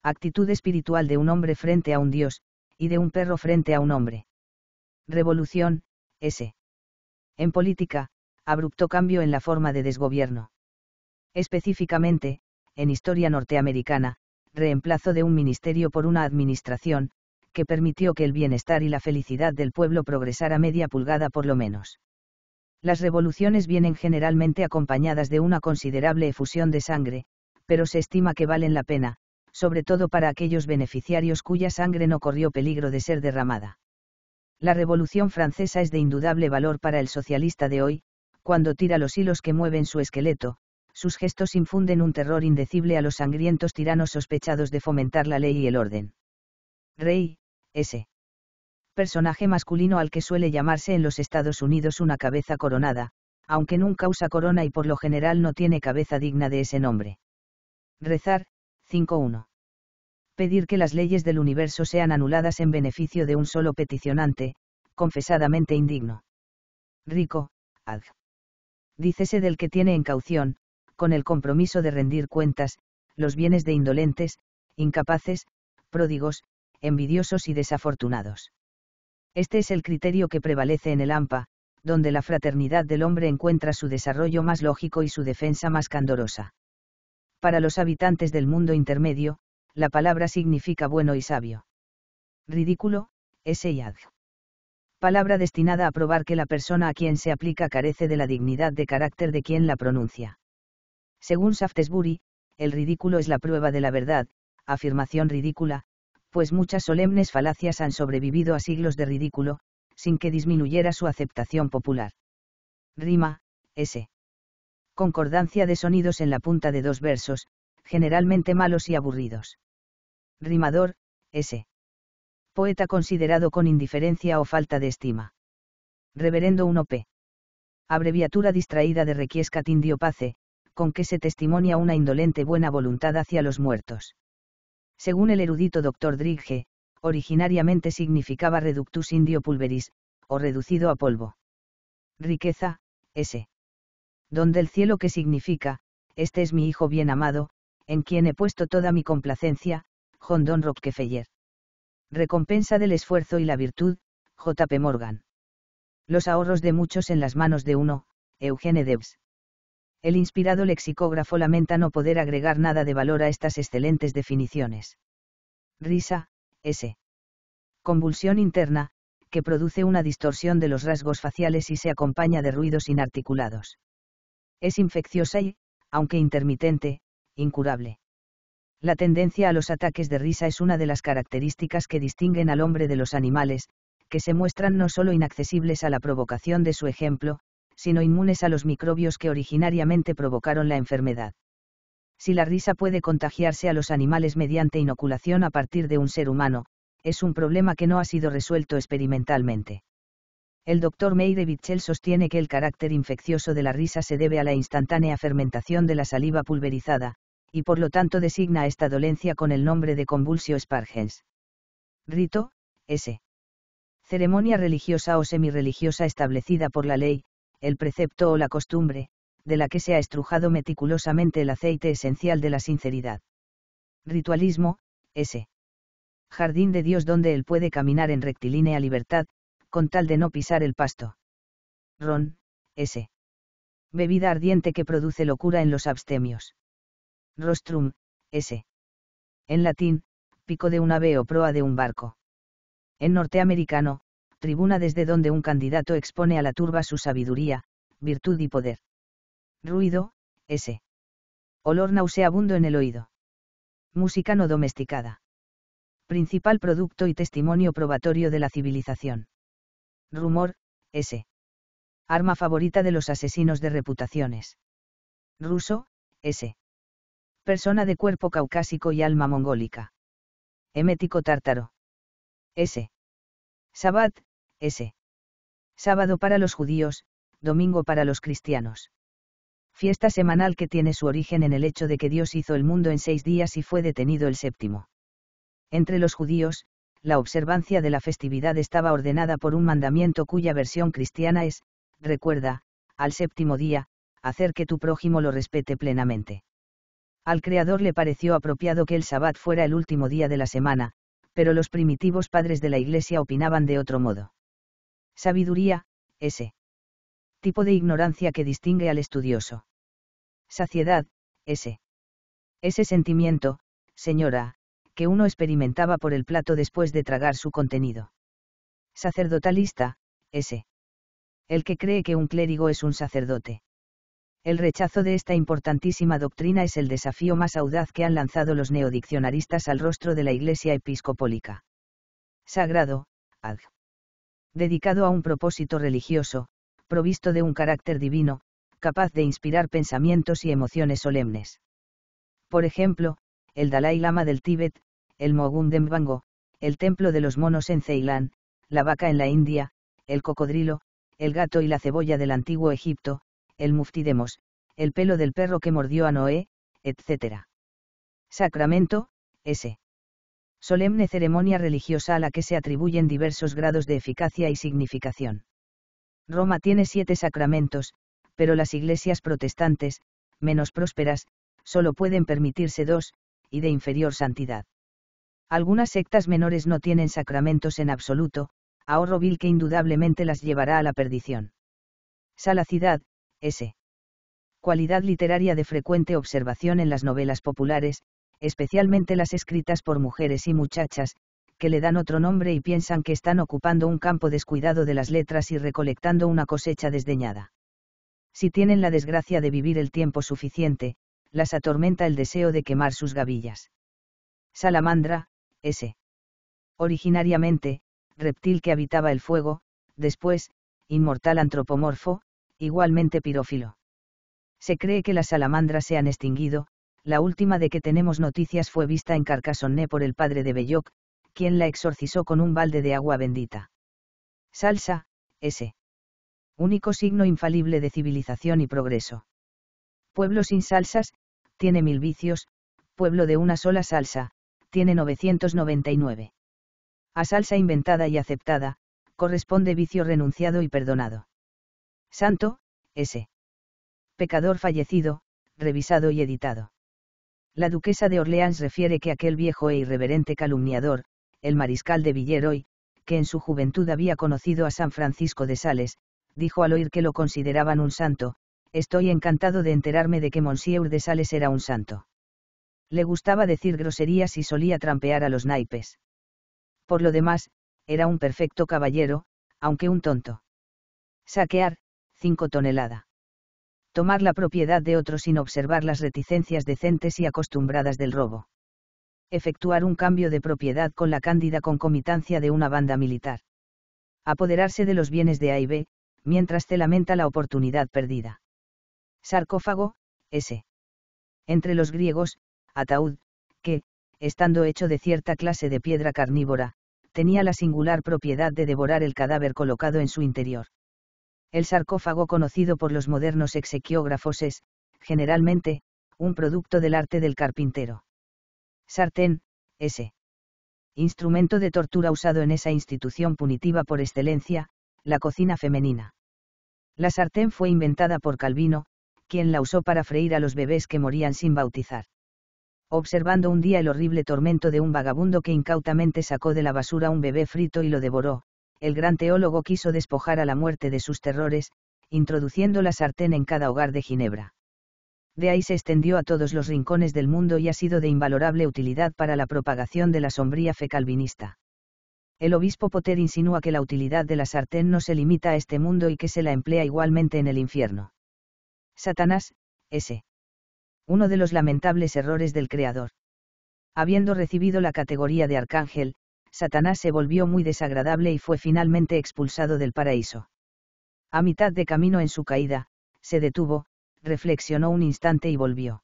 Speaker 1: Actitud espiritual de un hombre frente a un Dios, y de un perro frente a un hombre. Revolución, S. En política, abrupto cambio en la forma de desgobierno. Específicamente, en historia norteamericana, reemplazo de un ministerio por una administración, que permitió que el bienestar y la felicidad del pueblo progresara media pulgada por lo menos. Las revoluciones vienen generalmente acompañadas de una considerable efusión de sangre, pero se estima que valen la pena, sobre todo para aquellos beneficiarios cuya sangre no corrió peligro de ser derramada. La Revolución francesa es de indudable valor para el socialista de hoy, cuando tira los hilos que mueven su esqueleto, sus gestos infunden un terror indecible a los sangrientos tiranos sospechados de fomentar la ley y el orden. Rey, S. Personaje masculino al que suele llamarse en los Estados Unidos una cabeza coronada, aunque nunca usa corona y por lo general no tiene cabeza digna de ese nombre. Rezar, 5.1. Pedir que las leyes del universo sean anuladas en beneficio de un solo peticionante, confesadamente indigno. Rico, ad. Dícese del que tiene en caución, con el compromiso de rendir cuentas, los bienes de indolentes, incapaces, pródigos, envidiosos y desafortunados. Este es el criterio que prevalece en el AMPA, donde la fraternidad del hombre encuentra su desarrollo más lógico y su defensa más candorosa. Para los habitantes del mundo intermedio, la palabra significa bueno y sabio. Ridículo, es yad. Palabra destinada a probar que la persona a quien se aplica carece de la dignidad de carácter de quien la pronuncia. Según Shaftesbury, el ridículo es la prueba de la verdad, afirmación ridícula, pues muchas solemnes falacias han sobrevivido a siglos de ridículo, sin que disminuyera su aceptación popular. Rima, S. Concordancia de sonidos en la punta de dos versos, generalmente malos y aburridos. Rimador, S. Poeta considerado con indiferencia o falta de estima. Reverendo 1P. Abreviatura distraída de Requiescat Indio Pace, con que se testimonia una indolente buena voluntad hacia los muertos. Según el erudito doctor Drigge, originariamente significaba reductus indio pulveris, o reducido a polvo. Riqueza, S. Donde el cielo que significa, este es mi hijo bien amado, en quien he puesto toda mi complacencia, John Don Rockefeller. Recompensa del esfuerzo y la virtud, J.P. Morgan. Los ahorros de muchos en las manos de uno, Eugene Debs. El inspirado lexicógrafo lamenta no poder agregar nada de valor a estas excelentes definiciones. Risa, S. Convulsión interna, que produce una distorsión de los rasgos faciales y se acompaña de ruidos inarticulados. Es infecciosa y, aunque intermitente, incurable. La tendencia a los ataques de risa es una de las características que distinguen al hombre de los animales, que se muestran no solo inaccesibles a la provocación de su ejemplo, sino inmunes a los microbios que originariamente provocaron la enfermedad. Si la risa puede contagiarse a los animales mediante inoculación a partir de un ser humano, es un problema que no ha sido resuelto experimentalmente. El doctor Meire Witzel sostiene que el carácter infeccioso de la risa se debe a la instantánea fermentación de la saliva pulverizada, y por lo tanto designa esta dolencia con el nombre de convulsio spargens. Rito, S. Ceremonia religiosa o semirreligiosa establecida por la ley, el precepto o la costumbre, de la que se ha estrujado meticulosamente el aceite esencial de la sinceridad. Ritualismo, S. Jardín de Dios donde él puede caminar en rectilínea libertad, con tal de no pisar el pasto. Ron, S. Bebida ardiente que produce locura en los abstemios. Rostrum, S. En latín, pico de un ave o proa de un barco. En norteamericano, tribuna desde donde un candidato expone a la turba su sabiduría, virtud y poder. Ruido, S. Olor nauseabundo en el oído. Música no domesticada. Principal producto y testimonio probatorio de la civilización. Rumor, S. Arma favorita de los asesinos de reputaciones. Ruso, S. Persona de cuerpo caucásico y alma mongólica. Emético tártaro. S. Sabat, S. Sábado para los judíos, domingo para los cristianos. Fiesta semanal que tiene su origen en el hecho de que Dios hizo el mundo en seis días y fue detenido el séptimo. Entre los judíos, la observancia de la festividad estaba ordenada por un mandamiento cuya versión cristiana es, recuerda, al séptimo día, hacer que tu prójimo lo respete plenamente. Al Creador le pareció apropiado que el Sabbat fuera el último día de la semana, pero los primitivos padres de la Iglesia opinaban de otro modo. Sabiduría, ese tipo de ignorancia que distingue al estudioso. Saciedad, ese. Ese sentimiento, señora, que uno experimentaba por el plato después de tragar su contenido. Sacerdotalista, ese. El que cree que un clérigo es un sacerdote. El rechazo de esta importantísima doctrina es el desafío más audaz que han lanzado los neodiccionaristas al rostro de la Iglesia episcopólica. Sagrado, al dedicado a un propósito religioso, provisto de un carácter divino, capaz de inspirar pensamientos y emociones solemnes. Por ejemplo, el Dalai Lama del Tíbet, el Mogun Dembango, el templo de los monos en Ceilán, la vaca en la India, el cocodrilo, el gato y la cebolla del antiguo Egipto, el muftidemos, el pelo del perro que mordió a Noé, etc. Sacramento, S solemne ceremonia religiosa a la que se atribuyen diversos grados de eficacia y significación. Roma tiene siete sacramentos, pero las iglesias protestantes, menos prósperas, solo pueden permitirse dos, y de inferior santidad. Algunas sectas menores no tienen sacramentos en absoluto, ahorro vil que indudablemente las llevará a la perdición. Salacidad, S. Cualidad literaria de frecuente observación en las novelas populares, especialmente las escritas por mujeres y muchachas, que le dan otro nombre y piensan que están ocupando un campo descuidado de las letras y recolectando una cosecha desdeñada. Si tienen la desgracia de vivir el tiempo suficiente, las atormenta el deseo de quemar sus gavillas. Salamandra, S. Originariamente, reptil que habitaba el fuego, después, inmortal antropomorfo, igualmente pirófilo. Se cree que las salamandras se han extinguido, la última de que tenemos noticias fue vista en Carcassonne por el padre de Belloc, quien la exorcizó con un balde de agua bendita. Salsa, S. Único signo infalible de civilización y progreso. Pueblo sin salsas, tiene mil vicios, pueblo de una sola salsa, tiene 999. A salsa inventada y aceptada, corresponde vicio renunciado y perdonado. Santo, S. Pecador fallecido, revisado y editado. La duquesa de Orleans refiere que aquel viejo e irreverente calumniador, el mariscal de Villeroy, que en su juventud había conocido a San Francisco de Sales, dijo al oír que lo consideraban un santo, estoy encantado de enterarme de que Monsieur de Sales era un santo. Le gustaba decir groserías y solía trampear a los naipes. Por lo demás, era un perfecto caballero, aunque un tonto. Saquear, 5 toneladas tomar la propiedad de otro sin observar las reticencias decentes y acostumbradas del robo. Efectuar un cambio de propiedad con la cándida concomitancia de una banda militar. Apoderarse de los bienes de A y B, mientras se lamenta la oportunidad perdida. Sarcófago, S. Entre los griegos, ataúd, que, estando hecho de cierta clase de piedra carnívora, tenía la singular propiedad de devorar el cadáver colocado en su interior. El sarcófago conocido por los modernos exequiógrafos es, generalmente, un producto del arte del carpintero. Sartén, S. Instrumento de tortura usado en esa institución punitiva por excelencia, la cocina femenina. La sartén fue inventada por Calvino, quien la usó para freír a los bebés que morían sin bautizar. Observando un día el horrible tormento de un vagabundo que incautamente sacó de la basura un bebé frito y lo devoró, el gran teólogo quiso despojar a la muerte de sus terrores, introduciendo la sartén en cada hogar de Ginebra. De ahí se extendió a todos los rincones del mundo y ha sido de invalorable utilidad para la propagación de la sombría fe calvinista. El obispo Potter insinúa que la utilidad de la sartén no se limita a este mundo y que se la emplea igualmente en el infierno. Satanás, S. Uno de los lamentables errores del Creador. Habiendo recibido la categoría de arcángel, Satanás se volvió muy desagradable y fue finalmente expulsado del paraíso. A mitad de camino en su caída, se detuvo, reflexionó un instante y volvió.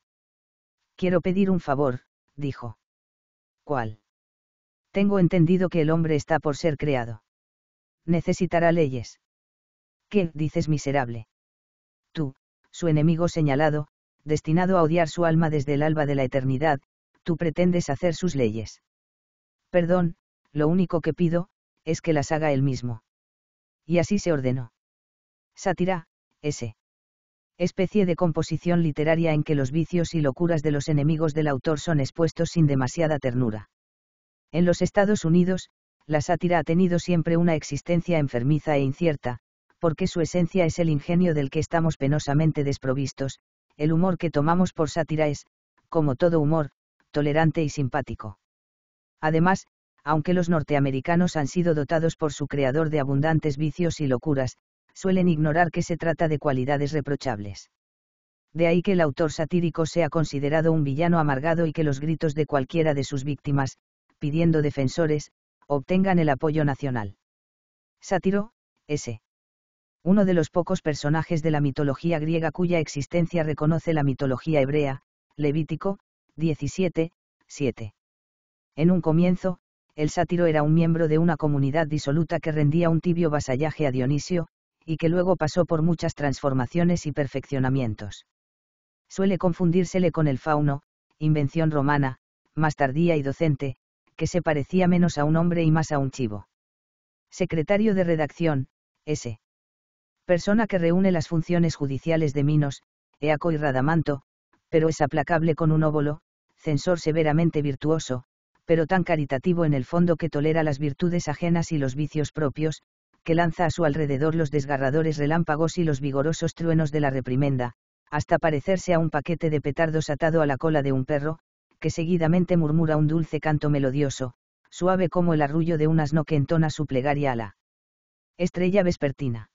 Speaker 1: Quiero pedir un favor, dijo. ¿Cuál? Tengo entendido que el hombre está por ser creado. Necesitará leyes. ¿Qué dices miserable? Tú, su enemigo señalado, destinado a odiar su alma desde el alba de la eternidad, tú pretendes hacer sus leyes. Perdón, lo único que pido, es que las haga él mismo. Y así se ordenó. Sátira, S. Especie de composición literaria en que los vicios y locuras de los enemigos del autor son expuestos sin demasiada ternura. En los Estados Unidos, la sátira ha tenido siempre una existencia enfermiza e incierta, porque su esencia es el ingenio del que estamos penosamente desprovistos, el humor que tomamos por sátira es, como todo humor, tolerante y simpático. Además, aunque los norteamericanos han sido dotados por su creador de abundantes vicios y locuras, suelen ignorar que se trata de cualidades reprochables. De ahí que el autor satírico sea considerado un villano amargado y que los gritos de cualquiera de sus víctimas, pidiendo defensores, obtengan el apoyo nacional. Sátiro, S. Uno de los pocos personajes de la mitología griega cuya existencia reconoce la mitología hebrea, Levítico, 17, 7. En un comienzo, el sátiro era un miembro de una comunidad disoluta que rendía un tibio vasallaje a Dionisio, y que luego pasó por muchas transformaciones y perfeccionamientos. Suele confundírsele con el fauno, invención romana, más tardía y docente, que se parecía menos a un hombre y más a un chivo. Secretario de redacción, S. Persona que reúne las funciones judiciales de Minos, Eaco y Radamanto, pero es aplacable con un óvulo, censor severamente virtuoso, pero tan caritativo en el fondo que tolera las virtudes ajenas y los vicios propios, que lanza a su alrededor los desgarradores relámpagos y los vigorosos truenos de la reprimenda, hasta parecerse a un paquete de petardos atado a la cola de un perro, que seguidamente murmura un dulce canto melodioso, suave como el arrullo de un asno que entona su plegaria a la estrella vespertina.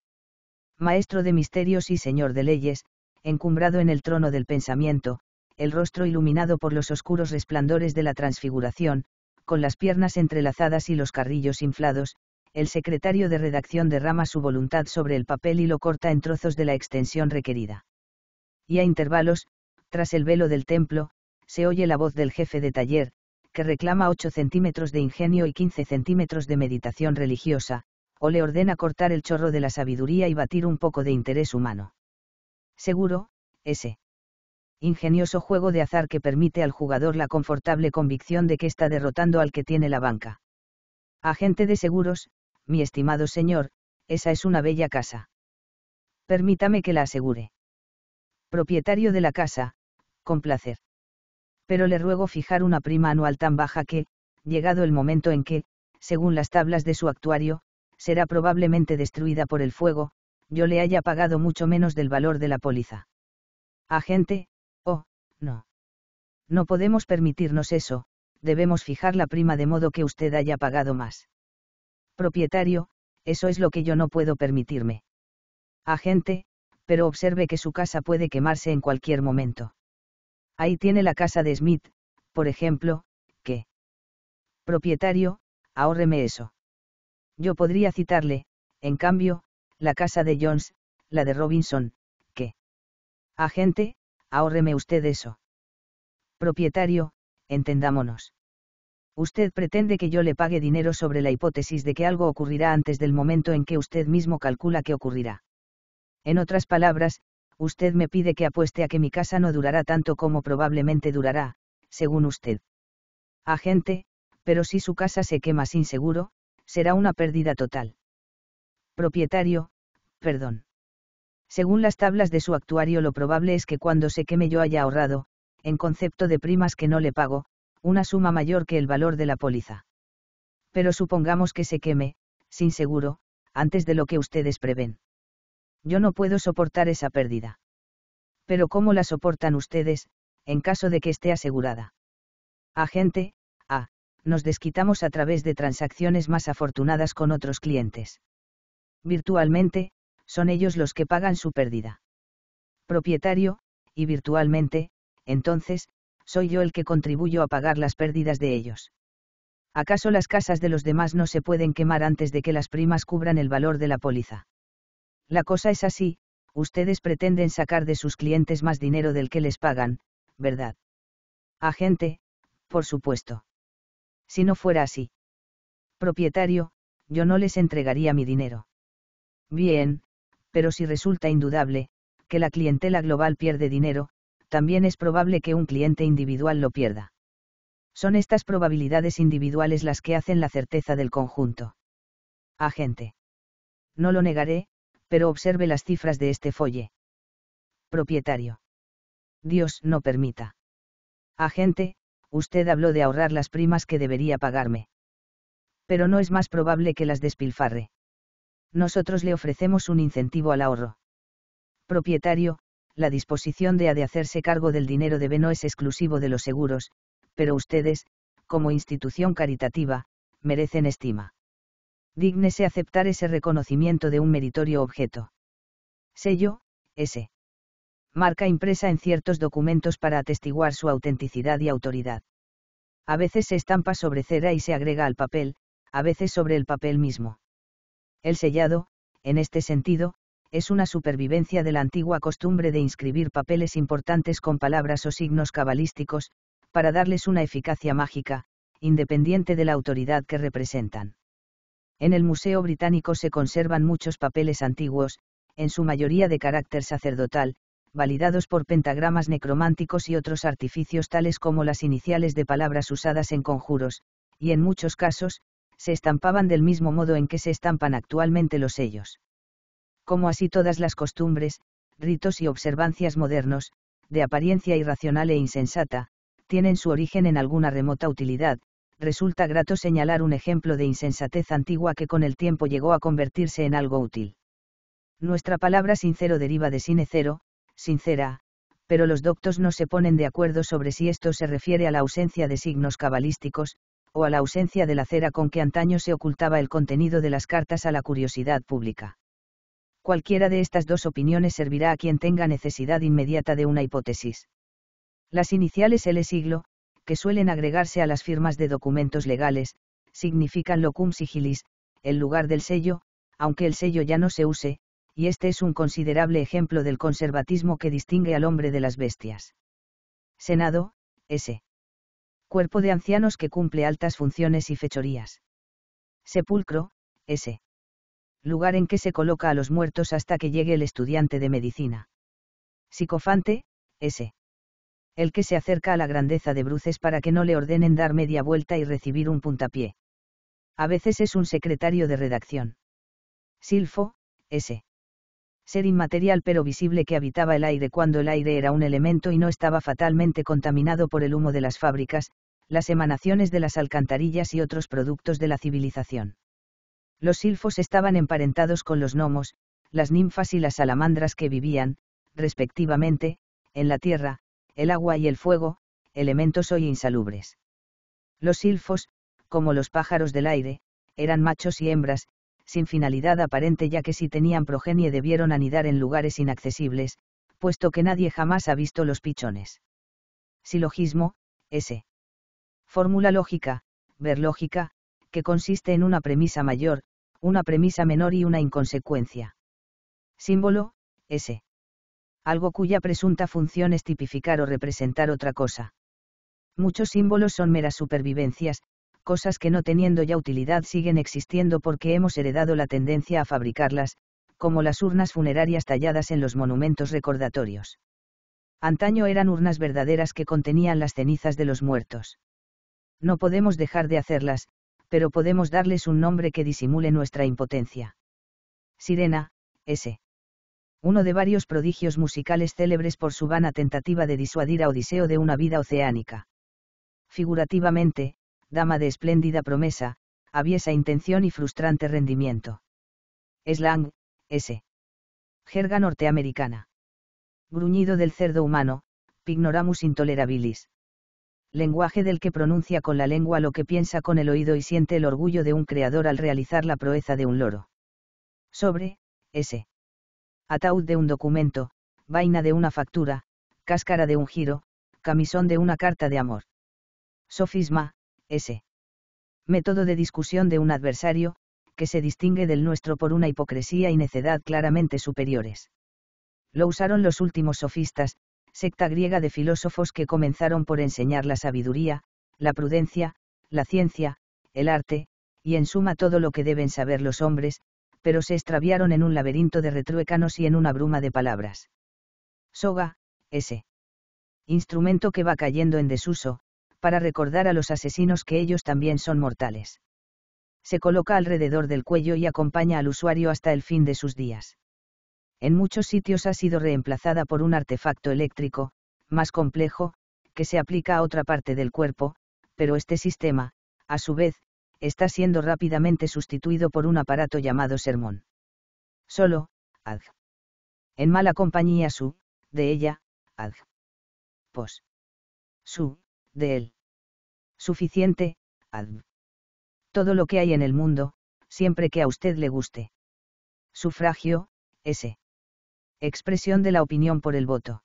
Speaker 1: Maestro de misterios y señor de leyes, encumbrado en el trono del pensamiento, el rostro iluminado por los oscuros resplandores de la transfiguración, con las piernas entrelazadas y los carrillos inflados, el secretario de redacción derrama su voluntad sobre el papel y lo corta en trozos de la extensión requerida. Y a intervalos, tras el velo del templo, se oye la voz del jefe de taller, que reclama 8 centímetros de ingenio y 15 centímetros de meditación religiosa, o le ordena cortar el chorro de la sabiduría y batir un poco de interés humano. Seguro, ese ingenioso juego de azar que permite al jugador la confortable convicción de que está derrotando al que tiene la banca. Agente de seguros, mi estimado señor, esa es una bella casa. Permítame que la asegure. Propietario de la casa, con placer. Pero le ruego fijar una prima anual tan baja que, llegado el momento en que, según las tablas de su actuario, será probablemente destruida por el fuego, yo le haya pagado mucho menos del valor de la póliza. Agente, no. No podemos permitirnos eso, debemos fijar la prima de modo que usted haya pagado más. Propietario, eso es lo que yo no puedo permitirme. Agente, pero observe que su casa puede quemarse en cualquier momento. Ahí tiene la casa de Smith, por ejemplo, que... Propietario, ahórreme eso. Yo podría citarle, en cambio, la casa de Jones, la de Robinson, que... Agente, ahórreme usted eso. Propietario, entendámonos. Usted pretende que yo le pague dinero sobre la hipótesis de que algo ocurrirá antes del momento en que usted mismo calcula que ocurrirá. En otras palabras, usted me pide que apueste a que mi casa no durará tanto como probablemente durará, según usted. Agente, pero si su casa se quema sin seguro, será una pérdida total. Propietario, perdón. Según las tablas de su actuario lo probable es que cuando se queme yo haya ahorrado, en concepto de primas que no le pago, una suma mayor que el valor de la póliza. Pero supongamos que se queme, sin seguro, antes de lo que ustedes prevén. Yo no puedo soportar esa pérdida. Pero ¿cómo la soportan ustedes, en caso de que esté asegurada? Agente, A, nos desquitamos a través de transacciones más afortunadas con otros clientes. Virtualmente, son ellos los que pagan su pérdida. Propietario, y virtualmente, entonces, soy yo el que contribuyo a pagar las pérdidas de ellos. ¿Acaso las casas de los demás no se pueden quemar antes de que las primas cubran el valor de la póliza? La cosa es así, ustedes pretenden sacar de sus clientes más dinero del que les pagan, ¿verdad? Agente, por supuesto. Si no fuera así. Propietario, yo no les entregaría mi dinero. Bien, pero si resulta indudable, que la clientela global pierde dinero, también es probable que un cliente individual lo pierda. Son estas probabilidades individuales las que hacen la certeza del conjunto. Agente. No lo negaré, pero observe las cifras de este folle. Propietario. Dios no permita. Agente, usted habló de ahorrar las primas que debería pagarme. Pero no es más probable que las despilfarre nosotros le ofrecemos un incentivo al ahorro. Propietario, la disposición de, a de hacerse cargo del dinero de no es exclusivo de los seguros, pero ustedes, como institución caritativa, merecen estima. Dígnese aceptar ese reconocimiento de un meritorio objeto. Sello, S. Marca impresa en ciertos documentos para atestiguar su autenticidad y autoridad. A veces se estampa sobre cera y se agrega al papel, a veces sobre el papel mismo. El sellado, en este sentido, es una supervivencia de la antigua costumbre de inscribir papeles importantes con palabras o signos cabalísticos, para darles una eficacia mágica, independiente de la autoridad que representan. En el Museo Británico se conservan muchos papeles antiguos, en su mayoría de carácter sacerdotal, validados por pentagramas necrománticos y otros artificios tales como las iniciales de palabras usadas en conjuros, y en muchos casos, se estampaban del mismo modo en que se estampan actualmente los sellos. Como así todas las costumbres, ritos y observancias modernos, de apariencia irracional e insensata, tienen su origen en alguna remota utilidad, resulta grato señalar un ejemplo de insensatez antigua que con el tiempo llegó a convertirse en algo útil. Nuestra palabra sincero deriva de cero, sincera, pero los doctos no se ponen de acuerdo sobre si esto se refiere a la ausencia de signos cabalísticos, o a la ausencia de la cera con que antaño se ocultaba el contenido de las cartas a la curiosidad pública. Cualquiera de estas dos opiniones servirá a quien tenga necesidad inmediata de una hipótesis. Las iniciales L siglo, que suelen agregarse a las firmas de documentos legales, significan locum sigilis, el lugar del sello, aunque el sello ya no se use, y este es un considerable ejemplo del conservatismo que distingue al hombre de las bestias. Senado, S cuerpo de ancianos que cumple altas funciones y fechorías. Sepulcro, S. Lugar en que se coloca a los muertos hasta que llegue el estudiante de medicina. Psicofante, S. El que se acerca a la grandeza de bruces para que no le ordenen dar media vuelta y recibir un puntapié. A veces es un secretario de redacción. Silfo, S ser inmaterial pero visible que habitaba el aire cuando el aire era un elemento y no estaba fatalmente contaminado por el humo de las fábricas, las emanaciones de las alcantarillas y otros productos de la civilización. Los silfos estaban emparentados con los gnomos, las ninfas y las salamandras que vivían, respectivamente, en la tierra, el agua y el fuego, elementos hoy insalubres. Los silfos, como los pájaros del aire, eran machos y hembras, sin finalidad aparente ya que si tenían progenie debieron anidar en lugares inaccesibles, puesto que nadie jamás ha visto los pichones. Silogismo, S. Fórmula lógica, ver lógica, que consiste en una premisa mayor, una premisa menor y una inconsecuencia. Símbolo, S. Algo cuya presunta función es tipificar o representar otra cosa. Muchos símbolos son meras supervivencias, cosas que no teniendo ya utilidad siguen existiendo porque hemos heredado la tendencia a fabricarlas, como las urnas funerarias talladas en los monumentos recordatorios. Antaño eran urnas verdaderas que contenían las cenizas de los muertos. No podemos dejar de hacerlas, pero podemos darles un nombre que disimule nuestra impotencia. Sirena, S. Uno de varios prodigios musicales célebres por su vana tentativa de disuadir a Odiseo de una vida oceánica. Figurativamente, dama de espléndida promesa, aviesa intención y frustrante rendimiento. Slang, S. Jerga norteamericana. Gruñido del cerdo humano, pignoramus intolerabilis. Lenguaje del que pronuncia con la lengua lo que piensa con el oído y siente el orgullo de un creador al realizar la proeza de un loro. Sobre, S. Ataúd de un documento, vaina de una factura, cáscara de un giro, camisón de una carta de amor. Sofisma, S. método de discusión de un adversario, que se distingue del nuestro por una hipocresía y necedad claramente superiores. Lo usaron los últimos sofistas, secta griega de filósofos que comenzaron por enseñar la sabiduría, la prudencia, la ciencia, el arte, y en suma todo lo que deben saber los hombres, pero se extraviaron en un laberinto de retruécanos y en una bruma de palabras. Soga, S. instrumento que va cayendo en desuso, para recordar a los asesinos que ellos también son mortales. Se coloca alrededor del cuello y acompaña al usuario hasta el fin de sus días. En muchos sitios ha sido reemplazada por un artefacto eléctrico, más complejo, que se aplica a otra parte del cuerpo, pero este sistema, a su vez, está siendo rápidamente sustituido por un aparato llamado sermón. Solo, ad. En mala compañía su, de ella,
Speaker 3: ad. Pos.
Speaker 1: Su, de él. Suficiente, adv. Todo lo que hay en el mundo, siempre que a usted le guste. Sufragio, S. Expresión de la opinión por el voto.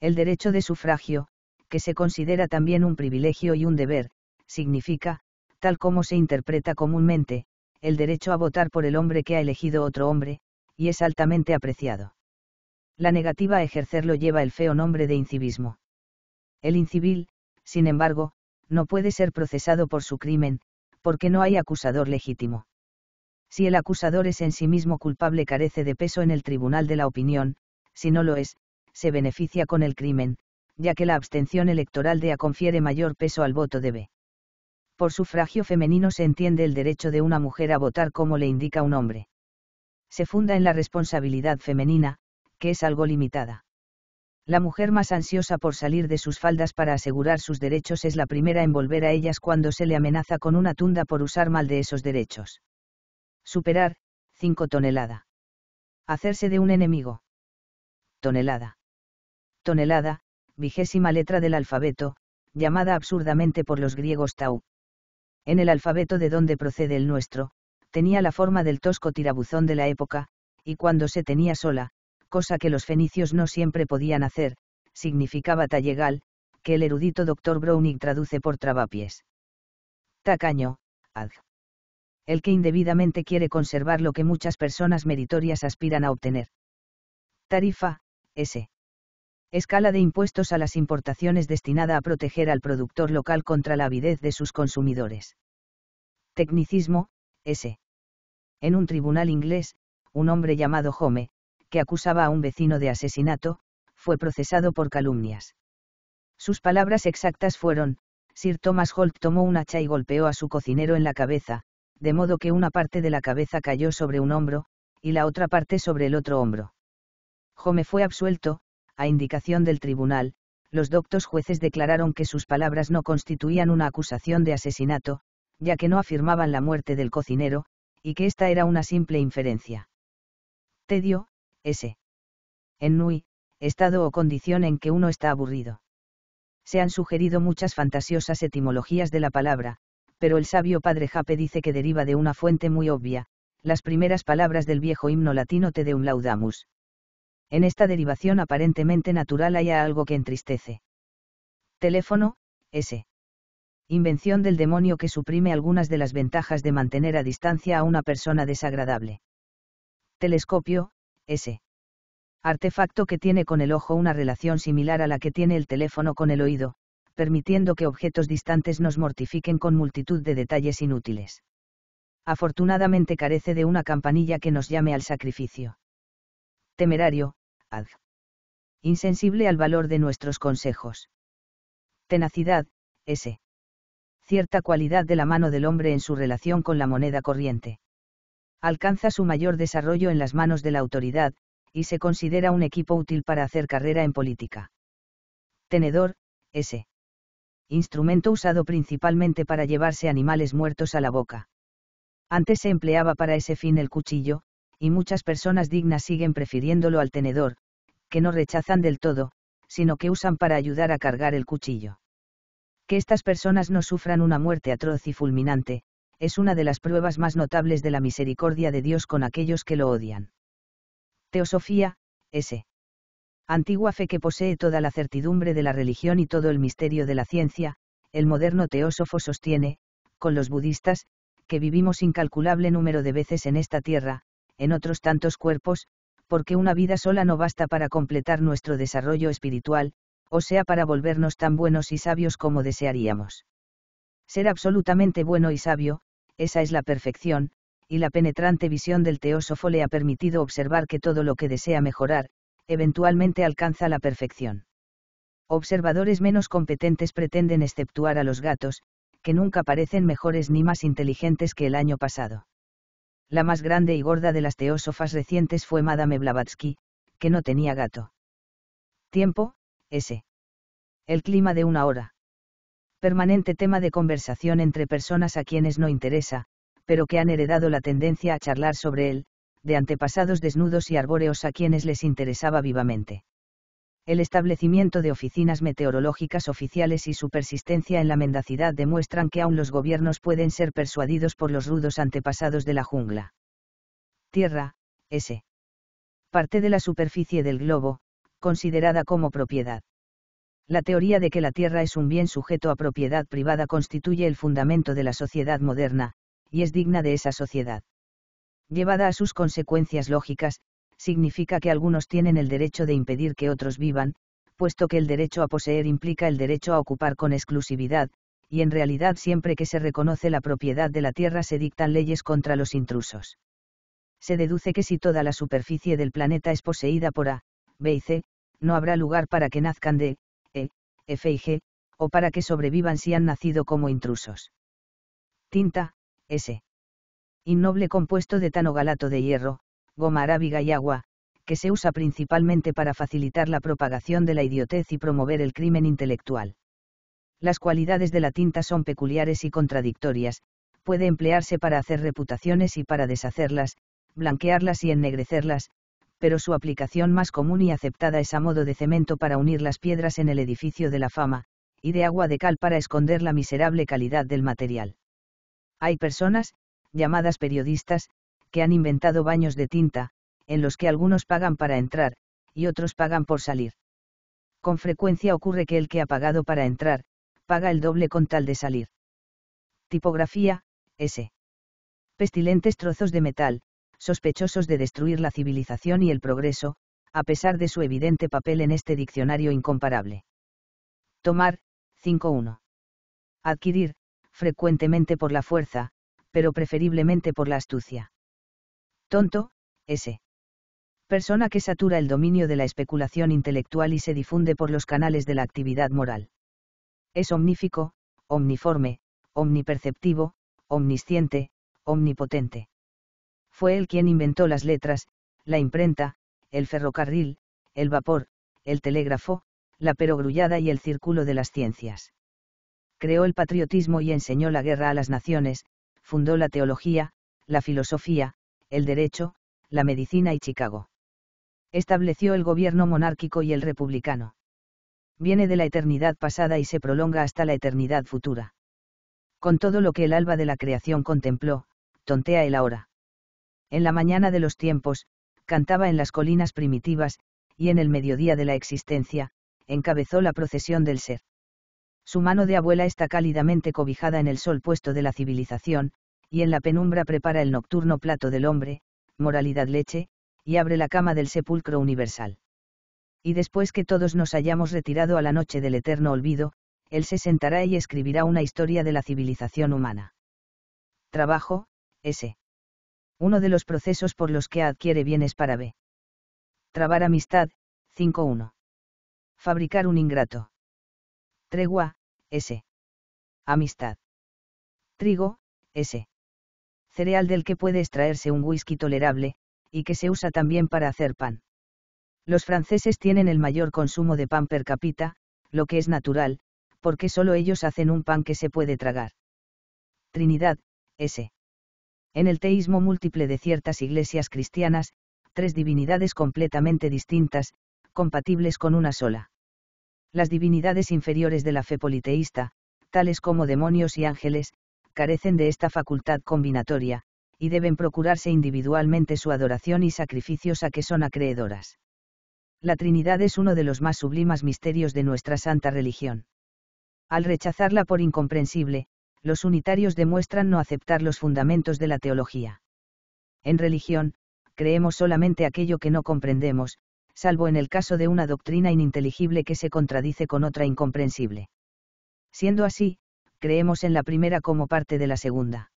Speaker 1: El derecho de sufragio, que se considera también un privilegio y un deber, significa, tal como se interpreta comúnmente, el derecho a votar por el hombre que ha elegido otro hombre, y es altamente apreciado. La negativa a ejercerlo lleva el feo nombre de incivismo. El incivil, sin embargo, no puede ser procesado por su crimen, porque no hay acusador legítimo. Si el acusador es en sí mismo culpable carece de peso en el tribunal de la opinión, si no lo es, se beneficia con el crimen, ya que la abstención electoral de A confiere mayor peso al voto de B. Por sufragio femenino se entiende el derecho de una mujer a votar como le indica un hombre. Se funda en la responsabilidad femenina, que es algo limitada. La mujer más ansiosa por salir de sus faldas para asegurar sus derechos es la primera en volver a ellas cuando se le amenaza con una tunda por usar mal de esos derechos. Superar, 5 tonelada. Hacerse de un enemigo. Tonelada. Tonelada, vigésima letra del alfabeto, llamada absurdamente por los griegos tau. En el alfabeto de donde procede el nuestro, tenía la forma del tosco tirabuzón de la época, y cuando se tenía sola, cosa que los fenicios no siempre podían hacer, significaba tallegal, que el erudito doctor Browning traduce por trabapies. Tacaño, ad. El que indebidamente quiere conservar lo que muchas personas meritorias aspiran a obtener. Tarifa, S. Escala de impuestos a las importaciones destinada a proteger al productor local contra la avidez de sus consumidores. Tecnicismo, S. En un tribunal inglés, un hombre llamado Home, que acusaba a un vecino de asesinato, fue procesado por calumnias. Sus palabras exactas fueron, Sir Thomas Holt tomó un hacha y golpeó a su cocinero en la cabeza, de modo que una parte de la cabeza cayó sobre un hombro, y la otra parte sobre el otro hombro. Home fue absuelto, a indicación del tribunal, los doctos jueces declararon que sus palabras no constituían una acusación de asesinato, ya que no afirmaban la muerte del cocinero, y que esta era una simple inferencia. Tedio, S. En Nui, estado o condición en que uno está aburrido. Se han sugerido muchas fantasiosas etimologías de la palabra, pero el sabio padre Jape dice que deriva de una fuente muy obvia, las primeras palabras del viejo himno latino Te Deum Laudamus. En esta derivación aparentemente natural hay algo que entristece. Teléfono, S. Invención del demonio que suprime algunas de las ventajas de mantener a distancia a una persona desagradable. Telescopio, S. artefacto que tiene con el ojo una relación similar a la que tiene el teléfono con el oído, permitiendo que objetos distantes nos mortifiquen con multitud de detalles inútiles. Afortunadamente carece de una campanilla que nos llame al sacrificio. Temerario, ad. Insensible al valor de nuestros consejos. Tenacidad, S. Cierta cualidad de la mano del hombre en su relación con la moneda corriente alcanza su mayor desarrollo en las manos de la autoridad, y se considera un equipo útil para hacer carrera en política. Tenedor, S. Instrumento usado principalmente para llevarse animales muertos a la boca. Antes se empleaba para ese fin el cuchillo, y muchas personas dignas siguen prefiriéndolo al tenedor, que no rechazan del todo, sino que usan para ayudar a cargar el cuchillo. Que estas personas no sufran una muerte atroz y fulminante, es una de las pruebas más notables de la misericordia de Dios con aquellos que lo odian. Teosofía, S. Antigua fe que posee toda la certidumbre de la religión y todo el misterio de la ciencia, el moderno teósofo sostiene, con los budistas, que vivimos incalculable número de veces en esta tierra, en otros tantos cuerpos, porque una vida sola no basta para completar nuestro desarrollo espiritual, o sea, para volvernos tan buenos y sabios como desearíamos. Ser absolutamente bueno y sabio, esa es la perfección, y la penetrante visión del teósofo le ha permitido observar que todo lo que desea mejorar, eventualmente alcanza la perfección. Observadores menos competentes pretenden exceptuar a los gatos, que nunca parecen mejores ni más inteligentes que el año pasado. La más grande y gorda de las teósofas recientes fue Madame Blavatsky, que no tenía gato. Tiempo, ese. El clima de una hora permanente tema de conversación entre personas a quienes no interesa, pero que han heredado la tendencia a charlar sobre él, de antepasados desnudos y arbóreos a quienes les interesaba vivamente. El establecimiento de oficinas meteorológicas oficiales y su persistencia en la mendacidad demuestran que aún los gobiernos pueden ser persuadidos por los rudos antepasados de la jungla. Tierra, S. Parte de la superficie del globo, considerada como propiedad la teoría de que la tierra es un bien sujeto a propiedad privada constituye el fundamento de la sociedad moderna, y es digna de esa sociedad. Llevada a sus consecuencias lógicas, significa que algunos tienen el derecho de impedir que otros vivan, puesto que el derecho a poseer implica el derecho a ocupar con exclusividad, y en realidad siempre que se reconoce la propiedad de la tierra se dictan leyes contra los intrusos. Se deduce que si toda la superficie del planeta es poseída por A, B y C, no habrá lugar para que nazcan de F G, o para que sobrevivan si han nacido como intrusos. Tinta, S. Innoble compuesto de tanogalato de hierro, goma arábiga y agua, que se usa principalmente para facilitar la propagación de la idiotez y promover el crimen intelectual. Las cualidades de la tinta son peculiares y contradictorias, puede emplearse para hacer reputaciones y para deshacerlas, blanquearlas y ennegrecerlas, pero su aplicación más común y aceptada es a modo de cemento para unir las piedras en el edificio de la fama, y de agua de cal para esconder la miserable calidad del material. Hay personas, llamadas periodistas, que han inventado baños de tinta, en los que algunos pagan para entrar, y otros pagan por salir. Con frecuencia ocurre que el que ha pagado para entrar, paga el doble con tal de salir. Tipografía, S. Pestilentes trozos de metal, sospechosos de destruir la civilización y el progreso, a pesar de su evidente papel en este diccionario incomparable. Tomar, 5.1. Adquirir, frecuentemente por la fuerza, pero preferiblemente por la astucia. Tonto, S. Persona que satura el dominio de la especulación intelectual y se difunde por los canales de la actividad moral. Es omnífico, omniforme, omniperceptivo, omnisciente, omnipotente. Fue él quien inventó las letras, la imprenta, el ferrocarril, el vapor, el telégrafo, la perogrullada y el círculo de las ciencias. Creó el patriotismo y enseñó la guerra a las naciones, fundó la teología, la filosofía, el derecho, la medicina y Chicago. Estableció el gobierno monárquico y el republicano. Viene de la eternidad pasada y se prolonga hasta la eternidad futura. Con todo lo que el alba de la creación contempló, tontea el ahora. En la mañana de los tiempos, cantaba en las colinas primitivas, y en el mediodía de la existencia, encabezó la procesión del ser. Su mano de abuela está cálidamente cobijada en el sol puesto de la civilización, y en la penumbra prepara el nocturno plato del hombre, moralidad leche, y abre la cama del sepulcro universal. Y después que todos nos hayamos retirado a la noche del eterno olvido, él se sentará y escribirá una historia de la civilización humana. Trabajo, ese uno de los procesos por los que adquiere bienes para B. Trabar amistad, 5.1. Fabricar un ingrato. Tregua, S. Amistad. Trigo, S. Cereal del que puede extraerse un whisky tolerable, y que se usa también para hacer pan. Los franceses tienen el mayor consumo de pan per capita, lo que es natural, porque solo ellos hacen un pan que se puede tragar. Trinidad, S en el teísmo múltiple de ciertas iglesias cristianas, tres divinidades completamente distintas, compatibles con una sola. Las divinidades inferiores de la fe politeísta, tales como demonios y ángeles, carecen de esta facultad combinatoria, y deben procurarse individualmente su adoración y sacrificios a que son acreedoras. La Trinidad es uno de los más sublimes misterios de nuestra santa religión. Al rechazarla por incomprensible, los unitarios demuestran no aceptar los fundamentos de la teología. En religión, creemos solamente aquello que no comprendemos, salvo en el caso de una doctrina ininteligible que se contradice con otra incomprensible. Siendo así, creemos en la primera como parte de la segunda.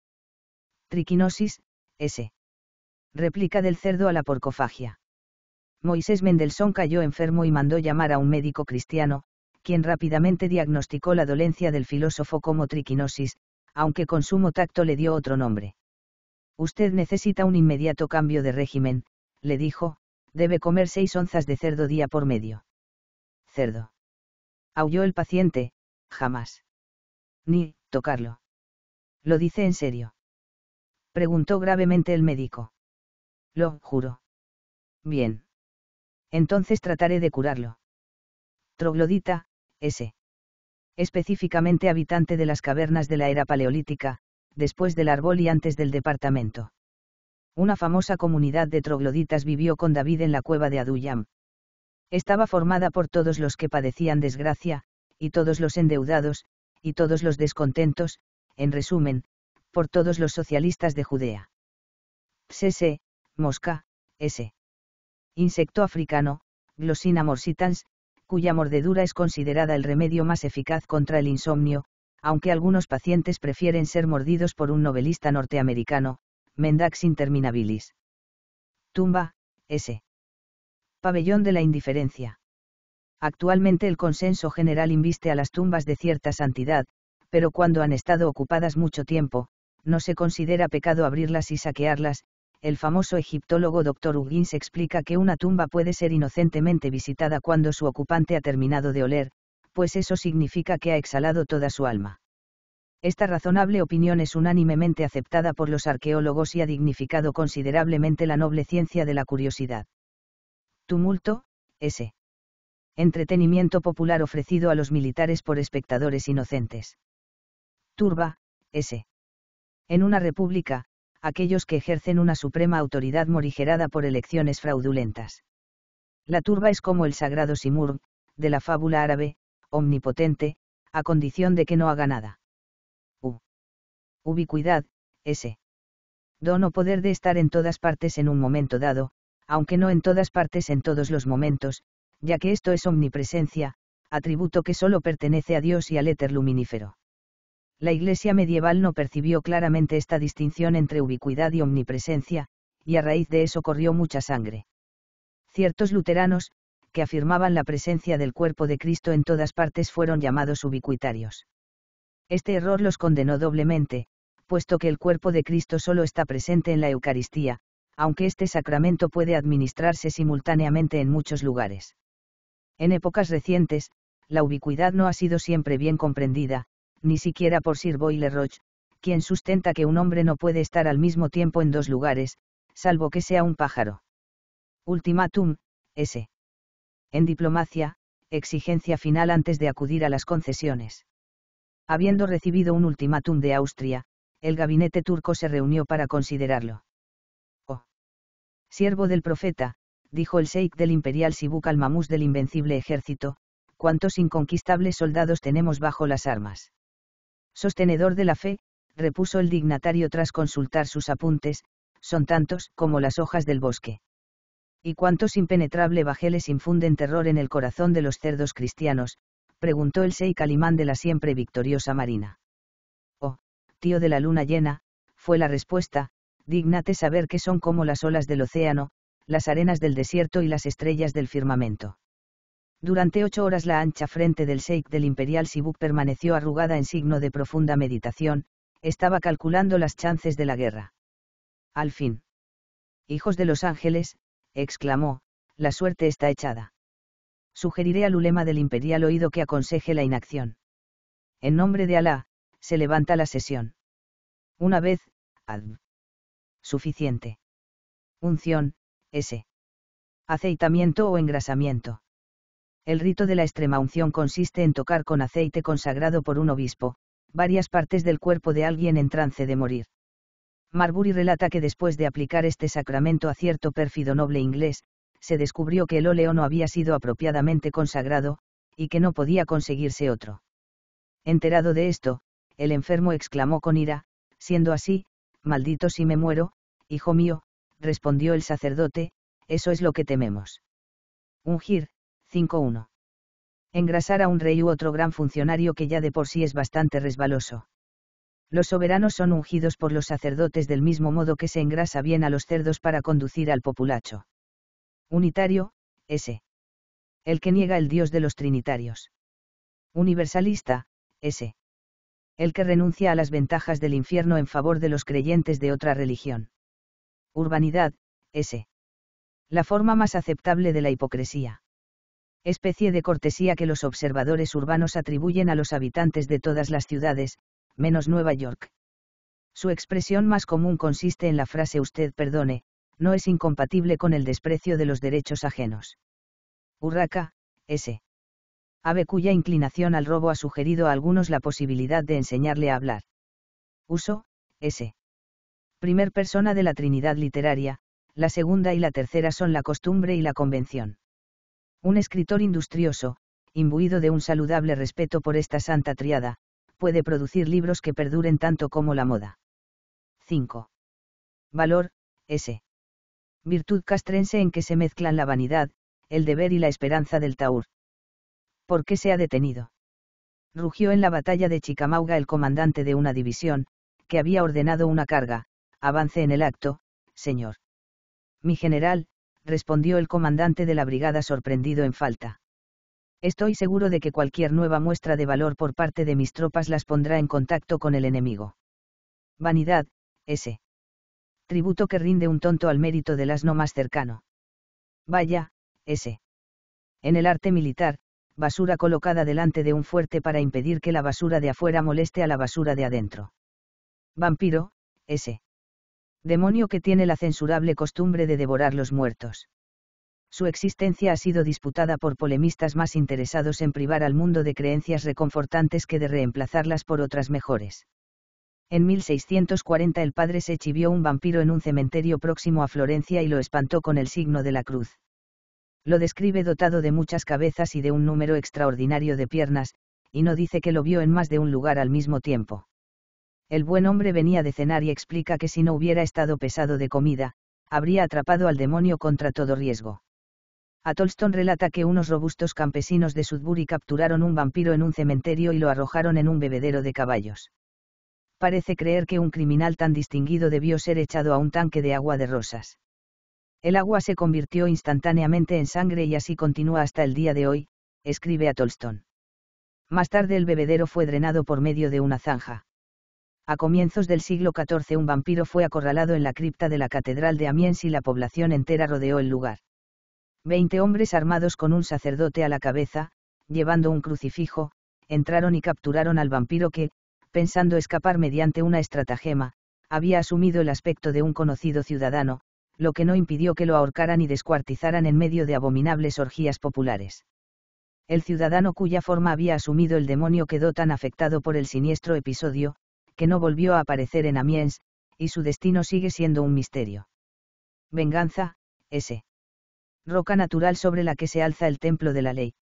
Speaker 1: Triquinosis, S. Réplica del cerdo a la porcofagia. Moisés Mendelssohn cayó enfermo y mandó llamar a un médico cristiano, quien rápidamente diagnosticó la dolencia del filósofo como triquinosis, aunque con sumo tacto le dio otro nombre. Usted necesita un inmediato cambio de régimen, le dijo, debe comer seis onzas de cerdo día por medio. Cerdo. Aulló el paciente, jamás. Ni, tocarlo. ¿Lo dice en serio? Preguntó gravemente el médico. Lo juro. Bien. Entonces trataré de curarlo. Troglodita, S. Específicamente habitante de las cavernas de la era paleolítica, después del árbol y antes del departamento. Una famosa comunidad de trogloditas vivió con David en la cueva de Aduyam. Estaba formada por todos los que padecían desgracia, y todos los endeudados, y todos los descontentos, en resumen, por todos los socialistas de Judea. S. mosca, S. Insecto africano, Glossina morsitans, cuya mordedura es considerada el remedio más eficaz contra el insomnio, aunque algunos pacientes prefieren ser mordidos por un novelista norteamericano, Mendax interminabilis. Tumba, S. Pabellón de la indiferencia. Actualmente el consenso general inviste a las tumbas de cierta santidad, pero cuando han estado ocupadas mucho tiempo, no se considera pecado abrirlas y saquearlas, el famoso egiptólogo Dr. Huggins explica que una tumba puede ser inocentemente visitada cuando su ocupante ha terminado de oler, pues eso significa que ha exhalado toda su alma. Esta razonable opinión es unánimemente aceptada por los arqueólogos y ha dignificado considerablemente la noble ciencia de la curiosidad. Tumulto, S. Entretenimiento popular ofrecido a los militares por espectadores inocentes. Turba, S. En una república, aquellos que ejercen una suprema autoridad morigerada por elecciones fraudulentas. La turba es como el sagrado simur de la fábula árabe, omnipotente, a condición de que no haga nada. U. Ubicuidad, S. Dono poder de estar en todas partes en un momento dado, aunque no en todas partes en todos los momentos, ya que esto es omnipresencia, atributo que solo pertenece a Dios y al éter luminífero. La Iglesia medieval no percibió claramente esta distinción entre ubicuidad y omnipresencia, y a raíz de eso corrió mucha sangre. Ciertos luteranos, que afirmaban la presencia del cuerpo de Cristo en todas partes fueron llamados ubicuitarios. Este error los condenó doblemente, puesto que el cuerpo de Cristo solo está presente en la Eucaristía, aunque este sacramento puede administrarse simultáneamente en muchos lugares. En épocas recientes, la ubicuidad no ha sido siempre bien comprendida, ni siquiera por Sir Boyle Roche, quien sustenta que un hombre no puede estar al mismo tiempo en dos lugares, salvo que sea un pájaro. Ultimátum, S. En diplomacia, exigencia final antes de acudir a las concesiones. Habiendo recibido un ultimátum de Austria, el gabinete turco se reunió para considerarlo. Oh. Siervo del profeta, dijo el Sheikh del imperial Sibuk al mamús del invencible ejército, cuántos inconquistables soldados tenemos bajo las armas. Sostenedor de la fe, repuso el dignatario tras consultar sus apuntes, son tantos como las hojas del bosque. ¿Y cuántos impenetrable bajeles infunden terror en el corazón de los cerdos cristianos? preguntó el Sei Kalimán de la siempre victoriosa Marina. Oh, tío de la luna llena, fue la respuesta, dignate saber que son como las olas del océano, las arenas del desierto y las estrellas del firmamento. Durante ocho horas la ancha frente del Sheikh del imperial Sibuk permaneció arrugada en signo de profunda meditación, estaba calculando las chances de la guerra. Al fin. Hijos de los ángeles, exclamó, la suerte está echada. Sugeriré al ulema del imperial oído que aconseje la inacción. En nombre de Alá, se levanta la sesión. Una vez, ad. Suficiente. Unción, S. Aceitamiento o engrasamiento. El rito de la extremaunción consiste en tocar con aceite consagrado por un obispo, varias partes del cuerpo de alguien en trance de morir. Marbury relata que después de aplicar este sacramento a cierto pérfido noble inglés, se descubrió que el óleo no había sido apropiadamente consagrado, y que no podía conseguirse otro. Enterado de esto, el enfermo exclamó con ira, siendo así, maldito si me muero, hijo mío, respondió el sacerdote, eso es lo que tememos. Ungir, 5.1. Engrasar a un rey u otro gran funcionario que ya de por sí es bastante resbaloso. Los soberanos son ungidos por los sacerdotes del mismo modo que se engrasa bien a los cerdos para conducir al populacho. Unitario, S. El que niega el Dios de los Trinitarios. Universalista, S. El que renuncia a las ventajas del infierno en favor de los creyentes de otra religión. Urbanidad, S. La forma más aceptable de la hipocresía especie de cortesía que los observadores urbanos atribuyen a los habitantes de todas las ciudades, menos Nueva York. Su expresión más común consiste en la frase usted perdone, no es incompatible con el desprecio de los derechos ajenos. Urraca, S. Ave cuya inclinación al robo ha sugerido a algunos la posibilidad de enseñarle a hablar. Uso, S. Primer persona de la Trinidad literaria, la segunda y la tercera son la costumbre y la convención. Un escritor industrioso, imbuido de un saludable respeto por esta santa triada, puede producir libros que perduren tanto como la moda. 5. Valor, S. Virtud castrense en que se mezclan la vanidad, el deber y la esperanza del Taur. ¿Por qué se ha detenido? Rugió en la batalla de Chicamauga el comandante de una división, que había ordenado una carga, avance en el acto, señor. Mi general, respondió el comandante de la brigada sorprendido en falta. Estoy seguro de que cualquier nueva muestra de valor por parte de mis tropas las pondrá en contacto con el enemigo. Vanidad, ese. Tributo que rinde un tonto al mérito del asno más cercano. Vaya, ese. En el arte militar, basura colocada delante de un fuerte para impedir que la basura de afuera moleste a la basura de adentro. Vampiro, S demonio que tiene la censurable costumbre de devorar los muertos. Su existencia ha sido disputada por polemistas más interesados en privar al mundo de creencias reconfortantes que de reemplazarlas por otras mejores. En 1640 el padre se vio un vampiro en un cementerio próximo a Florencia y lo espantó con el signo de la cruz. Lo describe dotado de muchas cabezas y de un número extraordinario de piernas, y no dice que lo vio en más de un lugar al mismo tiempo. El buen hombre venía de cenar y explica que si no hubiera estado pesado de comida, habría atrapado al demonio contra todo riesgo. A Tolstón relata que unos robustos campesinos de Sudbury capturaron un vampiro en un cementerio y lo arrojaron en un bebedero de caballos. Parece creer que un criminal tan distinguido debió ser echado a un tanque de agua de rosas. El agua se convirtió instantáneamente en sangre y así continúa hasta el día de hoy, escribe a Tolston. Más tarde el bebedero fue drenado por medio de una zanja. A comienzos del siglo XIV un vampiro fue acorralado en la cripta de la Catedral de Amiens y la población entera rodeó el lugar. Veinte hombres armados con un sacerdote a la cabeza, llevando un crucifijo, entraron y capturaron al vampiro que, pensando escapar mediante una estratagema, había asumido el aspecto de un conocido ciudadano, lo que no impidió que lo ahorcaran y descuartizaran en medio de abominables orgías populares. El ciudadano cuya forma había asumido el demonio quedó tan afectado por el siniestro episodio, que no volvió a aparecer en Amiens, y su destino sigue siendo un misterio. Venganza, S. Roca natural sobre la que se alza el templo de la ley.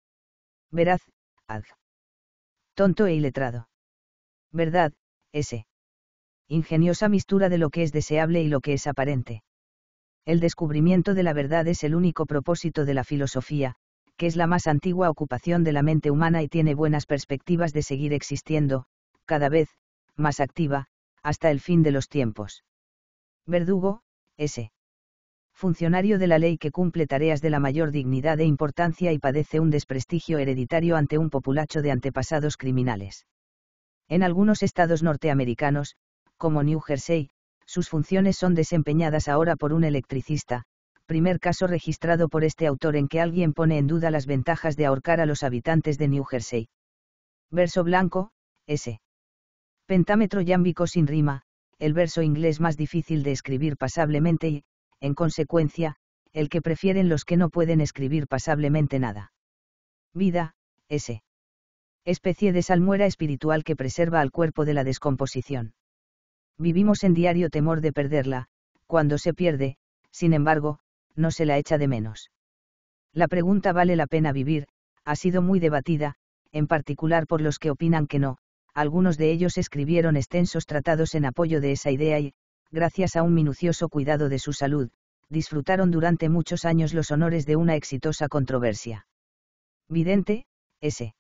Speaker 1: Veraz, Ad. Tonto e iletrado. Verdad, S. Ingeniosa mistura de lo que es deseable y lo que es aparente. El descubrimiento de la verdad es el único propósito de la filosofía, que es la más antigua ocupación de la mente humana y tiene buenas perspectivas de seguir existiendo, cada vez, más activa, hasta el fin de los tiempos. Verdugo, S. Funcionario de la ley que cumple tareas de la mayor dignidad e importancia y padece un desprestigio hereditario ante un populacho de antepasados criminales. En algunos estados norteamericanos, como New Jersey, sus funciones son desempeñadas ahora por un electricista, primer caso registrado por este autor en que alguien pone en duda las ventajas de ahorcar a los habitantes de New Jersey. Verso blanco, S pentámetro yámbico sin rima, el verso inglés más difícil de escribir pasablemente y, en consecuencia, el que prefieren los que no pueden escribir pasablemente nada. Vida, S. Especie de salmuera espiritual que preserva al cuerpo de la descomposición. Vivimos en diario temor de perderla, cuando se pierde, sin embargo, no se la echa de menos. La pregunta vale la pena vivir, ha sido muy debatida, en particular por los que opinan que no, algunos de ellos escribieron extensos tratados en apoyo de esa idea y, gracias a un minucioso cuidado de su salud, disfrutaron durante muchos años los honores de una exitosa controversia. Vidente, S.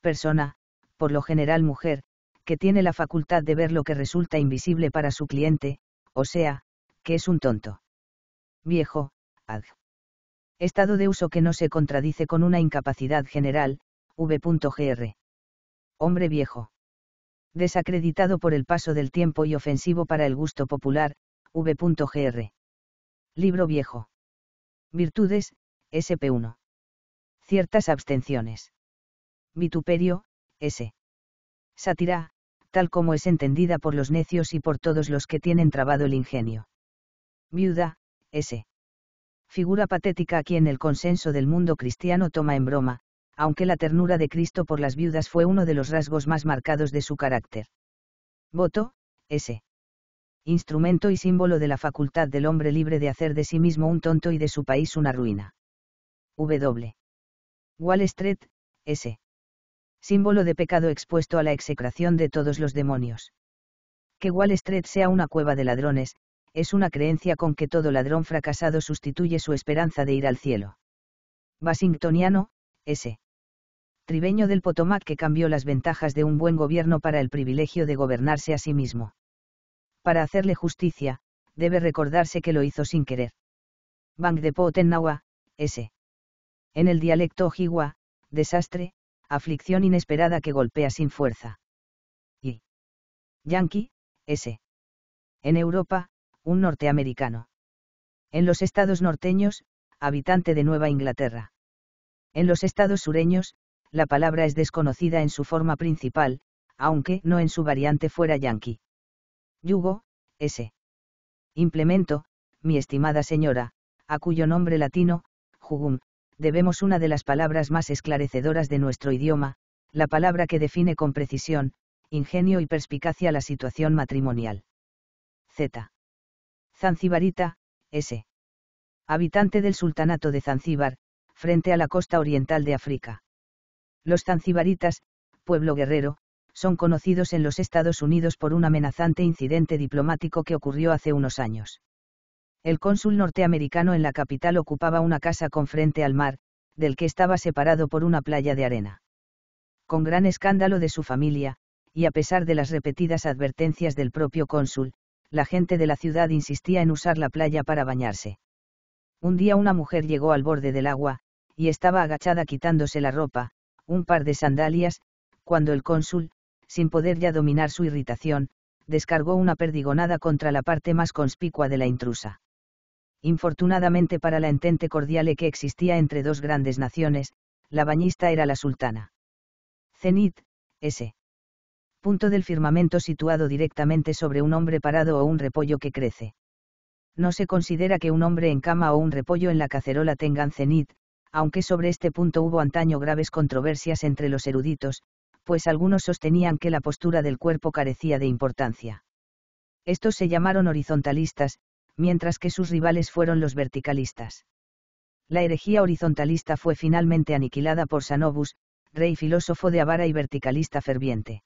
Speaker 1: Persona, por lo general mujer, que tiene la facultad de ver lo que resulta invisible para su cliente, o sea, que es un tonto. Viejo, ad. Estado de uso que no se contradice con una incapacidad general, v.gr hombre viejo. Desacreditado por el paso del tiempo y ofensivo para el gusto popular, v.gr. Libro viejo. Virtudes, SP1. Ciertas abstenciones. Vituperio, S. Sátira, tal como es entendida por los necios y por todos los que tienen trabado el ingenio. Viuda, S. Figura patética a quien el consenso del mundo cristiano toma en broma, aunque la ternura de Cristo por las viudas fue uno de los rasgos más marcados de su carácter. Voto, S. Instrumento y símbolo de la facultad del hombre libre de hacer de sí mismo un tonto y de su país una ruina. W. Wall Street, S. Símbolo de pecado expuesto a la execración de todos los demonios. Que Wall Street sea una cueva de ladrones, es una creencia con que todo ladrón fracasado sustituye su esperanza de ir al cielo. Basingtoniano, S. Tribeño del Potomac que cambió las ventajas de un buen gobierno para el privilegio de gobernarse a sí mismo. Para hacerle justicia, debe recordarse que lo hizo sin querer. Bank de Potennawa, S. En el dialecto Ojigua, desastre, aflicción inesperada que golpea sin fuerza. Y. Yankee, S. En Europa, un norteamericano. En los estados norteños, habitante de Nueva Inglaterra. En los estados sureños, la palabra es desconocida en su forma principal, aunque no en su variante fuera yanqui. Yugo, S. Implemento, mi estimada señora, a cuyo nombre latino, jugum, debemos una de las palabras más esclarecedoras de nuestro idioma, la palabra que define con precisión, ingenio y perspicacia la situación matrimonial. Z. Zanzibarita, S. Habitante del Sultanato de Zanzíbar, frente a la costa oriental de África. Los zanzibaritas, pueblo guerrero, son conocidos en los Estados Unidos por un amenazante incidente diplomático que ocurrió hace unos años. El cónsul norteamericano en la capital ocupaba una casa con frente al mar, del que estaba separado por una playa de arena. Con gran escándalo de su familia, y a pesar de las repetidas advertencias del propio cónsul, la gente de la ciudad insistía en usar la playa para bañarse. Un día una mujer llegó al borde del agua, y estaba agachada quitándose la ropa, un par de sandalias, cuando el cónsul, sin poder ya dominar su irritación, descargó una perdigonada contra la parte más conspicua de la intrusa. Infortunadamente para la entente cordiale que existía entre dos grandes naciones, la bañista era la sultana. Cenit, S. Punto del firmamento situado directamente sobre un hombre parado o un repollo que crece. No se considera que un hombre en cama o un repollo en la cacerola tengan cenit, aunque sobre este punto hubo antaño graves controversias entre los eruditos, pues algunos sostenían que la postura del cuerpo carecía de importancia. Estos se llamaron horizontalistas, mientras que sus rivales fueron los verticalistas. La herejía horizontalista fue finalmente aniquilada por Sanobus, rey filósofo de Avara y verticalista ferviente.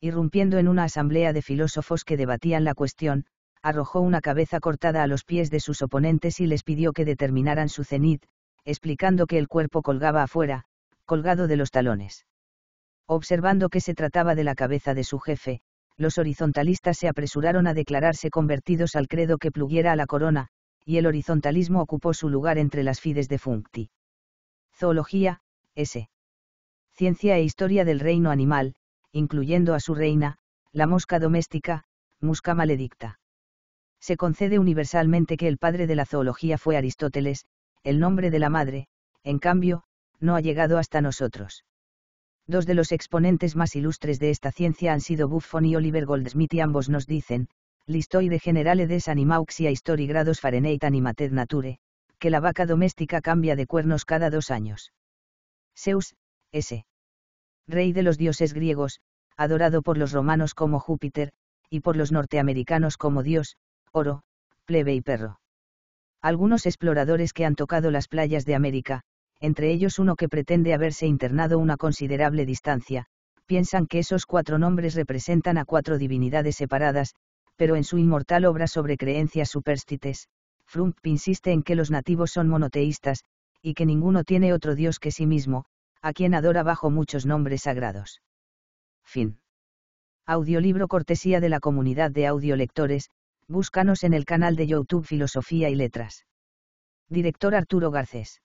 Speaker 1: Irrumpiendo en una asamblea de filósofos que debatían la cuestión, arrojó una cabeza cortada a los pies de sus oponentes y les pidió que determinaran su cenit, explicando que el cuerpo colgaba afuera, colgado de los talones. Observando que se trataba de la cabeza de su jefe, los horizontalistas se apresuraron a declararse convertidos al credo que pluguiera a la corona, y el horizontalismo ocupó su lugar entre las fides de functi. Zoología, S. Ciencia e historia del reino animal, incluyendo a su reina, la mosca doméstica, musca maledicta. Se concede universalmente que el padre de la zoología fue Aristóteles, el nombre de la madre, en cambio, no ha llegado hasta nosotros. Dos de los exponentes más ilustres de esta ciencia han sido Buffon y Oliver Goldsmith y ambos nos dicen, Listoide generale des animauxia histori grados Fahrenheit animated nature, que la vaca doméstica cambia de cuernos cada dos años. Zeus, S. Rey de los dioses griegos, adorado por los romanos como Júpiter, y por los norteamericanos como dios, oro, plebe y perro algunos exploradores que han tocado las playas de América, entre ellos uno que pretende haberse internado una considerable distancia, piensan que esos cuatro nombres representan a cuatro divinidades separadas, pero en su inmortal obra sobre creencias superstites, Frump insiste en que los nativos son monoteístas, y que ninguno tiene otro dios que sí mismo, a quien adora bajo muchos nombres sagrados. Fin. Audiolibro cortesía de la comunidad de audiolectores, Búscanos en el
Speaker 2: canal de YouTube Filosofía y Letras. Director Arturo Garcés.